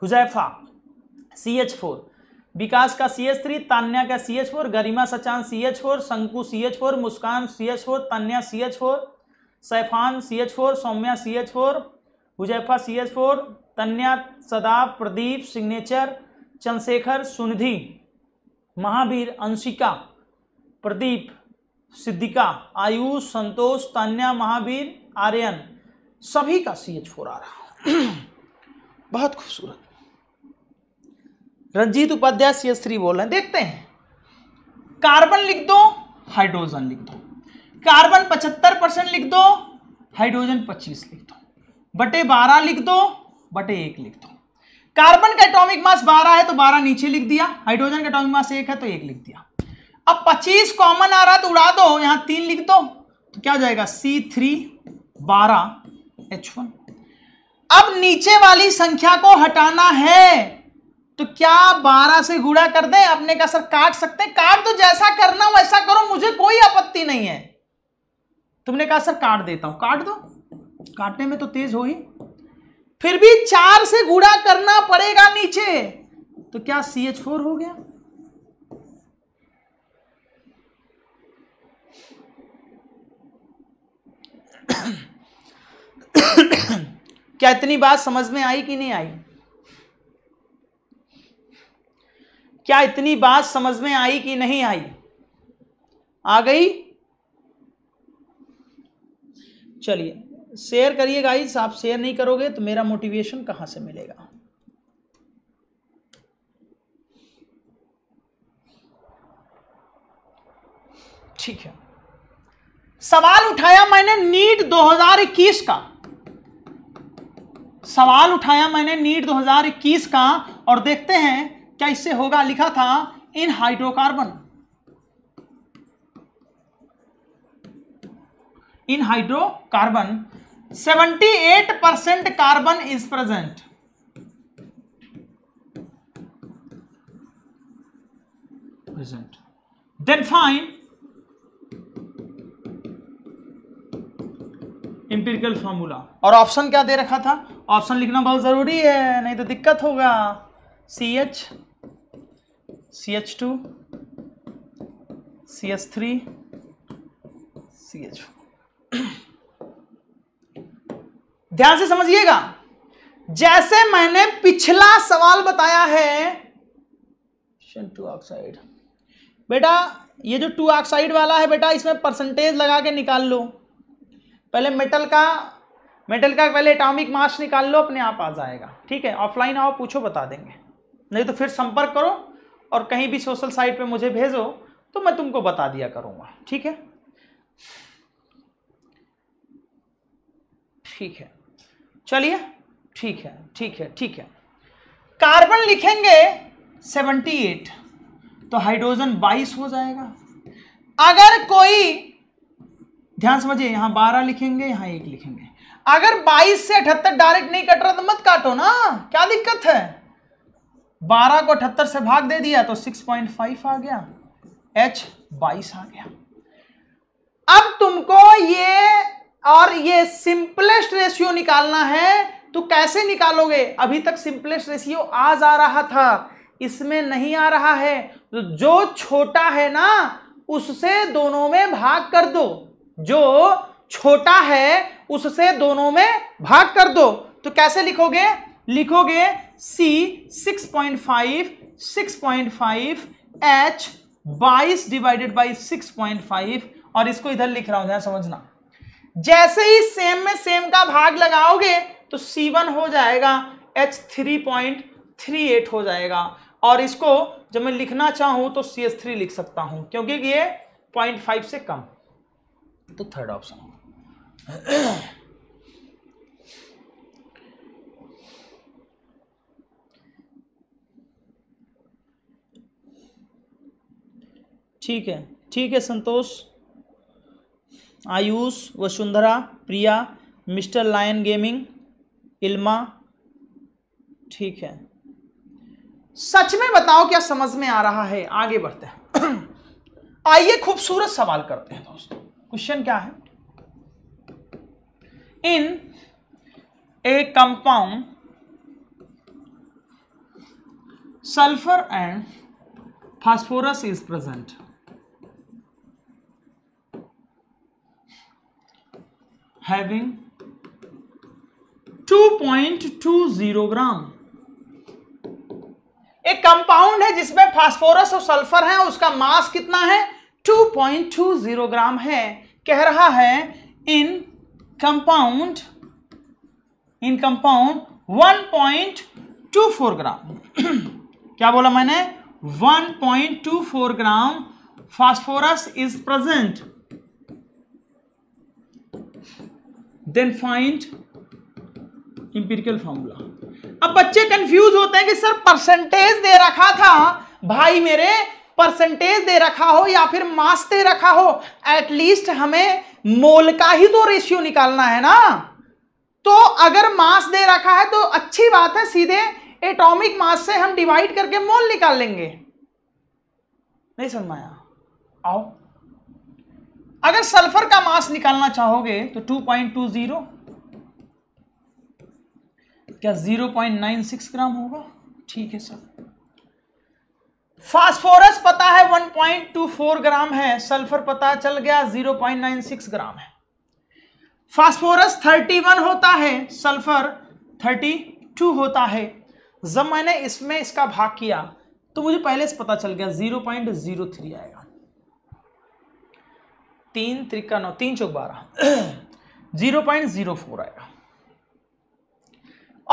Huzaifa C H four Vikas का सी एच थ्री तान्या का C H four Garima Sachan C H four Shanku C H four Muskan C H four Tanya C H four Saifan C H four Saumya C H four Huzaifa C H four Tanya Sadab Pradeep signature Chandrashekhar Sunidhi Mahavir Anshika Pradeep Siddhika Ayush Santosh Tanya Mahavir Aryan सभी का C H four आ रहा बहुत खूबसूरत Ranjeet Upadhyay C H three बोल रहे हैं देखते हैं कार्बन लिख दो हाइड्रोजन लिख दो कार्बन पचहत्तर परसेंट लिख दो हाइड्रोजन पच्चीस लिख दो बटे बारह लिख दो बटे एक लिख दो कार्बन का एटॉमिक मास बारह है तो बारह नीचे लिख दिया हाइड्रोजन का एटॉमिक मास एक है तो एक लिख दिया अब 25 कॉमन आ रहा है तो उड़ा दो यहां तीन लिख दो तो क्या हो जाएगा सी थ्री बारह एच वन अब नीचे वाली संख्या को हटाना है तो क्या बारह से गुड़ा कर दें अपने का सर काट सकते हैं काट तो जैसा करना हो ऐसा करो मुझे कोई आपत्ति नहीं है तुमने कहा सर काट देता हूं काट दो काटने में तो तेज हो ही फिर भी चार से गुड़ा करना पड़ेगा नीचे तो क्या सी एच फोर हो गया क्या इतनी बात समझ में आई कि नहीं आई क्या इतनी बात समझ में आई कि नहीं आई आ गई चलिए शेयर करिए गाइस आप शेयर नहीं करोगे तो मेरा मोटिवेशन कहां से मिलेगा ठीक है सवाल उठाया मैंने नीट 2021 का सवाल उठाया मैंने नीट 2021 का और देखते हैं क्या इससे होगा लिखा था in hydrocarbon in hydrocarbon 78 percent carbon is present present then find empirical formula और ऑप्शन क्या दे रखा था ऑप्शन लिखना बहुत ज़रूरी है नहीं तो दिक्कत होगा C H C H two C H three C H ध्यान से समझिएगा जैसे मैंने पिछला सवाल बताया है टू ऑक्साइड बेटा ये जो टू ऑक्साइड वाला है बेटा इसमें परसेंटेज लगा के निकाल लो पहले मेटल का मेटल का पहले एटॉमिक मास निकाल लो अपने आप आ जाएगा ठीक है ऑफलाइन आओ पूछो बता देंगे नहीं तो फिर संपर्क करो और कहीं भी सोशल साइट पे मुझे भेजो तो मैं तुमको बता दिया करूँगा ठीक है ठीक है चलिए ठीक है ठीक है ठीक है कार्बन लिखेंगे 78 तो हाइड्रोजन 22 हो जाएगा अगर कोई ध्यान समझिए यहाँ बारह लिखेंगे यहाँ एक लिखेंगे अगर बाईस से अठहत्तर डायरेक्ट नहीं कट रहा तो मत काटो ना क्या दिक्कत है बारह को अठहत्तर से भाग दे दिया तो सिक्स पॉइंट फाइव आ गया एच बाईस आ गया अब तुमको ये और ये सिंपलेस्ट रेशियो निकालना है तो कैसे निकालोगे अभी तक सिंपलेस्ट रेशियो आ जा रहा था इसमें नहीं आ रहा है तो जो छोटा है ना उससे दोनों में भाग कर दो जो छोटा है उससे दोनों में भाग कर दो तो कैसे लिखोगे लिखोगे C six point five six point five H बाईस divided by six point five और इसको इधर लिख रहा हूं ध्यान समझना जैसे ही सेम में सेम का भाग लगाओगे तो सी वन हो जाएगा H three point three eight हो जाएगा और इसको जब मैं लिखना चाहूँ तो सी एस थ्री लिख सकता हूं क्योंकि ये पॉइंट फाइव से कम तो थर्ड ऑप्शन ठीक है ठीक है Santosh Ayush Vasundhara Priya mister lion gaming Ilma ठीक है सच में बताओ क्या समझ में आ रहा है आगे बढ़ते हैं आइए खूबसूरत सवाल करते हैं दोस्तों क्वेश्चन क्या है in a compound sulphur and phosphorus is present having 2.20 gram एक कंपाउंड है जिसमें फास्फोरस और सल्फर है उसका मास कितना है 2.20 ग्राम है कह रहा है इन कंपाउंड इन कंपाउंड 1.24 ग्राम क्या बोला मैंने 1.24 gram phosphorus is present then find empirical formula अब बच्चे कंफ्यूज होते हैं कि सर परसेंटेज दे रखा था भाई मेरे परसेंटेज दे रखा हो या फिर मास दे रखा हो एटलीस्ट हमें मोल का ही तो रेशियो निकालना है ना तो अगर मास दे रखा है तो अच्छी बात है सीधे एटॉमिक मास से हम डिवाइड करके मोल निकाल लेंगे नहीं समझ आया आओ अगर सल्फर का मास निकालना चाहोगे तो 2.20 क्या 0.96 ग्राम होगा ठीक है सर फास्फोरस पता है 1.24 ग्राम है सल्फर पता चल गया 0.96 ग्राम है फास्फोरस 31 होता है सल्फर 32 होता है जब मैंने इसमें इसका भाग किया तो मुझे पहले से पता चल गया 0.03 आएगा तीन त्रिका नौ तीन चौक बारह जीरो पॉइंट जीरो फोर आएगा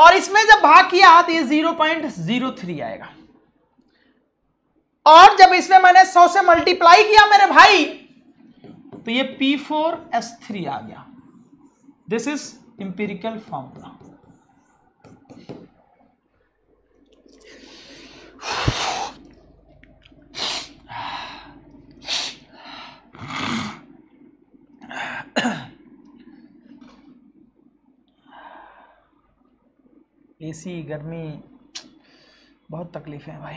और इसमें जब भाग किया तो ये जीरो पॉइंट जीरो थ्री आएगा और जब इसमें मैंने सौ से मल्टीप्लाई किया मेरे भाई तो ये पी फोर एस थ्री आ गया this is empirical formula AC गर्मी बहुत तकलीफ है भाई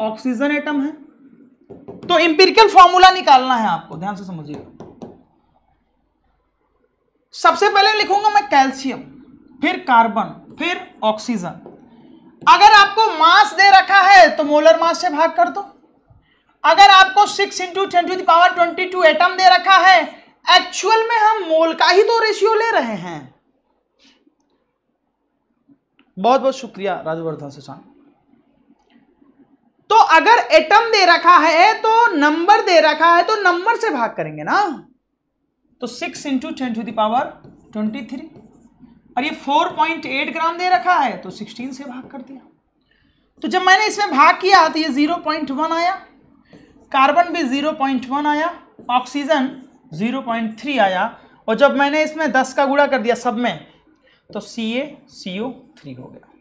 ऑक्सीजन एटम है तो इंपेरिकल फॉर्मूला निकालना है आपको ध्यान से समझिएगा सबसे पहले लिखूंगा मैं कैल्शियम फिर कार्बन फिर ऑक्सीजन अगर आपको मास दे रखा है तो मोलर मास से भाग कर दो अगर आपको six into ten to the power twenty two atom दे रखा है एक्चुअल में हम मोल का ही तो रेशियो ले रहे हैं बहुत बहुत शुक्रिया राजवर्धन सुशांत तो अगर एटम दे रखा है तो नंबर दे रखा है तो नंबर से भाग करेंगे ना तो six into ten to the power twenty three और ये फोर पॉइंट एट ग्राम दे रखा है तो सिक्सटीन से भाग कर दिया तो जब मैंने इसमें भाग किया तो ये जीरो पॉइंट वन आया कार्बन भी जीरो पॉइंट वन आया ऑक्सीजन जीरो पॉइंट थ्री आया और जब मैंने इसमें दस का गुड़ा कर दिया सब में तो सी ए सी ओ थ्री हो गया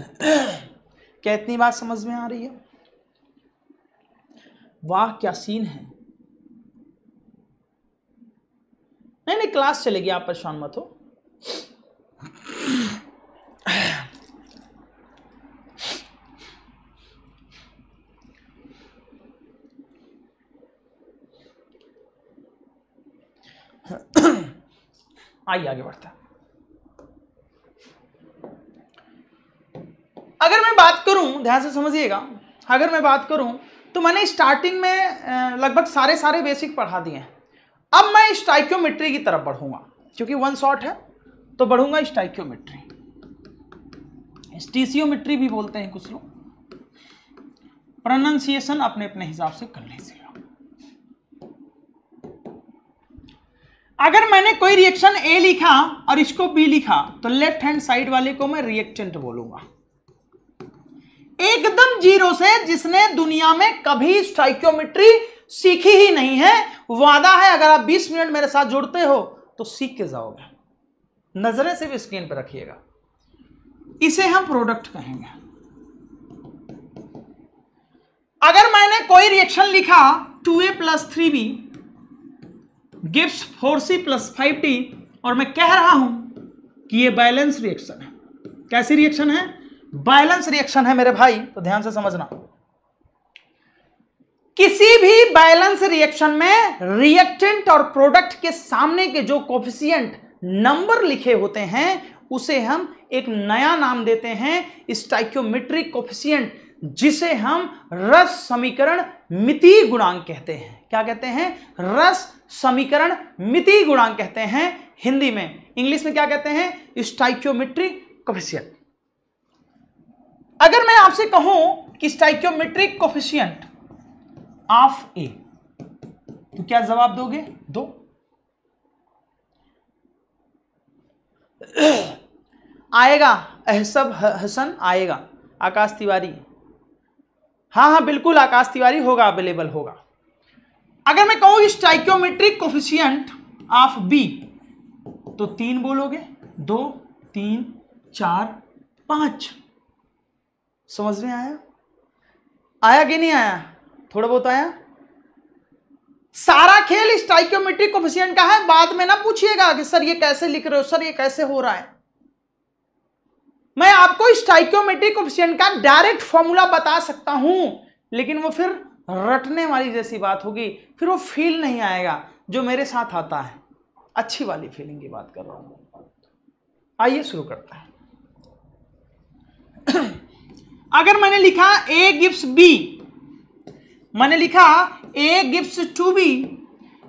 क्या इतनी बात समझ में आ रही है वाह क्या सीन है नहीं नहीं क्लास चलेगी आप परेशान मत हो आइए आगे बढ़ता अगर मैं बात करूं ध्यान से समझिएगा अगर मैं बात करूं तो मैंने स्टार्टिंग में लगभग सारे सारे बेसिक पढ़ा दिए हैं अब मैं स्टाइक्योमेट्री की तरफ बढ़ूंगा क्योंकि वन शॉट है तो बढ़ूंगा स्टाइक्योमेट्री स्टीसियोमेट्री भी बोलते हैं कुछ लोग प्रोनाउंसिएशन अपने अपने हिसाब से कर लीजिएगा अगर मैंने कोई रिएक्शन ए लिखा और इसको बी लिखा तो लेफ्ट हैंड साइड वाले को मैं रिएक्टेंट बोलूंगा एकदम जीरो से जिसने दुनिया में कभी स्ट्राइक्योमेट्री सीखी ही नहीं है वादा है अगर आप 20 मिनट मेरे साथ जुड़ते हो तो सीख के जाओगे नजरें सिर्फ स्क्रीन पर रखिएगा इसे हम प्रोडक्ट कहेंगे अगर मैंने कोई रिएक्शन लिखा two A plus three B gives four C plus five T और मैं कह रहा हूं कि ये बैलेंस रिएक्शन है कैसी रिएक्शन है बैलेंस रिएक्शन है मेरे भाई तो ध्यान से समझना किसी भी बैलेंस रिएक्शन में रिएक्टेंट और प्रोडक्ट के सामने के जो कोफिशियंट नंबर लिखे होते हैं उसे हम एक नया नाम देते हैं स्टाइक्योमेट्रिक कोफिशियंट जिसे हम रस समीकरण मिति गुणांक कहते हैं क्या कहते हैं रस समीकरण मिति गुणांक कहते हैं हिंदी में इंग्लिश में क्या कहते हैं स्टाइक्योमेट्रिक कोफिशियंट अगर मैं आपसे कहूं कि स्टाइक्योमेट्रिक कोफिशियंट ऑफ ए तो क्या जवाब दोगे दो आएगा अहसब हसन आएगा आकाश तिवारी हाँ हाँ बिल्कुल आकाश तिवारी होगा अवेलेबल होगा अगर मैं कहूँ स्टाइक्योमेट्रिक कोफिशियंट ऑफ बी तो तीन बोलोगे दो तीन चार पाँच समझ में आया आया कि नहीं आया थोड़ा बहुत आया सारा खेल स्टाइक्योमेट्रिक कोफिशियंट का है बाद में ना पूछिएगा कि सर ये कैसे लिख रहे हो सर ये कैसे हो रहा है मैं आपको स्टाइक्योमेट्रिक कोफिशियंट का डायरेक्ट फॉर्मूला बता सकता हूं लेकिन वो फिर रटने वाली जैसी बात होगी फिर वो फील नहीं आएगा जो मेरे साथ आता है अच्छी वाली फीलिंग की बात कर रहा हूं आइए शुरू करता है अगर मैंने लिखा ए गिफ्ट बी मैंने लिखा ए गिफ्ट टू बी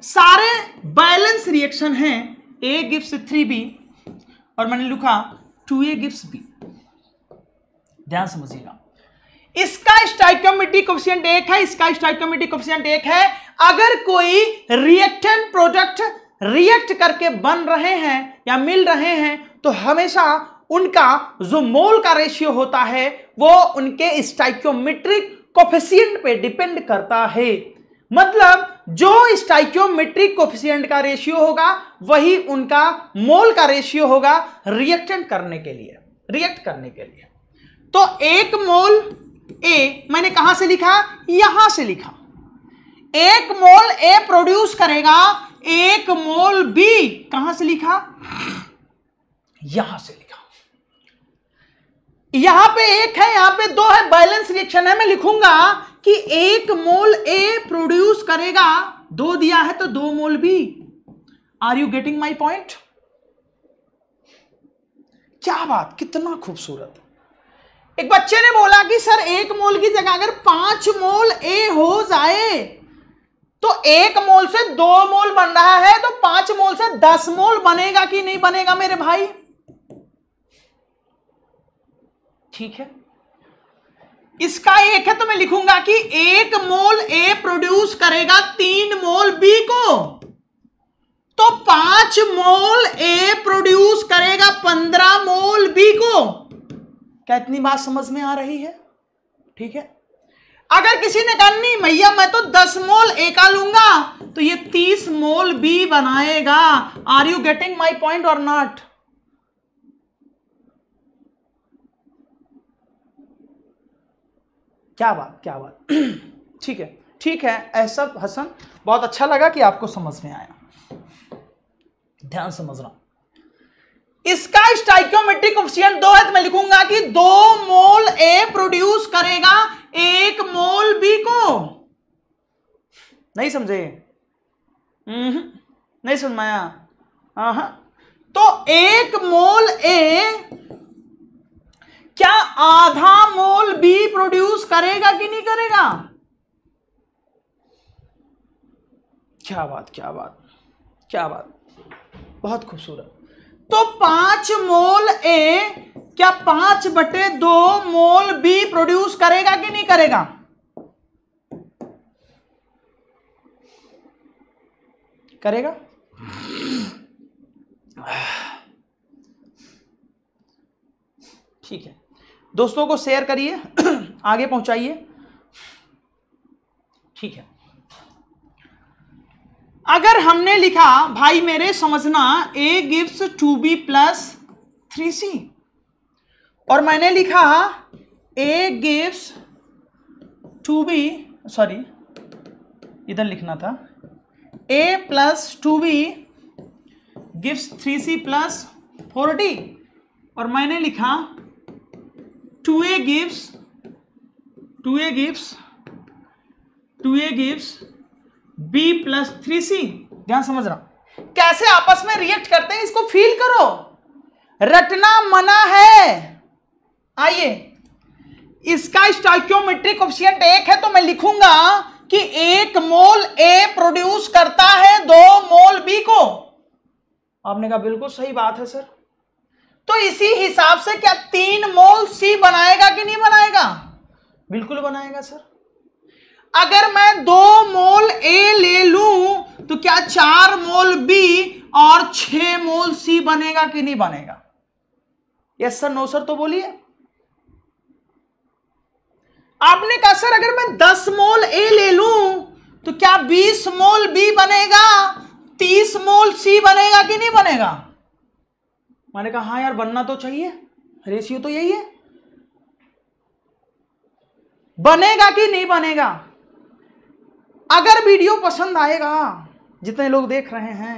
सारे बैलेंस रिएक्शन हैं ए गिफ्ट थ्री बी और मैंने लिखा टू ए गिफ्ट बी ध्यान समझिएगा इसका स्टाइकोमेट्रिक कोफिशिएंट एक है इसका स्टाइकोमेट्रिक कोफिशिएंट एक है अगर कोई रिएक्टेंट प्रोडक्ट रिएक्ट करके बन रहे हैं या मिल रहे हैं तो हमेशा उनका जो मोल का रेशियो होता है वो उनके स्टाइक्योमेट्रिक कोफिशियंट पे डिपेंड करता है मतलब जो स्टाइक्योमेट्रिक कोफिशियंट का रेशियो होगा वही उनका मोल का रेशियो होगा रिएक्टेंट करने के लिए रिएक्ट करने के लिए तो एक मोल ए मैंने कहां से लिखा यहां से लिखा एक मोल ए प्रोड्यूस करेगा एक मोल बी कहां से लिखा यहां से लिखा यहां पे एक है यहां पे दो है बैलेंस रिएक्शन है मैं लिखूंगा कि एक मोल ए प्रोड्यूस करेगा दो दिया है तो दो mole B are you getting my point क्या बात कितना खूबसूरत एक बच्चे ने बोला कि सर एक मोल की जगह अगर पांच मोल ए हो जाए तो एक मोल से दो मोल बन रहा है तो पांच मोल से दस मोल बनेगा कि नहीं बनेगा मेरे भाई ठीक है इसका एक है तो मैं लिखूंगा कि एक मोल ए प्रोड्यूस करेगा तीन मोल बी को तो पांच मोल ए प्रोड्यूस करेगा पंद्रह मोल बी को क्या इतनी बात समझ में आ रही है ठीक है अगर किसी ने कहा नहीं मैया मैं तो दस मोल ए का लूंगा तो ये तीस मोल बी बनाएगा are you getting my point और नॉट क्या बात क्या बात ठीक है ठीक है ऐसा हसन बहुत अच्छा लगा कि आपको समझ में आया ध्यान समझना इसका स्टाइक्योमेट्रिक ऑप्शियन दो है तो मैं लिखूंगा कि दो मोल ए प्रोड्यूस करेगा एक मोल बी को नहीं समझे हम्म, नहीं समझ में आया तो एक मोल ए क्या आधा मोल बी प्रोड्यूस करेगा कि नहीं करेगा क्या बात क्या बात क्या बात बहुत खूबसूरत तो पांच मोल ए क्या पांच बटे दो मोल बी प्रोड्यूस करेगा कि नहीं करेगा करेगा ठीक है दोस्तों को शेयर करिए आगे पहुंचाइए ठीक है अगर हमने लिखा भाई मेरे समझना A gives two B plus three C और मैंने लिखा A gives two B sorry इधर लिखना था A plus two B gives three C plus four D और मैंने लिखा two A gives two A gives two A gives B plus three C ध्यान समझ रहा कैसे आपस में रिएक्ट करते हैं इसको फील करो रटना मना है आइए इसका स्टाइक्योमेट्रिक ऑप्शियंट एक है तो मैं लिखूंगा कि एक मोल ए प्रोड्यूस करता है दो मोल बी को आपने कहा बिल्कुल सही बात है सर तो इसी हिसाब से क्या तीन मोल सी बनाएगा कि नहीं बनाएगा बिल्कुल बनाएगा सर अगर मैं दो मोल ए ले लू तो क्या चार मोल बी और छह मोल सी बनेगा कि नहीं बनेगा यस सर नो सर तो बोलिए आपने कहा सर अगर मैं दस मोल ए ले लू तो क्या बीस मोल बी बनेगा तीस मोल सी बनेगा कि नहीं बनेगा मैंने कहा हाँ यार बनना तो चाहिए रेशियो तो यही है बनेगा कि नहीं बनेगा अगर वीडियो पसंद आएगा जितने लोग देख रहे हैं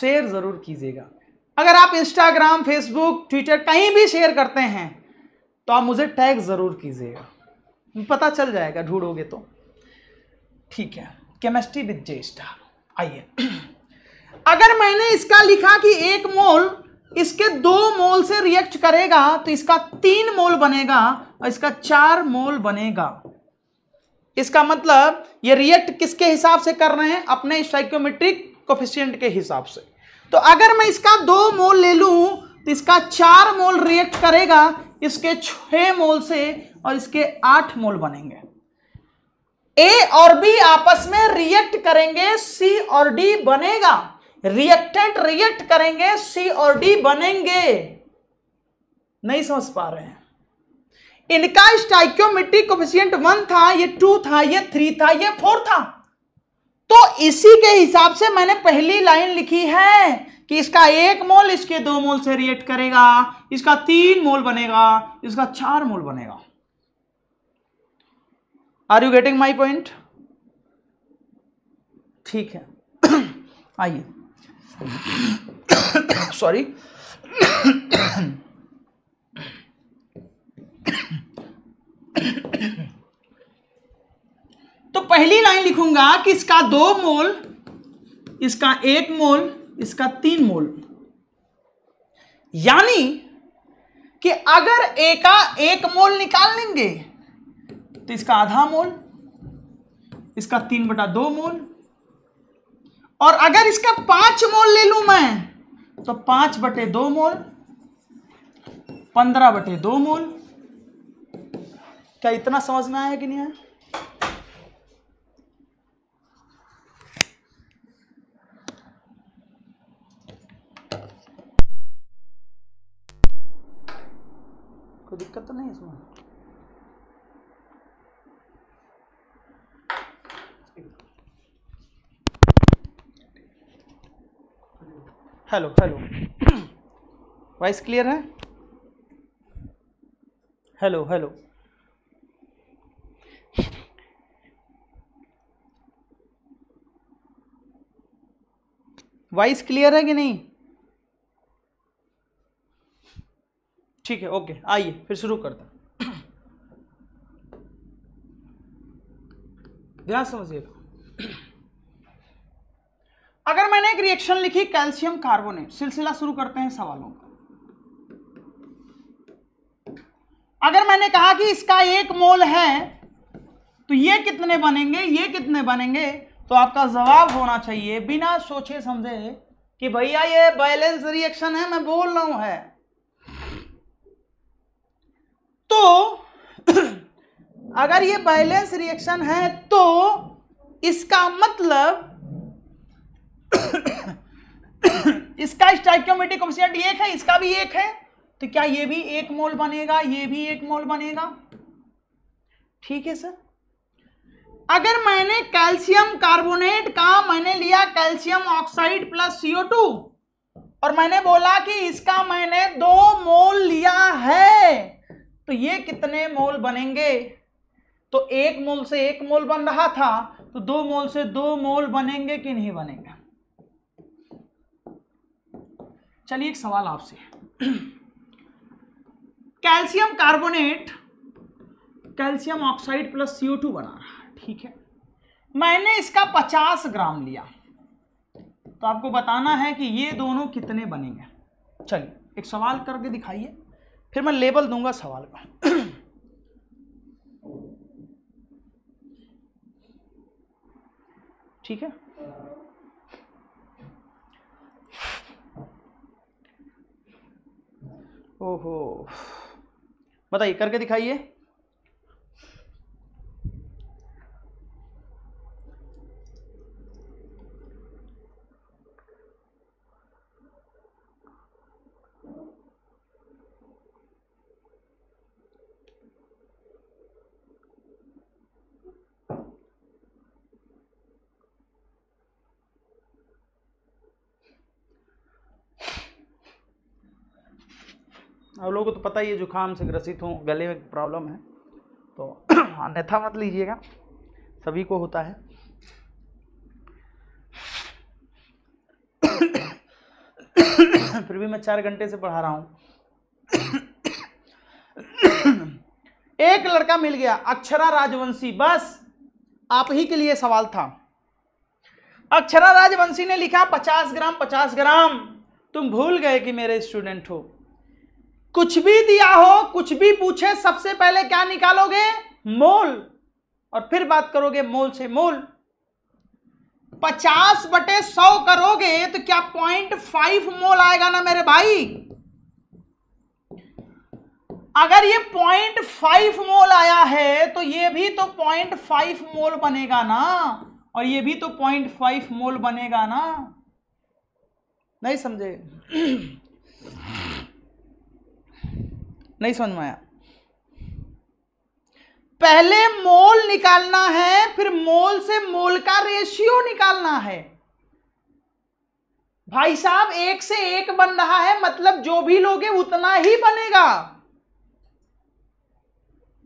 शेयर ज़रूर कीजिएगा अगर आप इंस्टाग्राम फेसबुक ट्विटर कहीं भी शेयर करते हैं तो आप मुझे टैग ज़रूर कीजिएगा पता चल जाएगा ढूंढोगे तो ठीक है केमिस्ट्री विद जे आइए अगर मैंने इसका लिखा कि एक मोल इसके दो मोल से रिएक्ट करेगा तो इसका तीन मोल बनेगा और इसका चार मोल बनेगा इसका मतलब ये रिएक्ट किसके हिसाब से कर रहे हैं अपने साइकोमेट्रिक कोफिशियंट के हिसाब से तो अगर मैं इसका दो मोल ले लूं तो इसका चार मोल रिएक्ट करेगा इसके छह मोल से और इसके आठ मोल बनेंगे ए और बी आपस में रिएक्ट करेंगे सी और डी बनेगा रिएक्टेंट रिएक्ट करेंगे सी और डी बनेंगे नहीं समझ पा रहे हैं इनका स्टाइक्योमेट्रिक कोफिशियंट वन था ये टू था ये थ्री था ये फोर था तो इसी के हिसाब से मैंने पहली लाइन लिखी है कि इसका एक मोल इसके दो मोल से रिएक्ट करेगा इसका तीन मोल बनेगा इसका चार मोल बनेगा are you getting my point ठीक है आइए सॉरी तो पहली लाइन लिखूंगा कि इसका दो मोल इसका एक मोल इसका तीन मोल यानी कि अगर ए का एक मोल निकाल लेंगे तो इसका आधा मोल इसका तीन बटा दो मोल और अगर इसका पांच मोल ले लू मैं तो पांच बटे दो मोल पंद्रह बटे दो मोल क्या इतना समझ में आया कि नहीं आया कोई दिक्कत तो नहीं इसमें हेलो हेलो वॉइस क्लियर है हेलो हेलो वॉइस क्लियर है कि नहीं ठीक है ओके आइए फिर शुरू करते हैं ध्यान समझिएगा अगर मैंने एक रिएक्शन लिखी कैल्शियम कार्बोनेट सिलसिला शुरू करते हैं सवालों का अगर मैंने कहा कि इसका एक मोल है तो ये कितने बनेंगे ये कितने बनेंगे तो आपका जवाब होना चाहिए बिना सोचे समझे कि भैया ये बैलेंस रिएक्शन है मैं बोल रहा हूं है तो अगर ये बैलेंस रिएक्शन है तो इसका मतलब इसका स्टाइक्योमेट्रिक कोफिशियंट एक है इसका भी एक है तो क्या ये भी एक मोल बनेगा ये भी एक मोल बनेगा ठीक है सर अगर मैंने कैल्शियम कार्बोनेट का मैंने लिया calcium oxide plus CO two और मैंने बोला कि इसका मैंने दो मोल लिया है तो ये कितने मोल बनेंगे तो एक मोल से एक मोल बन रहा था तो दो मोल से दो मोल बनेंगे कि नहीं बनेगा चलिए एक सवाल आपसे calcium carbonate calcium oxide plus CO two बना रहा है ठीक है मैंने इसका पचास ग्राम लिया तो आपको बताना है कि ये दोनों कितने बनेंगे चलिए एक सवाल करके दिखाइए फिर मैं लेबल दूंगा सवाल का ठीक है ओहो बताइए करके दिखाइए आप लोगों को तो पता ही है जुकाम से ग्रसित हूँ गले में प्रॉब्लम है तो अन्यथा मत लीजिएगा सभी को होता है फिर भी मैं चार घंटे से पढ़ा रहा हूँ एक लड़का मिल गया अक्षरा राजवंशी बस आप ही के लिए सवाल था अक्षरा राजवंशी ने लिखा पचास ग्राम पचास ग्राम तुम भूल गए कि मेरे स्टूडेंट हो कुछ भी दिया हो कुछ भी पूछे सबसे पहले क्या निकालोगे मोल और फिर बात करोगे मोल से मोल पचास बटे सौ करोगे तो क्या पॉइंट फाइव मोल आएगा ना मेरे भाई अगर ये पॉइंट फाइव मोल आया है तो ये भी तो पॉइंट फाइव मोल बनेगा ना और ये भी तो पॉइंट फाइव मोल बनेगा ना नहीं समझे नहीं समझ में आया पहले मोल निकालना है फिर मोल से मोल का रेशियो निकालना है भाई साहब एक से एक बन रहा है मतलब जो भी लोगे उतना ही बनेगा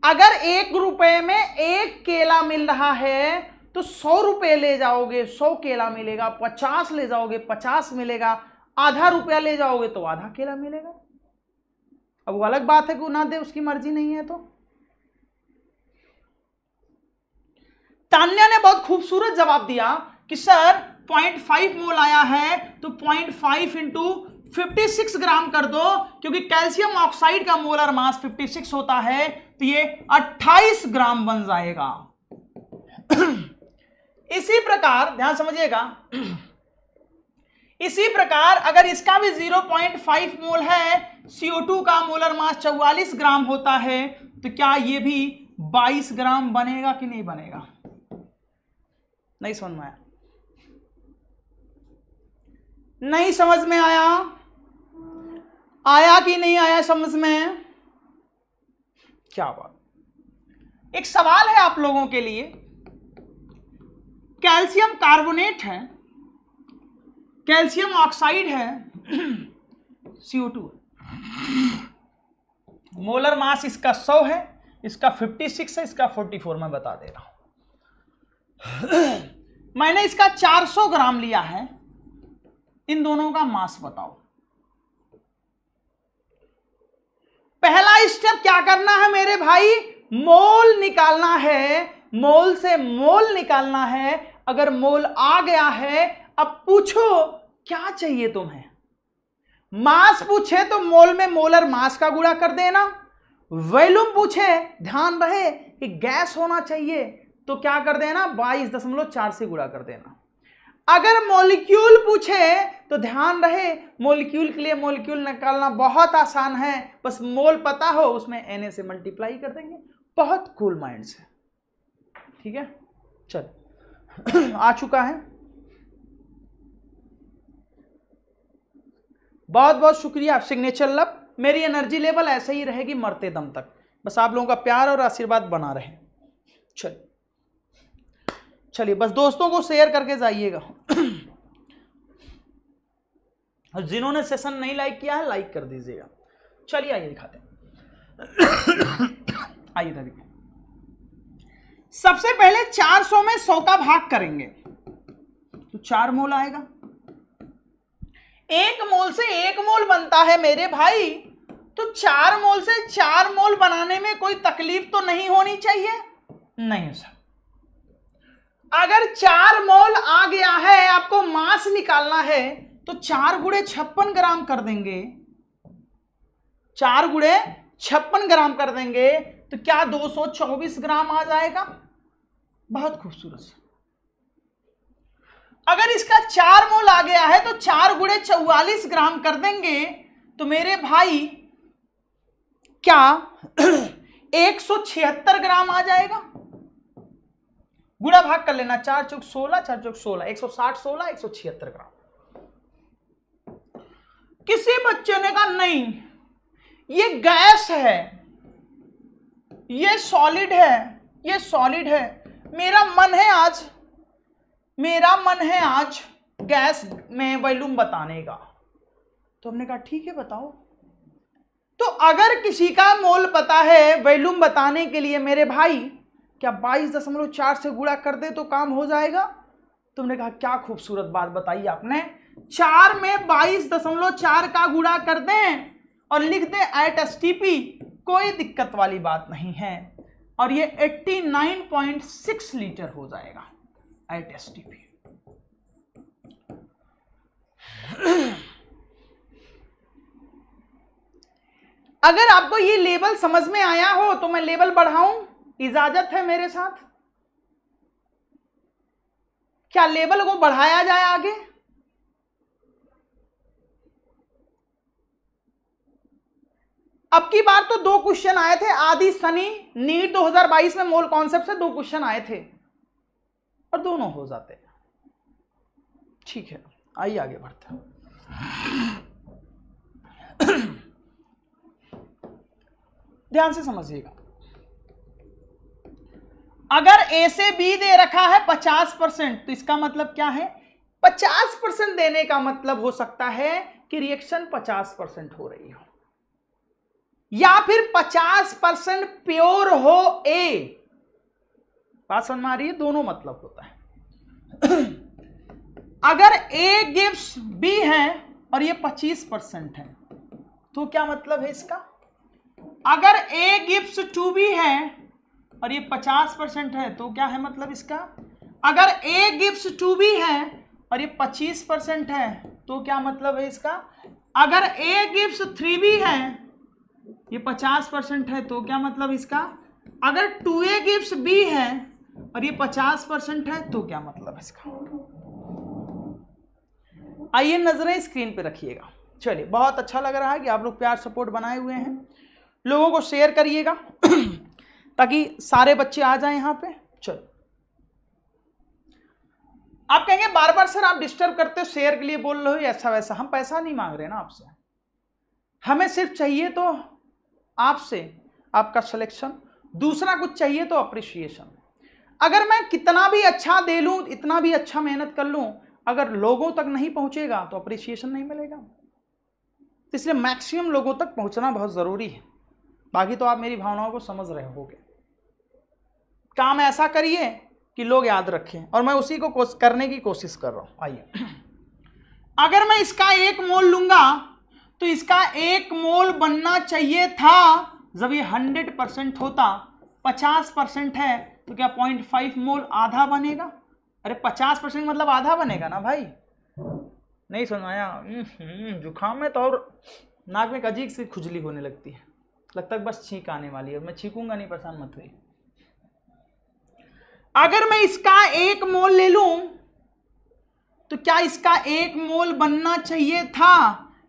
अगर एक रुपए में एक केला मिल रहा है तो सौ रुपये ले जाओगे सौ केला मिलेगा पचास ले जाओगे पचास मिलेगा आधा रुपया ले जाओगे तो आधा केला मिलेगा अब वो अलग बात है कि वो ना दे उसकी मर्जी नहीं है तो तान्या ने बहुत खूबसूरत जवाब दिया कि सर पॉइंट फाइव मोल आया है तो point five into fifty six gram कर दो क्योंकि कैल्शियम ऑक्साइड का मोलर मास फिफ्टी सिक्स होता है तो ये 28 ग्राम बन जाएगा इसी प्रकार ध्यान समझिएगा इसी प्रकार अगर इसका भी 0.5 मोल है CO2 का मोलर मास 44 ग्राम होता है तो क्या यह भी 22 ग्राम बनेगा कि नहीं बनेगा नहीं समझ में आया नहीं समझ में आया आया कि नहीं आया समझ में क्या बात एक सवाल है आप लोगों के लिए कैल्शियम कार्बोनेट है कैल्शियम ऑक्साइड है सीओ टू मोलर मास इसका सौ है इसका फिफ्टी सिक्स है इसका फोर्टी फोर मैं बता दे रहा हूं मैंने इसका चार सौ ग्राम लिया है इन दोनों का मास बताओ पहला स्टेप क्या करना है मेरे भाई मोल निकालना है मोल से मोल निकालना है अगर मोल आ गया है अब पूछो क्या चाहिए तुम्हें मास पूछे तो मोल में मोलर मास का गुणा कर देना वैल्यूम पूछे ध्यान रहे कि गैस होना चाहिए तो क्या कर देना बाईस दशमलव चार से गुणा कर देना अगर मोलिक्यूल पूछे तो ध्यान रहे मोलिक्यूल के लिए मोलिक्यूल निकालना बहुत आसान है बस मोल पता हो उसमें एन से मल्टीप्लाई कर देंगे बहुत कूल माइंड है ठीक है चल आ चुका है बहुत बहुत शुक्रिया आप सिग्नेचर लब मेरी एनर्जी लेवल ऐसे ही रहेगी मरते दम तक बस आप लोगों का प्यार और आशीर्वाद बना रहे चलिए चलिए बस दोस्तों को शेयर करके जाइएगा और जिन्होंने सेशन नहीं लाइक किया है लाइक कर दीजिएगा चलिए आइए दिखाते आइए दिखाते सबसे पहले 400 में का भाग करेंगे तो चार मोल आएगा एक मोल से एक मोल बनता है मेरे भाई तो चार मोल से चार मोल बनाने में कोई तकलीफ तो नहीं होनी चाहिए नहीं सर अगर चार मोल आ गया है आपको मांस निकालना है तो चार गुड़े छप्पन ग्राम कर देंगे चार गुड़े छप्पन ग्राम कर देंगे तो क्या 224 ग्राम आ जाएगा बहुत खूबसूरत सर अगर इसका चार मोल आ गया है तो चार गुड़े चौवालीस ग्राम कर देंगे तो मेरे भाई क्या एक सौ छिहत्तर ग्राम आ जाएगा गुड़ा भाग कर लेना चार चौक सोलह चार चौक सोलह एक सौ साठ सोलह एक सौ छिहत्तर ग्राम किसी बच्चे ने कहा नहीं ये गैस है ये सॉलिड है ये सॉलिड है मेरा मन है आज मेरा मन है आज गैस में वैल्यूम बताने का तो हमने कहा ठीक है बताओ तो अगर किसी का मोल पता है वैल्यूम बताने के लिए मेरे भाई क्या बाईस दशमलव चार से गुणा कर दे तो काम हो जाएगा तुमने तो कहा क्या खूबसूरत बात बताई आपने चार में बाईस दशमलव चार का गुणा कर दें और लिख दें एट एस टी पी कोई दिक्कत वाली बात नहीं है और ये 89.6 लीटर हो जाएगा at STP. अगर आपको ये लेबल समझ में आया हो तो मैं लेबल बढ़ाऊं इजाजत है मेरे साथ क्या लेबल को बढ़ाया जाए आगे अब की बार तो दो क्वेश्चन आए थे आदि सनी नीट 2022 में मोल कॉन्सेप्ट से दो क्वेश्चन आए थे और दोनों हो जाते हैं ठीक है आइए आगे बढ़ते हैं ध्यान से समझिएगा अगर ए से बी दे रखा है 50 परसेंट तो इसका मतलब क्या है 50 परसेंट देने का मतलब हो सकता है कि रिएक्शन 50 परसेंट हो रही हो या फिर 50 परसेंट प्योर हो ए बात समझ में आ रही है दोनों मतलब होता है अगर ए गिव्स बी है और ये 25 परसेंट है तो क्या मतलब है इसका अगर ए गिव्स टू बी है और ये 50 परसेंट है तो क्या है मतलब इसका अगर ए गिव्स टू बी है और ये 25 परसेंट है तो क्या मतलब है इसका अगर ए गिव्स थ्री बी है ये 50 परसेंट है तो क्या मतलब इसका अगर टू ए गिव्स बी है और ये पचास परसेंट है तो क्या मतलब इसका आइए नजरें स्क्रीन पे रखिएगा चलिए बहुत अच्छा लग रहा है कि आप लोग प्यार सपोर्ट बनाए हुए हैं लोगों को शेयर करिएगा ताकि सारे बच्चे आ जाए यहाँ पे चलो आप कहेंगे बार बार सर आप डिस्टर्ब करते हो शेयर के लिए बोल रहे हो ऐसा वैसा हम पैसा नहीं मांग रहे ना आपसे हमें सिर्फ चाहिए तो आपसे आपका सिलेक्शन दूसरा कुछ चाहिए तो अप्रिशिएशन अगर मैं कितना भी अच्छा दे लूँ इतना भी अच्छा मेहनत कर लूँ अगर लोगों तक नहीं पहुँचेगा तो अप्रिसिएशन नहीं मिलेगा तो इसलिए मैक्सिमम लोगों तक पहुँचना बहुत ज़रूरी है बाकी तो आप मेरी भावनाओं को समझ रहे होगे काम ऐसा करिए कि लोग याद रखें और मैं उसी को करने की कोशिश कर रहा हूँ आइए अगर मैं इसका एक मोल लूंगा तो इसका एक मोल बनना चाहिए था जब ये हंड्रेड परसेंट होता पचास परसेंट है तो क्या पॉइंट फाइव मोल आधा बनेगा अरे पचास परसेंट मतलब आधा बनेगा ना भाई नहीं सुनाया हम्म, हम्म, जुकाम में तो और नाक में अजीब सी खुजली होने लगती है लगता है बस छींक आने वाली है मैं छींकूंगा नहीं परेशान मत हुई अगर मैं इसका एक मोल ले लूं तो क्या इसका एक मोल बनना चाहिए था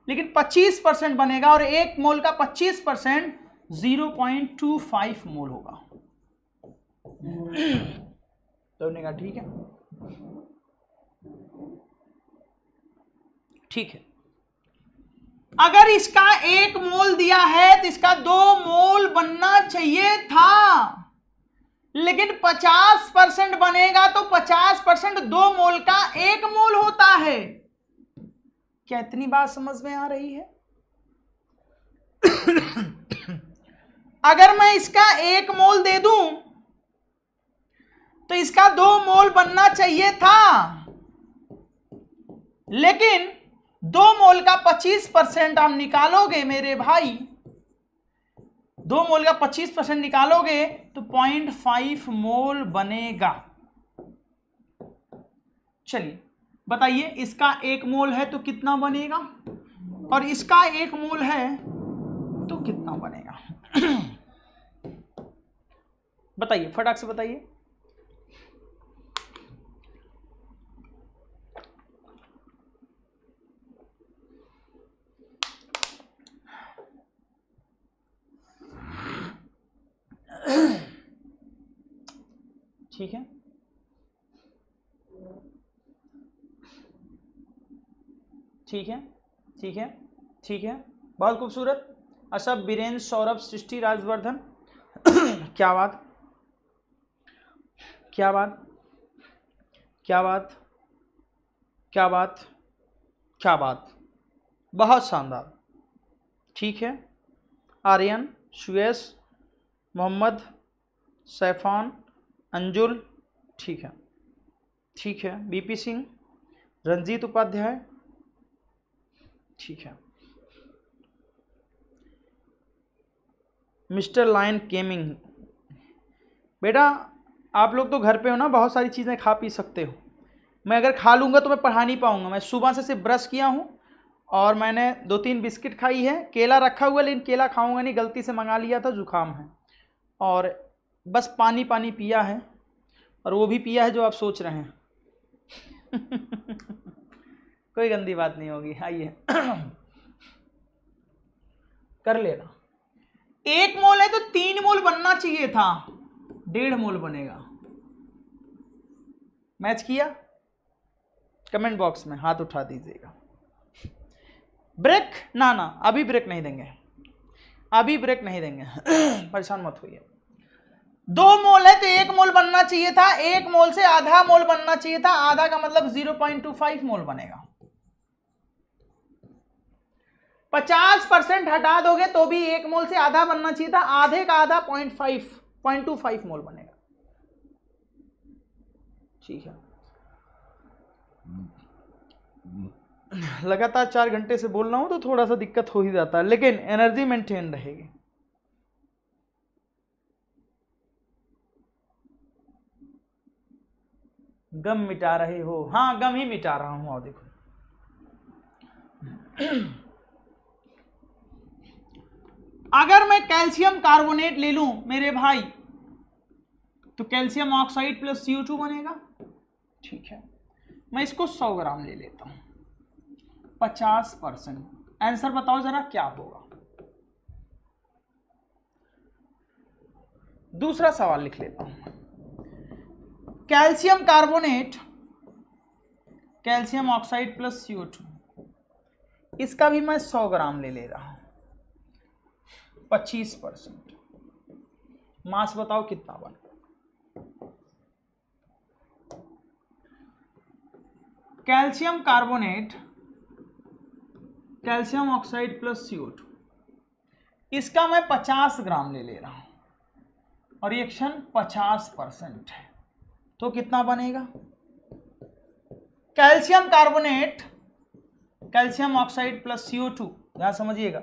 लेकिन 25 परसेंट बनेगा और एक मोल का 25 percent zero point two five mole होगा तो उन्होंने कहा ठीक है ठीक है अगर इसका एक मोल दिया है तो इसका दो मोल बनना चाहिए था लेकिन 50 परसेंट बनेगा तो 50 परसेंट दो मोल का एक मोल होता है क्या इतनी बात समझ में आ रही है अगर मैं इसका एक मोल दे दूं तो इसका दो मोल बनना चाहिए था लेकिन दो मोल का पच्चीस परसेंट आप निकालोगे मेरे भाई दो मोल का पच्चीस परसेंट निकालोगे तो पॉइंट फाइव मोल बनेगा चलिए बताइए इसका एक मोल है तो कितना बनेगा और इसका एक मोल है तो कितना बनेगा बताइए फटाक से बताइए ठीक है ठीक है ठीक है ठीक है बहुत खूबसूरत असब बीरेन सौरभ सृष्टि राजवर्धन क्या बात क्या बात क्या बात क्या बात क्या बात बहुत शानदार ठीक है आर्यन सुयश मोहम्मद सैफान अंजुल ठीक है ठीक है बीपी सिंह रंजीत उपाध्याय ठीक है मिस्टर लायन केमिंग बेटा आप लोग तो घर पे हो ना बहुत सारी चीज़ें खा पी सकते हो मैं अगर खा लूँगा तो मैं पढ़ा नहीं पाऊँगा मैं सुबह से सिर्फ ब्रश किया हूँ और मैंने दो तीन बिस्किट खाई है केला रखा हुआ लेकिन केला खाऊंगा नहीं गलती से मंगा लिया था जुकाम है और बस पानी पानी पिया है और वो भी पिया है जो आप सोच रहे हैं कोई गंदी बात नहीं होगी आइए कर लेना एक मोल है तो तीन मोल बनना चाहिए था डेढ़ मोल बनेगा मैच किया कमेंट बॉक्स में हाथ उठा दीजिएगा ब्रेक ना ना अभी ब्रेक नहीं देंगे अभी ब्रेक नहीं देंगे परेशान मत होइए दो मोल है तो एक मोल बनना चाहिए था एक मोल से आधा मोल बनना चाहिए था आधा का मतलब zero point two five mole बनेगा पचास परसेंट हटा दोगे तो भी एक मोल से आधा बनना चाहिए था आधे का आधा point five point two five mole बनेगा ठीक है लगातार चार घंटे से बोल रहा हूँ तो थोड़ा सा दिक्कत हो ही जाता है लेकिन एनर्जी मेंटेन रहेगी गम मिटा रहे हो हाँ गम ही मिटा रहा हूँ देखो अगर मैं कैल्शियम कार्बोनेट ले लूं मेरे भाई तो calcium oxide plus CO two बनेगा ठीक है मैं इसको सौ ग्राम ले लेता हूं पचास परसेंट आंसर बताओ जरा क्या होगा दूसरा सवाल लिख लेता हूं calcium carbonate calcium oxide plus CO two इसका भी मैं सौ ग्राम ले ले रहा हूं पच्चीस परसेंट मास बताओ कितना बन calcium carbonate calcium oxide plus CO two इसका मैं 50 ग्राम ले ले रहा हूं और रिएक्शन 50 परसेंट है तो कितना बनेगा calcium carbonate calcium oxide plus CO two यहाँ समझिएगा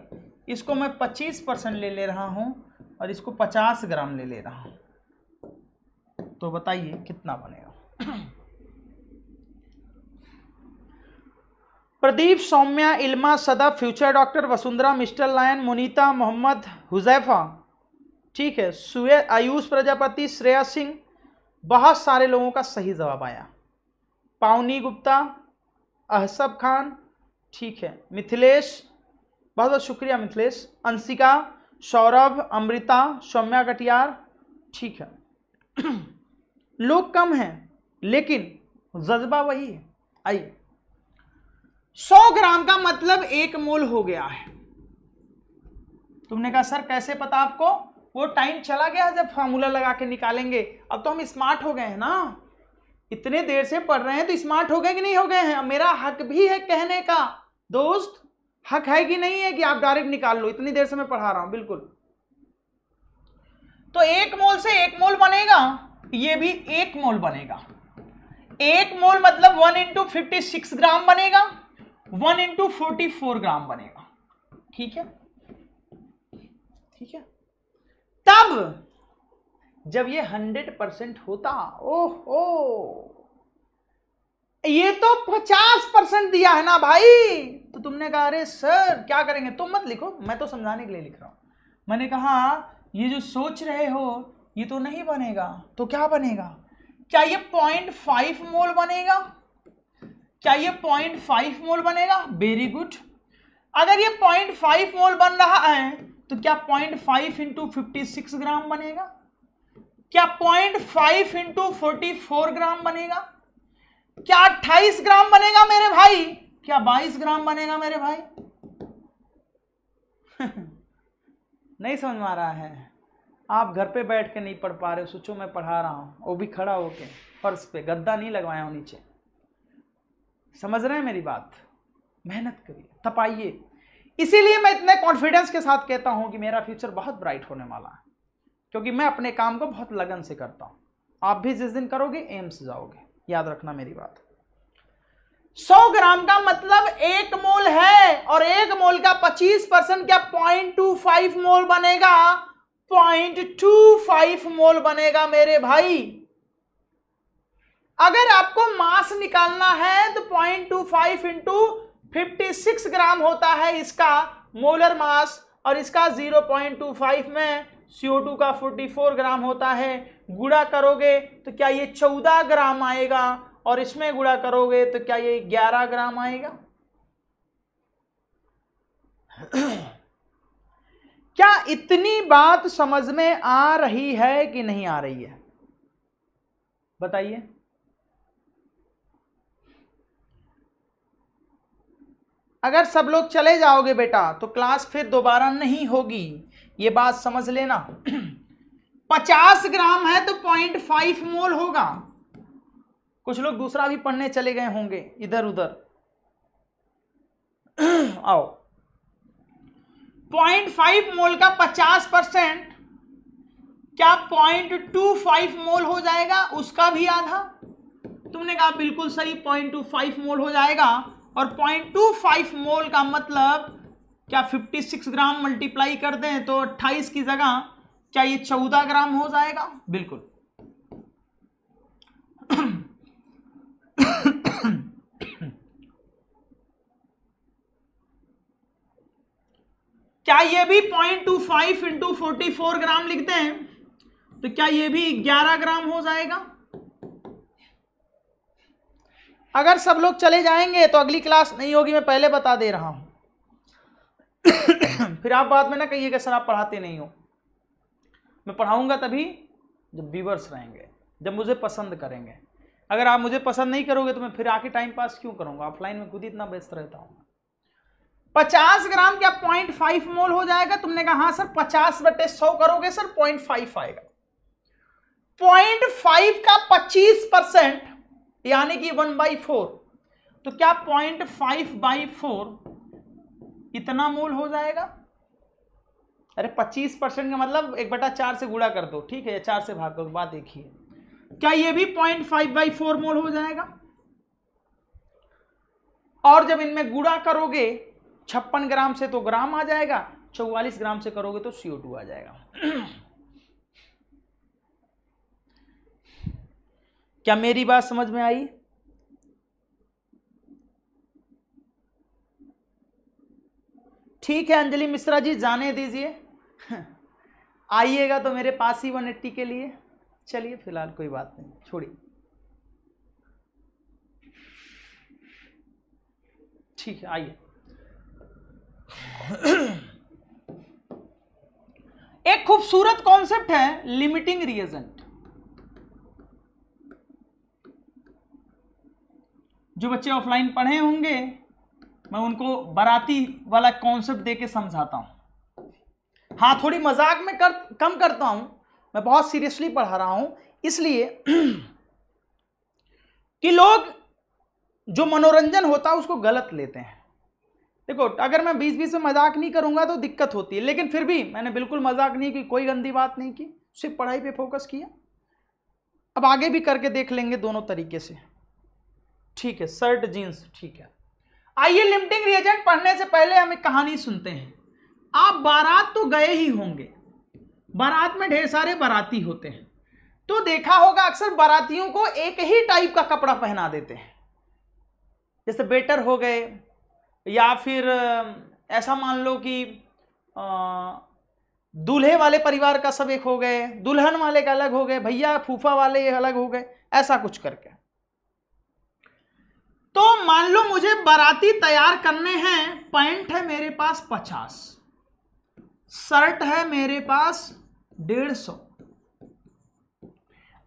इसको मैं 25 परसेंट ले ले रहा हूँ और इसको 50 ग्राम ले ले रहा हूँ तो बताइए कितना बनेगा Pradeep Saumya Ilma Sada future doctor Vasundhara mister Lion Munita Mohammad Huzaifa ठीक है सुय आयुष प्रजापति श्रेया सिंह बहुत सारे लोगों का सही जवाब आया पावनी गुप्ता अहसब खान ठीक है मिथिलेश बहुत बहुत शुक्रिया मिथिलेश अंशिका सौरभ अमृता सौम्या कटियार ठीक है लोग कम हैं लेकिन जज्बा वही है आइए सौ ग्राम का मतलब एक मोल हो गया है तुमने कहा सर कैसे पता आपको वो टाइम चला गया जब फार्मूला लगा के निकालेंगे अब तो हम स्मार्ट हो गए हैं ना इतने देर से पढ़ रहे हैं तो स्मार्ट हो गए कि नहीं हो गए हैं मेरा हक भी है कहने का दोस्त हक है कि नहीं है कि आप डायरेक्ट निकाल लो इतनी देर से मैं पढ़ा रहा हूं बिल्कुल तो एक मोल से एक मोल बनेगा ये भी एक मोल बनेगा एक मोल मतलब one into fifty six gram बनेगा one into forty four gram बनेगा ठीक है ठीक है तब जब ये हंड्रेड परसेंट होता हो ये तो पचास परसेंट दिया है ना भाई तो तुमने कहा अरे सर क्या करेंगे तुम मत लिखो मैं तो समझाने के लिए लिख रहा हूं मैंने कहा ये जो सोच रहे हो ये तो नहीं बनेगा तो क्या बनेगा क्या ये पॉइंट फाइव मोल बनेगा क्या ये पॉइंट फाइव मोल बनेगा वेरी गुड अगर ये पॉइंट फाइव मोल बन रहा है तो क्या point five into fifty six gram बनेगा क्या point five into forty four gram बनेगा क्या अट्ठाईस ग्राम बनेगा मेरे भाई क्या बाईस ग्राम बनेगा मेरे भाई नहीं समझ में आ रहा है आप घर पे बैठ के नहीं पढ़ पा रहे हो सोचो मैं पढ़ा रहा हूँ वो भी खड़ा होके फर्श पे गद्दा नहीं लगवाया हो नीचे समझ रहे हैं मेरी बात मेहनत करिए तपाइए इसीलिए मैं इतने कॉन्फिडेंस के साथ कहता हूं कि मेरा फ्यूचर बहुत ब्राइट होने वाला है क्योंकि मैं अपने काम को बहुत लगन से करता हूं आप भी जिस दिन करोगे एम्स जाओगे याद रखना मेरी बात 100 ग्राम का मतलब एक मोल है और एक मोल का 25 परसेंट क्या पॉइंट टू फाइव मोल बनेगा पॉइंट टू फाइव मोल बनेगा मेरे भाई अगर आपको मास निकालना है तो point two five into fifty six gram होता है इसका मोलर मास और इसका जीरो पॉइंट टू फाइव में सीओ टू का फोर्टी फोर ग्राम होता है गुड़ा करोगे तो क्या ये चौदह ग्राम आएगा और इसमें गुड़ा करोगे तो क्या ये ग्यारह ग्राम आएगा क्या इतनी बात समझ में आ रही है कि नहीं आ रही है बताइए अगर सब लोग चले जाओगे बेटा तो क्लास फिर दोबारा नहीं होगी ये बात समझ लेना पचास ग्राम है तो पॉइंट फाइव मोल होगा कुछ लोग दूसरा भी पढ़ने चले गए होंगे इधर उधर आओ पॉइंट फाइव मोल का पचास परसेंट क्या पॉइंट टू फाइव मोल हो जाएगा उसका भी आधा तुमने कहा बिल्कुल सही पॉइंट टू फाइव मोल हो जाएगा और 0.25 मोल का मतलब क्या 56 ग्राम मल्टीप्लाई कर दें तो 28 की जगह क्या ये 14 ग्राम हो जाएगा बिल्कुल क्या ये भी 0.25 टू फाइव इंटू ग्राम लिखते हैं तो क्या ये भी 11 ग्राम हो जाएगा अगर सब लोग चले जाएंगे तो अगली क्लास नहीं होगी मैं पहले बता दे रहा हूँ फिर आप बाद में ना कहिएगा सर आप पढ़ाते नहीं हो मैं पढ़ाऊंगा तभी जब व्यूवर्स रहेंगे जब मुझे पसंद करेंगे अगर आप मुझे पसंद नहीं करोगे तो मैं फिर आके टाइम पास क्यों करूँगा ऑफलाइन में खुद ही इतना व्यस्त रहता हूँ पचास ग्राम क्या पॉइंट फाइव मोल हो जाएगा तुमने कहा हाँ सर पचास बटे सौ करोगे सर पॉइंट फाइव आएगा पॉइंट फाइव का पच्चीस परसेंट यानी कि वन बाई फोर तो क्या पॉइंट फाइव बाई फोर इतना मोल हो जाएगा अरे पच्चीस परसेंट का मतलब एक बटा चार से गुड़ा कर दो ठीक है चार से भाग दो बात देखिए क्या ये भी point five by four mole हो जाएगा और जब इनमें गुड़ा करोगे छप्पन ग्राम से तो ग्राम आ जाएगा चौवालीस ग्राम से करोगे तो सीओ टू आ जाएगा क्या मेरी बात समझ में आई ठीक है अंजलि मिश्रा जी जाने दीजिए आइएगा तो मेरे पास ही वन एट्टी के लिए चलिए फिलहाल कोई बात नहीं छोड़िए ठीक है आइए एक खूबसूरत कॉन्सेप्ट है लिमिटिंग रिएजेंट जो बच्चे ऑफलाइन पढ़े होंगे मैं उनको बराती वाला कॉन्सेप्ट दे के समझाता हूँ हाँ थोड़ी मजाक में कर कम करता हूँ मैं बहुत सीरियसली पढ़ा रहा हूँ इसलिए कि लोग जो मनोरंजन होता है उसको गलत लेते हैं देखो अगर मैं बीच बीच में मजाक नहीं करूंगा तो दिक्कत होती है लेकिन फिर भी मैंने बिल्कुल मजाक नहीं की कोई गंदी बात नहीं की सिर्फ पढ़ाई पे फोकस किया अब आगे भी करके देख लेंगे दोनों तरीके से ठीक है शर्ट जीन्स ठीक है आइए लिमिटिंग रिएजेंट पढ़ने से पहले हम एक कहानी सुनते हैं आप बारात तो गए ही होंगे बारात में ढेर सारे बाराती होते हैं तो देखा होगा अक्सर बारातियों को एक ही टाइप का कपड़ा पहना देते हैं जैसे बेटर हो गए या फिर ऐसा मान लो कि दूल्हे वाले परिवार का सब एक हो गए दुल्हन वाले का अलग हो गए भैया फूफा वाले अलग हो गए ऐसा कुछ करके तो मान लो मुझे बराती तैयार करने हैं पैंट है मेरे पास पचास शर्ट है मेरे पास डेढ़ सौ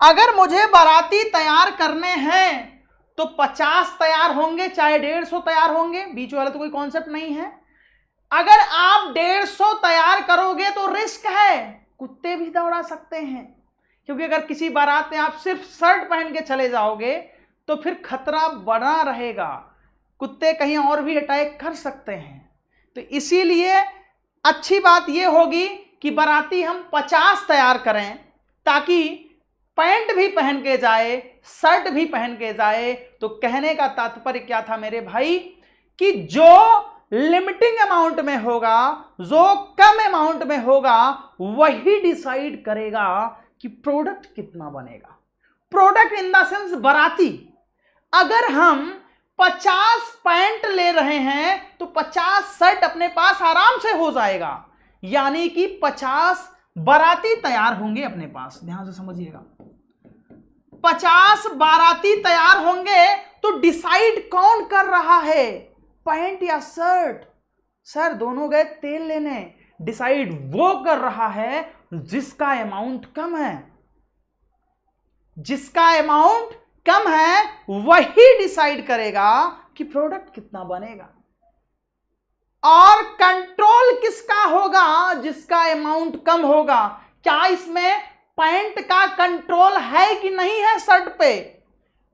अगर मुझे बाराती तैयार करने हैं तो पचास तैयार होंगे चाहे डेढ़ सौ तैयार होंगे बीच वाला तो कोई कॉन्सेप्ट नहीं है अगर आप डेढ़ सौ तैयार करोगे तो रिस्क है कुत्ते भी दौड़ा सकते हैं क्योंकि अगर किसी बारात में आप सिर्फ शर्ट पहन के चले जाओगे तो फिर खतरा बना रहेगा कुत्ते कहीं और भी अटैक कर सकते हैं तो इसीलिए अच्छी बात यह होगी कि बराती हम पचास तैयार करें ताकि पैंट भी पहन के जाए शर्ट भी पहन के जाए तो कहने का तात्पर्य क्या था मेरे भाई कि जो लिमिटिंग अमाउंट में होगा जो कम अमाउंट में होगा वही डिसाइड करेगा कि प्रोडक्ट कितना बनेगा प्रोडक्ट इन द सेंस बराती अगर हम पचास पैंट ले रहे हैं तो पचास शर्ट अपने पास आराम से हो जाएगा यानी कि पचास बाराती तैयार होंगे अपने पास ध्यान से समझिएगा पचास बाराती तैयार होंगे तो डिसाइड कौन कर रहा है पैंट या शर्ट सर दोनों गए तेल लेने डिसाइड वो कर रहा है जिसका अमाउंट कम है जिसका अमाउंट कम है वही डिसाइड करेगा कि प्रोडक्ट कितना बनेगा और कंट्रोल किसका होगा जिसका अमाउंट कम होगा क्या इसमें पैंट का कंट्रोल है कि नहीं है शर्ट पे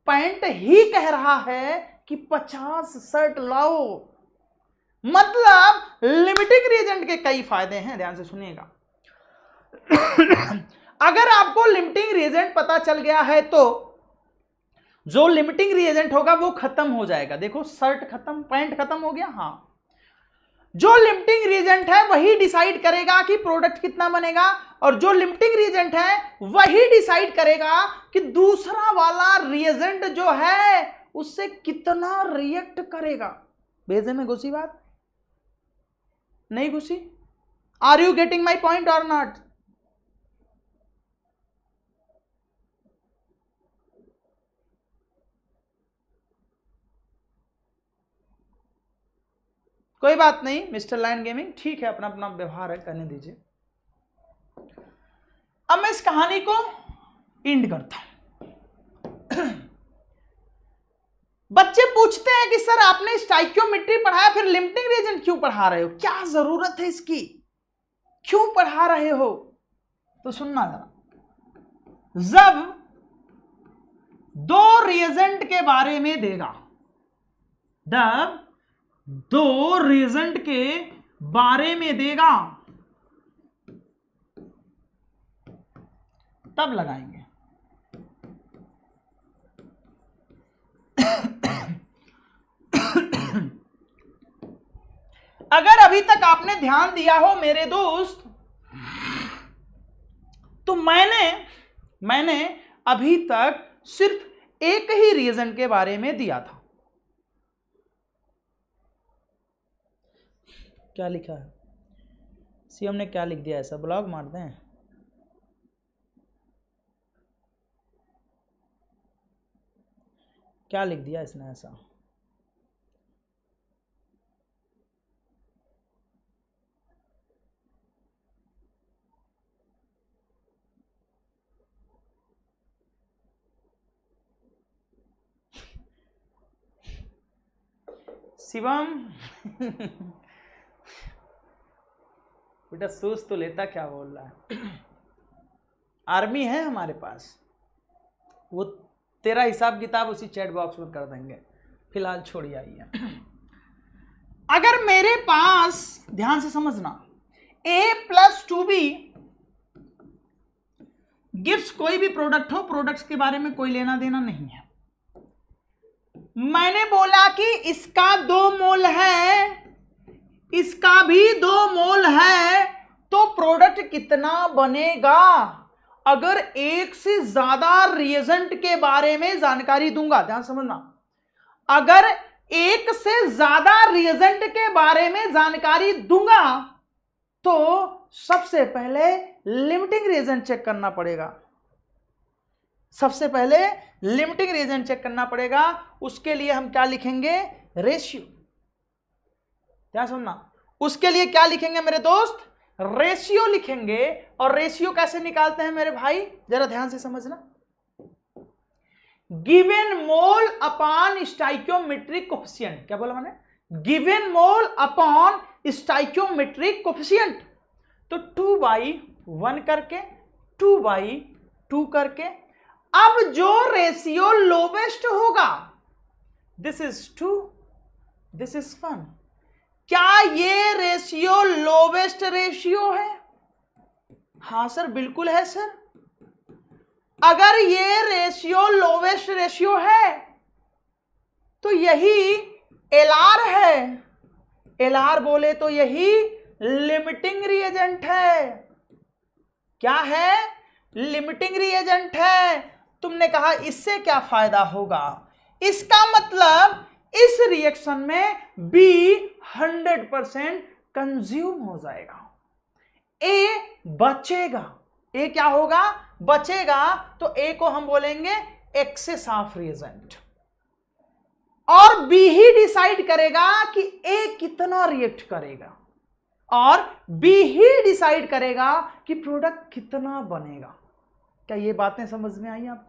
पैंट ही कह रहा है कि पचास शर्ट लाओ मतलब लिमिटिंग रीजेंट के कई फायदे हैं ध्यान से सुनिएगा अगर आपको लिमिटिंग रीजेंट पता चल गया है तो जो लिमिटिंग रिएजेंट होगा वो खत्म हो जाएगा देखो शर्ट खत्म पैंट खत्म हो गया हाँ जो लिमिटिंग रिएजेंट है वही डिसाइड करेगा कि प्रोडक्ट कितना बनेगा और जो लिमिटिंग रीजेंट है वही डिसाइड करेगा कि दूसरा वाला रिएजेंट जो है उससे कितना रिएक्ट करेगा भेजे में घुसी बात नहीं घुसी are you getting my point और नॉट कोई बात नहीं मिस्टर लाइन गेमिंग ठीक है अपना अपना व्यवहार है करने दीजिए अब मैं इस कहानी को इंड करता हूं बच्चे पूछते हैं कि सर आपने स्टाइक्योमेट्री पढ़ाया फिर लिमिटिंग रीजन क्यों पढ़ा रहे हो क्या जरूरत है इसकी क्यों पढ़ा रहे हो तो सुनना जरा जब दो रिएजेंट के बारे में देगा दब दो रिजल्ट के बारे में देगा तब लगाएंगे अगर अभी तक आपने ध्यान दिया हो मेरे दोस्त तो मैंने मैंने अभी तक सिर्फ एक ही रीजन के बारे में दिया था क्या लिखा है सीएम ने क्या लिख दिया ऐसा ब्लॉग मार दें क्या लिख दिया इसने ऐसा शिवम बेटा सोच तो लेता क्या बोल रहा है आर्मी है हमारे पास वो तेरा हिसाब किताब उसी चैट बॉक्स में कर देंगे फिलहाल छोड़िए आइए अगर मेरे पास ध्यान से समझना ए प्लस टू बी गिफ्ट कोई भी प्रोडक्ट हो प्रोडक्ट्स के बारे में कोई लेना देना नहीं है मैंने बोला कि इसका दो मोल है इसका भी दो मोल है तो प्रोडक्ट कितना बनेगा अगर एक से ज्यादा रिएजेंट के बारे में जानकारी दूंगा ध्यान समझना अगर एक से ज्यादा रिएजेंट के बारे में जानकारी दूंगा तो सबसे पहले लिमिटिंग रिएजेंट चेक करना पड़ेगा सबसे पहले लिमिटिंग रिएजेंट चेक करना पड़ेगा उसके लिए हम क्या लिखेंगे रेशियो ध्यान सुनना उसके लिए क्या लिखेंगे मेरे दोस्त रेशियो लिखेंगे और रेशियो कैसे निकालते हैं मेरे भाई जरा ध्यान से समझना given mole upon stoichiometric coefficient क्या बोला मैंने given mole upon stoichiometric coefficient तो टू बाई वन करके टू बाई टू करके अब जो रेशियो लोवेस्ट होगा this is two this is one क्या ये रेशियो लोवेस्ट रेशियो है हाँ सर बिल्कुल है सर अगर ये रेशियो लोवेस्ट रेशियो है तो यही एल आर है एल आर बोले तो यही लिमिटिंग रिएजेंट है क्या है लिमिटिंग रिएजेंट है तुमने कहा इससे क्या फायदा होगा इसका मतलब इस रिएक्शन में बी 100 परसेंट कंज्यूम हो जाएगा ए बचेगा ए क्या होगा बचेगा तो ए को हम बोलेंगे एक्सेस ऑफ रिएजेंट और बी ही डिसाइड करेगा कि ए कितना रिएक्ट करेगा और बी ही डिसाइड करेगा कि प्रोडक्ट कितना बनेगा क्या ये बातें समझ में आई आपको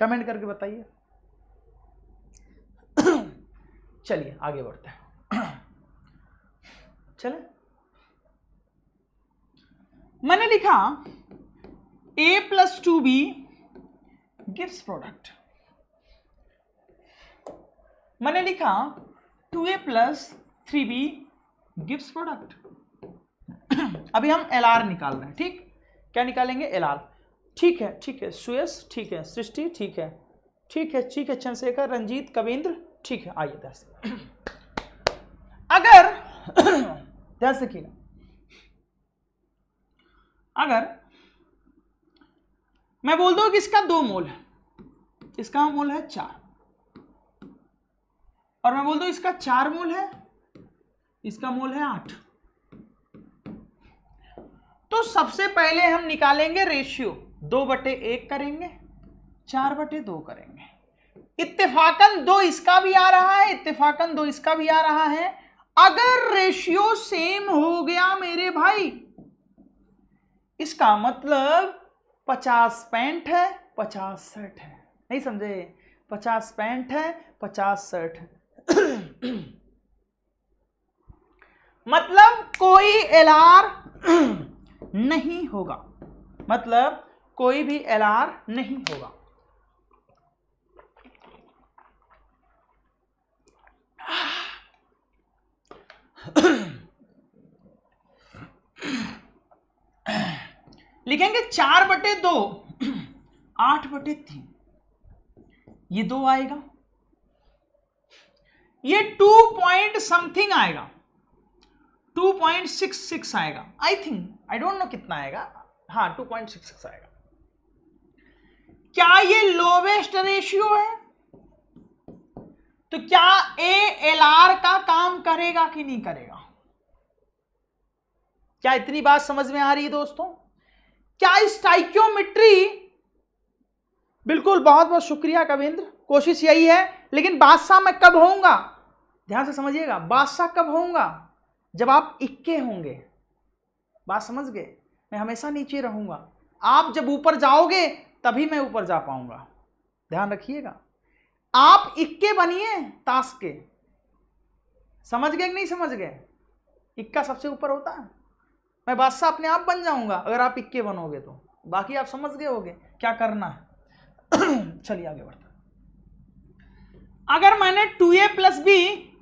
कमेंट करके बताइए चलिए आगे बढ़ते हैं चले मैंने लिखा A plus two B gives product मैंने लिखा two A plus three B gives product अभी हम एल आर निकाल रहे हैं ठीक क्या निकालेंगे एल आर ठीक है ठीक है सुयस ठीक है सृष्टि ठीक है ठीक है ठीक है चंद्रशेखर रंजीत कविंद्र ठीक है आइए दस अगर दस से की अगर मैं बोल दू कि इसका दो मोल है इसका मोल है चार और मैं बोल दू इसका चार मोल है इसका मोल है आठ तो सबसे पहले हम निकालेंगे रेशियो दो बटे एक करेंगे चार बटे दो करेंगे इत्तेफाकन दो इसका भी आ रहा है इत्तेफाकन दो इसका भी आ रहा है अगर रेशियो सेम हो गया मेरे भाई इसका मतलब पचास पैंट है पचास सठ है नहीं समझे पचास पैंट है पचास सठ मतलब कोई एल आर नहीं होगा मतलब कोई भी एल आर नहीं होगा लिखेंगे चार बटे दो आठ बटे तीन ये दो आएगा ये टू पॉइंट समथिंग आएगा टू पॉइंट सिक्स सिक्स आएगा I think I don't know कितना आएगा हाँ टू पॉइंट सिक्स सिक्स आएगा क्या ये लोवेस्ट रेशियो है तो क्या ए एल आर का काम करेगा कि नहीं करेगा क्या इतनी बात समझ में आ रही है दोस्तों क्या स्टाइक्योमेट्री बिल्कुल बहुत बहुत शुक्रिया कविंद्र कोशिश यही है लेकिन बादशाह मैं कब होऊंगा ध्यान से समझिएगा बादशाह कब होऊंगा जब आप इक्के होंगे बात समझ गए मैं हमेशा नीचे रहूंगा आप जब ऊपर जाओगे तभी मैं ऊपर जा पाऊंगा ध्यान रखिएगा आप इक्के बनिए ताश के समझ गए कि नहीं समझ गए इक्का सबसे ऊपर होता है मैं बादशाह अपने आप बन जाऊंगा अगर आप इक्के बनोगे तो बाकी आप समझ गए होगे क्या करना है चलिए आगे बढ़ते अगर मैंने two A plus B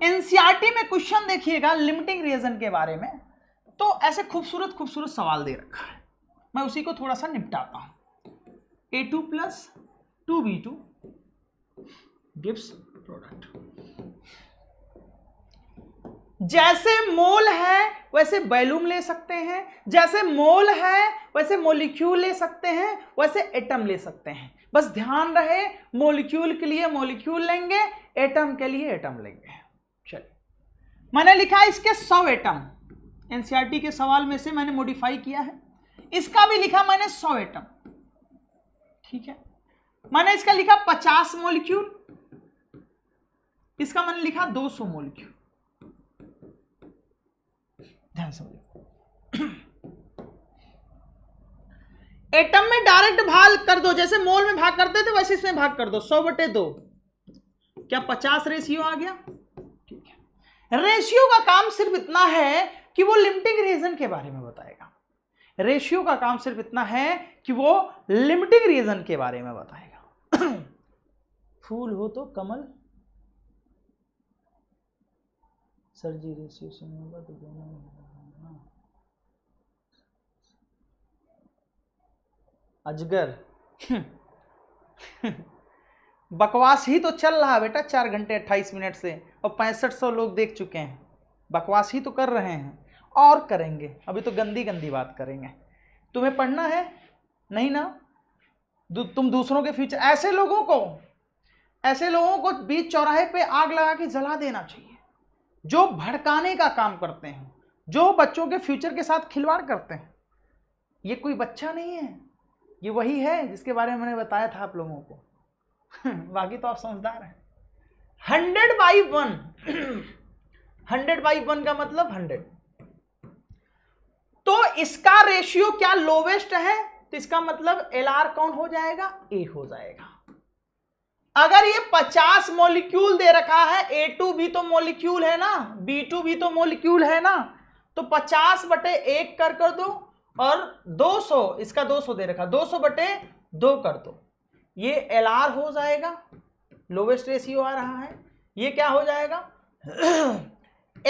NCERT में क्वेश्चन देखिएगा लिमिटिंग रीजन के बारे में तो ऐसे खूबसूरत खूबसूरत सवाल दे रखा है मैं उसी को थोड़ा सा निपटाता हूं A two plus two B two gives product जैसे मोल है वैसे बैलूम ले सकते हैं जैसे मोल है वैसे मोलिक्यूल ले सकते हैं वैसे एटम ले सकते हैं बस ध्यान रहे मोलिक्यूल के लिए मोलिक्यूल लेंगे एटम के लिए एटम लेंगे चलिए मैंने लिखा इसके सौ एटम एनसीईआरटी e के सवाल में से मैंने मॉडिफाई किया है इसका भी लिखा मैंने सौ एटम ठीक है मैंने इसका लिखा पचास मोलिक्यूल इसका मैंने लिखा 200 सौ मोल ध्यान समझो एटम में डायरेक्ट भाग कर दो जैसे मोल में भाग करते थे वैसे इसमें भाग कर दो सौ बटे दो क्या पचास रेशियो आ गया ठीक है रेशियो का काम सिर्फ इतना है कि वो लिमिटिंग रीजन के बारे में बताएगा रेशियो का काम सिर्फ इतना है कि वो लिमिटिंग रीजन के बारे में बताएगा फूल हो तो कमल सर जी रजिस्ट्रेशन होगा तो दोनों ना अजगर बकवास ही तो चल रहा है बेटा चार घंटे अट्ठाईस मिनट से और पैंसठ सौ लोग देख चुके हैं बकवास ही तो कर रहे हैं और करेंगे अभी तो गंदी गंदी बात करेंगे तुम्हें पढ़ना है नहीं ना दु, तुम दूसरों के फ्यूचर ऐसे लोगों को ऐसे लोगों को बीच चौराहे पे आग लगा के जला देना चाहिए जो भड़काने का काम करते हैं जो बच्चों के फ्यूचर के साथ खिलवाड़ करते हैं ये कोई बच्चा नहीं है ये वही है जिसके बारे में मैंने बताया था आप लोगों को बाकी तो आप समझदार हैं hundred by one hundred by one का मतलब हंड्रेड तो इसका रेशियो क्या लोवेस्ट है तो इसका मतलब एल आर कौन हो जाएगा ए हो जाएगा अगर ये 50 मॉलिक्यूल दे रखा है A2 भी तो मॉलिक्यूल है ना B2 भी तो मॉलिक्यूल है ना तो 50 बटे एक कर कर दो और 200 इसका 200 दे रखा 200 बटे दो कर दो ये एल आर हो जाएगा लोवेस्ट रेशियो आ रहा है ये क्या हो जाएगा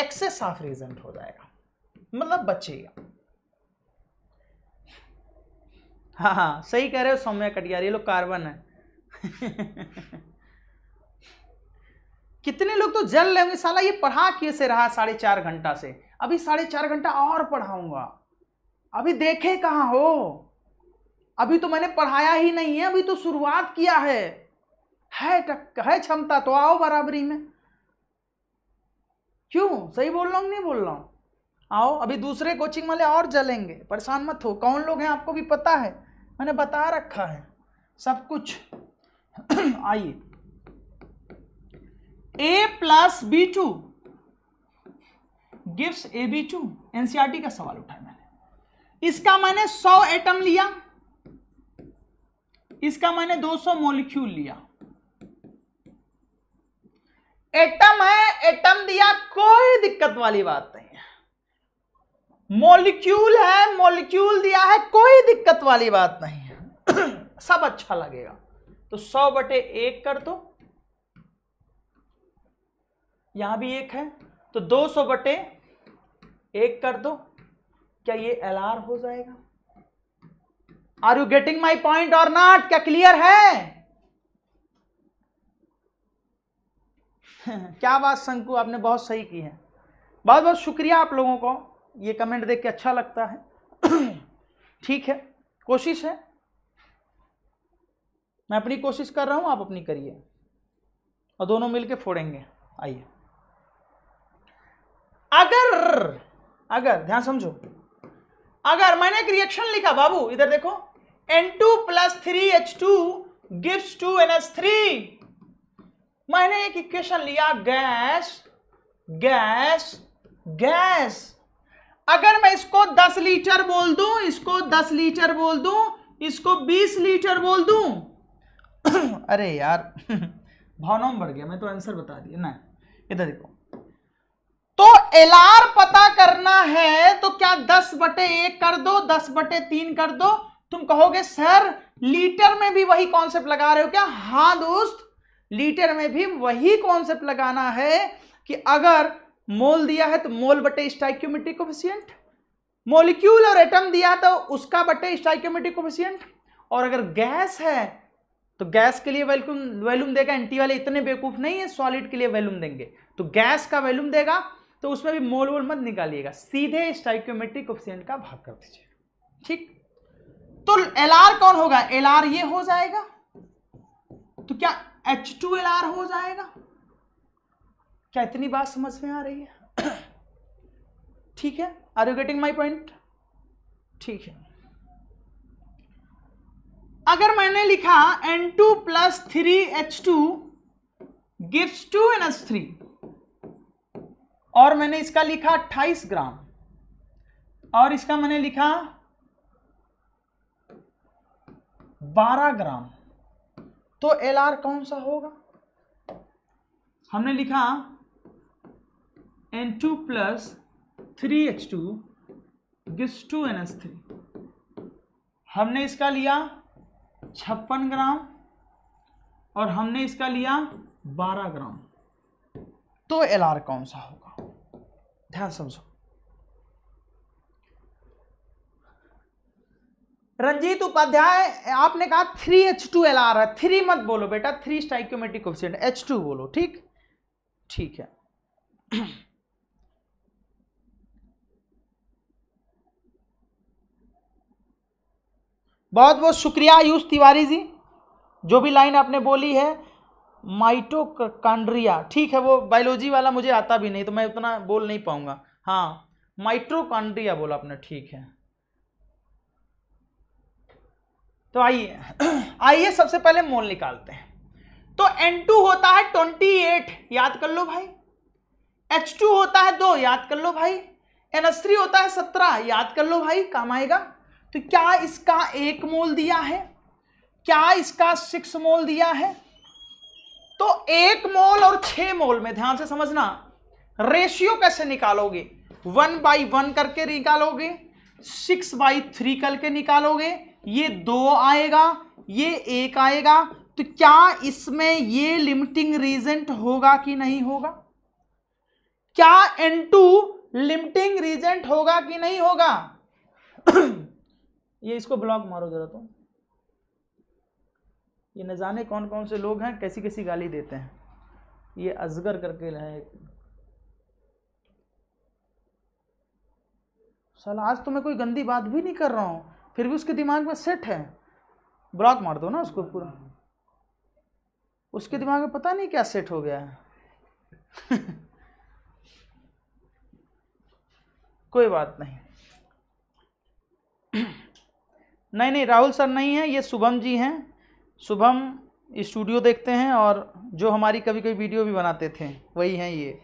एक्सेस ऑफ रिजेंट हो जाएगा मतलब बचेगा हाँ हाँ सही कह रहे हो सौम्या कटियार ये लोग कार्बन है कितने लोग तो जल रहे होंगे साला ये पढ़ा कैसे रहा साढ़े चार घंटा से अभी साढ़े चार घंटा और पढ़ाऊंगा अभी देखे कहाँ हो अभी तो मैंने पढ़ाया ही नहीं है अभी तो शुरुआत किया है है टक है क्षमता तो आओ बराबरी में क्यों सही बोल रहा हूँ नहीं बोल रहा हूँ आओ अभी दूसरे कोचिंग वाले और जलेंगे परेशान मत हो कौन लोग हैं आपको भी पता है मैंने बता रखा है सब कुछ आइए A plus B two gives A B two NCERT का सवाल उठाया मैंने इसका मैंने सौ एटम लिया इसका मैंने 200 मॉलिक्यूल लिया एटम है एटम दिया कोई दिक्कत वाली बात नहीं है मॉलिक्यूल है मॉलिक्यूल दिया है कोई दिक्कत वाली बात नहीं है सब अच्छा लगेगा तो सौ बटे एक कर दो यहां भी एक है तो दो सौ बटे एक कर दो क्या ये एल आर हो जाएगा are you getting my point और नॉट क्या क्लियर है क्या बात शंकु आपने बहुत सही की है बहुत बहुत शुक्रिया आप लोगों को ये कमेंट देख के अच्छा लगता है ठीक है कोशिश है मैं अपनी कोशिश कर रहा हूँ आप अपनी करिए और दोनों मिलके फोड़ेंगे आइए अगर अगर ध्यान समझो अगर मैंने एक रिएक्शन लिखा बाबू इधर देखो N two plus three H two gives two N H three मैंने एक इक्वेशन लिया गैस गैस गैस अगर मैं इसको 10 लीटर बोल दूं इसको 10 लीटर बोल दूं इसको 20 लीटर बोल दूं अरे यार भावनाओं में बढ़ गया मैं तो आंसर बता दिया ना इधर देखो तो एल आर पता करना है तो क्या दस बटे एक कर दो दस बटे तीन कर दो तुम कहोगे सर लीटर में भी वही कॉन्सेप्ट लगा रहे हो क्या हाँ दोस्त लीटर में भी वही कॉन्सेप्ट लगाना है कि अगर मोल दिया है तो मोल बटे स्टाइक्योमेट्रिक कोफिशियंट मोलिक्यूल और एटम दिया तो उसका बटे स्टाइक्योमेट्रिक कोफिशियंट और अगर गैस है तो गैस के लिए वैल्यूम वैल्यूम देगा एंटी वाले इतने बेवकूफ़ नहीं है सॉलिड के लिए वैल्यूम देंगे तो गैस का वैल्यूम देगा तो उसमें भी मोल वोल मत निकालिएगा सीधे स्टाइक्योमेट्रिक ऑप्शन का भाग कर दीजिए ठीक तो एल कौन होगा एल ये हो जाएगा तो क्या एच टू एल हो जाएगा क्या इतनी बात समझ में आ रही है ठीक है are you getting my point ठीक है अगर मैंने लिखा N two plus three H two gives two N H three और मैंने इसका लिखा अट्ठाईस ग्राम और इसका मैंने लिखा बारह ग्राम तो एल आर कौन सा होगा हमने लिखा N two plus three H two gives two N S three हमने इसका लिया छप्पन ग्राम और हमने इसका लिया बारह ग्राम तो एल आर कौन सा होगा ध्यान समझो रंजीत उपाध्याय आपने कहा three H two L R है थ्री मत बोलो बेटा three stoichiometric coefficient H two बोलो ठीक ठीक है बहुत बहुत शुक्रिया आयुष तिवारी जी जो भी लाइन आपने बोली है माइटोकांड्रिया ठीक है वो बायोलॉजी वाला मुझे आता भी नहीं तो मैं उतना बोल नहीं पाऊंगा हाँ माइट्रोकांड्रिया बोला आपने ठीक है तो आइए आइए सबसे पहले मोल निकालते हैं तो N2 होता है 28 याद कर लो भाई H2 होता है दो याद कर लो भाई NH3 होता है सत्रह याद कर लो भाई काम आएगा तो क्या इसका एक मोल दिया है क्या इसका सिक्स मोल दिया है तो एक मोल और छ मोल में ध्यान से समझना रेशियो कैसे निकालोगे वन बाई वन करके निकालोगे सिक्स बाई थ्री करके निकालोगे ये दो आएगा ये एक आएगा तो क्या इसमें ये लिमिटिंग रीजेंट होगा कि नहीं होगा क्या एन टू लिमिटिंग रीजेंट होगा कि नहीं होगा ये इसको ब्लॉक मारो ज़रा तुम ये न जाने कौन कौन से लोग हैं कैसी कैसी गाली देते हैं ये अजगर करके एक साला आज तो मैं कोई गंदी बात भी नहीं कर रहा हूँ फिर भी उसके दिमाग में सेट है ब्लॉक मार दो ना उसको पूरा उसके दिमाग में पता नहीं क्या सेट हो गया है कोई बात नहीं नहीं नहीं राहुल सर नहीं है ये शुभम जी हैं शुभम स्टूडियो देखते हैं और जो हमारी कभी कभी वीडियो भी बनाते थे वही हैं ये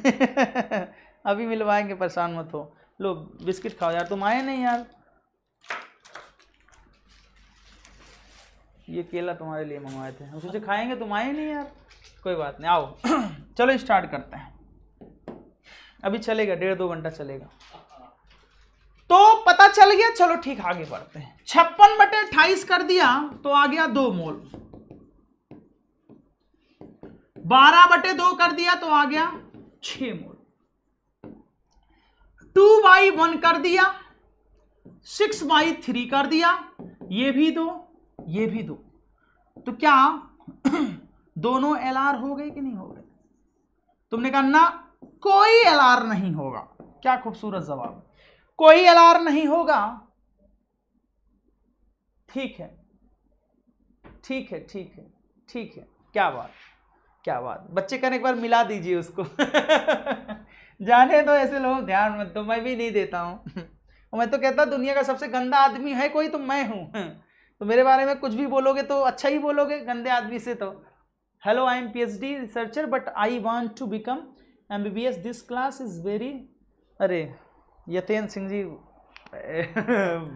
अभी मिलवाएंगे परेशान मत हो लो बिस्किट खाओ यार तुम आए नहीं यार ये केला तुम्हारे लिए मंगवाए थे हम सोचे खाएंगे तुम आए नहीं यार कोई बात नहीं आओ चलो स्टार्ट करते हैं अभी चलेगा डेढ़ दो घंटा चलेगा तो पता चल गया चलो ठीक आगे बढ़ते हैं छप्पन बटे अट्ठाईस कर दिया तो आ गया दो मोल बारह बटे दो कर दिया तो आ गया छ मोल टू बाई वन कर दिया सिक्स बाई थ्री कर दिया ये भी दो ये भी दो तो क्या दोनों एल आर हो गए कि नहीं हो गए तुमने कहा ना कोई एल आर नहीं होगा क्या खूबसूरत जवाब है कोई अलार्म नहीं होगा ठीक है ठीक है ठीक है ठीक है क्या बात क्या बात बच्चे कहने एक बार मिला दीजिए उसको जाने तो ऐसे लोग ध्यान मत दो मैं भी नहीं देता हूँ मैं तो कहता दुनिया का सबसे गंदा आदमी है कोई तो मैं हूँ तो मेरे बारे में कुछ भी बोलोगे तो अच्छा ही बोलोगे गंदे आदमी से तो hello I am PhD researcher but I want to become MBBS this class is very अरे यतेन सिंह जी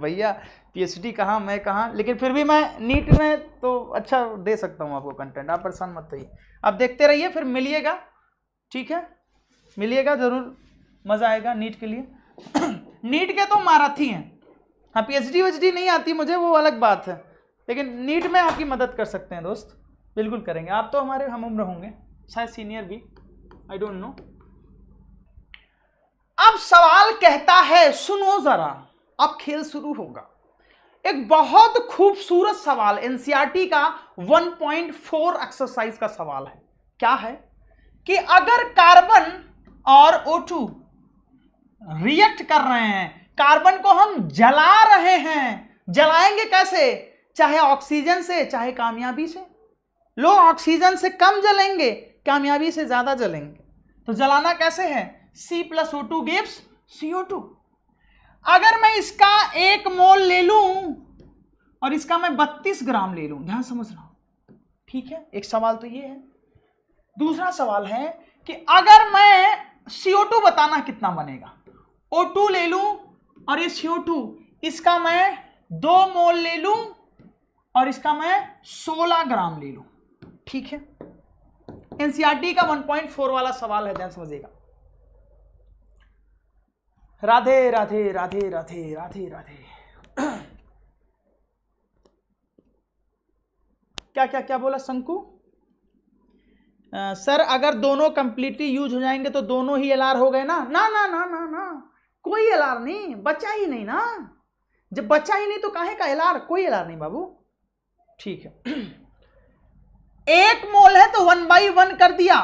भैया पीएचडी कहाँ मैं कहाँ लेकिन फिर भी मैं नीट में तो अच्छा दे सकता हूँ आपको कंटेंट आप परेशान मत होइए आप देखते रहिए फिर मिलिएगा ठीक है मिलिएगा ज़रूर मज़ा आएगा नीट के लिए नीट के तो माराथी हैं हाँ पी एच डी नहीं आती मुझे वो अलग बात है लेकिन नीट में आपकी मदद कर सकते हैं दोस्त बिल्कुल करेंगे आप तो हमारे हम उम्र होंगे शायद सीनियर भी आई डोंट नो अब सवाल कहता है सुनो जरा अब खेल शुरू होगा एक बहुत खूबसूरत सवाल एनसीआरटी का 1.4 एक्सरसाइज का सवाल है क्या है कि अगर कार्बन और O2 रिएक्ट कर रहे हैं कार्बन को हम जला रहे हैं जलाएंगे कैसे चाहे ऑक्सीजन से चाहे कामयाबी से लोग ऑक्सीजन से कम जलेंगे कामयाबी से ज्यादा जलेंगे तो जलाना कैसे है C plus O two gives CO two अगर मैं इसका एक मोल ले लू और इसका मैं बत्तीस ग्राम ले लू ध्यान समझ रहा हूं ठीक है एक सवाल तो ये है दूसरा सवाल है कि अगर मैं सीओ टू बताना कितना बनेगा ओ टू ले लू और ये सीओ टू इसका मैं दो मोल ले लू और इसका मैं सोलह ग्राम ले लू ठीक है एनसीआरटी का 1.4 वाला सवाल है ध्यान समझिएगा राधे राधे राधे राधे राधे राधे क्या क्या क्या बोला शंकु सर अगर दोनों कंप्लीटली यूज हो जाएंगे तो दोनों ही एलआर हो गए ना ना ना ना ना ना कोई एलआर नहीं बचा ही नहीं ना जब बचा ही नहीं तो कहे का एलआर कोई एलआर नहीं बाबू ठीक है एक मोल है तो वन बाई वन कर दिया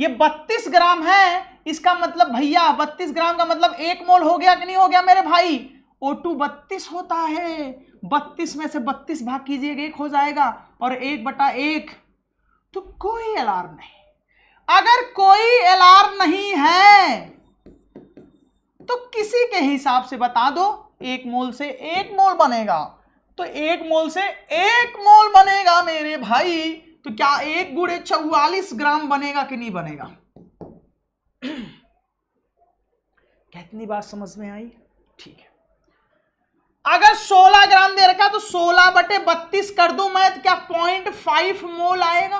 ये बत्तीस ग्राम है इसका मतलब भैया बत्तीस ग्राम का मतलब एक मोल हो गया कि नहीं हो गया मेरे भाई ओ टू बत्तीस होता है बत्तीस में से बत्तीस भाग कीजिएगा एक हो जाएगा और एक बटा एक तो कोई अलार्म नहीं अगर कोई अलार्म नहीं है तो किसी के हिसाब से बता दो एक मोल से एक मोल बनेगा तो एक मोल से एक मोल बनेगा मेरे भाई तो क्या एक गुड़े चौवालीस ग्राम बनेगा कि नहीं बनेगा क्या इतनी बात समझ में आई ठीक है अगर 16 ग्राम दे रखा तो 16 बटे बत्तीस कर दू मैं तो क्या पॉइंट फाइव मोल आएगा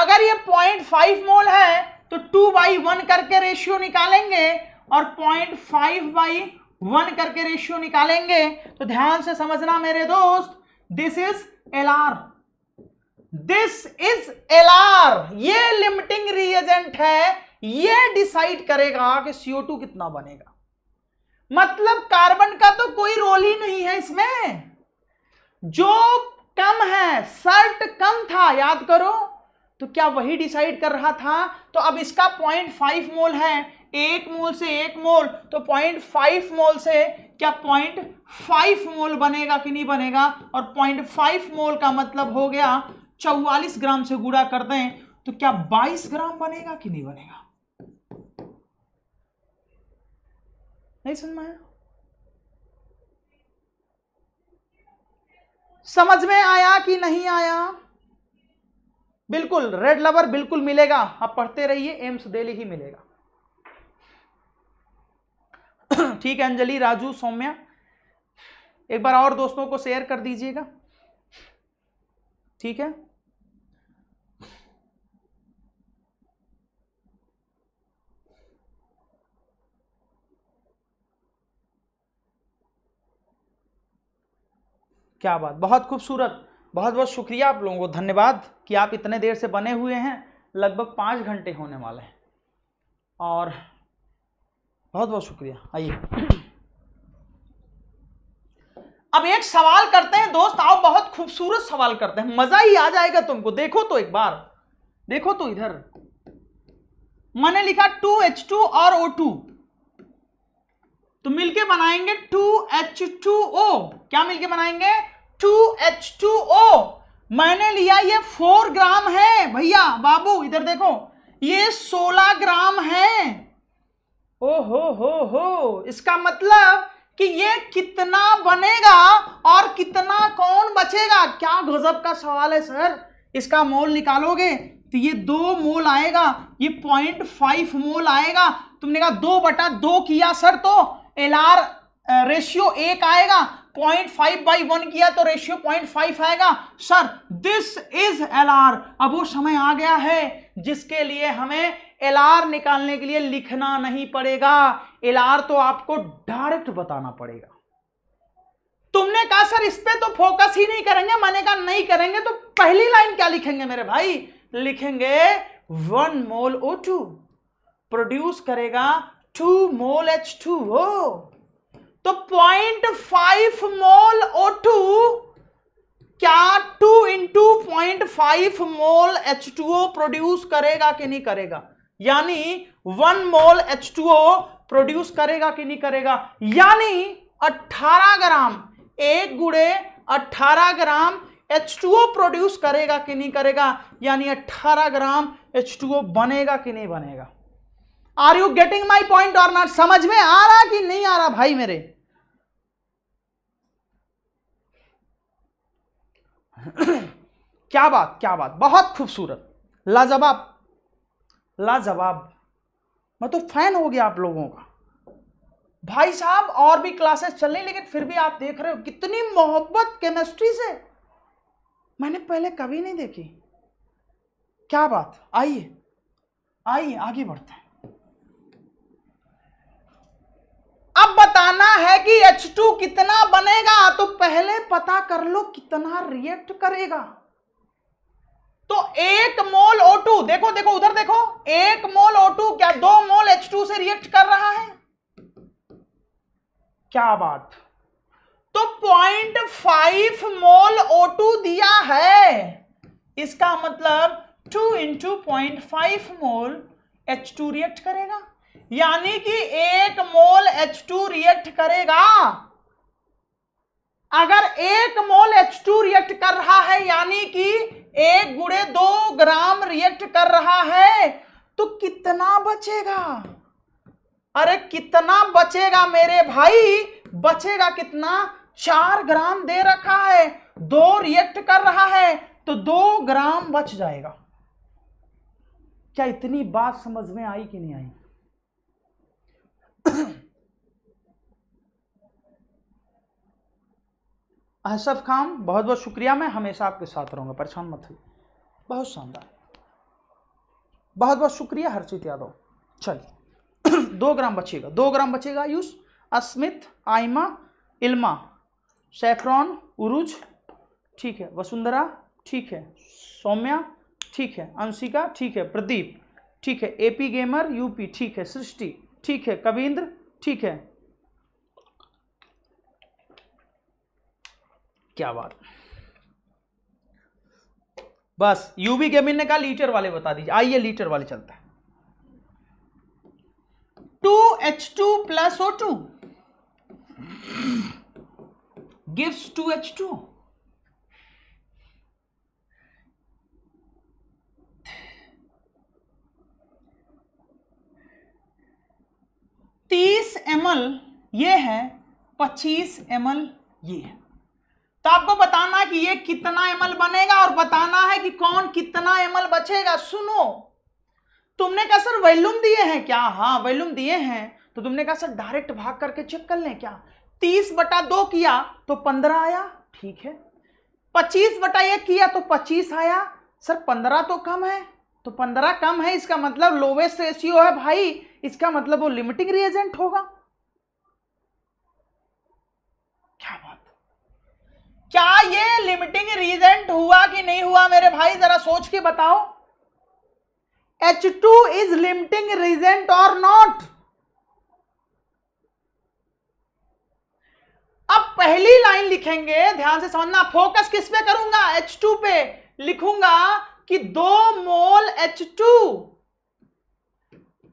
अगर ये पॉइंट फाइव मोल है तो टू बाई वन करके रेशियो निकालेंगे और पॉइंट फाइव बाई वन करके रेशियो निकालेंगे तो ध्यान से समझना मेरे दोस्त this is L R this is L R ये लिमिटिंग रिएजेंट है ये डिसाइड करेगा कि CO2 कितना बनेगा मतलब कार्बन का तो कोई रोल ही नहीं है इसमें जो कम है सर्ट कम था याद करो तो क्या वही डिसाइड कर रहा था तो अब इसका पॉइंट फाइव मोल है एक मोल से एक मोल तो पॉइंट फाइव मोल से क्या पॉइंट फाइव मोल बनेगा कि नहीं बनेगा और पॉइंट फाइव मोल का मतलब हो गया चौवालीस ग्राम से गुड़ा कर दें तो क्या बाईस ग्राम बनेगा कि नहीं बनेगा नहीं सुन माया समझ में आया कि नहीं आया बिल्कुल रेड लवर बिल्कुल मिलेगा आप पढ़ते रहिए एम्स डेली ही मिलेगा ठीक है अंजलि राजू सौम्या एक बार और दोस्तों को शेयर कर दीजिएगा ठीक है क्या बात बहुत खूबसूरत बहुत बहुत शुक्रिया आप लोगों को धन्यवाद कि आप इतने देर से बने हुए हैं लगभग पाँच घंटे होने वाले हैं और बहुत बहुत शुक्रिया आइए अब एक सवाल करते हैं दोस्त आओ बहुत खूबसूरत सवाल करते हैं मजा ही आ जाएगा तुमको देखो तो एक बार देखो तो इधर मैंने लिखा टू एच टू और ओ टू तो मिलके बनाएंगे टू एच टू ओ क्या मिलके बनाएंगे टू एच टू ओ मैंने लिया ये फोर ग्राम है भैया बाबू इधर देखो ये सोलह ग्राम है ओ हो हो हो इसका मतलब कि ये कितना बनेगा और कितना कौन बचेगा क्या गजब का सवाल है सर इसका मोल निकालोगे तो ये दो मोल आएगा ये पॉइंट फाइव मोल आएगा तुमने कहा दो बटा दो किया सर तो एल आर रेशियो एक आएगा पॉइंट फाइव बाई वन किया तो रेशियो पॉइंट फाइव आएगा sir this is L R अब वो समय आ गया है जिसके लिए हमें एल आर निकालने के लिए लिखना नहीं पड़ेगा एल आर तो आपको डायरेक्ट बताना पड़ेगा तुमने कहा सर इस पर तो फोकस ही नहीं करेंगे मैंने कहा नहीं करेंगे तो पहली लाइन क्या लिखेंगे मेरे भाई लिखेंगे one mole O two produce करेगा two mole H two O तो point five mole O two क्या two into point five mole H two O produce करेगा कि नहीं करेगा यानी one mole H two O produce करेगा कि नहीं करेगा यानी अट्ठारह ग्राम एक गुड़े अट्ठारह gram H two O produce करेगा कि नहीं करेगा यानी अट्ठारह ग्राम एच टू ओ बनेगा कि नहीं बनेगा are you getting my point और नॉट समझ में आ रहा कि नहीं आ रहा भाई मेरे क्या बात क्या बात बहुत खूबसूरत लाजवाब लाजवाब मैं तो फैन हो गया आप लोगों का भाई साहब और भी क्लासेस चल रही लेकिन फिर भी आप देख रहे हो कितनी मोहब्बत केमिस्ट्री से मैंने पहले कभी नहीं देखी क्या बात आइए आइए आगे बढ़ते हैं अब बताना है कि H2 कितना बनेगा तो पहले पता कर लो कितना रिएक्ट करेगा तो एक मोल O2 देखो देखो उधर देखो एक मोल O2 क्या दो मोल H2 से रिएक्ट कर रहा है क्या बात तो पॉइंट फाइव मोल O2 दिया है इसका मतलब two into point five mole H2 react करेगा यानी कि एक मोल H2 रिएक्ट करेगा अगर एक मोल H2 रिएक्ट कर रहा है यानी कि एक गुड़े दो ग्राम रिएक्ट कर रहा है तो कितना बचेगा अरे कितना बचेगा मेरे भाई बचेगा कितना चार ग्राम दे रखा है दो रिएक्ट कर रहा है तो दो ग्राम बच जाएगा क्या इतनी बात समझ में आई कि नहीं आई अहसफ खान बहुत बहुत शुक्रिया मैं हमेशा आपके साथ रहूंगा परेशान मत हुई बहुत शानदार बहुत बहुत शुक्रिया हर्षित यादव चलिए दो ग्राम बचेगा दो ग्राम बचेगा आयुष अस्मित आयमा इल्मा सैफ्रॉन उरुज ठीक है वसुंधरा ठीक है सौम्या ठीक है अंशिका ठीक है प्रदीप ठीक है एपी गेमर यूपी ठीक है सृष्टि ठीक है कविंद्र ठीक है क्या बात बस यूबी गेमिन ने कहा लीटर वाले बता दीजिए आइए लीटर वाले चलते हैं two H two plus O two gives two H two तीस एम ये है पच्चीस एम ये है तो आपको बताना कि ये कितना एम बनेगा और बताना है कि कौन कितना एम बचेगा सुनो तुमने कहा सर वैल्यूम दिए हैं क्या हाँ वैल्यूम दिए हैं तो तुमने कहा सर डायरेक्ट भाग करके चेक कर लें क्या तीस बटा दो किया तो पंद्रह आया ठीक है पच्चीस बटा एक किया तो पच्चीस आया सर पंद्रह तो कम है तो पंद्रह कम है इसका मतलब लोवेस्ट रेशियो है भाई इसका मतलब वो लिमिटिंग रिएजेंट होगा क्या बात क्या ये लिमिटिंग रिएजेंट हुआ कि नहीं हुआ मेरे भाई जरा सोच के बताओ H two is limiting reagent or not अब पहली लाइन लिखेंगे ध्यान से समझना फोकस किस पे करूंगा H2 पे लिखूंगा कि दो मोल H2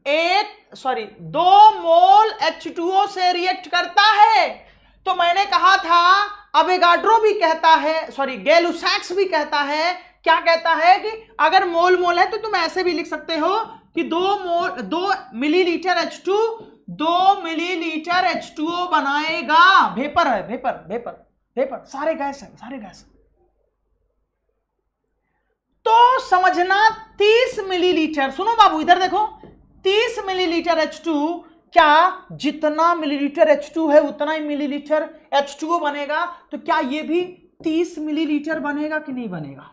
एक सॉरी दो मोल H2O से रिएक्ट करता है तो मैंने कहा था अवेगाड्रो भी कहता है सॉरी गैलुसैक्स भी कहता है क्या कहता है कि अगर मोल मोल है तो तुम ऐसे भी लिख सकते हो कि दो मोल दो मिलीलीटर एच टू दो मिलीलीटर एच टू ओ बनाएगा भेपर है भेपर भेपर भेपर सारे गैस है सारे गैस है तो समझना तीस मिलीलीटर सुनो बाबू इधर देखो 30 मिलीलीटर H2 क्या जितना मिलीलीटर H2 है उतना ही मिलीलीटर H2O बनेगा तो क्या ये भी 30 मिलीलीटर बनेगा कि नहीं बनेगा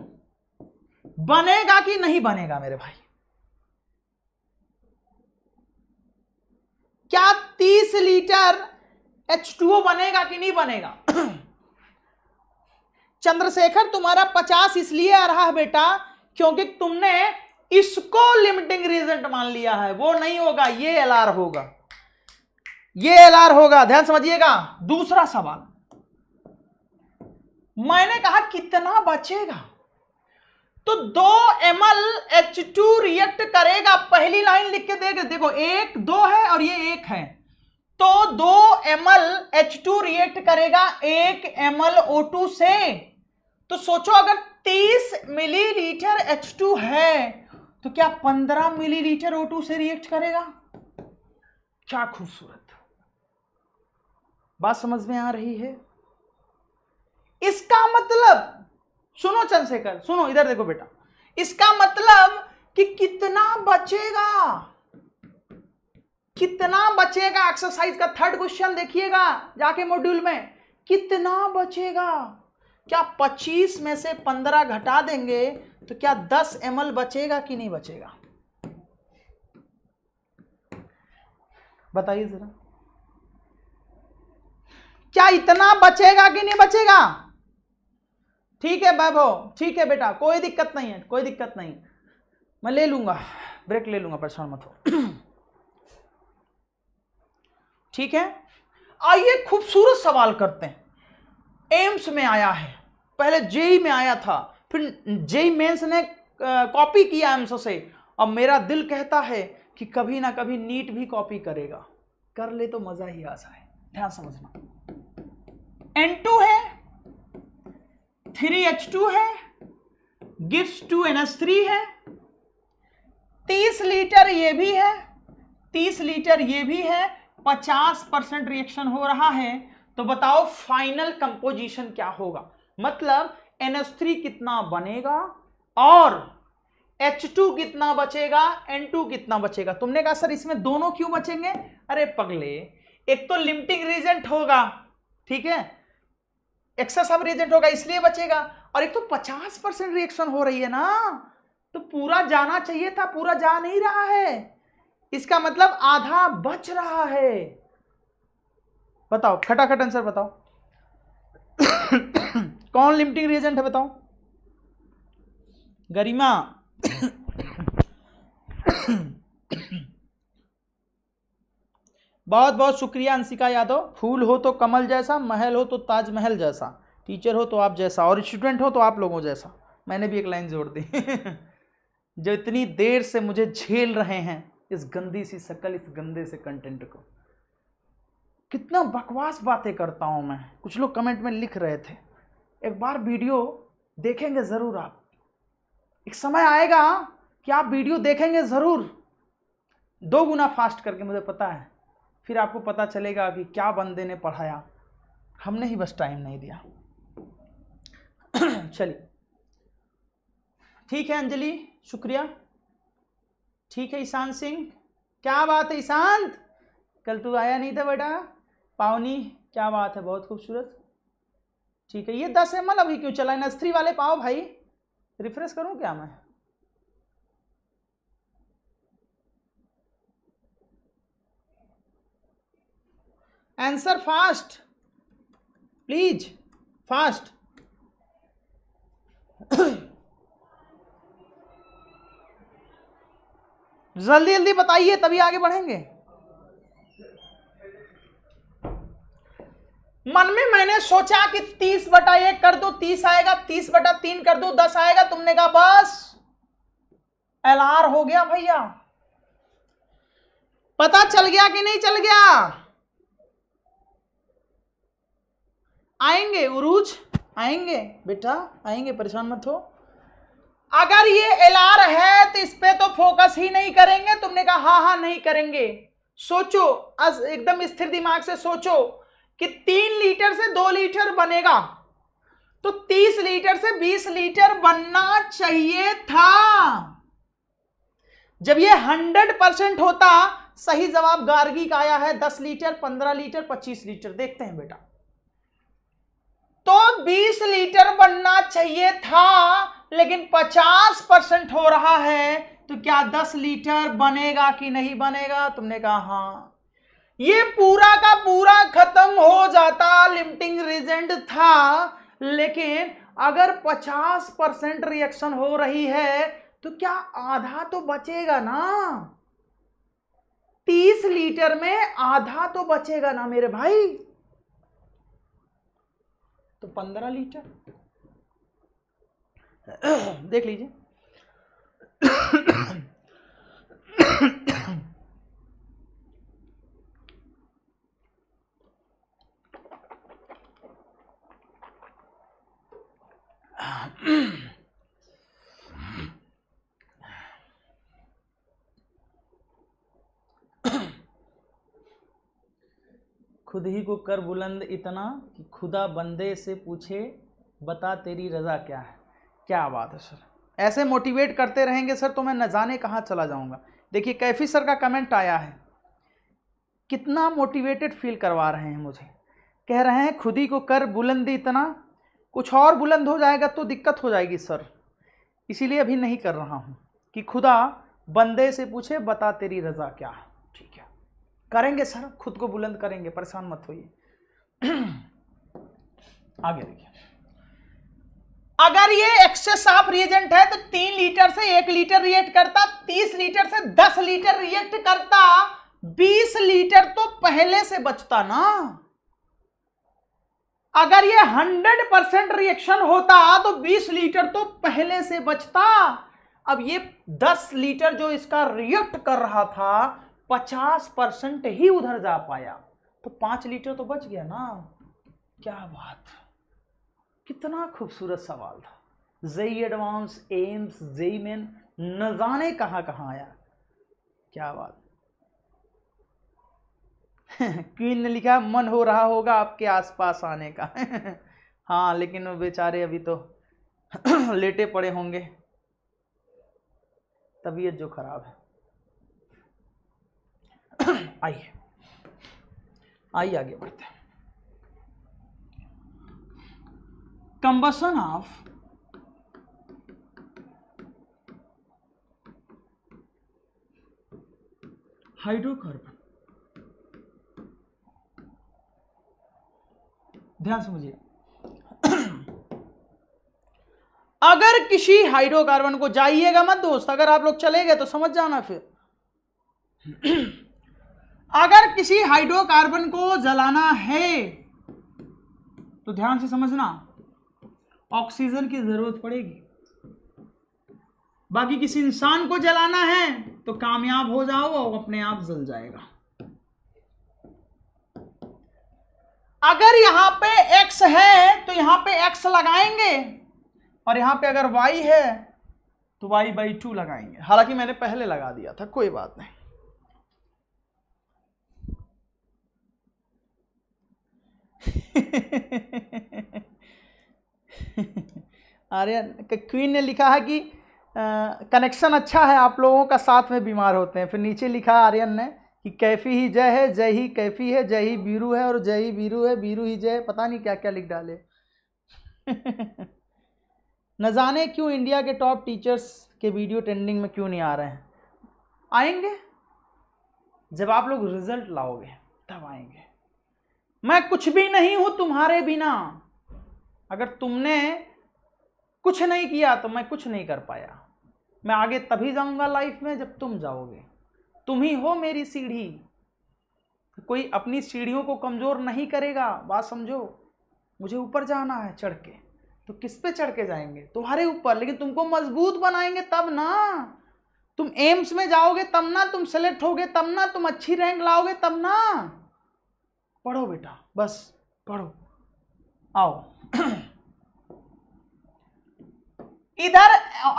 बनेगा कि नहीं बनेगा मेरे भाई क्या 30 लीटर H2O बनेगा कि नहीं बनेगा चंद्रशेखर तुम्हारा 50 इसलिए आ रहा है बेटा क्योंकि तुमने इसको लिमिटिंग रिजल्ट मान लिया है वो नहीं होगा ये एल आर होगा ये एल आर होगा ध्यान समझिएगा दूसरा सवाल मैंने कहा कितना बचेगा तो दो M L H two react करेगा पहली लाइन लिख के देख देखो एक दो है और ये एक है तो दो M L H two react करेगा एक एम एल ओ टू से तो सोचो अगर 30 मिलीलीटर H2 है तो क्या 15 मिलीलीटर O2 से रिएक्ट करेगा क्या खूबसूरत बात समझ में आ रही है इसका मतलब सुनो चंद्रशेखर सुनो इधर देखो बेटा इसका मतलब कि कितना बचेगा कितना बचेगा एक्सरसाइज का थर्ड क्वेश्चन देखिएगा जाके मॉड्यूल में कितना बचेगा क्या 25 में से 15 घटा देंगे तो क्या 10 एम बचेगा कि नहीं बचेगा बताइए जरा क्या इतना बचेगा कि नहीं बचेगा ठीक है वैभव ठीक है बेटा कोई दिक्कत नहीं है कोई दिक्कत नहीं मैं ले लूंगा ब्रेक ले लूंगा परेशान मत हो ठीक है आइए खूबसूरत सवाल करते हैं एम्स में आया है पहले जेई में आया था फिर जेई मेंस ने कॉपी किया एम्सो से और मेरा दिल कहता है कि कभी ना कभी नीट भी कॉपी करेगा कर ले तो मजा ही आसा है ध्यान समझना एन टू है थ्री एच टू है गिफ्ट टू एन एस थ्री है तीस लीटर ये भी है तीस लीटर ये भी है पचास परसेंट रिएक्शन हो रहा है तो बताओ फाइनल कंपोजिशन क्या होगा मतलब NH3 कितना बनेगा और H2 कितना बचेगा N2 कितना बचेगा तुमने कहा सर इसमें दोनों क्यों बचेंगे अरे पगले एक तो लिमिटिंग रीजेंट होगा ठीक है एक्सेस अब रिएजेंट होगा इसलिए बचेगा और एक तो 50 परसेंट रिएक्शन हो रही है ना तो पूरा जाना चाहिए था पूरा जा नहीं रहा है इसका मतलब आधा बच रहा है बताओ खटाखट आंसर बताओ कौन लिमिटिंग रिएजेंट है बताओ गरिमा बहुत बहुत शुक्रिया अंशिका यादव फूल हो तो कमल जैसा महल हो तो ताजमहल जैसा टीचर हो तो आप जैसा और स्टूडेंट हो तो आप लोगों जैसा मैंने भी एक लाइन जोड़ दी जो इतनी देर से मुझे झेल रहे हैं इस गंदी सी शक्ल इस गंदे से कंटेंट को कितना बकवास बातें करता हूँ मैं कुछ लोग कमेंट में लिख रहे थे एक बार वीडियो देखेंगे ज़रूर आप एक समय आएगा कि आप वीडियो देखेंगे ज़रूर दो गुना फास्ट करके मुझे पता है फिर आपको पता चलेगा कि क्या बंदे ने पढ़ाया हमने ही बस टाइम नहीं दिया चलिए ठीक है अंजलि शुक्रिया ठीक है ईशान सिंह क्या बात है ईशांत कल तू आया नहीं था बेटा पावनी क्या बात है बहुत खूबसूरत ठीक है ये दस एम एल अभी क्यों चला है नस्त्री वाले पाओ भाई रिफ्रेश करूं क्या मैं आंसर फास्ट प्लीज फास्ट जल्दी जल्दी बताइए तभी आगे बढ़ेंगे मन में मैंने सोचा कि तीस बटा एक कर दो तीस आएगा तीस बटा तीन कर दो दस आएगा तुमने कहा बस एल आर हो गया भैया पता चल गया कि नहीं चल गया आएंगे उरूज आएंगे बेटा आएंगे परेशान मत हो अगर ये एल आर है तो इस पर तो फोकस ही नहीं करेंगे तुमने कहा हा हा नहीं करेंगे सोचो एकदम स्थिर दिमाग से सोचो कि तीन लीटर से दो लीटर बनेगा तो तीस लीटर से बीस लीटर बनना चाहिए था जब ये हंड्रेड परसेंट होता सही जवाब गार्गी का आया है दस लीटर पंद्रह लीटर पच्चीस लीटर देखते हैं बेटा तो बीस लीटर बनना चाहिए था लेकिन पचास परसेंट हो रहा है तो क्या दस लीटर बनेगा कि नहीं बनेगा तुमने कहा हाँ ये पूरा का पूरा खत्म हो जाता लिमिटिंग रिजेंट था लेकिन अगर 50 परसेंट रिएक्शन हो रही है तो क्या आधा तो बचेगा ना 30 लीटर में आधा तो बचेगा ना मेरे भाई तो 15 लीटर देख लीजिए खुद ही को कर बुलंद इतना कि खुदा बंदे से पूछे बता तेरी रज़ा क्या है क्या बात है सर ऐसे मोटिवेट करते रहेंगे सर तो मैं न जाने कहाँ चला जाऊँगा देखिए कैफी सर का कमेंट आया है कितना मोटिवेटेड फील करवा रहे हैं मुझे कह रहे हैं खुद ही को कर बुलंद इतना कुछ और बुलंद हो जाएगा तो दिक्कत हो जाएगी सर इसीलिए अभी नहीं कर रहा हूँ कि खुदा बंदे से पूछे बता तेरी रज़ा क्या है ठीक है करेंगे सर खुद को बुलंद करेंगे परेशान मत होइए आगे देखिए अगर ये एक्सेस ऑफ रिएजेंट है तो तीन लीटर से एक लीटर रिएक्ट करता तीस लीटर से दस लीटर रिएक्ट करता बीस लीटर तो पहले से बचता ना अगर ये हंड्रेड परसेंट रिएक्शन होता तो बीस लीटर तो पहले से बचता अब ये दस लीटर जो इसका रिएक्ट कर रहा था पचास परसेंट ही उधर जा पाया तो पांच लीटर तो बच गया ना क्या बात कितना खूबसूरत सवाल था जई एडवांस एम्स जई मेन न जाने कहाँ कहाँ आया क्या बात क्वीन ने लिखा मन हो रहा होगा आपके आसपास आने का हाँ लेकिन वो बेचारे अभी तो लेटे पड़े होंगे तबीयत जो खराब है आइए आइए आगे बढ़ते हैं कंबसन ऑफ हाइड्रोकार्बन ध्यान समझिए अगर किसी हाइड्रोकार्बन को जाइएगा मत दोस्त अगर आप लोग चले गए तो समझ जाना फिर अगर किसी हाइड्रोकार्बन को जलाना है तो ध्यान से समझना ऑक्सीजन की जरूरत पड़ेगी बाकी किसी इंसान को जलाना है तो कामयाब हो जाओ और अपने आप जल जाएगा अगर यहाँ पे x है तो यहाँ पे x लगाएंगे और यहाँ पे अगर y है तो y बाई टू लगाएंगे हालांकि मैंने पहले लगा दिया था कोई बात नहीं आर्यन क्वीन ने लिखा है कि कनेक्शन अच्छा है आप लोगों का साथ में बीमार होते हैं फिर नीचे लिखा आर्यन ने कि कैफी ही जय है जय ही कैफी है जय ही बीरू है और जय ही बीरू है बीरू ही जय पता नहीं क्या क्या लिख डाले न जाने क्यों इंडिया के टॉप टीचर्स के वीडियो ट्रेंडिंग में क्यों नहीं आ रहे हैं आएंगे जब आप लोग रिजल्ट लाओगे तब आएंगे मैं कुछ भी नहीं हूं तुम्हारे बिना अगर तुमने कुछ नहीं किया तो मैं कुछ नहीं कर पाया मैं आगे तभी जाऊंगा लाइफ में जब तुम जाओगे तुम ही हो मेरी सीढ़ी कोई अपनी सीढ़ियों को कमज़ोर नहीं करेगा बात समझो मुझे ऊपर जाना है चढ़ के तो किस पे चढ़ के जाएंगे तुम्हारे ऊपर लेकिन तुमको मजबूत बनाएंगे तब ना तुम एम्स में जाओगे तब ना तुम सेलेक्ट होगे तब ना तुम अच्छी रैंक लाओगे तब ना पढ़ो बेटा बस पढ़ो आओ इधर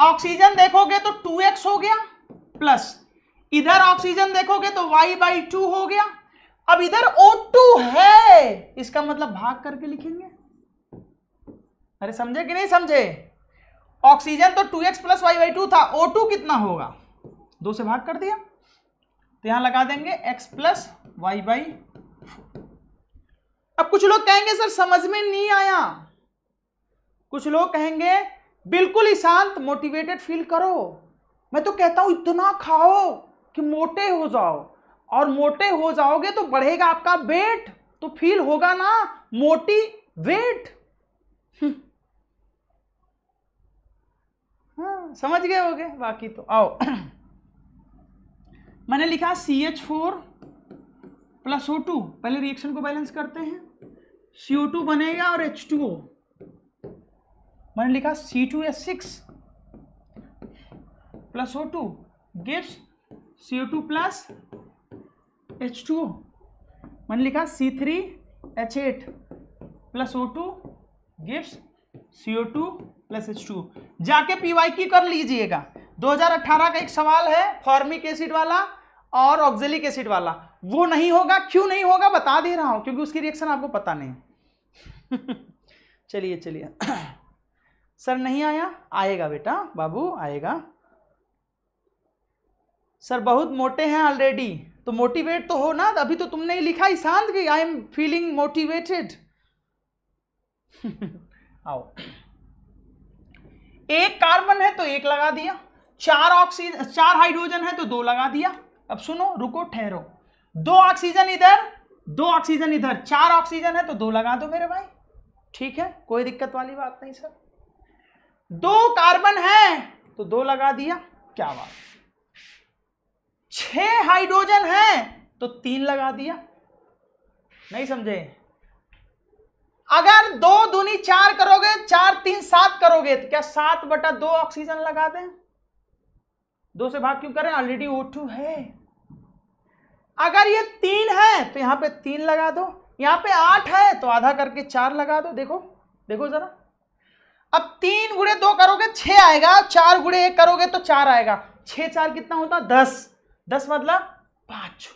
ऑक्सीजन देखोगे तो 2x हो गया प्लस इधर ऑक्सीजन देखोगे तो y बाई टू हो गया अब इधर O2 है इसका मतलब भाग करके लिखेंगे अरे समझे कि नहीं समझे ऑक्सीजन तो 2x X plus Y by two था O2 कितना होगा दो से भाग कर दिया तो यहां लगा देंगे x प्लस वाई बाई अब कुछ लोग कहेंगे सर समझ में नहीं आया कुछ लोग कहेंगे बिल्कुल ही शांत मोटिवेटेड फील करो मैं तो कहता हूं इतना खाओ कि मोटे हो जाओ और मोटे हो जाओगे तो बढ़ेगा आपका वेट तो फील होगा ना मोटी वेट हम्म। हाँ, समझ गए होगे बाकी तो आओ मैंने लिखा C H four plus O two पहले रिएक्शन को बैलेंस करते हैं सी ओ टू बनेगा और एच टू ओ मैंने लिखा C two S six plus O two gets C two plus H two मैंने लिखा C three H eight plus O two गिफ्ट C O two plus H two जाके P Y की कर लीजिएगा 2018 का एक सवाल है फॉर्मिक एसिड वाला और ऑक्जेलिक एसिड वाला वो नहीं होगा क्यों नहीं होगा बता दे रहा हूं क्योंकि उसकी रिएक्शन आपको पता नहीं चलिए चलिए सर नहीं आया आएगा बेटा बाबू आएगा सर बहुत मोटे हैं ऑलरेडी तो मोटिवेट तो हो ना अभी तो तुमने ही लिखा शांत की आई एम फीलिंग मोटिवेटेड आओ एक कार्बन है तो एक लगा दिया चार ऑक्सीजन चार हाइड्रोजन है तो दो लगा दिया अब सुनो रुको ठहरो दो ऑक्सीजन इधर दो ऑक्सीजन इधर चार ऑक्सीजन है तो दो लगा दो मेरे भाई ठीक है कोई दिक्कत वाली बात नहीं सर दो कार्बन है तो दो लगा दिया क्या बात छ हाइड्रोजन है तो तीन लगा दिया नहीं समझे अगर दो दूनी चार करोगे चार तीन सात करोगे तो क्या सात बटा दो ऑक्सीजन लगा दें दो से भाग क्यों करें ऑलरेडी ओ टू है अगर ये तीन है तो यहां पे तीन लगा दो यहां पे आठ है तो आधा करके चार लगा दो देखो देखो जरा अब तीन गुड़े दो करोगे छः आएगा चार गुड़े एक करोगे तो चार आएगा छ चार कितना होता दस दस मतलब पांच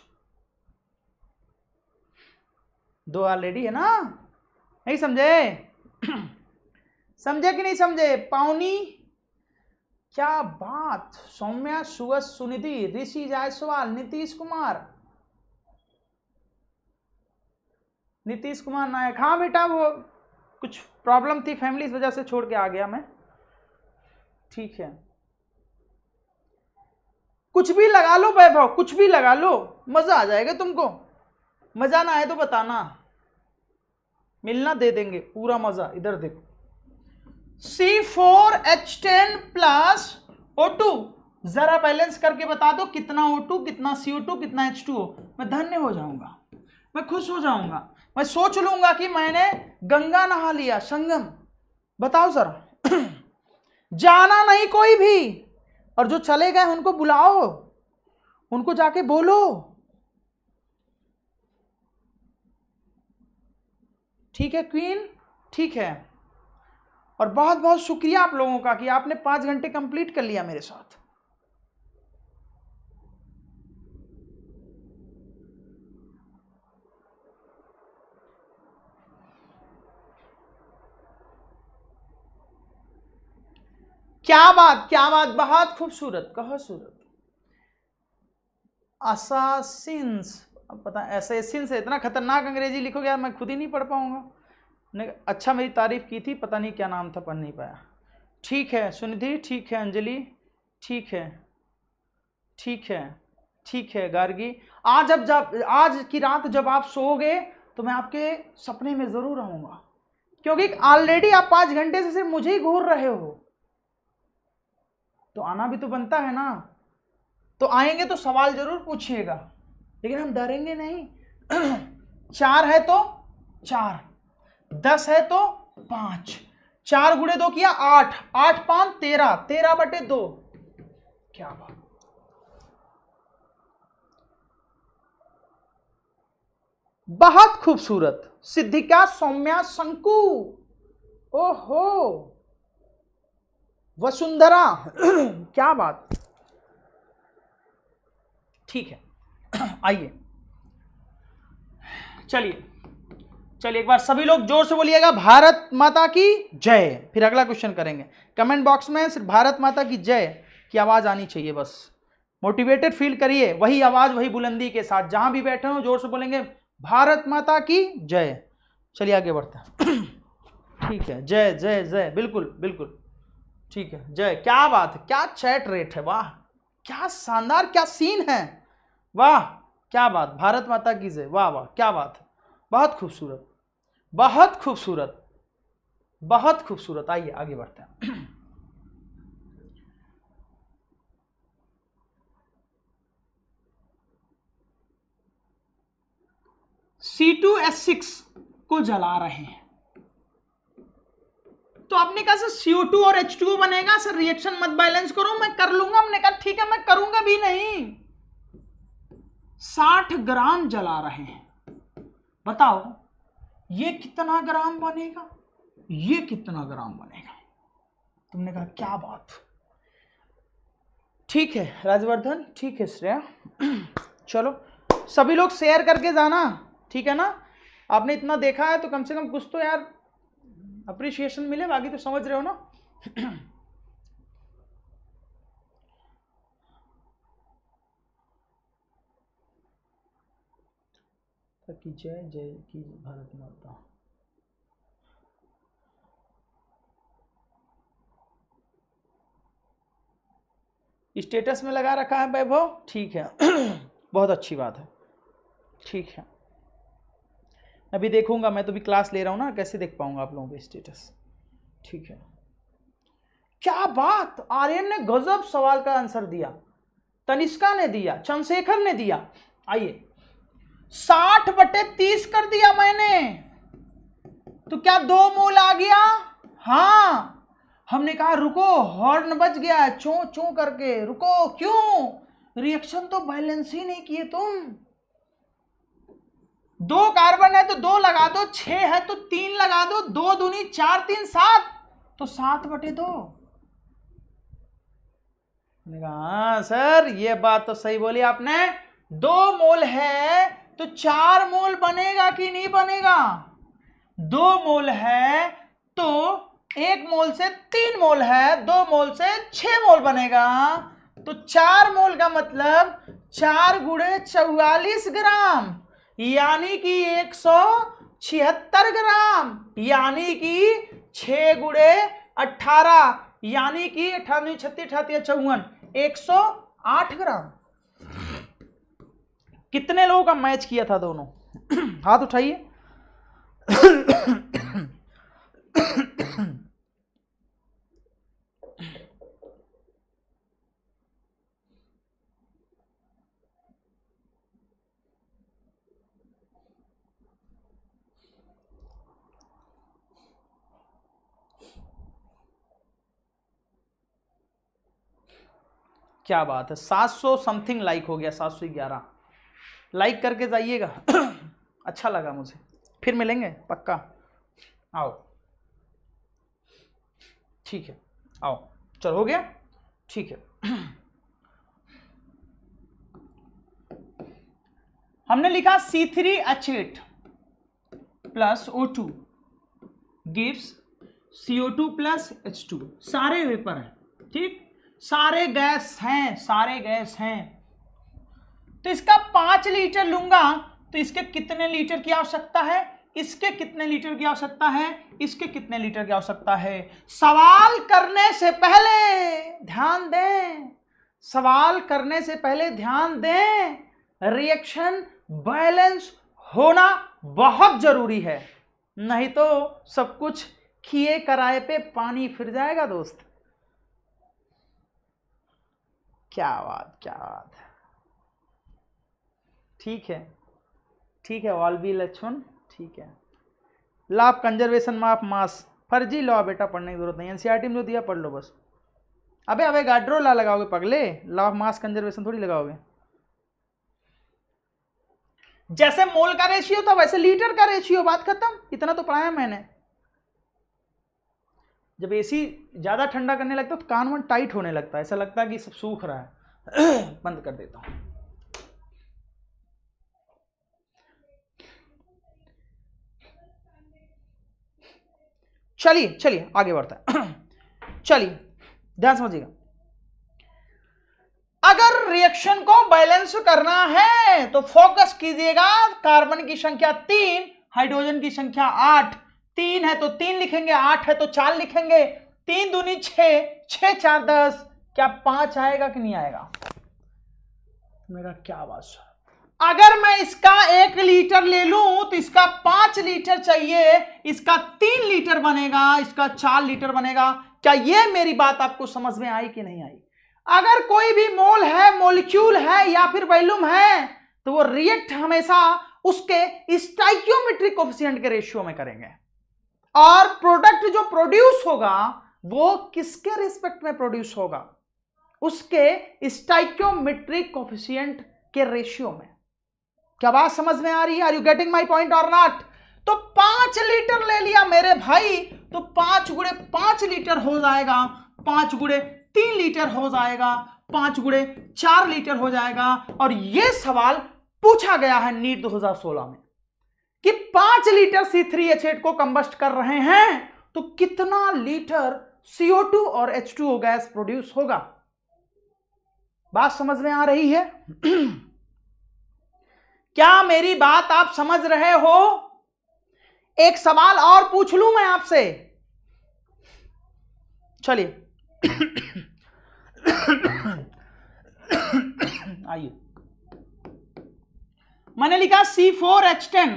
दो ऑलरेडी है ना नहीं समझे समझे कि नहीं समझे पाउनी क्या बात सौम्या सुवस सुनिधि ऋषि जायसवाल नीतीश कुमार नीतीश कुमार नायक हाँ बेटा वो कुछ प्रॉब्लम थी फैमिली इस वजह से छोड़ के आ गया मैं ठीक है कुछ भी लगा लो वैभव कुछ भी लगा लो मजा आ जाएगा तुमको मजा ना आए तो बताना मिलना दे देंगे पूरा मजा इधर देखो C four H ten plus O two जरा बैलेंस करके बता दो कितना ओ टू कितना सी ओ टू कितना एच टू ओ मैं धन्य हो जाऊंगा मैं खुश हो जाऊंगा मैं सोच लूंगा कि मैंने गंगा नहा लिया संगम बताओ सर जाना नहीं कोई भी और जो चले गए उनको बुलाओ उनको जाके बोलो ठीक है क्वीन ठीक है और बहुत बहुत शुक्रिया आप लोगों का कि आपने पाँच घंटे कंप्लीट कर लिया मेरे साथ क्या बात क्या बात बहुत खूबसूरत कहो सूरत अब पता ऐसे है इतना खतरनाक अंग्रेजी लिखोगे यार मैं खुद ही नहीं पढ़ पाऊंगा अच्छा मेरी तारीफ की थी पता नहीं क्या नाम था पढ़ नहीं पाया ठीक है सुनिधि ठीक है अंजलि ठीक है ठीक है ठीक है गार्गी आज अब जब आज की रात जब आप सोओगे तो मैं आपके सपने में ज़रूर आऊँगा क्योंकि ऑलरेडी आप पाँच घंटे से सिर्फ मुझे ही घूर रहे हो तो आना भी तो बनता है ना तो आएंगे तो सवाल जरूर पूछिएगा लेकिन हम डरेंगे नहीं चार है तो चार दस है तो पांच चार गुड़े दो किया आठ आठ पांच तेरह तेरह बटे दो क्या बात बहुत खूबसूरत सिद्धिका सौम्या शंकु ओहो वसुंधरा क्या बात ठीक है आइए चलिए चलिए एक बार सभी लोग जोर से बोलिएगा भारत माता की जय फिर अगला क्वेश्चन करेंगे कमेंट बॉक्स में सिर्फ भारत माता की जय की आवाज़ आनी चाहिए बस मोटिवेटेड फील करिए वही आवाज़ वही बुलंदी के साथ जहां भी बैठे हो जोर से बोलेंगे भारत माता की जय चलिए आगे बढ़ते हैं ठीक है जय जय जय बिल्कुल बिल्कुल ठीक है जय क्या बात है क्या चैट रेट है वाह क्या शानदार क्या सीन है वाह क्या बात भारत माता की जय वाह वाह क्या बात है बहुत खूबसूरत बहुत खूबसूरत बहुत खूबसूरत आइए आगे बढ़ते हैं सी टू एस सिक्स को जला रहे हैं तो आपने कहा सर सीओ टू और एच टू बनेगा सर रिएक्शन मत बैलेंस करो मैं कर लूंगा हमने कहा ठीक है मैं करूंगा भी नहीं साठ ग्राम जला रहे हैं बताओ ये कितना ग्राम बनेगा ये कितना ग्राम बनेगा तुमने कहा क्या बात ठीक है राजवर्धन ठीक है श्रेया चलो सभी लोग शेयर करके जाना ठीक है ना आपने इतना देखा है तो कम से कम कुछ तो यार अप्रिशिएशन मिले बाकी तो समझ रहे हो ना की जय जय की भारत माता स्टेटस में लगा रखा है वैभव ठीक है बहुत अच्छी बात है ठीक है अभी देखूंगा मैं तो भी क्लास ले रहा हूँ ना कैसे देख पाऊंगा आप लोगों के स्टेटस ठीक है क्या बात आर्यन ने गजब सवाल का आंसर दिया तनिष्का ने दिया चंद्रशेखर ने दिया आइए साठ बटे तीस कर दिया मैंने तो क्या दो मूल आ गया हाँ हमने कहा रुको हॉर्न बज गया चो चो करके रुको क्यों रिएक्शन तो बैलेंस ही नहीं किए तुम दो कार्बन है तो दो लगा दो छ है तो तीन लगा दो दो दूनी चार तीन सात तो सात बटे दो हाँ सर ये बात तो सही बोली आपने दो मोल है तो चार मोल बनेगा कि नहीं बनेगा दो मोल है तो एक मोल से तीन मोल है दो मोल से छ मोल बनेगा तो चार मोल का मतलब चार गुड़े चौवालीस ग्राम यानी कि एक सौ छिहत्तर ग्राम यानी कि छ गुड़े अट्ठारह यानी कि अठानवे छत्तीस अठाती चौवन एक सौ आठ ग्राम कितने लोगों का मैच किया था दोनों हाथ उठाइए क्या बात है 700 समथिंग लाइक हो गया 711 लाइक करके जाइएगा अच्छा लगा मुझे फिर मिलेंगे पक्का आओ ठीक है आओ चलो हो गया ठीक है हमने लिखा C three H eight plus O two gives C O two plus H two सारे वेपर हैं ठीक सारे गैस हैं सारे गैस हैं तो इसका पांच लीटर लूंगा तो इसके कितने लीटर की आवश्यकता है इसके कितने लीटर की आवश्यकता है इसके कितने लीटर की आवश्यकता है सवाल करने से पहले ध्यान दें सवाल करने से पहले ध्यान दें रिएक्शन बैलेंस होना बहुत जरूरी है नहीं तो सब कुछ किए कराए पे पानी फिर जाएगा दोस्त क्या बात क्या बात ठीक है ठीक है ऑल बी लक्ष्मण ठीक है लाभ कंजर्वेशन माफ मास फर्जी लॉ बेटा पढ़ने की जरूरत नहीं एनसीआर e में जो दिया पढ़ लो बस अबे अबे गाड्रो ला लगाओगे पगले लॉ ऑफ मास कंजर्वेशन थोड़ी लगाओगे जैसे मोल का रेशियो था वैसे लीटर का रेशियो बात खत्म इतना तो पढ़ाया मैंने जब एसी ज़्यादा ठंडा करने लगता है तो कान वन टाइट होने लगता है ऐसा लगता है कि सब सूख रहा है बंद कर देता हूँ चलिए चलिए आगे बढ़ता है चलिए ध्यान समझिएगा अगर रिएक्शन को बैलेंस करना है तो फोकस कीजिएगा कार्बन की संख्या तीन हाइड्रोजन की संख्या आठ तीन है तो तीन लिखेंगे आठ है तो चार लिखेंगे तीन दूनी छ छ चार दस क्या पांच आएगा कि नहीं आएगा मेरा क्या आवाज अगर मैं इसका एक लीटर ले लूं तो इसका पांच लीटर चाहिए इसका तीन लीटर बनेगा इसका चार लीटर बनेगा क्या यह मेरी बात आपको समझ में आई कि नहीं आई अगर कोई भी मोल है मोलिक्यूल है या फिर वैल्यूम है तो वो रिएक्ट हमेशा उसके स्टाइक्योमेट्रिक कोफिशियंट के रेशियो में करेंगे और प्रोडक्ट जो प्रोड्यूस होगा वो किसके रिस्पेक्ट में प्रोड्यूस होगा उसके स्टाइक्योमेट्रिक कोफिशियंट के रेशियो में क्या बात समझ में आ रही है are you getting my point और नॉट तो पांच लीटर ले लिया मेरे भाई तो पांच गुड़े पांच लीटर हो जाएगा पांच गुड़े तीन लीटर हो जाएगा पांच गुड़े चार लीटर हो जाएगा और यह सवाल पूछा गया है नीट 2016 में कि पांच litre C three H eight को कंबस्ट कर रहे हैं तो कितना लीटर सीओ टू और H two O gas produce होगा बात समझ में आ रही है क्या मेरी बात आप समझ रहे हो एक सवाल और पूछ लू मैं आपसे चलिए आइए मैंने लिखा C4H10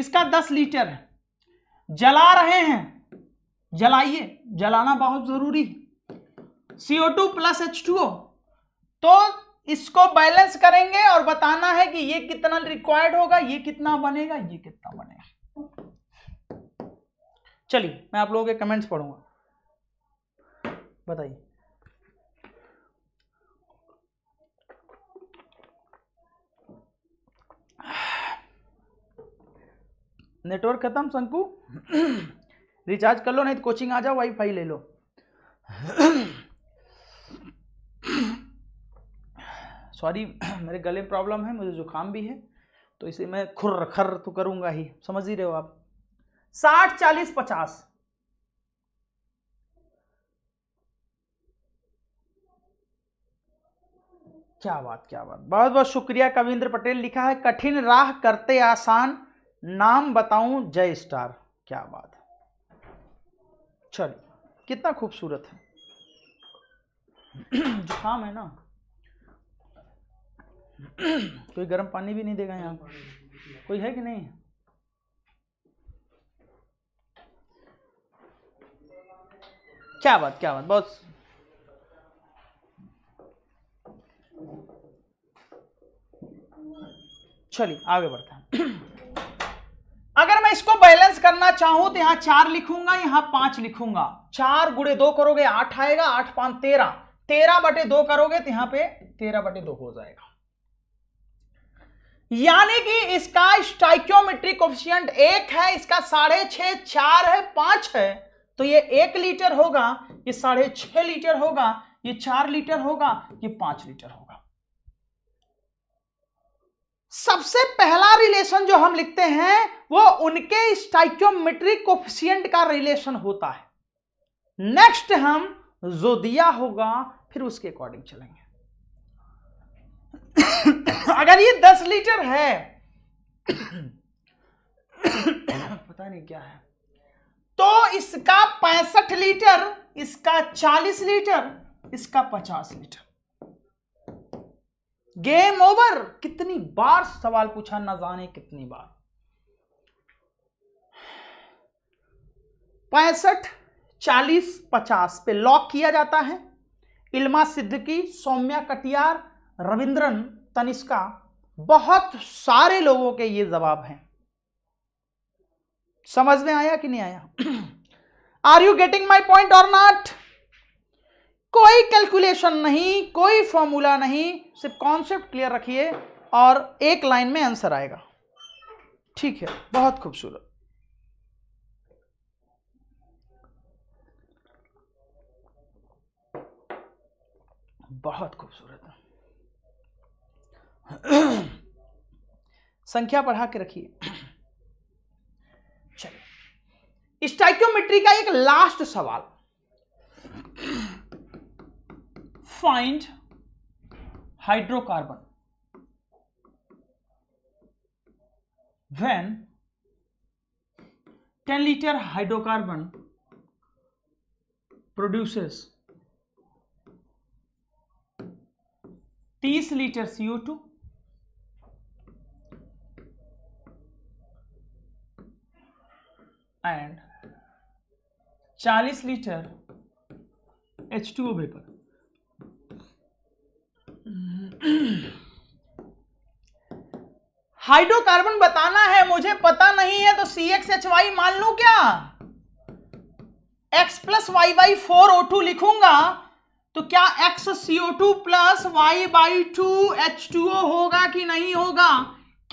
इसका दस लीटर है जला रहे हैं जलाइए जलाना बहुत जरूरी है CO two plus H two O तो इसको बैलेंस करेंगे और बताना है कि ये कितना रिक्वायर्ड होगा ये कितना बनेगा ये कितना बनेगा चलिए मैं आप लोगों के कमेंट्स पढ़ूंगा बताइए नेटवर्क खत्म शंकु रिचार्ज कर लो नहीं तो कोचिंग आ जाओ वाईफाई ले लो सॉरी मेरे गले में प्रॉब्लम है मुझे जुकाम भी है तो इसे मैं खुर खर तो करूंगा ही समझ ही रहे हो आप साठ चालीस पचास क्या बात क्या बात बहुत बहुत शुक्रिया कविंद्र पटेल लिखा है कठिन राह करते आसान नाम बताऊं जय स्टार क्या बात है चलिए कितना खूबसूरत है जुकाम है ना कोई गर्म पानी भी नहीं देगा यहाँ कोई है कि नहीं क्या बात क्या बात बहुत चलिए आगे बढ़ते हैं अगर मैं इसको बैलेंस करना चाहूं तो यहां चार लिखूंगा यहां पांच लिखूंगा चार गुड़े दो करोगे आठ आएगा आठ पांच तेरह तेरह बटे दो करोगे तो यहां पे तेरह बटे दो हो जाएगा यानी कि इसका स्टाइक्योमेट्रिक कोफिशियंट एक है इसका साढ़े छ चार है पांच है तो ये एक लीटर होगा ये साढ़े छह लीटर होगा ये चार लीटर होगा ये पांच लीटर होगा सबसे पहला रिलेशन जो हम लिखते हैं वो उनके स्टाइक्योमेट्रिक कोफिशियंट का रिलेशन होता है नेक्स्ट हम जो दिया होगा फिर उसके अकॉर्डिंग चलेंगे अगर ये दस लीटर है पता नहीं क्या है तो इसका पैंसठ लीटर इसका चालीस लीटर इसका पचास लीटर गेम ओवर कितनी बार सवाल पूछा ना जाने कितनी बार पैंसठ चालीस पचास पे लॉक किया जाता है इल्मा सिद्दकी सौम्या कटियार रविंद्रन तनिष्का बहुत सारे लोगों के ये जवाब हैं समझ में आया कि नहीं आया are you getting my point और नॉट कोई कैलकुलेशन नहीं कोई फॉर्मूला नहीं सिर्फ कॉन्सेप्ट क्लियर रखिए और एक लाइन में आंसर आएगा ठीक है बहुत खूबसूरत बहुत खूबसूरत संख्या पढ़ा के रखिए चलिए स्टाइक्योमेट्री का एक लास्ट सवाल find hydrocarbon when ten litre hydrocarbon produces तीस लीटर सीओ टू एंड चालीस litre H two vapour hydrocarbon बताना है मुझे पता नहीं है तो सी एक्स एच वाई मान लू क्या X plus Y by four O two लिखूंगा तो क्या X C O two plus Y by two H two O होगा कि नहीं होगा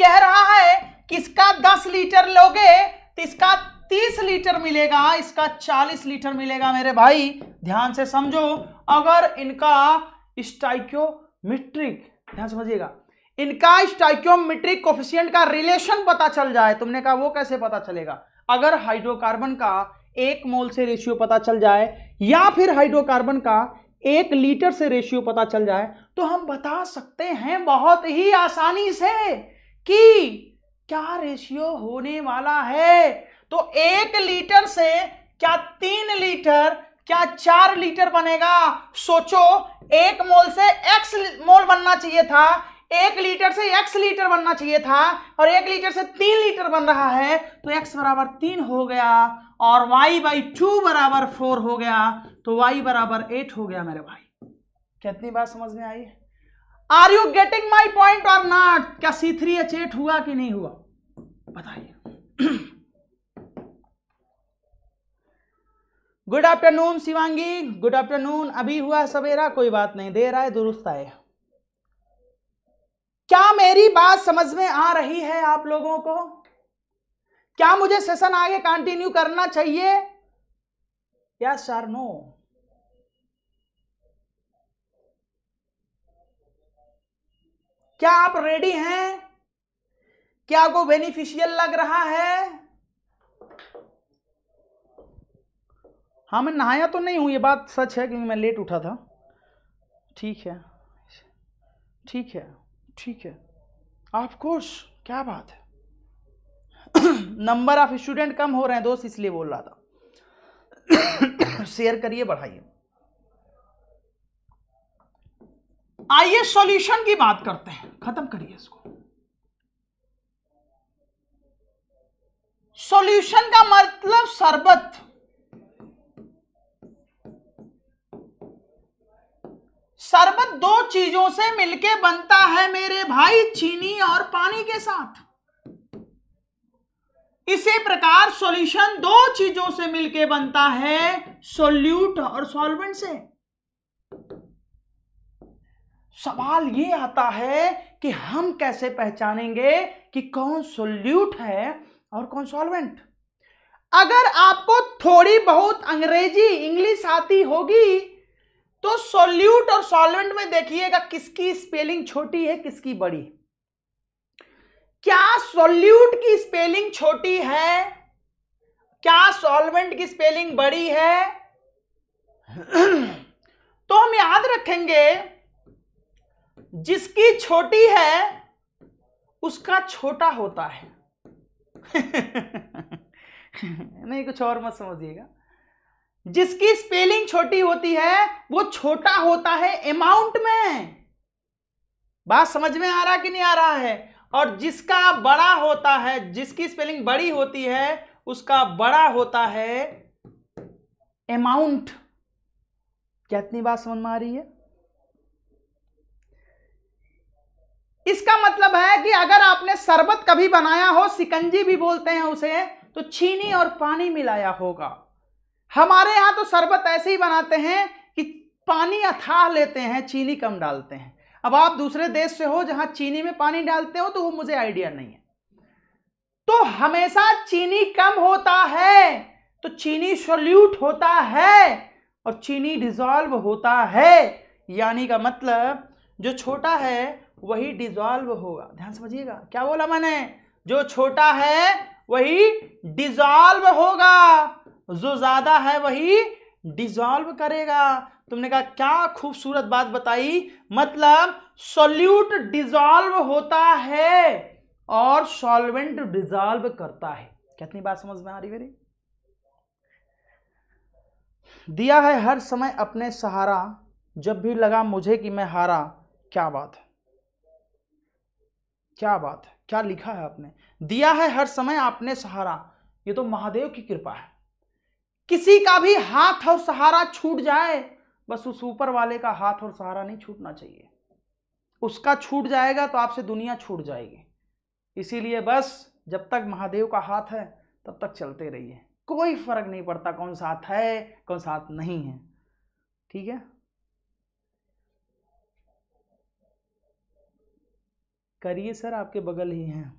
कह रहा है कि इसका दस लीटर लोगे तो इसका तीस लीटर मिलेगा इसका चालीस लीटर मिलेगा मेरे भाई ध्यान से समझो अगर इनका स्टाइक्यो मिट्रिक ध्यान समझिएगा इनका स्टाइक्योमेट्रिक कोफिशियंट का रिलेशन पता चल जाए तुमने कहा वो कैसे पता चलेगा अगर हाइड्रोकार्बन का एक मोल से रेशियो पता चल जाए या फिर हाइड्रोकार्बन का एक लीटर से रेशियो पता चल जाए तो हम बता सकते हैं बहुत ही आसानी से कि क्या रेशियो होने वाला है तो एक लीटर से क्या तीन लीटर क्या चार लीटर बनेगा सोचो एक मोल से एक्स मोल बनना चाहिए था एक लीटर से एक्स लीटर बनना चाहिए था और एक लीटर से तीन लीटर बन रहा है तो एक्स बराबर तीन हो गया और वाई बाई टू बराबर फोर हो गया तो वाई बराबर एट हो गया मेरे भाई कितनी बात समझ में आई are you getting my point और नॉट क्या सी थ्री एच एट हुआ कि नहीं हुआ बताइए good afternoon Shivangi good afternoon अभी हुआ सवेरा कोई बात नहीं देर आए दुरुस्त आए क्या मेरी बात समझ में आ रही है आप लोगों को क्या मुझे सेशन आगे कंटिन्यू करना चाहिए या सर नो क्या आप रेडी हैं क्या आपको बेनिफिशियल लग रहा है हाँ मैं नहाया तो नहीं हूँ ये बात सच है क्योंकि मैं लेट उठा था ठीक है ठीक है ठीक है ऑफ कोर्स क्या बात है नंबर ऑफ स्टूडेंट कम हो रहे हैं दोस्त इसलिए बोल रहा था शेयर करिए बढ़ाइए आइए सॉल्यूशन की बात करते हैं खत्म करिए इसको सॉल्यूशन का मतलब शरबत शरबत दो चीजों से मिलके बनता है मेरे भाई चीनी और पानी के साथ इसी प्रकार सॉल्यूशन दो चीजों से मिलके बनता है सोल्यूट और सॉल्वेंट से सवाल ये आता है कि हम कैसे पहचानेंगे कि कौन सोल्यूट है और कौन सॉल्वेंट अगर आपको थोड़ी बहुत अंग्रेजी इंग्लिश आती होगी तो सोल्यूट और सॉल्वेंट में देखिएगा किसकी स्पेलिंग छोटी है किसकी बड़ी क्या सोल्यूट की स्पेलिंग छोटी है क्या सॉल्वेंट की स्पेलिंग बड़ी है तो हम याद रखेंगे जिसकी छोटी है उसका छोटा होता है नहीं कुछ और मत समझिएगा जिसकी स्पेलिंग छोटी होती है वो छोटा होता है अमाउंट में बात समझ में आ रहा कि नहीं आ रहा है और जिसका बड़ा होता है जिसकी स्पेलिंग बड़ी होती है उसका बड़ा होता है अमाउंट क्या इतनी बात समझ में आ रही है इसका मतलब है कि अगर आपने शरबत कभी बनाया हो सिकंजी भी बोलते हैं उसे तो चीनी और पानी मिलाया होगा हमारे यहाँ तो शरबत ऐसे ही बनाते हैं कि पानी अथाह लेते हैं चीनी कम डालते हैं अब आप दूसरे देश से हो जहाँ चीनी में पानी डालते हो तो वो मुझे आइडिया नहीं है तो हमेशा चीनी कम होता है तो चीनी सोल्यूट होता है और चीनी डिजॉल्व होता है यानी का मतलब जो छोटा है वही डिजॉल्व होगा ध्यान समझिएगा क्या बोला मैंने जो छोटा है वही डिजॉल्व होगा जो ज़्यादा है वही डिजॉल्व करेगा तुमने कहा क्या खूबसूरत बात बताई मतलब सोल्यूट डिजॉल्व होता है और सॉल्वेंट डिजॉल्व करता है कितनी बात समझ में आ रही मेरी दिया है हर समय अपने सहारा जब भी लगा मुझे कि मैं हारा क्या बात है क्या बात है क्या लिखा है आपने दिया है हर समय आपने सहारा ये तो महादेव की कृपा है किसी का भी हाथ और सहारा छूट जाए बस उस ऊपर वाले का हाथ और सहारा नहीं छूटना चाहिए उसका छूट जाएगा तो आपसे दुनिया छूट जाएगी इसीलिए बस जब तक महादेव का हाथ है तब तक चलते रहिए कोई फर्क नहीं पड़ता कौन सा हाथ है कौन सा हाथ नहीं है ठीक है करिए सर आपके बगल ही हैं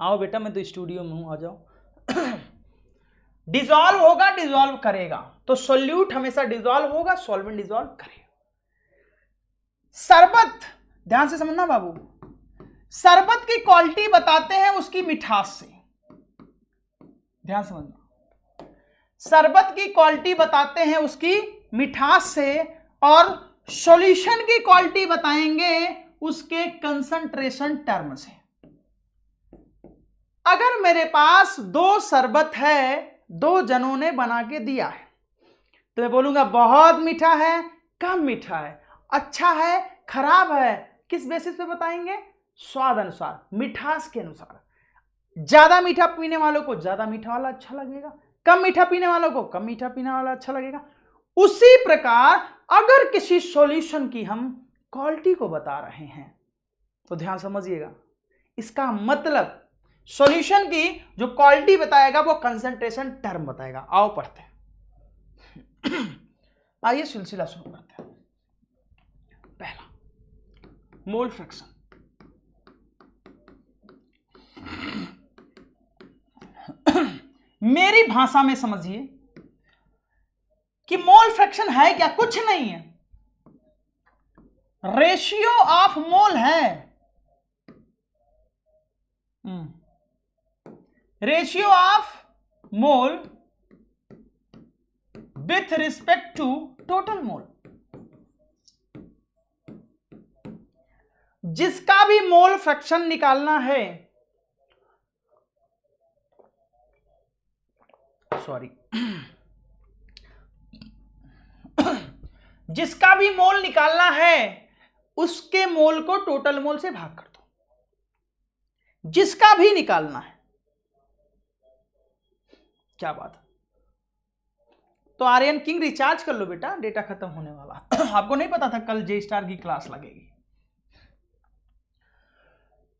आओ बेटा मैं तो स्टूडियो में हूँ आ जाओ डिजॉल्व होगा डिजॉल्व करेगा तो सोल्यूट हमेशा डिजॉल्व होगा सॉल्वेंट डिजॉल्व करेगा शरबत ध्यान से समझना बाबू शरबत की क्वालिटी बताते हैं उसकी मिठास से ध्यान समझना शरबत की क्वालिटी बताते हैं उसकी मिठास से और सॉल्यूशन की क्वालिटी बताएंगे उसके कंसंट्रेशन टर्म से अगर मेरे पास दो शरबत है दो जनों ने बना के दिया है तो मैं बोलूँगा बहुत मीठा है कम मीठा है अच्छा है खराब है किस बेसिस पे बताएंगे स्वाद अनुसार मिठास के अनुसार ज़्यादा मीठा पीने वालों को ज़्यादा मीठा वाला अच्छा लगेगा कम मीठा पीने वालों को कम मीठा पीने वाला अच्छा लगेगा उसी प्रकार अगर किसी सॉल्यूशन की हम क्वालिटी को बता रहे हैं तो ध्यान समझिएगा इसका मतलब सॉल्यूशन की जो क्वालिटी बताएगा वो कंसंट्रेशन टर्म बताएगा आओ पढ़ते हैं आइए सिलसिला शुरू करते हैं पहला मोल फ्रैक्शन मेरी भाषा में समझिए कि मोल फ्रैक्शन है क्या कुछ नहीं है रेशियो ऑफ मोल है hmm. Ratio of mole with respect to total mole जिसका भी मोल फ्रैक्शन निकालना है सॉरी जिसका भी मोल निकालना है उसके मोल को टोटल मोल से भाग कर दो जिसका भी निकालना है क्या बात तो आर्यन किंग रिचार्ज कर लो बेटा डेटा खत्म होने वाला आपको नहीं पता था कल जे स्टार की क्लास लगेगी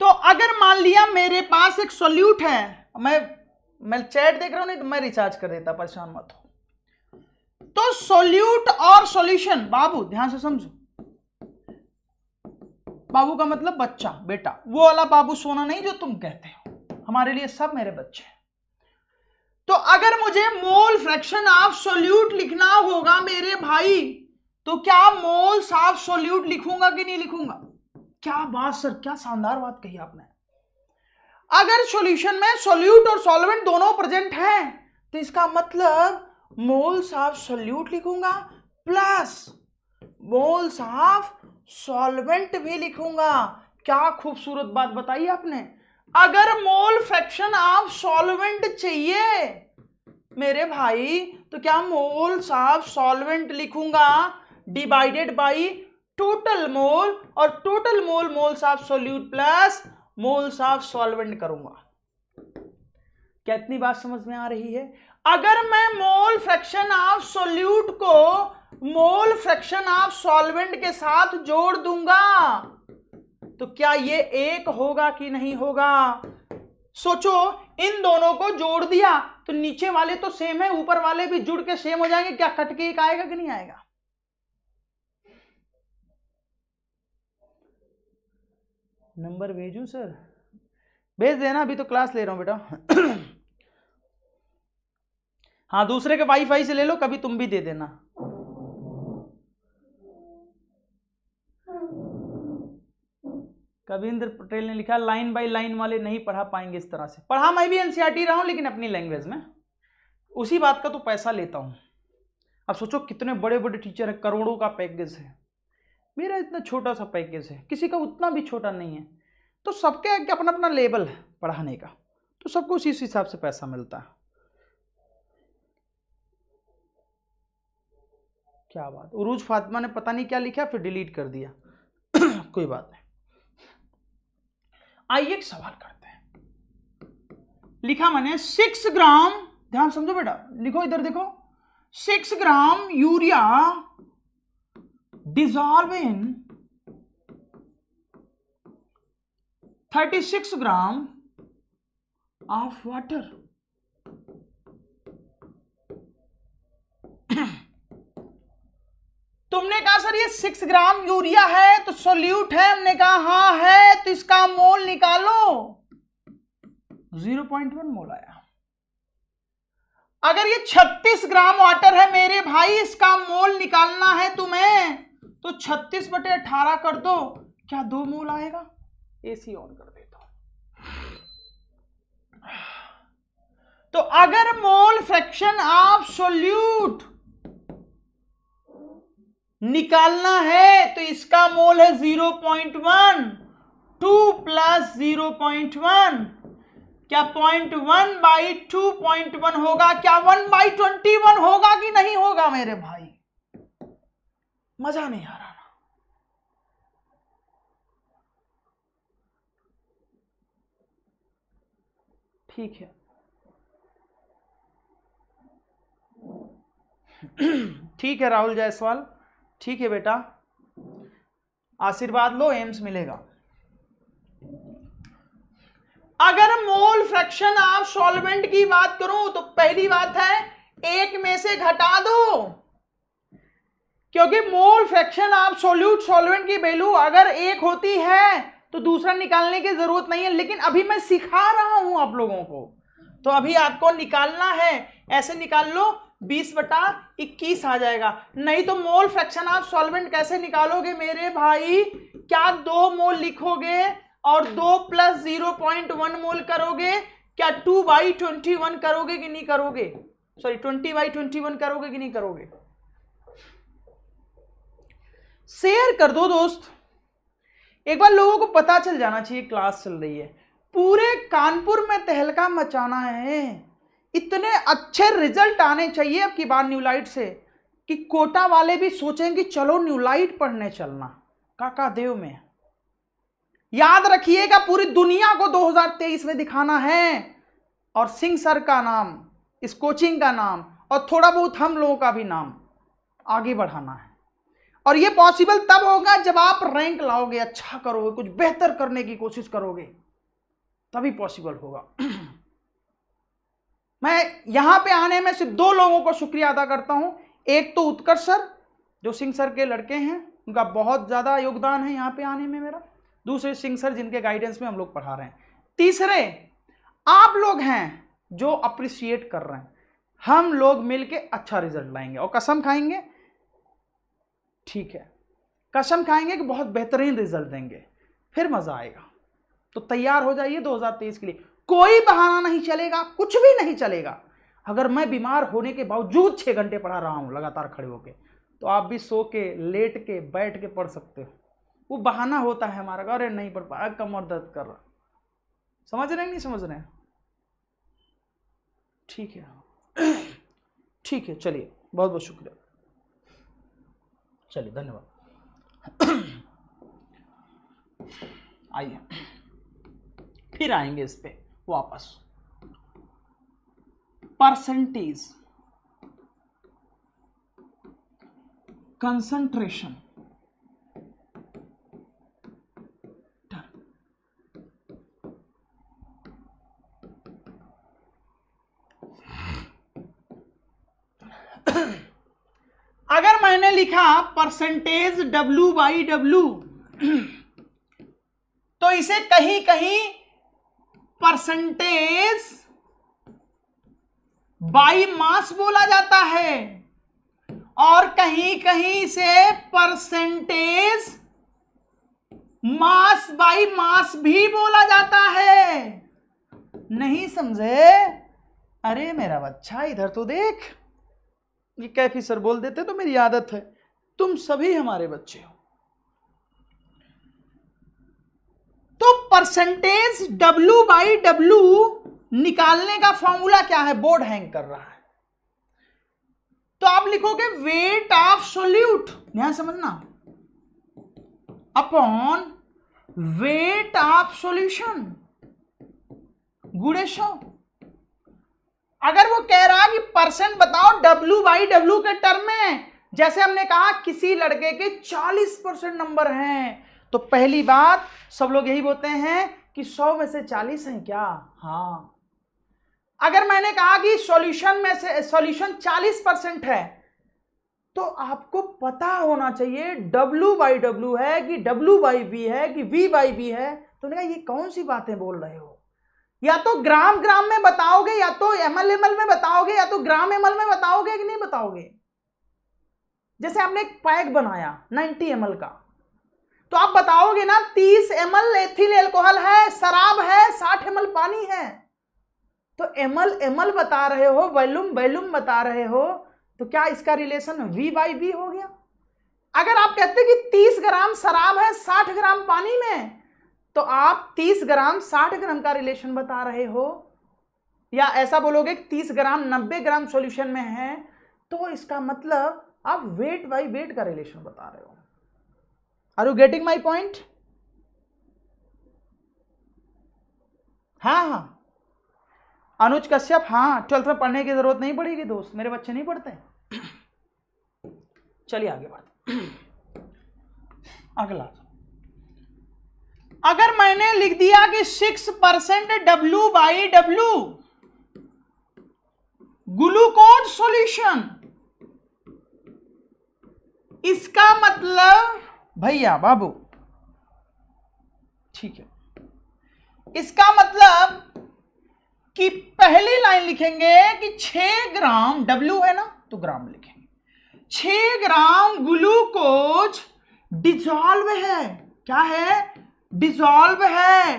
तो अगर मान लिया मेरे पास एक सोल्यूट है मैं मैं चैट देख रहा हूं नहीं तो मैं रिचार्ज कर देता परेशान मत हो तो सोल्यूट और सॉल्यूशन बाबू ध्यान से समझो बाबू का मतलब बच्चा बेटा वो वाला बाबू सोना नहीं जो तुम कहते हो हमारे लिए सब मेरे बच्चे हैं तो अगर मुझे मोल फ्रैक्शन ऑफ सोल्यूट लिखना होगा मेरे भाई तो क्या मोल्स ऑफ सोल्यूट लिखूंगा कि नहीं लिखूंगा क्या बात सर क्या शानदार बात कही आपने अगर सॉल्यूशन में सॉल्यूट और सॉल्वेंट दोनों प्रेजेंट हैं तो इसका मतलब मोल्स ऑफ सॉल्यूट लिखूंगा प्लस मोल्स ऑफ सॉल्वेंट भी लिखूंगा क्या खूबसूरत बात बताई आपने अगर मोल फ्रैक्शन आप सॉल्वेंट चाहिए मेरे भाई तो क्या मोल साफ सॉल्वेंट लिखूंगा डिवाइडेड बाई टोटल मोल और टोटल मोल मोल साफ सोल्यूट प्लस मोल साफ सॉल्वेंट करूंगा क्या इतनी बात समझ में आ रही है अगर मैं मोल फ्रैक्शन ऑफ सोल्यूट को मोल फ्रैक्शन ऑफ सॉल्वेंट के साथ जोड़ दूंगा तो क्या ये एक होगा कि नहीं होगा सोचो इन दोनों को जोड़ दिया तो नीचे वाले तो सेम है ऊपर वाले भी जुड़ के सेम हो जाएंगे क्या कट के एक आएगा कि नहीं आएगा नंबर भेजू सर भेज देना अभी तो क्लास ले रहा हूं बेटा हाँ दूसरे के वाईफाई से ले लो कभी तुम भी दे देना कविंद्र पटेल ने लिखा लाइन बाय लाइन वाले नहीं पढ़ा पाएंगे इस तरह से पढ़ा मैं भी एनसीईआरटी e रहा हूँ लेकिन अपनी लैंग्वेज में उसी बात का तो पैसा लेता हूँ अब सोचो कितने बड़े बड़े टीचर हैं करोड़ों का पैकेज है मेरा इतना छोटा सा पैकेज है किसी का उतना भी छोटा नहीं है तो सबके अपना अपना लेवल है पढ़ाने का तो सबको उसी हिसाब से पैसा मिलता है क्या बात उरूज फातिमा ने पता नहीं क्या लिखा फिर डिलीट कर दिया कोई बात नहीं आइए एक सवाल करते हैं लिखा मैंने सिक्स ग्राम ध्यान समझो बेटा लिखो इधर देखो six gram urea dissolve in thirty six gram of water तुमने कहा सर ये सिक्स ग्राम यूरिया है तो सोल्यूट है हमने कहा हा है तो इसका मोल निकालो जीरो पॉइंट वन मोल आया अगर ये छत्तीस ग्राम वाटर है मेरे भाई इसका मोल निकालना है तुम्हें तो छत्तीस बटे अठारह कर दो क्या दो मोल आएगा एसी ऑन कर देता दो तो अगर मोल फ्रैक्शन ऑफ सोल्यूट निकालना है तो इसका मोल है zero point one two plus zero point one क्या point one by two point one होगा क्या वन बाई ट्वेंटी वन होगा कि नहीं होगा मेरे भाई मजा नहीं आ रहा ना ठीक है ठीक है राहुल जायसवाल ठीक है बेटा आशीर्वाद लो एम्स मिलेगा अगर मोल फ्रैक्शन आप सॉल्वेंट की बात करूं तो पहली बात है एक में से घटा दो क्योंकि मोल फ्रैक्शन आप सोल्यूट सॉल्वेंट की वैल्यू अगर एक होती है तो दूसरा निकालने की जरूरत नहीं है लेकिन अभी मैं सिखा रहा हूं आप लोगों को तो अभी आपको निकालना है ऐसे निकाल लो बीस बटा इक्कीस आ जाएगा नहीं तो मोल फ्रैक्शन आप सॉल्वेंट कैसे निकालोगे मेरे भाई क्या दो मोल लिखोगे और दो plus zero point one mole करोगे क्या टू बाई ट्वेंटी वन करोगे कि नहीं करोगे sorry twenty by twenty one करोगे कि नहीं करोगे शेयर कर दो दोस्त एक बार लोगों को पता चल जाना चाहिए क्लास चल रही है पूरे कानपुर में तहलका मचाना है इतने अच्छे रिजल्ट आने चाहिए आपकी की बार न्यूलाइट से कि कोटा वाले भी सोचेंगे चलो न्यूलाइट पढ़ने चलना काका देव में याद रखिएगा पूरी दुनिया को 2023 में दिखाना है और सिंह सर का नाम इस कोचिंग का नाम और थोड़ा बहुत हम लोगों का भी नाम आगे बढ़ाना है और ये पॉसिबल तब होगा जब आप रैंक लाओगे अच्छा करोगे कुछ बेहतर करने की कोशिश करोगे तभी पॉसिबल होगा मैं यहाँ पे आने में सिर्फ दो लोगों को शुक्रिया अदा करता हूँ एक तो उत्कर्ष सर जो सिंह सर के लड़के हैं उनका बहुत ज़्यादा योगदान है यहाँ पे आने में मेरा दूसरे सिंह सर जिनके गाइडेंस में हम लोग पढ़ा रहे हैं तीसरे आप लोग हैं जो अप्रिसिएट कर रहे हैं हम लोग मिल अच्छा रिजल्ट लाएंगे और कसम खाएंगे ठीक है कसम खाएंगे कि बहुत बेहतरीन रिजल्ट देंगे फिर मज़ा आएगा तो तैयार हो जाइए 2023 के लिए कोई बहाना नहीं चलेगा कुछ भी नहीं चलेगा अगर मैं बीमार होने के बावजूद छः घंटे पढ़ा रहा हूँ लगातार खड़े होकर तो आप भी सो के लेट के बैठ के पढ़ सकते हो वो बहाना होता है हमारा अरे नहीं पढ़ पा रहा कमर दर्द कर रहा समझ रहे नहीं समझ रहे ठीक है ठीक है चलिए बहुत बहुत शुक्रिया चलिए धन्यवाद आइए फिर आएंगे इस पर वापस परसेंटेज कंसंट्रेशन अगर मैंने लिखा परसेंटेज डब्ल्यू बाई डब्ल्यू तो इसे कहीं कहीं परसेंटेज बाई मास बोला जाता है और कहीं कहीं से परसेंटेज मास बाई मास भी बोला जाता है नहीं समझे अरे मेरा बच्चा इधर तो देख ये कैफी सर बोल देते तो मेरी आदत है तुम सभी हमारे बच्चे हो तो परसेंटेज डब्ल्यू बाई डब्ल्यू निकालने का फॉर्मूला क्या है बोर्ड हैंग कर रहा है तो आप लिखोगे वेट ऑफ सोल्यूट ध्यान समझना upon weight of solution show अगर वो कह रहा है कि परसेंट बताओ डब्ल्यू बाई डब्ल्यू के टर्म में जैसे हमने कहा किसी लड़के के 40 परसेंट नंबर हैं तो पहली बात सब लोग यही बोलते हैं कि सौ में से चालीस हैं क्या हाँ अगर मैंने कहा कि सॉल्यूशन में से सॉल्यूशन चालीस परसेंट है तो आपको पता होना चाहिए डब्ल्यू बाई डब्ल्यू है कि डब्ल्यू बाई वी है कि वी बाई वी है तो कहा ये कौन सी बातें बोल रहे हो या तो ग्राम ग्राम में बताओगे या तो एम एल एम एल में बताओगे या तो ग्राम एम एल में बताओगे कि नहीं बताओगे जैसे आपने एक पैक बनाया 90 एम का तो आप बताओगे ना तीस एम एल एथिल एल्कोहल है शराब है साठ एम पानी है तो एम एल बता रहे हो वैलूम वैलूम बता रहे हो तो क्या इसका रिलेशन वी बाई वी हो गया अगर आप कहते कि 30 ग्राम शराब है 60 ग्राम पानी में तो आप 30 ग्राम 60 ग्राम का रिलेशन बता रहे हो या ऐसा बोलोगे कि 30 ग्राम 90 ग्राम सॉल्यूशन में है तो इसका मतलब आप वेट बाई वेट का रिलेशन बता रहे हो are you getting my point हाँ हाँ अनुज कश्यप हाँ ट्वेल्थ में पढ़ने की जरूरत नहीं पड़ेगी दोस्त मेरे बच्चे नहीं पढ़ते चलिए आगे बात अगला अगर मैंने लिख दिया कि six percent W by W glucose solution इसका मतलब भैया बाबू ठीक है इसका मतलब कि पहली लाइन लिखेंगे कि 6 ग्राम W है ना तो ग्राम लिखेंगे 6 ग्राम ग्लूकोज डिजॉल्व है क्या है डिजॉल्व है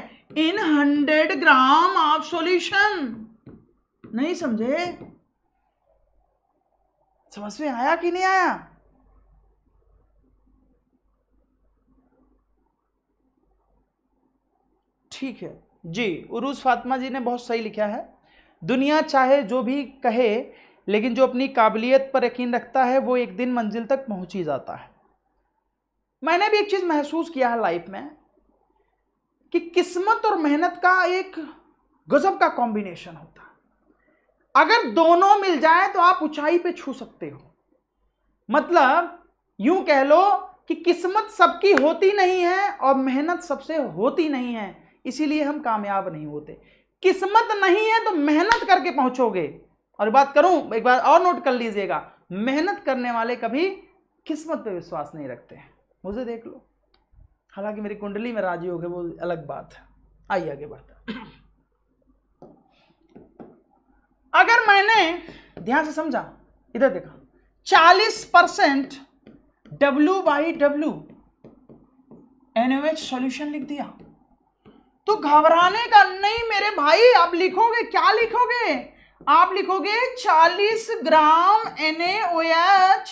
इन 100 ग्राम ऑफ सॉल्यूशन नहीं समझे समझ में आया कि नहीं आया ठीक है जी उरूज फातिमा जी ने बहुत सही लिखा है दुनिया चाहे जो भी कहे लेकिन जो अपनी काबिलियत पर यकीन रखता है वो एक दिन मंजिल तक पहुंच ही जाता है मैंने भी एक चीज़ महसूस किया है लाइफ में कि किस्मत और मेहनत का एक गजब का कॉम्बिनेशन होता है अगर दोनों मिल जाए तो आप ऊंचाई पे छू सकते हो मतलब यूं कह लो कि किस्मत सबकी होती नहीं है और मेहनत सबसे होती नहीं है इसीलिए हम कामयाब नहीं होते किस्मत नहीं है तो मेहनत करके पहुंचोगे और बात करूं एक बार और नोट कर लीजिएगा मेहनत करने वाले कभी किस्मत पे विश्वास नहीं रखते हैं मुझे देख लो हालांकि मेरी कुंडली में राजी हो गए वो अलग बात है आइए आगे बढ़ते अगर मैंने ध्यान से समझा इधर देखा चालीस percent W by W NO solution लिख दिया तो घबराने का नहीं मेरे भाई आप लिखोगे क्या लिखोगे आप लिखोगे 40 ग्राम एच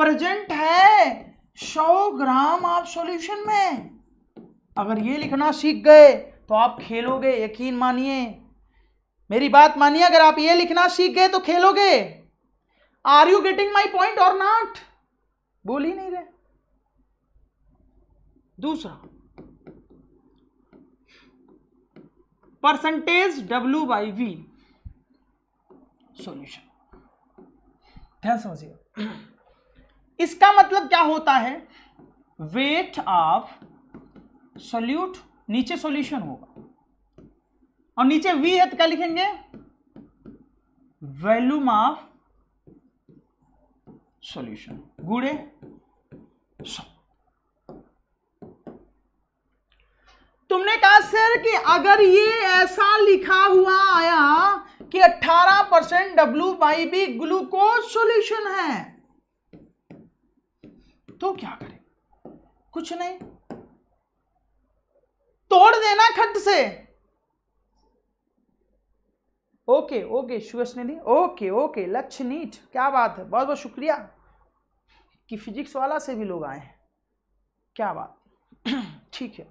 प्रेजेंट है 100 ग्राम आप सॉल्यूशन में अगर ये लिखना सीख गए तो आप खेलोगे यकीन मानिए मेरी बात मानिए अगर आप ये लिखना सीख गए तो खेलोगे are you getting my point और नॉट बोल ही नहीं रहे दूसरा percentage W by V solution ध्यान समझिए इसका मतलब क्या होता है वेट ऑफ सोल्यूट नीचे सॉल्यूशन होगा और नीचे वी है तो क्या लिखेंगे वैल्यूम ऑफ सॉल्यूशन गुड़े सॉ तुमने कहा सर कि अगर ये ऐसा लिखा हुआ आया कि 18 percent W by B glucose solution है तो क्या करें कुछ नहीं तोड़ देना खट से ओके ओके शुगस ओके ओके लक्ष्य नीट क्या बात है बहुत बहुत शुक्रिया कि फिजिक्स वाला से भी लोग आए हैं क्या बात ठीक है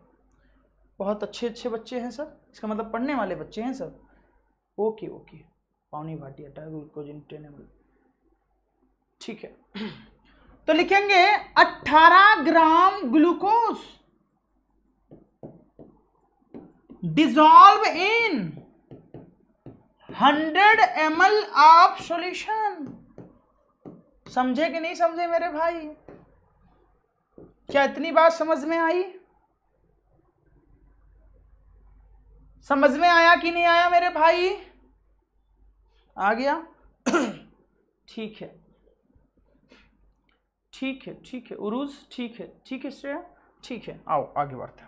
बहुत अच्छे अच्छे बच्चे हैं सर इसका मतलब पढ़ने वाले बच्चे हैं सर ओके ओके पावनी भाटिया टैगोर को जिनटेनेबल ठीक है तो लिखेंगे 18 gram glucose dissolve in 100 M L of solution समझे कि नहीं समझे मेरे भाई क्या इतनी बात समझ में आई समझ में आया कि नहीं आया मेरे भाई आ गया ठीक है ठीक है ठीक है उरुज ठीक है ठीक है श्रेया ठीक है आओ आगे बढ़ते हैं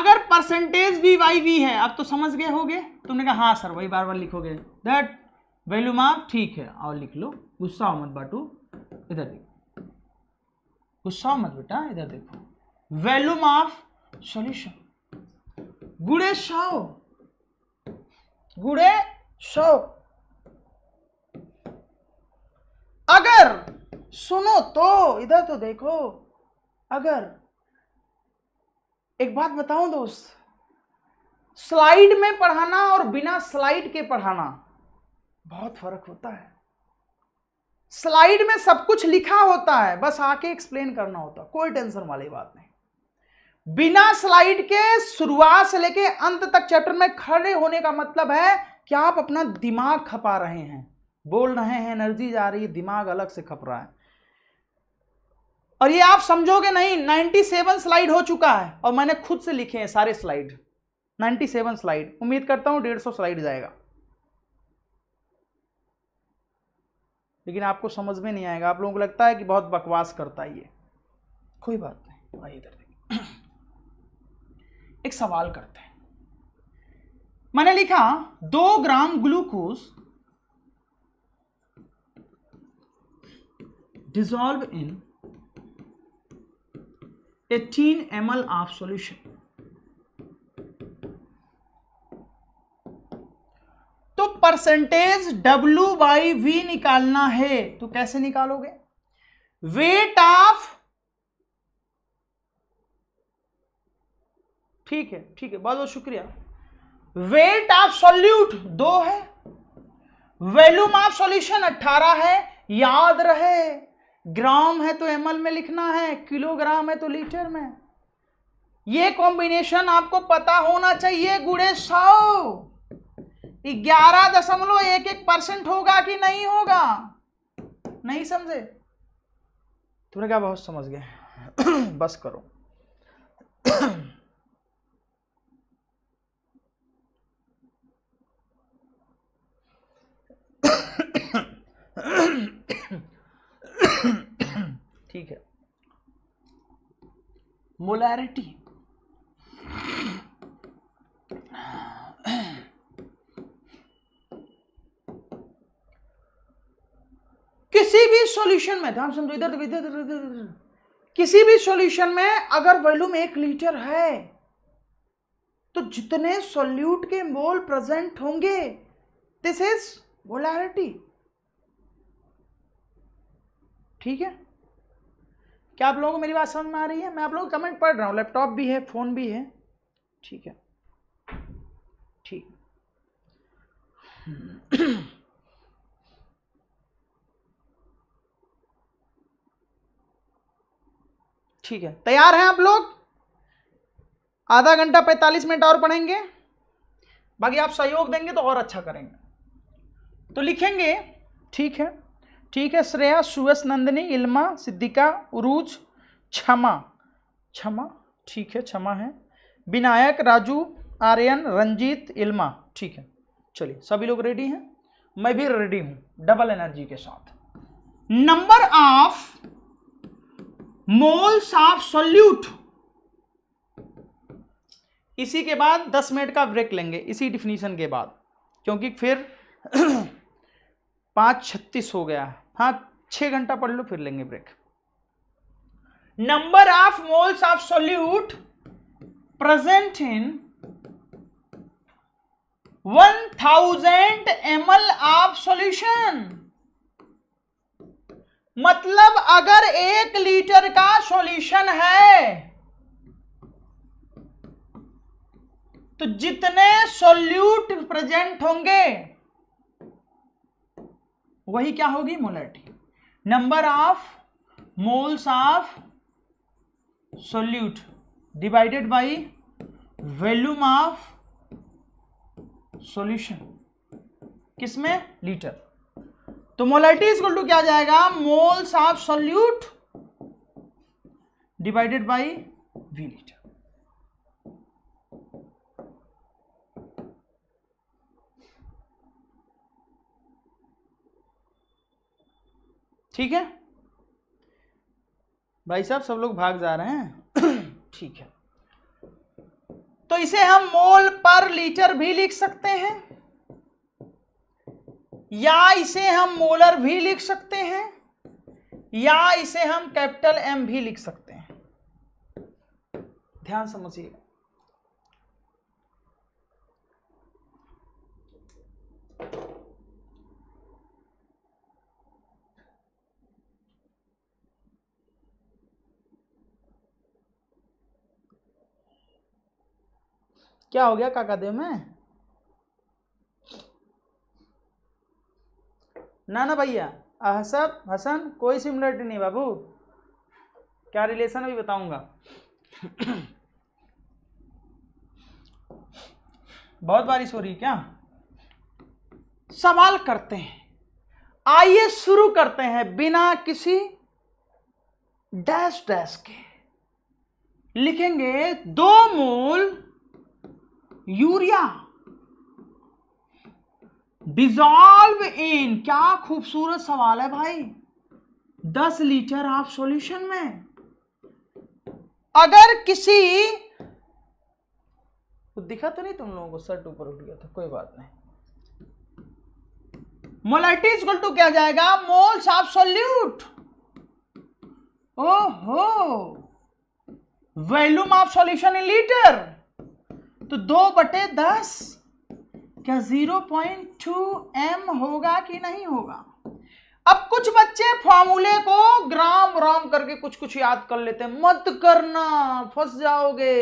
अगर परसेंटेज भी वाई वी है अब तो समझ गए होगे तुमने कहा हाँ सर वही बार बार लिखोगे दैट वैल्यू माप ठीक है और लिख लो गुस्सा मत बाटू इधर देखो गुस्सा मत बेटा इधर देखो वैल्यू माफ सॉल्यूशन गुड़े सौ गुड़े सौ अगर सुनो तो इधर तो देखो अगर एक बात बताऊं दोस्त स्लाइड में पढ़ाना और बिना स्लाइड के पढ़ाना बहुत फर्क होता है स्लाइड में सब कुछ लिखा होता है बस आके एक्सप्लेन करना होता कोई टेंशन वाली बात नहीं बिना स्लाइड के शुरुआत से लेके अंत तक चैप्टर में खड़े होने का मतलब है कि आप अपना दिमाग खपा रहे हैं बोल रहे हैं एनर्जी जा रही है दिमाग अलग से खप रहा है और ये आप समझोगे नहीं 97 स्लाइड हो चुका है और मैंने खुद से लिखे हैं सारे स्लाइड 97 स्लाइड उम्मीद करता हूं 150 स्लाइड जाएगा लेकिन आपको समझ में नहीं आएगा आप लोगों को लगता है कि बहुत बकवास करता है ये कोई बात नहीं आइए इधर एक सवाल करते हैं मैंने लिखा दो gram glucose dissolve in 18 L of solution तो परसेंटेज डब्ल्यू बाई वी निकालना है तो कैसे निकालोगे वेट ऑफ ठीक है ठीक है बहुत बहुत शुक्रिया वेट ऑफ सॉल्यूट दो है वैल्यूम ऑफ सॉल्यूशन अट्ठारह है याद रहे ग्राम है तो एम में लिखना है किलोग्राम है तो लीटर में ये कॉम्बिनेशन आपको पता होना चाहिए गुड़े सौ ग्यारह दशमलव एक एक परसेंट होगा कि नहीं होगा नहीं समझे तुमने क्या बहुत समझ गए बस करो ठीक है मोलैरिटी किसी भी सॉल्यूशन में ध्यान समझो इधर इधर इधर किसी भी सॉल्यूशन में अगर वॉल्यूम एक लीटर है तो जितने सॉल्यूट के मोल प्रेजेंट होंगे दिस इज मोलैरिटी ठीक है क्या आप लोगों को मेरी बात समझ में आ रही है मैं आप लोगों को कमेंट पढ़ रहा हूँ लैपटॉप भी है फ़ोन भी है ठीक है ठीक ठीक है तैयार हैं आप लोग आधा घंटा पैंतालीस मिनट और पढ़ेंगे बाकी आप सहयोग देंगे तो और अच्छा करेंगे तो लिखेंगे ठीक है ठीक है श्रेया सुवस नंदिनी इल्मा सिद्धिका उरूज क्षमा क्षमा ठीक है क्षमा है विनायक राजू आर्यन रंजीत इल्मा ठीक है चलिए सभी लोग रेडी हैं मैं भी रेडी हूं डबल एनर्जी के साथ number of moles of solute इसी के बाद 10 मिनट का ब्रेक लेंगे इसी डिफिनीशन के बाद क्योंकि फिर पाँच छत्तीस हो गया है हाँ छह घंटा पढ़ लो फिर लेंगे break number of moles of solute present in one thousand M L of solution मतलब अगर एक लीटर का सॉल्यूशन है तो जितने सोल्यूट प्रेजेंट होंगे वही क्या होगी molarity number of moles of solute divided by volume of solution किसमें लीटर तो मोलरिटी इक्वल टू क्या जाएगा moles of solute divided by V litre ठीक है भाई साहब सब लोग भाग जा रहे हैं ठीक है तो इसे हम मोल पर लीटर भी लिख सकते हैं या इसे हम मोलर भी लिख सकते हैं या इसे हम कैपिटल एम भी लिख सकते हैं ध्यान समझिएगा क्या हो गया काका देव में ना ना भैया अहसब हसन कोई सिमिलरिटी नहीं बाबू क्या रिलेशन अभी बताऊंगा बहुत बारिश हो रही है क्या सवाल करते हैं आइए शुरू करते हैं बिना किसी डैश डैश के लिखेंगे दो मूल यूरिया डिजॉल्व इन क्या खूबसूरत सवाल है भाई दस लीटर आप सॉल्यूशन में अगर किसी दिखा तो नहीं तुम लोगों को सर ऊपर उठ गया था कोई बात नहीं मोलाइटी इक्वल टू क्या जाएगा मोल्स ऑफ सोल्यूट ओहो volume of solution in litre तो दो बटे दस क्या जीरो पॉइंट टू एम होगा कि नहीं होगा अब कुछ बच्चे फॉर्मूले को ग्राम राम करके कुछ कुछ याद कर लेते हैं मत करना फंस जाओगे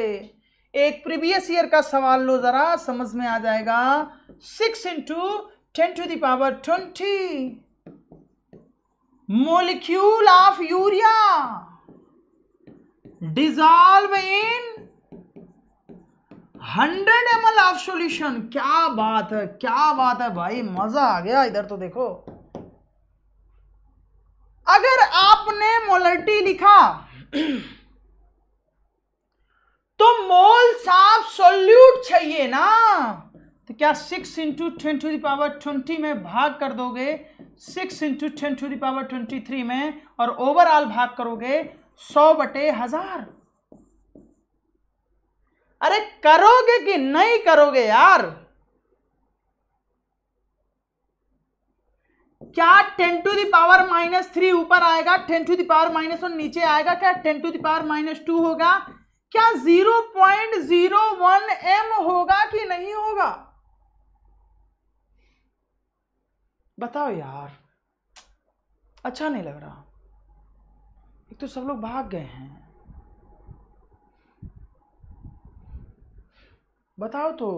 एक प्रीवियस ईयर का सवाल लो जरा समझ में आ जाएगा six into ten to the power twenty molecule of urea dissolve in hundred M L of solution क्या बात है क्या बात है भाई मजा आ गया इधर तो देखो अगर आपने मोलर्टी लिखा तो मोल साफ सोल्यूट चाहिए ना तो क्या six into ten to the power twenty में भाग कर दोगे six into ten to the power twenty three में और ओवरऑल भाग करोगे सौ बटे हजार अरे करोगे कि नहीं करोगे यार क्या ten to the power minus three ऊपर आएगा ten to the power minus one नीचे आएगा क्या ten to the power minus two होगा क्या zero point zero one M होगा कि नहीं होगा बताओ यार अच्छा नहीं लग रहा एक तो सब लोग भाग गए हैं बताओ तो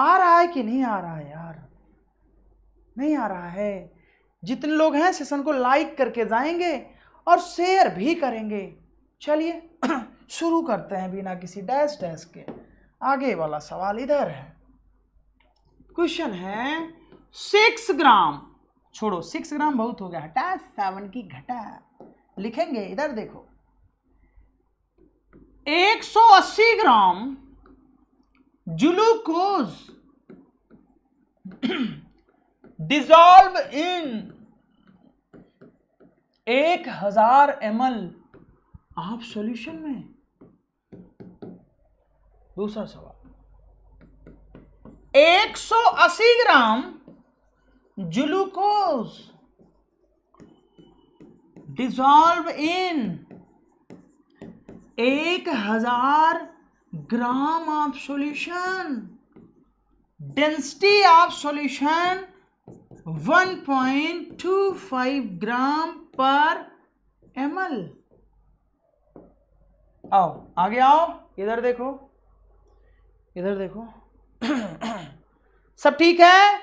आ रहा है कि नहीं आ रहा है यार नहीं आ रहा है जितने लोग हैं सेशन को लाइक करके जाएंगे और शेयर भी करेंगे चलिए शुरू करते हैं बिना किसी डैश डैश के आगे वाला सवाल इधर है क्वेश्चन है सिक्स ग्राम छोड़ो सिक्स ग्राम बहुत हो गया हटा सेवन की घटा लिखेंगे इधर देखो 180 ग्राम ग्लूकोज डिजॉल्व इन एक हजार एम आप सॉल्यूशन में दूसरा सवाल 180 ग्राम ग्लूकोज डिजॉल्व इन एक हजार gram of solution density of solution 1.25 gram पर एम आओ आगे आओ इधर देखो इधर देखो सब ठीक है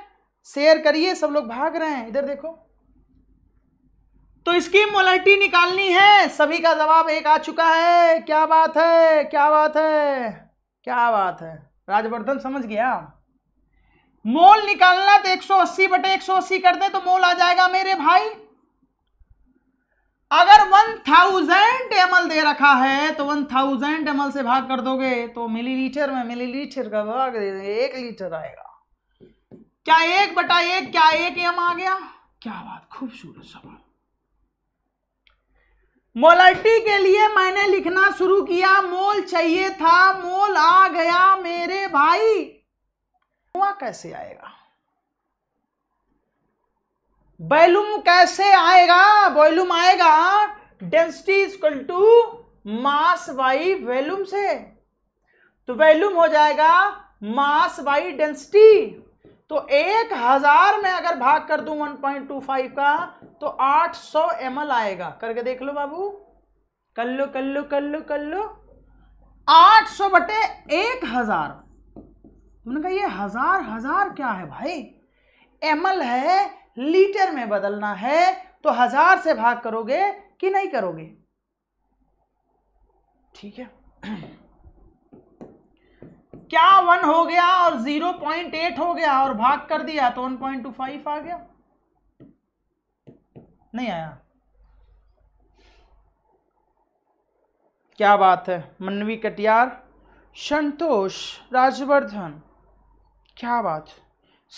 शेयर करिए सब लोग भाग रहे हैं इधर देखो तो इसकी मोलिटी निकालनी है सभी का जवाब एक आ चुका है क्या बात है क्या बात है क्या बात है राजवर्धन समझ गया मोल निकालना तो 180 बटे 180 कर दे तो मोल आ जाएगा मेरे भाई अगर 1000 थाउजेंड दे रखा है तो 1000 थाउजेंड से भाग कर दोगे तो मिलीलीटर में मिलीलीटर का भाग दे दे, एक लीटर आएगा क्या एक बटा एक क्या एक एम आ गया क्या बात खूबसूरत सवाल मोलर्टी के लिए मैंने लिखना शुरू किया मोल चाहिए था मोल आ गया मेरे भाई कुआ कैसे आएगा बैलूम कैसे आएगा बैलूम आएगा density equal to mass by volume से तो वैल्यूम हो जाएगा मास बाई डेंसिटी तो एक हजार में अगर भाग कर दू 1.25 का तो 800 सौ आएगा करके देख लो बाबू कर लो कर लो कर लो कर लो आठ सौ बटे एक हजार तुमने कहा ये हजार हजार क्या है भाई एम है लीटर में बदलना है तो हजार से भाग करोगे कि नहीं करोगे ठीक है क्या वन हो गया और जीरो पॉइंट एट हो गया और भाग कर दिया तो वन पॉइंट टू फाइव आ गया नहीं आया क्या बात है मनवी कटियार संतोष राजवर्धन क्या बात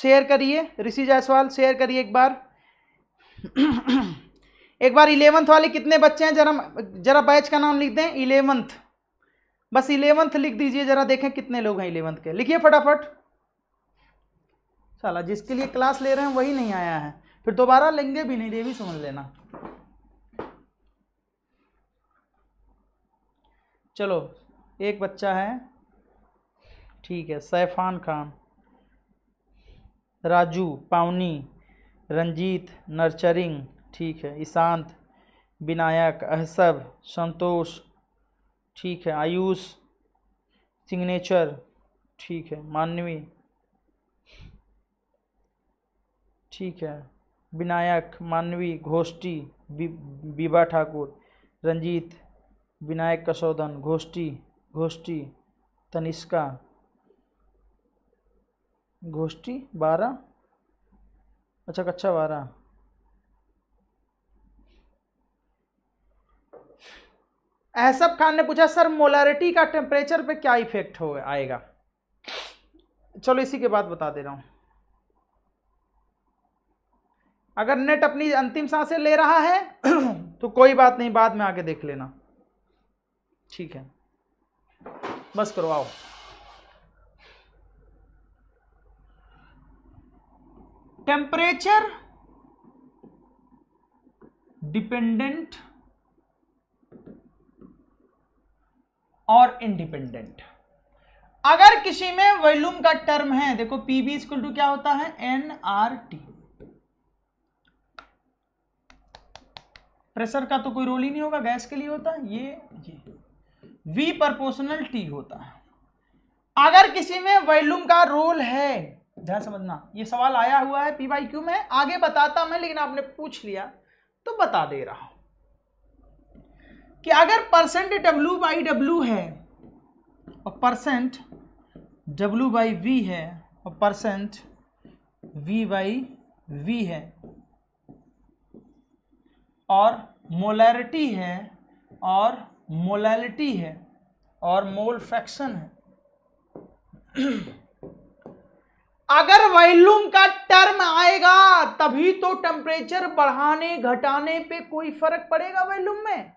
शेयर करिए ऋषि जायसवाल शेयर करिए एक बार एक बार इलेवंथ वाले कितने बच्चे हैं जरा जरा बैच का नाम लिख दें इलेवंथ बस इलेवंथ लिख दीजिए जरा देखें कितने लोग हैं इलेवंथ के लिखिए फटाफट साला जिसके लिए क्लास ले रहे हैं वही नहीं आया है फिर दोबारा लेंगे भी नहीं ये भी समझ लेना चलो एक बच्चा है ठीक है सैफान खान राजू पावनी रंजीत नर्चरिंग ठीक है ईशांत विनायक अहसब संतोष ठीक है आयुष सिग्नेचर ठीक है मानवी ठीक है विनायक मानवी घोष्टी बीबा ठाकुर रंजीत विनायक कसौदन घोष्टी घोष्टी तनिष्का घोष्टी बारह अच्छा कच्चा बारह एहसब खान ने पूछा सर मोलारिटी का टेम्परेचर पे क्या इफेक्ट हो आएगा चलो इसी के बाद बता दे रहा हूँ अगर नेट अपनी अंतिम सांसें ले रहा है तो कोई बात नहीं बाद में आके देख लेना ठीक है बस करवाओ टेम्परेचर डिपेंडेंट और इंडिपेंडेंट अगर किसी में वॉल्यूम का टर्म है देखो पीबी स्कूल टू क्या होता है एन आर टी प्रेशर का तो कोई रोल ही नहीं होगा गैस के लिए होता है ये ये वी परपोर्शनल टी होता है अगर किसी में वॉल्यूम का रोल है ध्यान समझना ये सवाल आया हुआ है पी वाई क्यू में आगे बताता मैं लेकिन आपने पूछ लिया तो बता दे रहा हूं कि अगर परसेंट डब्ल्यू बाई डब्ल्यू है और परसेंट डब्ल्यू बाई वी है और परसेंट वी बाई वी है और मोलैरिटी है और मोलैलिटी है और मोल फ्रैक्शन है अगर वॉल्यूम का टर्म आएगा तभी तो टेम्परेचर बढ़ाने घटाने पे कोई फर्क पड़ेगा वॉल्यूम में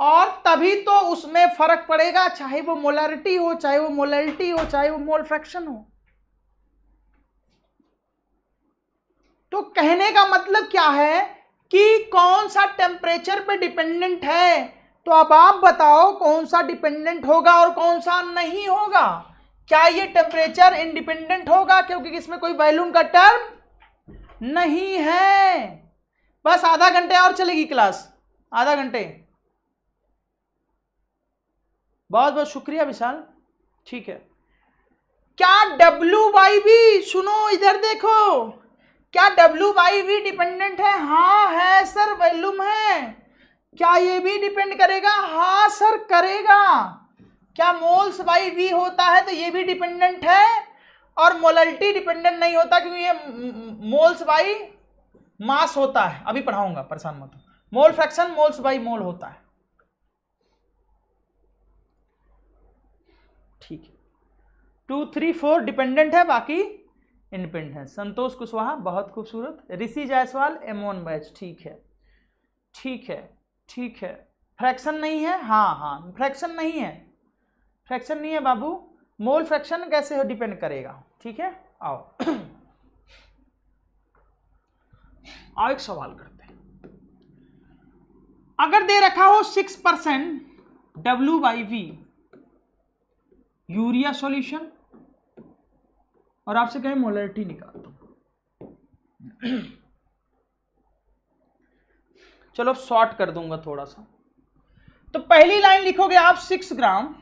और तभी तो उसमें फर्क पड़ेगा चाहे वो मोलरिटी हो चाहे वो मोलरिटी हो चाहे वो मोल फ्रैक्शन हो तो कहने का मतलब क्या है कि कौन सा टेम्परेचर पे डिपेंडेंट है तो अब आप बताओ कौन सा डिपेंडेंट होगा और कौन सा नहीं होगा क्या ये टेम्परेचर इंडिपेंडेंट होगा क्योंकि इसमें कोई वैल्यूम का टर्म नहीं है बस आधा घंटे और चलेगी क्लास आधा घंटे बहुत बहुत शुक्रिया विशाल ठीक है क्या डब्ल्यू वाई भी सुनो इधर देखो क्या डब्ल्यू वाई भी डिपेंडेंट है हाँ है सर वैल्यूम है क्या ये भी डिपेंड करेगा हाँ सर करेगा क्या मोल्स वाई वी होता है तो ये भी डिपेंडेंट है और मोलल्टी डिपेंडेंट नहीं होता क्योंकि ये मोल्स बाई मास होता है अभी पढ़ाऊंगा परेशान मत mole fraction moles by mole होता है टू थ्री फोर डिपेंडेंट है बाकी इंडिपेंडेंट है संतोष कुशवाहा बहुत खूबसूरत ऋषि जायसवाल एमोन बैच ठीक है ठीक है ठीक है फ्रैक्शन नहीं है हाँ हाँ फ्रैक्शन नहीं है फ्रैक्शन नहीं है बाबू मोल फ्रैक्शन कैसे हो डिपेंड करेगा ठीक है आओ आओ एक सवाल करते हैं अगर दे रखा हो six percent W by V urea solution और आपसे कहें मोलरिटी निकाल दो चलो अब शॉर्ट कर दूंगा थोड़ा सा तो पहली लाइन लिखोगे आप six gram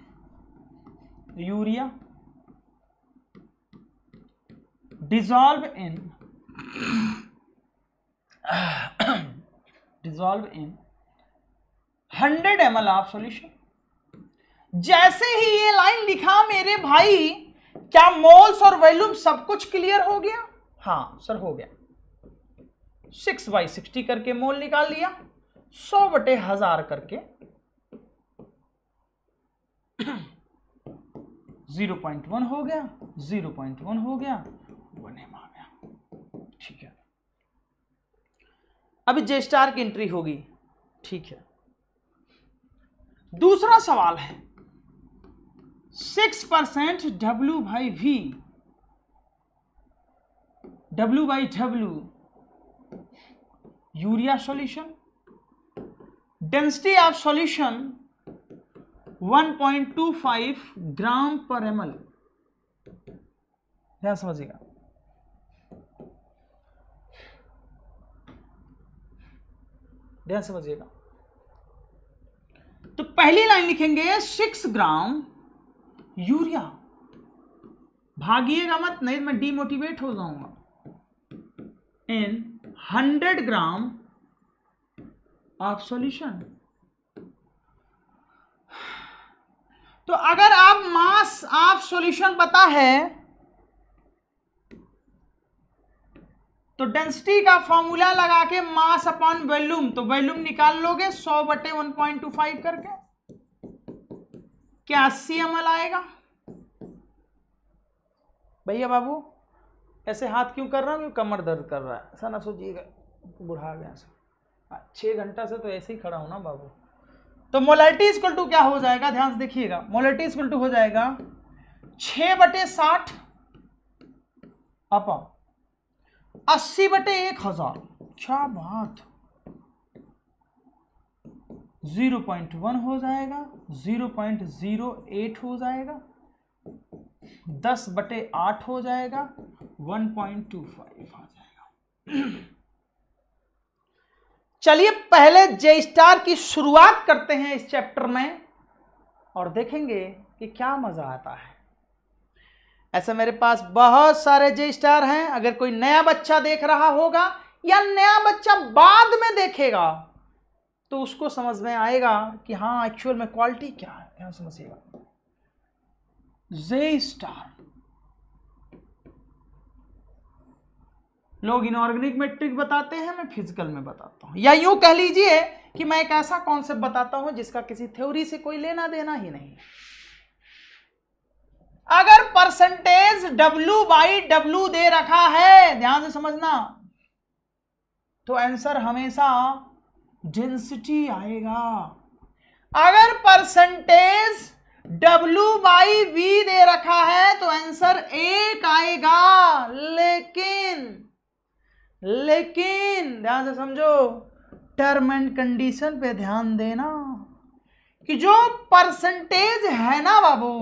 urea dissolve in dissolve in hundred M L of solution जैसे ही ये लाइन लिखा मेरे भाई क्या मोल्स और वॉल्यूम सब कुछ क्लियर हो गया हाँ सर हो गया सिक्स बाई सिक्सटी करके मोल निकाल लिया सौ बटे हजार करके जीरो पॉइंट वन हो गया जीरो पॉइंट वन हो गया वन एम आ गया ठीक है अभी जे स्टार की एंट्री होगी ठीक है दूसरा सवाल है six percent W by V W by W urea solution density of solution 1.25 gram पर एम एल ध्यान समझिएगा ध्यान समझिएगा तो पहली लाइन लिखेंगे सिक्स ग्राम यूरिया भागिएगा मत नहीं तो मैं डीमोटिवेट हो जाऊंगा in hundred gram of solution तो अगर आप मास ऑफ सॉल्यूशन पता है तो डेंसिटी का फॉर्मूला लगा के मास अपॉन वॉल्यूम तो वॉल्यूम निकाल लोगे 100 बटे 1.25 करके क्या अस्सी एम आएगा भैया बाबू ऐसे हाथ क्यों कर रहा हूँ कमर दर्द कर रहा है ऐसा ना सोचिएगा तो बुढ़ा गया छः घंटा से तो ऐसे ही खड़ा हूँ ना बाबू तो मोलाइटी इक्वल टू क्या हो जाएगा ध्यान से देखिएगा मोलाइटी इक्वल टू हो जाएगा छ बटे साठ अपा अस्सी बटे एक हज़ार क्या बात जीरो पॉइंट वन हो जाएगा जीरो पॉइंट जीरो एट हो जाएगा दस बटे आठ हो जाएगा वन पॉइंट टू फाइव आ जाएगा चलिए पहले जे स्टार की शुरुआत करते हैं इस चैप्टर में और देखेंगे कि क्या मज़ा आता है ऐसे मेरे पास बहुत सारे जे स्टार हैं अगर कोई नया बच्चा देख रहा होगा या नया बच्चा बाद में देखेगा तो उसको समझ में आएगा कि हाँ एक्चुअल में क्वालिटी क्या है यहां समझिएगा जे स्टार लोग इनऑर्गेनिक मेट्रिक बताते हैं मैं फिजिकल में बताता हूं या यूं कह लीजिए कि मैं एक ऐसा कॉन्सेप्ट बताता हूं जिसका किसी थ्योरी से कोई लेना देना ही नहीं अगर परसेंटेज डब्ल्यू बाई डब्ल्यू दे रखा है ध्यान से समझना तो आंसर हमेशा डेंसिटी आएगा अगर परसेंटेज डब्ल्यू बाई वी दे रखा है तो आंसर एक आएगा लेकिन लेकिन ध्यान से समझो टर्म एंड कंडीशन पे ध्यान देना कि जो परसेंटेज है ना बाबू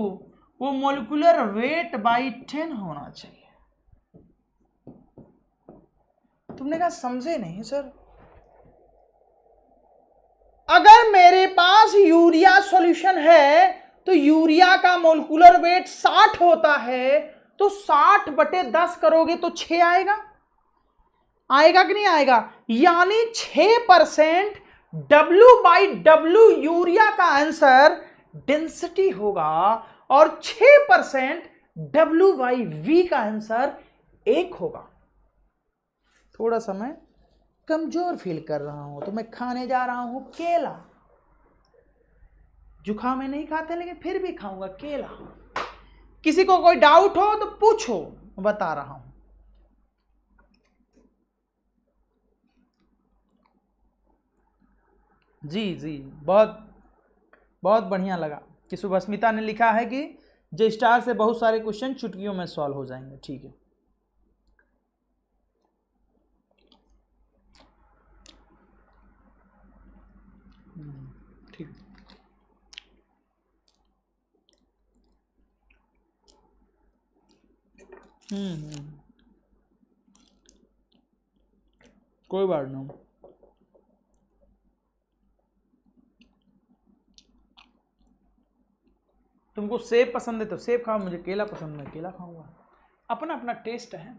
वो मोलिकुलर वेट बाई टेन होना चाहिए तुमने कहा समझे नहीं सर अगर मेरे पास यूरिया सॉल्यूशन है तो यूरिया का मोलकुलर वेट 60 होता है तो 60 बटे 10 करोगे तो 6 आएगा आएगा कि नहीं आएगा यानी 6 percent W by W urea का आंसर डेंसिटी होगा और 6 परसेंट डब्ल्यू बाई वी का आंसर एक होगा थोड़ा समय कमज़ोर फील कर रहा हूं तो मैं खाने जा रहा हूं केला जुखाम में नहीं खाते लेकिन फिर भी खाऊंगा केला किसी को कोई डाउट हो तो पूछो बता रहा हूं जी जी बहुत बहुत बढ़िया लगा कि सुभस्मिता ने लिखा है कि जे स्टार से बहुत सारे क्वेश्चन चुटकियों में सॉल्व हो जाएंगे ठीक है हम्म कोई बात नहीं तुमको सेब पसंद है तो सेब खाओ मुझे केला पसंद है केला खाऊंगा अपना अपना टेस्ट है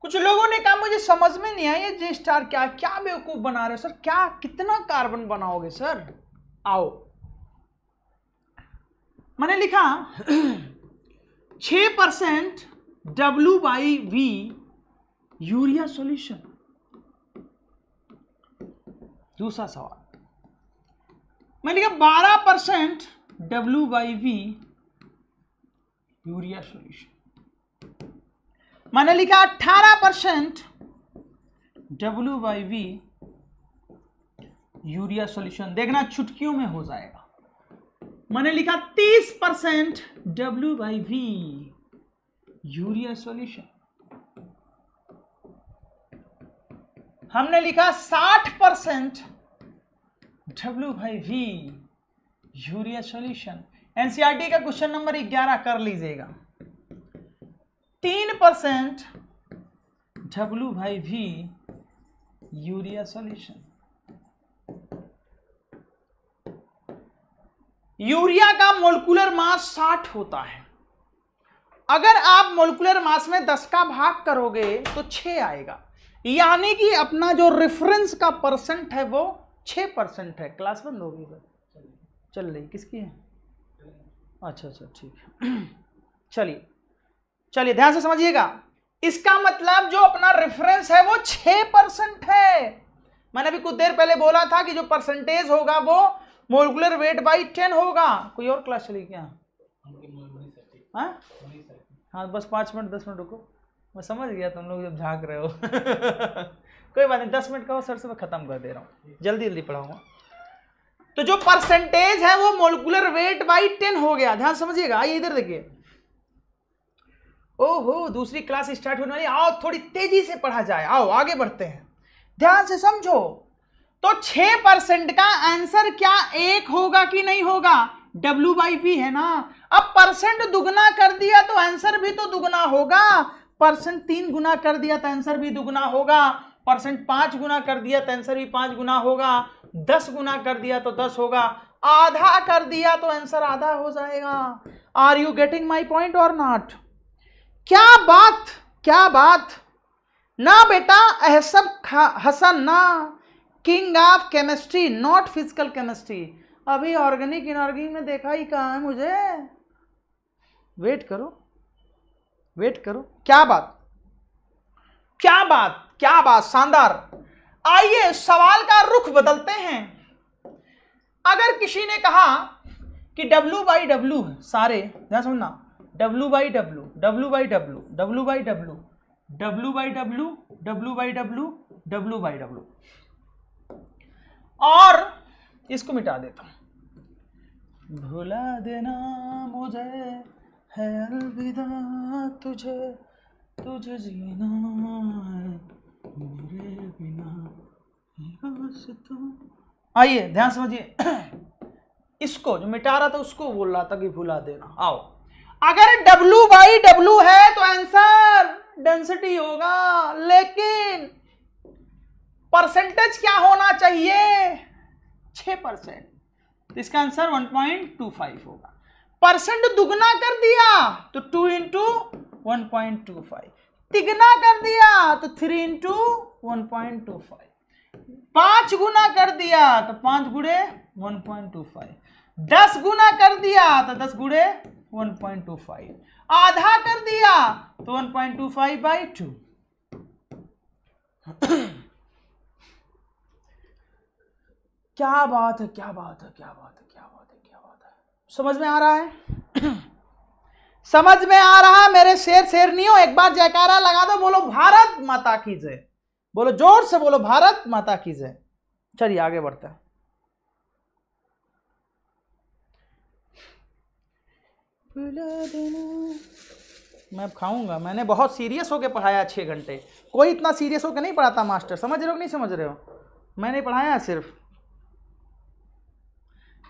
कुछ लोगों ने कहा मुझे समझ में नहीं आया जे स्टार क्या क्या बेवकूफ बना रहे हो सर क्या कितना कार्बन बनाओगे सर आओ मैंने लिखा छ percent W by V urea solution दूसरा सवाल मैंने लिखा बारह percent W by V urea solution मैंने लिखा अठारह percent W by V urea solution देखना छुटकियों में हो जाएगा मैंने लिखा तीस percent W by V urea solution हमने लिखा साठ percent W by V urea solution NCERT का क्वेश्चन नंबर ग्यारह कर लीजिएगा तीन percent W by V urea solution urea का मोलकुलर मास 60 होता है अगर आप मोलकुलर मास में 10 का भाग करोगे तो 6 आएगा यानी कि अपना जो रेफरेंस का परसेंट है वो 6 परसेंट है क्लास बंद होगी बस चल रही किसकी है अच्छा अच्छा ठीक है चलिए चलिए ध्यान से समझिएगा इसका मतलब जो अपना रेफरेंस है वो 6 परसेंट है मैंने अभी कुछ देर पहले बोला था कि जो परसेंटेज होगा वो मोलकुलर वेट बाई टेन होगा कोई और क्लास चली क्या हाँ? हाँ बस पाँच मिनट दस मिनट रुको मैं समझ गया तुम लोग जब झाँक रहे हो कोई बात नहीं दस मिनट का वो सर से मैं ख़त्म कर दे रहा हूँ जल्दी जल्दी पढ़ाऊंगा तो जो परसेंटेज है वो मोलकुलर वेट बाई टेन हो गया ध्यान समझिएगा आइए इधर देखिए ओहो दूसरी क्लास स्टार्ट होने वाली आओ थोड़ी तेजी से पढ़ा जाए आओ आगे बढ़ते हैं ध्यान से समझो तो छह परसेंट का आंसर क्या एक होगा कि नहीं होगा डब्ल्यू बाई पी है ना अब परसेंट दुगना कर दिया तो आंसर भी तो दुगना होगा परसेंट तीन गुना कर दिया तो आंसर भी दुगना होगा परसेंट पांच गुना कर दिया तो आंसर भी पांच गुना होगा दस गुना कर दिया तो दस होगा आधा कर दिया तो आंसर आधा हो जाएगा are you getting my point और नॉट क्या बात क्या बात ना बेटा अहसब हसन ना king of chemistry not physical chemistry अभी ऑर्गेनिक इनऑर्गेनिक में देखा ही कहाँ है मुझे वेट करो वेट करो क्या बात क्या बात क्या बात शानदार आइए सवाल का रुख बदलते हैं अगर किसी ने कहा कि डब्ल्यू बाई डब्ल्यू सारे ध्यान सुनना W by W W by W W by W W by W W by W W by W और इसको मिटा देता हूँ भुला देना मुझे है अलविदा तुझे तुझे जीना है मेरे बिना आइए ध्यान समझिए इसको जो मिटा रहा था उसको बोल रहा था कि भुला देना आओ अगर W बाई W है तो आंसर डेंसिटी होगा लेकिन परसेंटेज क्या होना चाहिए छह परसेंट इसका आंसर 1.25 होगा परसेंट दुगना कर दिया तो टू इंटू वन तिगना कर दिया तो three into one point two five पांच गुना कर दिया तो पांच गुड़े वन पॉइंट टू फाइव दस गुना कर दिया तो दस गुड़े वन पॉइंट टू फाइव आधा कर दिया तो one point two five by two क्या बात है क्या बात है क्या बात है क्या बात है क्या बात है समझ में आ रहा है समझ में आ रहा है मेरे शेर शेर नहीं हो एक बार जयकारा लगा दो बोलो भारत माता की जय बोलो जोर से बोलो भारत माता की जय चलिए आगे बढ़ते हैं मैं खाऊंगा मैंने बहुत सीरियस होके पढ़ाया छः घंटे कोई इतना सीरियस होके नहीं पढ़ाता मास्टर समझ रहे हो नहीं समझ रहे हो मैंने पढ़ाया सिर्फ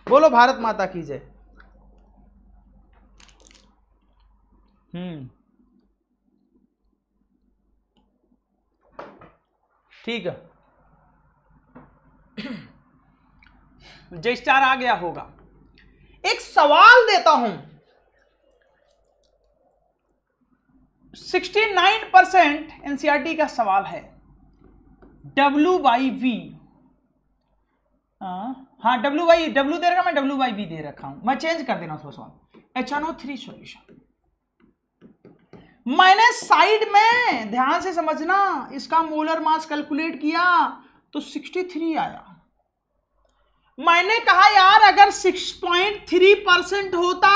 बोलो भारत माता की जय हम्म। ठीक है जेस्टार आ गया होगा एक सवाल देता हूं 69 परसेंट एनसीआरटी का सवाल है डब्ल्यू बाई वी हाँ डब्ल्यू वाई डब्ल्यू दे रखा मैं डब्ल्यू वाई बी दे रखा हूं मैं चेंज कर देना रहा हूं H N O three solution मैंने साइड में ध्यान से समझना इसका मोलर मास कैलकुलेट किया तो 63 आया मैंने कहा यार अगर 6.3 परसेंट होता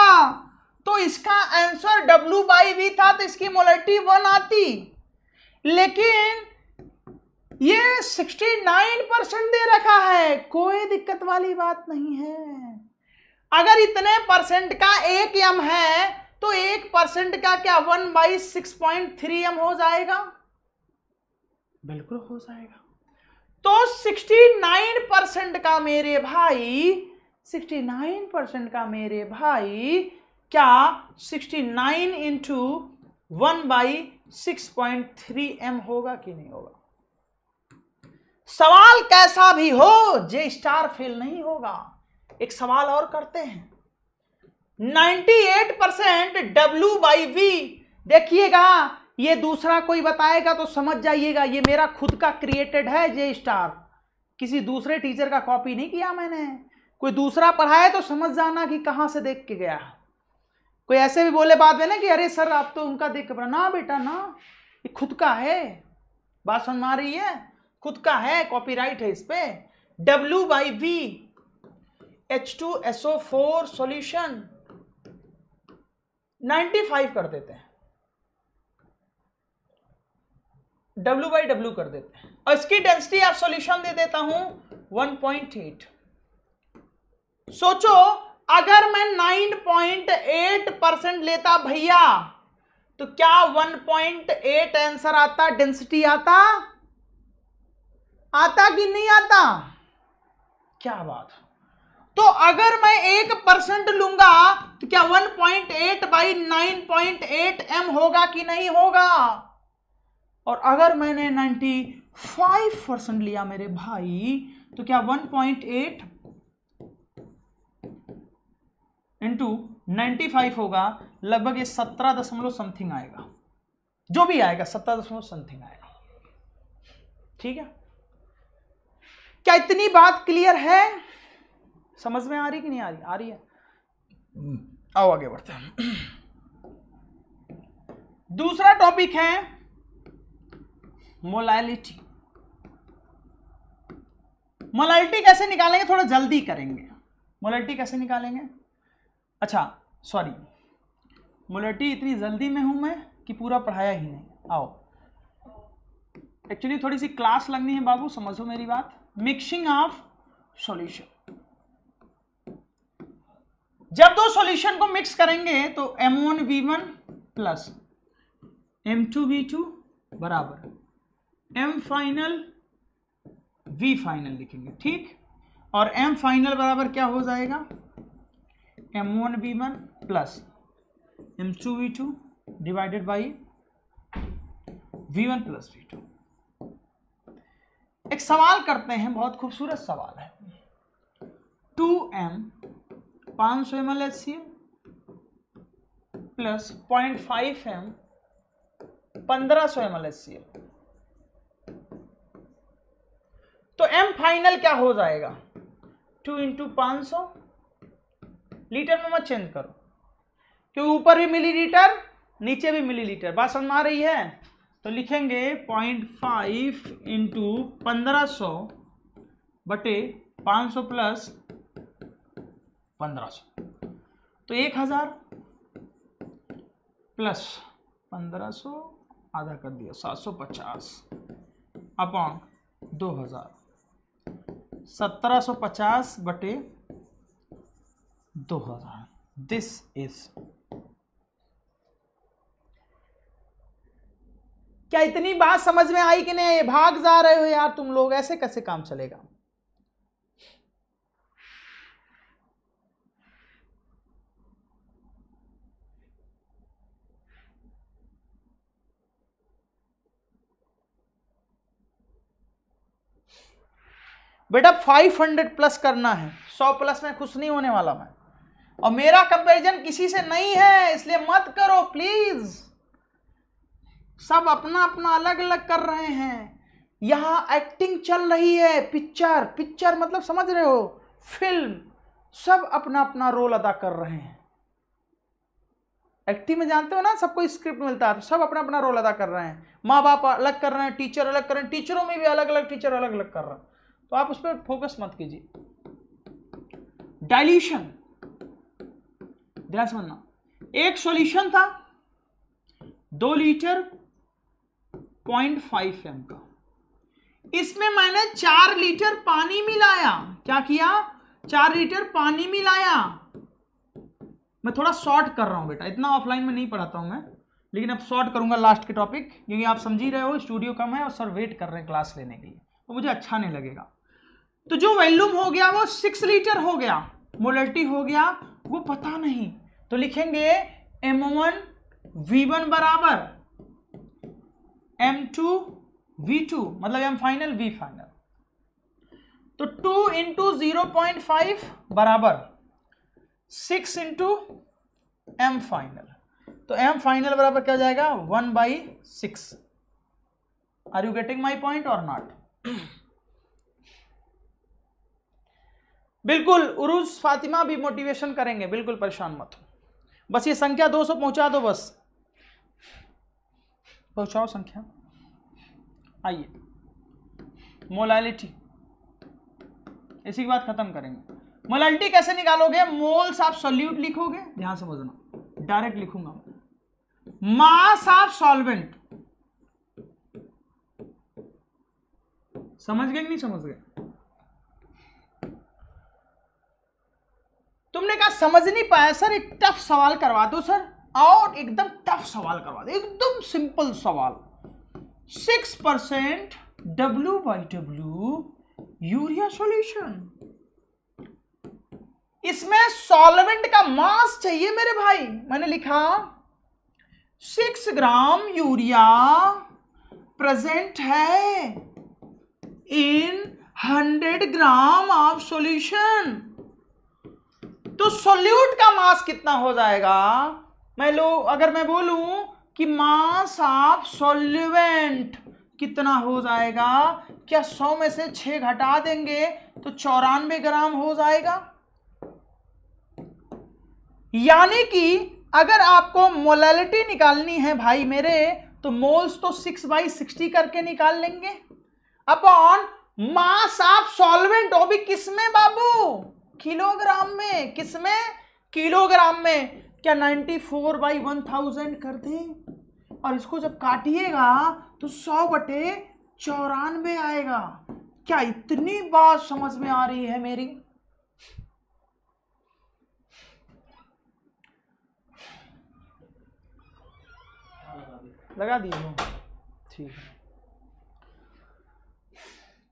तो इसका आंसर डब्ल्यू बाई भी था तो इसकी मोलरिटी वन आती लेकिन ये 69 परसेंट दे रखा है कोई दिक्कत वाली बात नहीं है अगर इतने परसेंट का एक एम है तो एक परसेंट का क्या one by six point three M हो जाएगा बिल्कुल हो जाएगा तो सिक्सटी नाइन परसेंट का मेरे भाई सिक्सटी नाइन परसेंट का मेरे भाई क्या sixty nine into one by six point three M होगा कि नहीं होगा सवाल कैसा भी हो जे स्टार फेल नहीं होगा एक सवाल और करते हैं 98 परसेंट डब्ल्यू बाई वी देखिएगा ये दूसरा कोई बताएगा तो समझ जाइएगा ये मेरा खुद का क्रिएटेड है जे स्टार किसी दूसरे टीचर का कॉपी नहीं किया मैंने कोई दूसरा पढ़ाया तो समझ जाना कि कहाँ से देख के गया कोई ऐसे भी बोले बाद में ना कि अरे सर आप तो उनका देख के ना बेटा ना ये खुद का है बात सुन रही है खुद का है कॉपीराइट है इस पे W by V H two S O four solution ninety five कर देते हैं डब्ल्यू बाई डब्ल्यू कर देते हैं और इसकी डेंसिटी आप सॉल्यूशन दे देता हूं 1.8 सोचो अगर मैं 9.8 परसेंट लेता भैया तो क्या 1.8 आंसर आता डेंसिटी आता आता कि नहीं आता क्या बात तो अगर मैं एक परसेंट लूंगा तो क्या one point eight by nine point eight M होगा कि नहीं होगा और अगर मैंने नाइन्टी फाइव परसेंट लिया मेरे भाई तो क्या one point eight into ninety five होगा लगभग ये सत्रह दशमलव समथिंग आएगा जो भी आएगा सत्रह दशमलव समथिंग आएगा ठीक है क्या इतनी बात क्लियर है समझ में आ रही कि नहीं आ रही आ रही है आओ आगे बढ़ते हैं दूसरा टॉपिक है मोलालिटी मोलालिटी कैसे निकालेंगे थोड़ा जल्दी करेंगे मोलालिटी कैसे निकालेंगे अच्छा सॉरी मोलालिटी इतनी जल्दी में हूं मैं कि पूरा पढ़ाया ही नहीं आओ एक्चुअली थोड़ी सी क्लास लगनी है बाबू समझो मेरी बात मिक्सिंग ऑफ सॉल्यूशन जब दो सॉल्यूशन को मिक्स करेंगे तो M one V one plus M two V two बराबर एम फाइनल वी फाइनल लिखेंगे ठीक और एम फाइनल बराबर क्या हो जाएगा M one V one plus M two V two divided by V one plus V two एक सवाल करते हैं बहुत खूबसूरत सवाल है टू एम सौ M L H C plus point five M पंद्रह सौ एम एल सी तो एम फाइनल क्या हो जाएगा टू इंटू पांच सौ लीटर में मत चेंज करो क्योंकि ऊपर भी मिली लीटर नीचे भी मिली लीटर बात समझ आ रही है तो लिखेंगे पॉइंट फाइव इंटू पंद्रह सौ बटे पाँच सौ प्लस पंद्रह सौ तो एक हज़ार प्लस पंद्रह सौ आधा कर दिया सात सौ पचास अपॉन दो हज़ार सत्रह सौ पचास बटे दो हज़ार दिस इज़ क्या इतनी बात समझ में आई कि नहीं भाग जा रहे हो यार तुम लोग ऐसे कैसे काम चलेगा बेटा 500 प्लस करना है 100 प्लस में खुश नहीं होने वाला मैं और मेरा कंपैरिजन किसी से नहीं है इसलिए मत करो प्लीज़ सब अपना अपना अलग अलग कर रहे हैं यहाँ एक्टिंग चल रही है पिक्चर पिक्चर मतलब समझ रहे हो फिल्म सब अपना अपना रोल अदा कर रहे हैं एक्टिंग में जानते हो ना सबको स्क्रिप्ट मिलता है तो सब अपना अपना रोल अदा कर रहे हैं माँ बाप अलग कर रहे हैं टीचर अलग कर रहे हैं टीचरों में भी अलग अलग टीचर अलग अलग कर रहे हैं तो आप उस पर फोकस मत कीजिए डाइल्यूशन ध्यान समझना एक सॉल्यूशन था दो लीटर पॉइंट फाइव एम का इसमें मैंने चार लीटर पानी मिलाया क्या किया चार लीटर पानी मिलाया मैं थोड़ा शॉर्ट कर रहा हूं बेटा इतना ऑफलाइन में नहीं पढ़ाता हूं मैं लेकिन अब शॉर्ट करूंगा लास्ट के टॉपिक क्योंकि आप समझ ही रहे हो स्टूडियो कम है और सर वेट कर रहे हैं क्लास लेने के लिए तो मुझे अच्छा नहीं लगेगा तो जो वॉल्यूम हो गया वो सिक्स लीटर हो गया मोलिटी हो गया वो पता नहीं तो लिखेंगे एम वन वी वन बराबर एम टू वी टू मतलब एम फाइनल वी फाइनल तो two into zero point five बराबर सिक्स इंटू एम फाइनल तो एम फाइनल बराबर क्या हो जाएगा one by six are you getting my point और नॉट बिल्कुल उरुज फातिमा भी मोटिवेशन करेंगे बिल्कुल परेशान मत हो बस ये संख्या 200 पहुंचा दो बस पहुंचाओ संख्या आइए मोलालिटी इसी की बात खत्म करेंगे मोलालिटी कैसे निकालोगे मोल्स आप सोल्यूट लिखोगे ध्यान से समझना डायरेक्ट लिखूंगा मास ऑफ सॉल्वेंट समझ गए कि नहीं समझ गए तुमने कहा समझ नहीं पाया सर एक टफ सवाल करवा दो सर और एकदम टफ सवाल करवा दे एकदम सिंपल सवाल six percent W by W urea solution इसमें सॉल्वेंट का मास चाहिए मेरे भाई मैंने लिखा सिक्स ग्राम यूरिया प्रेजेंट है in hundred gram of solution तो सोल्यूट का मास कितना हो जाएगा मैं लो अगर मैं बोलूं कि मास ऑफ सॉल्यूवेंट कितना हो जाएगा क्या सौ में से छ घटा देंगे तो चौरानवे ग्राम हो जाएगा यानी कि अगर आपको मोलैलिटी निकालनी है भाई मेरे तो मोल्स तो सिक्स बाई सिक्सटी करके निकाल लेंगे अपॉन मास ऑफ सॉल्वेंट वो भी किस में बाबू किलोग्राम में किस में किलोग्राम में क्या 94 फोर बाई वन थाउजेंड कर दें और इसको जब काटिएगा तो सौ बटे चौरानवे आएगा क्या इतनी बात समझ में आ रही है मेरी लगा दीजिए ठीक है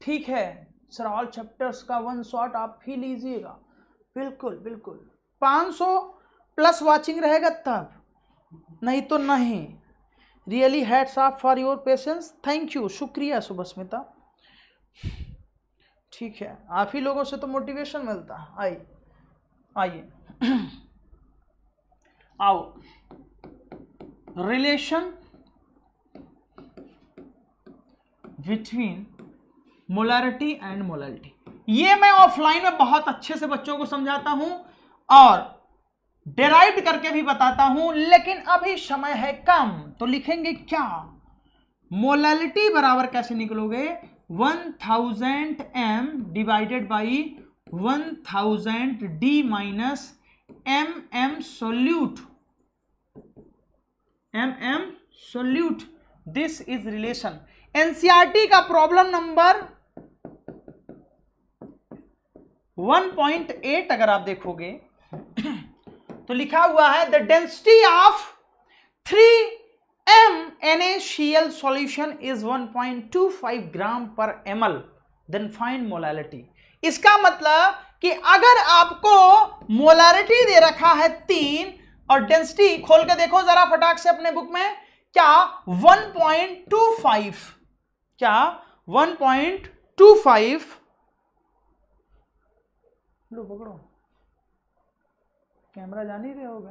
ठीक है सर ऑल चैप्टर्स का वन शॉट आप ही लीजिएगा बिल्कुल बिल्कुल पाँच सौ प्लस वाचिंग रहेगा तब नहीं तो नहीं really hats off for your patience thank you शुक्रिया सुभस्मिता ठीक है आप ही लोगों से तो मोटिवेशन मिलता है आइए आइए आओ relation between molarity and molarity ये मैं ऑफलाइन में बहुत अच्छे से बच्चों को समझाता हूं और डेराइव करके भी बताता हूं लेकिन अभी समय है कम तो लिखेंगे क्या मोलैलिटी बराबर कैसे निकलोगे one thousand M divided by one thousand D minus M M solute M M solute this is relation NCERT का प्रॉब्लम नंबर 1.8 अगर आप देखोगे तो लिखा हुआ है the density of three M N L solution is one point two five gram पर M L then fine molality इसका मतलब कि अगर आपको मोलैलिटी दे रखा है तीन और डेंसिटी खोल के देखो जरा फटाक से अपने बुक में क्या 1.25 क्या 1.25 लो पकड़ो कैमरा जान ही रहे होगा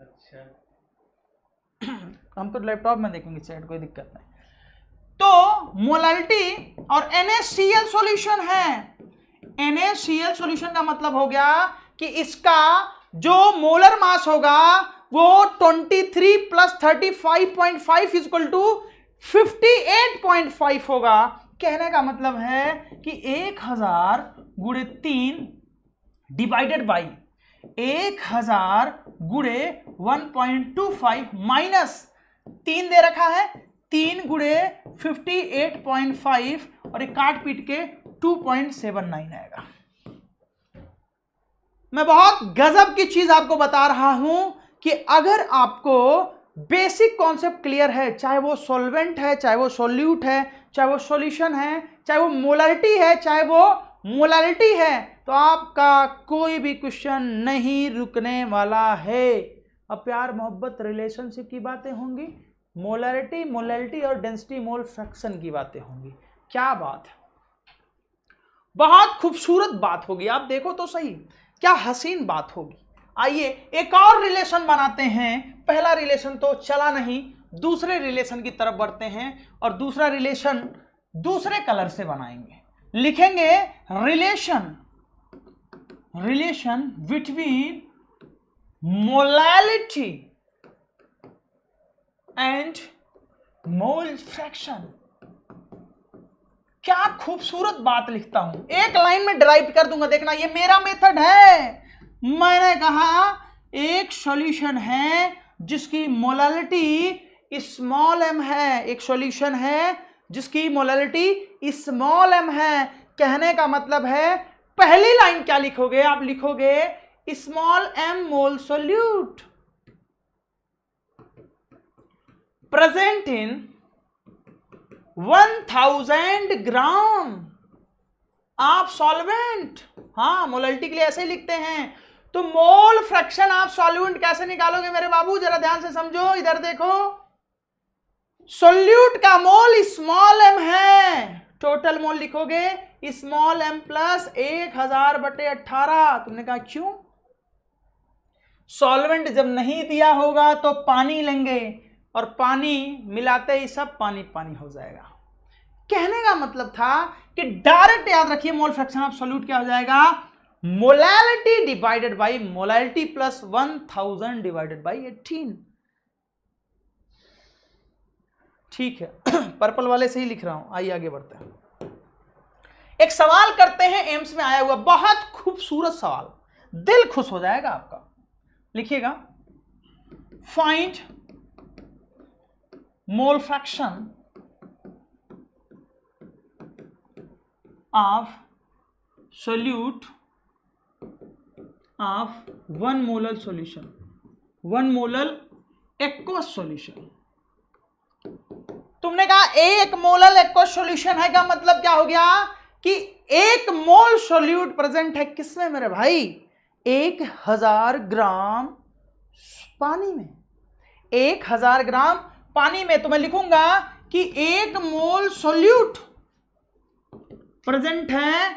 अच्छा हम तो लैपटॉप में देखेंगे चैट कोई दिक्कत नहीं तो मोलालिटी और एनएससीएल सॉल्यूशन है एनएससीएल सॉल्यूशन का मतलब हो गया कि इसका जो मोलर मास होगा वो 23 three plus thirty five point five equal to fifty eight point five होगा कहने का मतलब है कि एक हजार गुड़े तीन डिवाइडेड बाई एक हजार गुड़े one point two five minus तीन दे रखा है तीन गुड़े फिफ्टी एट पॉइंट फाइव और एक काट पीट के टू पॉइंट सेवन नाइन आएगा मैं बहुत गजब की चीज आपको बता रहा हूं कि अगर आपको बेसिक कॉन्सेप्ट क्लियर है चाहे वो सॉल्वेंट है चाहे वो सॉल्यूट है चाहे वो सॉल्यूशन है चाहे वो मोलारिटी है चाहे वो मोलालिटी है तो आपका कोई भी क्वेश्चन नहीं रुकने वाला है अब प्यार मोहब्बत रिलेशनशिप की बातें होंगी मोलरिटी मोलरिटी और डेंसिटी मोल फ्रैक्शन की बातें होंगी क्या बात है बहुत खूबसूरत बात होगी आप देखो तो सही क्या हसीन बात होगी आइए एक और रिलेशन बनाते हैं पहला रिलेशन तो चला नहीं दूसरे रिलेशन की तरफ बढ़ते हैं और दूसरा रिलेशन दूसरे कलर से बनाएंगे लिखेंगे relation relation between molality and mole fraction क्या खूबसूरत बात लिखता हूं एक लाइन में ड्राइव कर दूंगा देखना ये मेरा मेथड है मैंने कहा एक सॉल्यूशन है जिसकी मोलालिटी स्मॉल एम है एक सॉल्यूशन है जिसकी मोलालिटी स्मॉल एम है कहने का मतलब है पहली लाइन क्या लिखोगे आप लिखोगे small m mole solute present in 1000 gram आप सॉल्वेंट हाँ मोलल्टी के लिए ऐसे ही लिखते हैं तो मोल फ्रैक्शन आप सॉल्यूट कैसे निकालोगे मेरे बाबू जरा ध्यान से समझो इधर देखो सोल्यूट का मोल स्मॉल एम है टोटल मोल लिखोगे स्मॉल एम प्लस एक हजार बटे अट्ठारह तुमने कहा क्यों सॉल्वेंट जब नहीं दिया होगा तो पानी लेंगे और पानी मिलाते ही सब पानी पानी हो जाएगा कहने का मतलब था कि डायरेक्ट याद रखिए मोल फ्रैक्शन ऑफ सोल्यूट क्या हो जाएगा molality divided by molality plus one thousand divided by eighteen ठीक है पर्पल वाले से ही लिख रहा हूं आइए आगे बढ़ते हैं एक सवाल करते हैं एम्स में आया हुआ बहुत खूबसूरत सवाल दिल खुश हो जाएगा आपका लिखिएगा find mole fraction of solute of one molal solution one molal aqueous solution तुमने कहा एक मोलल एक्वस सॉल्यूशन है का मतलब क्या हो गया कि एक मोल सोल्यूट प्रेजेंट है किसमें मेरे भाई एक हजार ग्राम पानी में एक हजार ग्राम पानी में तो मैं लिखूंगा कि एक मोल सोल्यूट प्रेजेंट है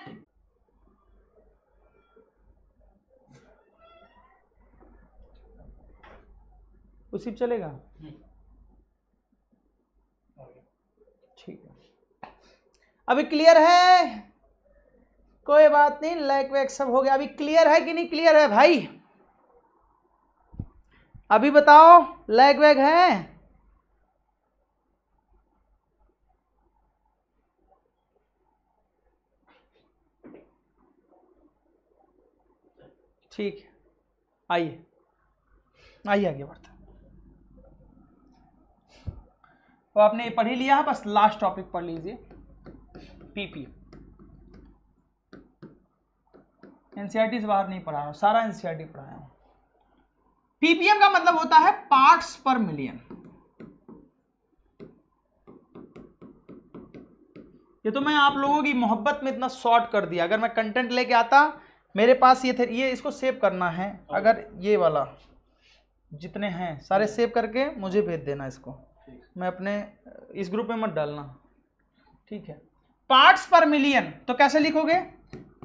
उसी चलेगा अभी क्लियर है कोई बात नहीं लाइक वैक सब हो गया अभी क्लियर है कि नहीं क्लियर है भाई अभी बताओ लैग वैग है ठीक है आइए आइए आगे बढ़ते तो आपने पढ़ ही लिया है बस लास्ट टॉपिक पढ़ लीजिए पीपी एनसीईआरटी e से बाहर नहीं पढ़ा रहा हूँ सारा एनसीईआरटी e पढ़ाया हूं पीपीएम का मतलब होता है पार्ट्स पर मिलियन ये तो मैं आप लोगों की मोहब्बत में इतना शॉर्ट कर दिया अगर मैं कंटेंट लेके आता मेरे पास ये थे ये इसको सेव करना है हाँ। अगर ये वाला जितने हैं सारे सेव करके मुझे भेज देना इसको मैं अपने इस ग्रुप में मत डालना ठीक है पार्ट्स पर मिलियन तो कैसे लिखोगे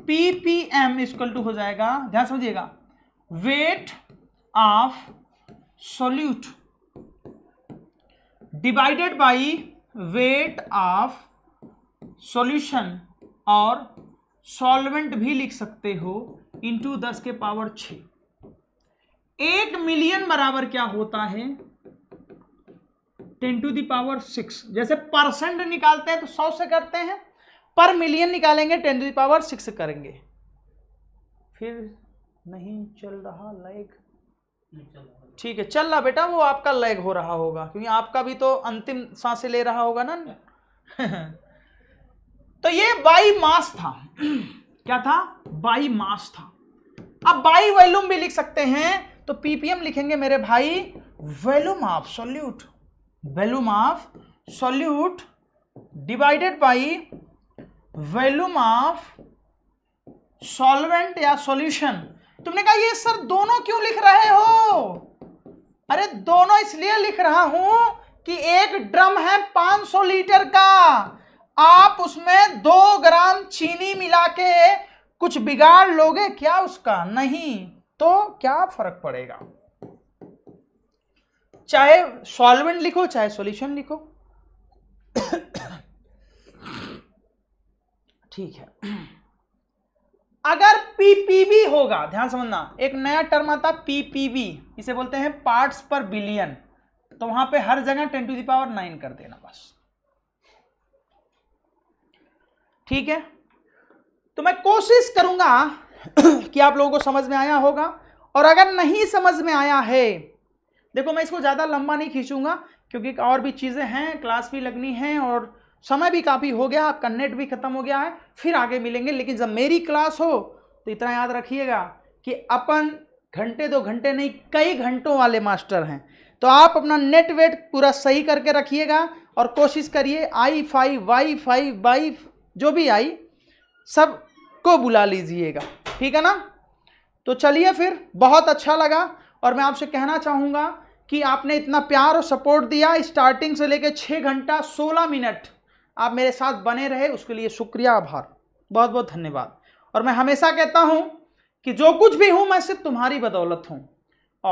पीपीएम इक्वल टू हो जाएगा ध्यान समझिएगा weight of solute divided by weight of solution और सॉल्वेंट भी लिख सकते हो इंटू दस के पावर छ एट मिलियन बराबर क्या होता है टेन टू दावर सिक्स जैसे परसेंट निकालते हैं तो सौ से करते हैं पर मिलियन निकालेंगे टेन टू दावर सिक्स करेंगे फिर नहीं चल रहा लैग ठीक है चल रहा बेटा वो आपका लैग हो रहा होगा क्योंकि आपका भी तो अंतिम सांसें ले रहा होगा ना तो ये बाई मास था क्या था बाई मास था अब बाई वैल्यूम भी लिख सकते हैं तो पीपीएम लिखेंगे मेरे भाई volume of solute volume of solute divided by volume of solvent या सॉल्यूशन तुमने कहा ये सर दोनों क्यों लिख रहे हो अरे दोनों इसलिए लिख रहा हूं कि एक ड्रम है 500 लीटर का आप उसमें दो ग्राम चीनी मिला के कुछ बिगाड़ लोगे क्या उसका नहीं तो क्या फर्क पड़ेगा चाहे सॉल्वेंट लिखो चाहे सॉल्यूशन लिखो ठीक है अगर पीपीबी होगा ध्यान समझना एक नया टर्म आता पीपीबी इसे बोलते हैं पार्ट्स पर बिलियन तो वहां पे हर जगह टेन टू दावर नाइन कर देना बस ठीक है तो मैं कोशिश करूंगा कि आप लोगों को समझ में आया होगा और अगर नहीं समझ में आया है देखो मैं इसको ज़्यादा लंबा नहीं खींचूंगा क्योंकि और भी चीज़ें हैं क्लास भी लगनी है और समय भी काफ़ी हो गया आपका नेट भी खत्म हो गया है फिर आगे मिलेंगे लेकिन जब मेरी क्लास हो तो इतना याद रखिएगा कि अपन घंटे दो घंटे नहीं कई घंटों वाले मास्टर हैं तो आप अपना नेट वेट पूरा सही करके रखिएगा और कोशिश करिए आई फाई वाई फाई वाई जो भी आई सब को बुला लीजिएगा ठीक है ना तो चलिए फिर बहुत अच्छा लगा और मैं आपसे कहना चाहूँगा कि आपने इतना प्यार और सपोर्ट दिया स्टार्टिंग से लेकर छः घंटा सोलह मिनट आप मेरे साथ बने रहे उसके लिए शुक्रिया आभार बहुत बहुत धन्यवाद और मैं हमेशा कहता हूँ कि जो कुछ भी हूँ मैं सिर्फ तुम्हारी बदौलत हूँ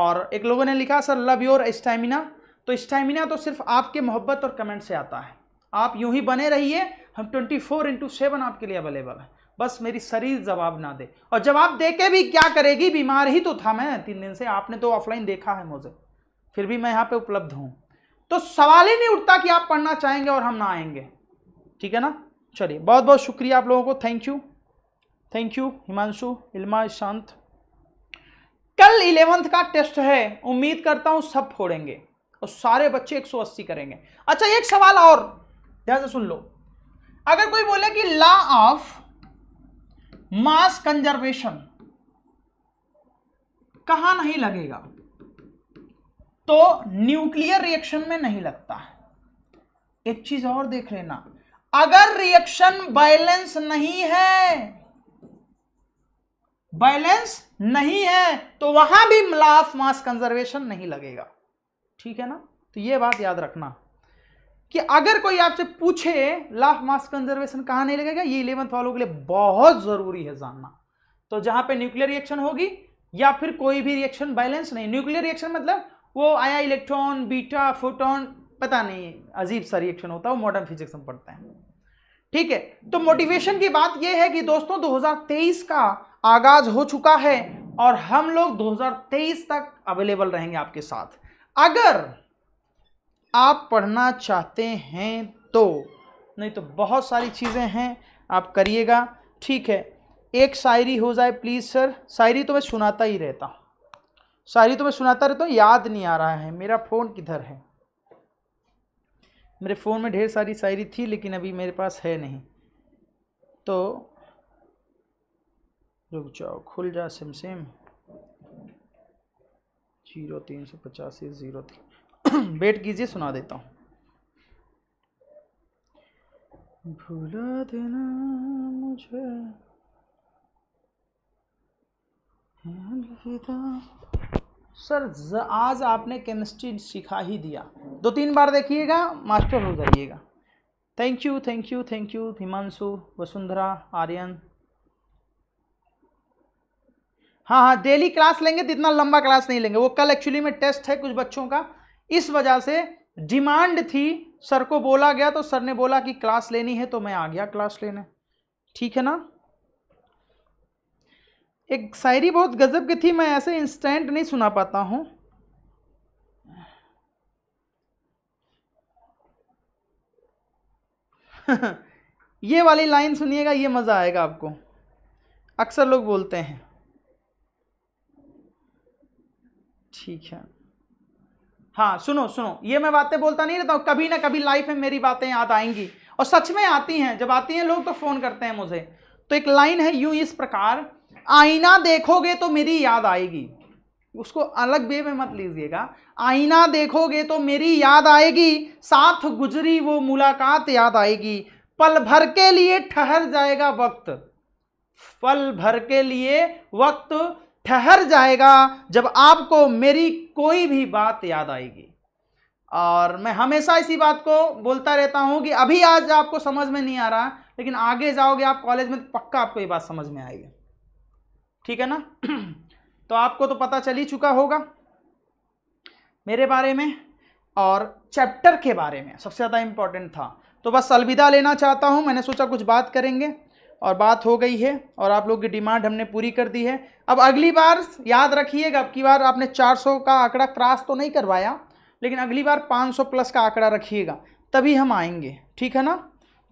और एक लोगों ने लिखा सर लव योर स्टैमिना तो स्टैमिना तो सिर्फ आपके मोहब्बत और कमेंट से आता है आप यूं ही बने रहिए हम ट्वेंटी फोर इंटू सेवन आपके लिए अवेलेबल है बस मेरी शरीर जवाब ना दे और जवाब दे के भी क्या करेगी बीमार ही तो था मैं तीन दिन से आपने तो ऑफलाइन देखा है मुझे फिर भी मैं यहाँ पे उपलब्ध हूँ तो सवाल ही नहीं उठता कि आप पढ़ना चाहेंगे और हम ना आएंगे ठीक है ना चलिए बहुत बहुत शुक्रिया आप लोगों को thank you thank you Himanshu Ilma Shant कल इलेवंथ का टेस्ट है उम्मीद करता हूं सब फोड़ेंगे और सारे बच्चे 180 करेंगे अच्छा एक सवाल और ध्यान से सुन लो अगर कोई बोले कि लॉ ऑफ मास कंजर्वेशन कहा नहीं लगेगा तो न्यूक्लियर रिएक्शन में नहीं लगता है एक चीज और देख लेना अगर रिएक्शन बैलेंस नहीं है बैलेंस नहीं है तो वहां भी लाफ मास कंजर्वेशन नहीं लगेगा ठीक है ना तो यह बात याद रखना कि अगर कोई आपसे पूछे लाफ मास कंजर्वेशन कहां नहीं लगेगा ये इलेवंथ वालों के लिए बहुत जरूरी है जानना तो जहां पे न्यूक्लियर रिएक्शन होगी या फिर कोई भी रिएक्शन बैलेंस नहीं न्यूक्लियर रिएक्शन मतलब वो आया इलेक्ट्रॉन बीटा फोटोन पता नहीं अजीब सा रिएक्शन होता है वो मॉडर्न फिजिक्स में पढ़ते हैं ठीक है तो मोटिवेशन की बात यह है कि दोस्तों 2023 का आगाज हो चुका है और हम लोग 2023 तक अवेलेबल रहेंगे आपके साथ अगर आप पढ़ना चाहते हैं तो नहीं तो बहुत सारी चीज़ें हैं आप करिएगा ठीक है एक शायरी हो जाए प्लीज़ सर शायरी तो मैं सुनाता ही रहता हूँ शायरी तो मैं सुनाता रहता हूँ याद नहीं आ रहा है मेरा फ़ोन किधर है मेरे फ़ोन में ढेर सारी शायरी थी लेकिन अभी मेरे पास है नहीं तो रुक जाओ खुल जा सिम सिम जीरो तीन सौ पचासी ज़ीरो तीन बैठ कीजिए सुना देता हूँ भूला देना मुझे अलविदा हाँ, सर आज आपने केमिस्ट्री सिखा ही दिया दो तीन बार देखिएगा मास्टर हो जाइएगा thank you thank you thank you Himanshu Vasundhara Aryan हाँ हाँ डेली क्लास लेंगे तो इतना लंबा क्लास नहीं लेंगे वो कल एक्चुअली में टेस्ट है कुछ बच्चों का इस वजह से डिमांड थी सर को बोला गया तो सर ने बोला कि क्लास लेनी है तो मैं आ गया क्लास लेने ठीक है ना एक शायरी बहुत गज़ब की थी मैं ऐसे इंस्टेंट नहीं सुना पाता हूँ ये वाली लाइन सुनिएगा ये मज़ा आएगा आपको अक्सर लोग बोलते हैं ठीक है हाँ सुनो सुनो ये मैं बातें बोलता नहीं रहता हूँ कभी ना कभी लाइफ में मेरी बातें याद आएंगी और सच में आती हैं जब आती हैं लोग तो फ़ोन करते हैं मुझे तो एक लाइन है यू इस प्रकार आईना देखोगे तो मेरी याद आएगी उसको अलग वे में मत लीजिएगा आईना देखोगे तो मेरी याद आएगी साथ गुजरी वो मुलाकात याद आएगी पल भर के लिए ठहर जाएगा वक्त पल भर के लिए वक्त ठहर जाएगा जब आपको मेरी कोई भी बात याद आएगी और मैं हमेशा इसी बात को बोलता रहता हूं कि अभी आज आपको समझ में नहीं आ रहा लेकिन आगे जाओगे आप कॉलेज में तो पक्का आपको ये बात समझ में आएगी ठीक है ना तो आपको तो पता चल ही चुका होगा मेरे बारे में और चैप्टर के बारे में सबसे ज़्यादा इम्पॉर्टेंट था तो बस अलविदा लेना चाहता हूँ मैंने सोचा कुछ बात करेंगे और बात हो गई है और आप लोग की डिमांड हमने पूरी कर दी है अब अगली बार याद रखिएगा अब की बार आपने 400 का आंकड़ा क्रॉस तो नहीं करवाया लेकिन अगली बार 500 प्लस का आंकड़ा रखिएगा तभी हम आएंगे ठीक है ना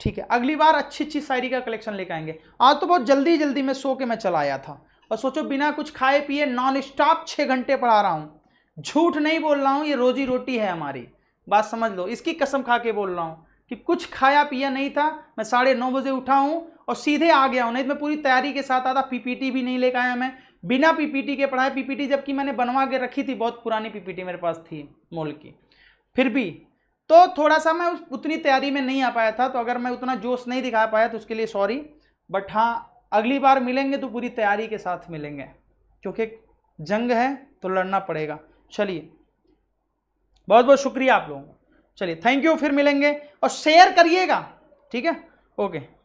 ठीक है अगली बार अच्छी अच्छी शायरी का कलेक्शन लेकर आएंगे आज तो बहुत जल्दी जल्दी में सो के मैं चलाया था और सोचो बिना कुछ खाए पिए नॉन स्टॉप छः घंटे पढ़ा रहा हूँ झूठ नहीं बोल रहा हूँ ये रोजी रोटी है हमारी बात समझ लो इसकी कसम खा के बोल रहा हूँ कि कुछ खाया पिया नहीं था मैं साढ़े नौ बजे उठा हूँ और सीधे आ गया हूँ नहीं तो मैं पूरी तैयारी के साथ आता पीपीटी भी नहीं लेकर आया मैं बिना पीपीटी के पढ़ाए पीपीटी जबकि मैंने बनवा के रखी थी बहुत पुरानी पीपीटी मेरे पास थी मोल की फिर भी तो थोड़ा सा मैं उतनी तैयारी में नहीं आ पाया था तो अगर मैं उतना जोश नहीं दिखा पाया तो उसके लिए सॉरी बट हाँ अगली बार मिलेंगे तो पूरी तैयारी के साथ मिलेंगे क्योंकि जंग है तो लड़ना पड़ेगा चलिए बहुत बहुत शुक्रिया आप लोगों को चलिए थैंक यू फिर मिलेंगे और शेयर करिएगा ठीक है ओके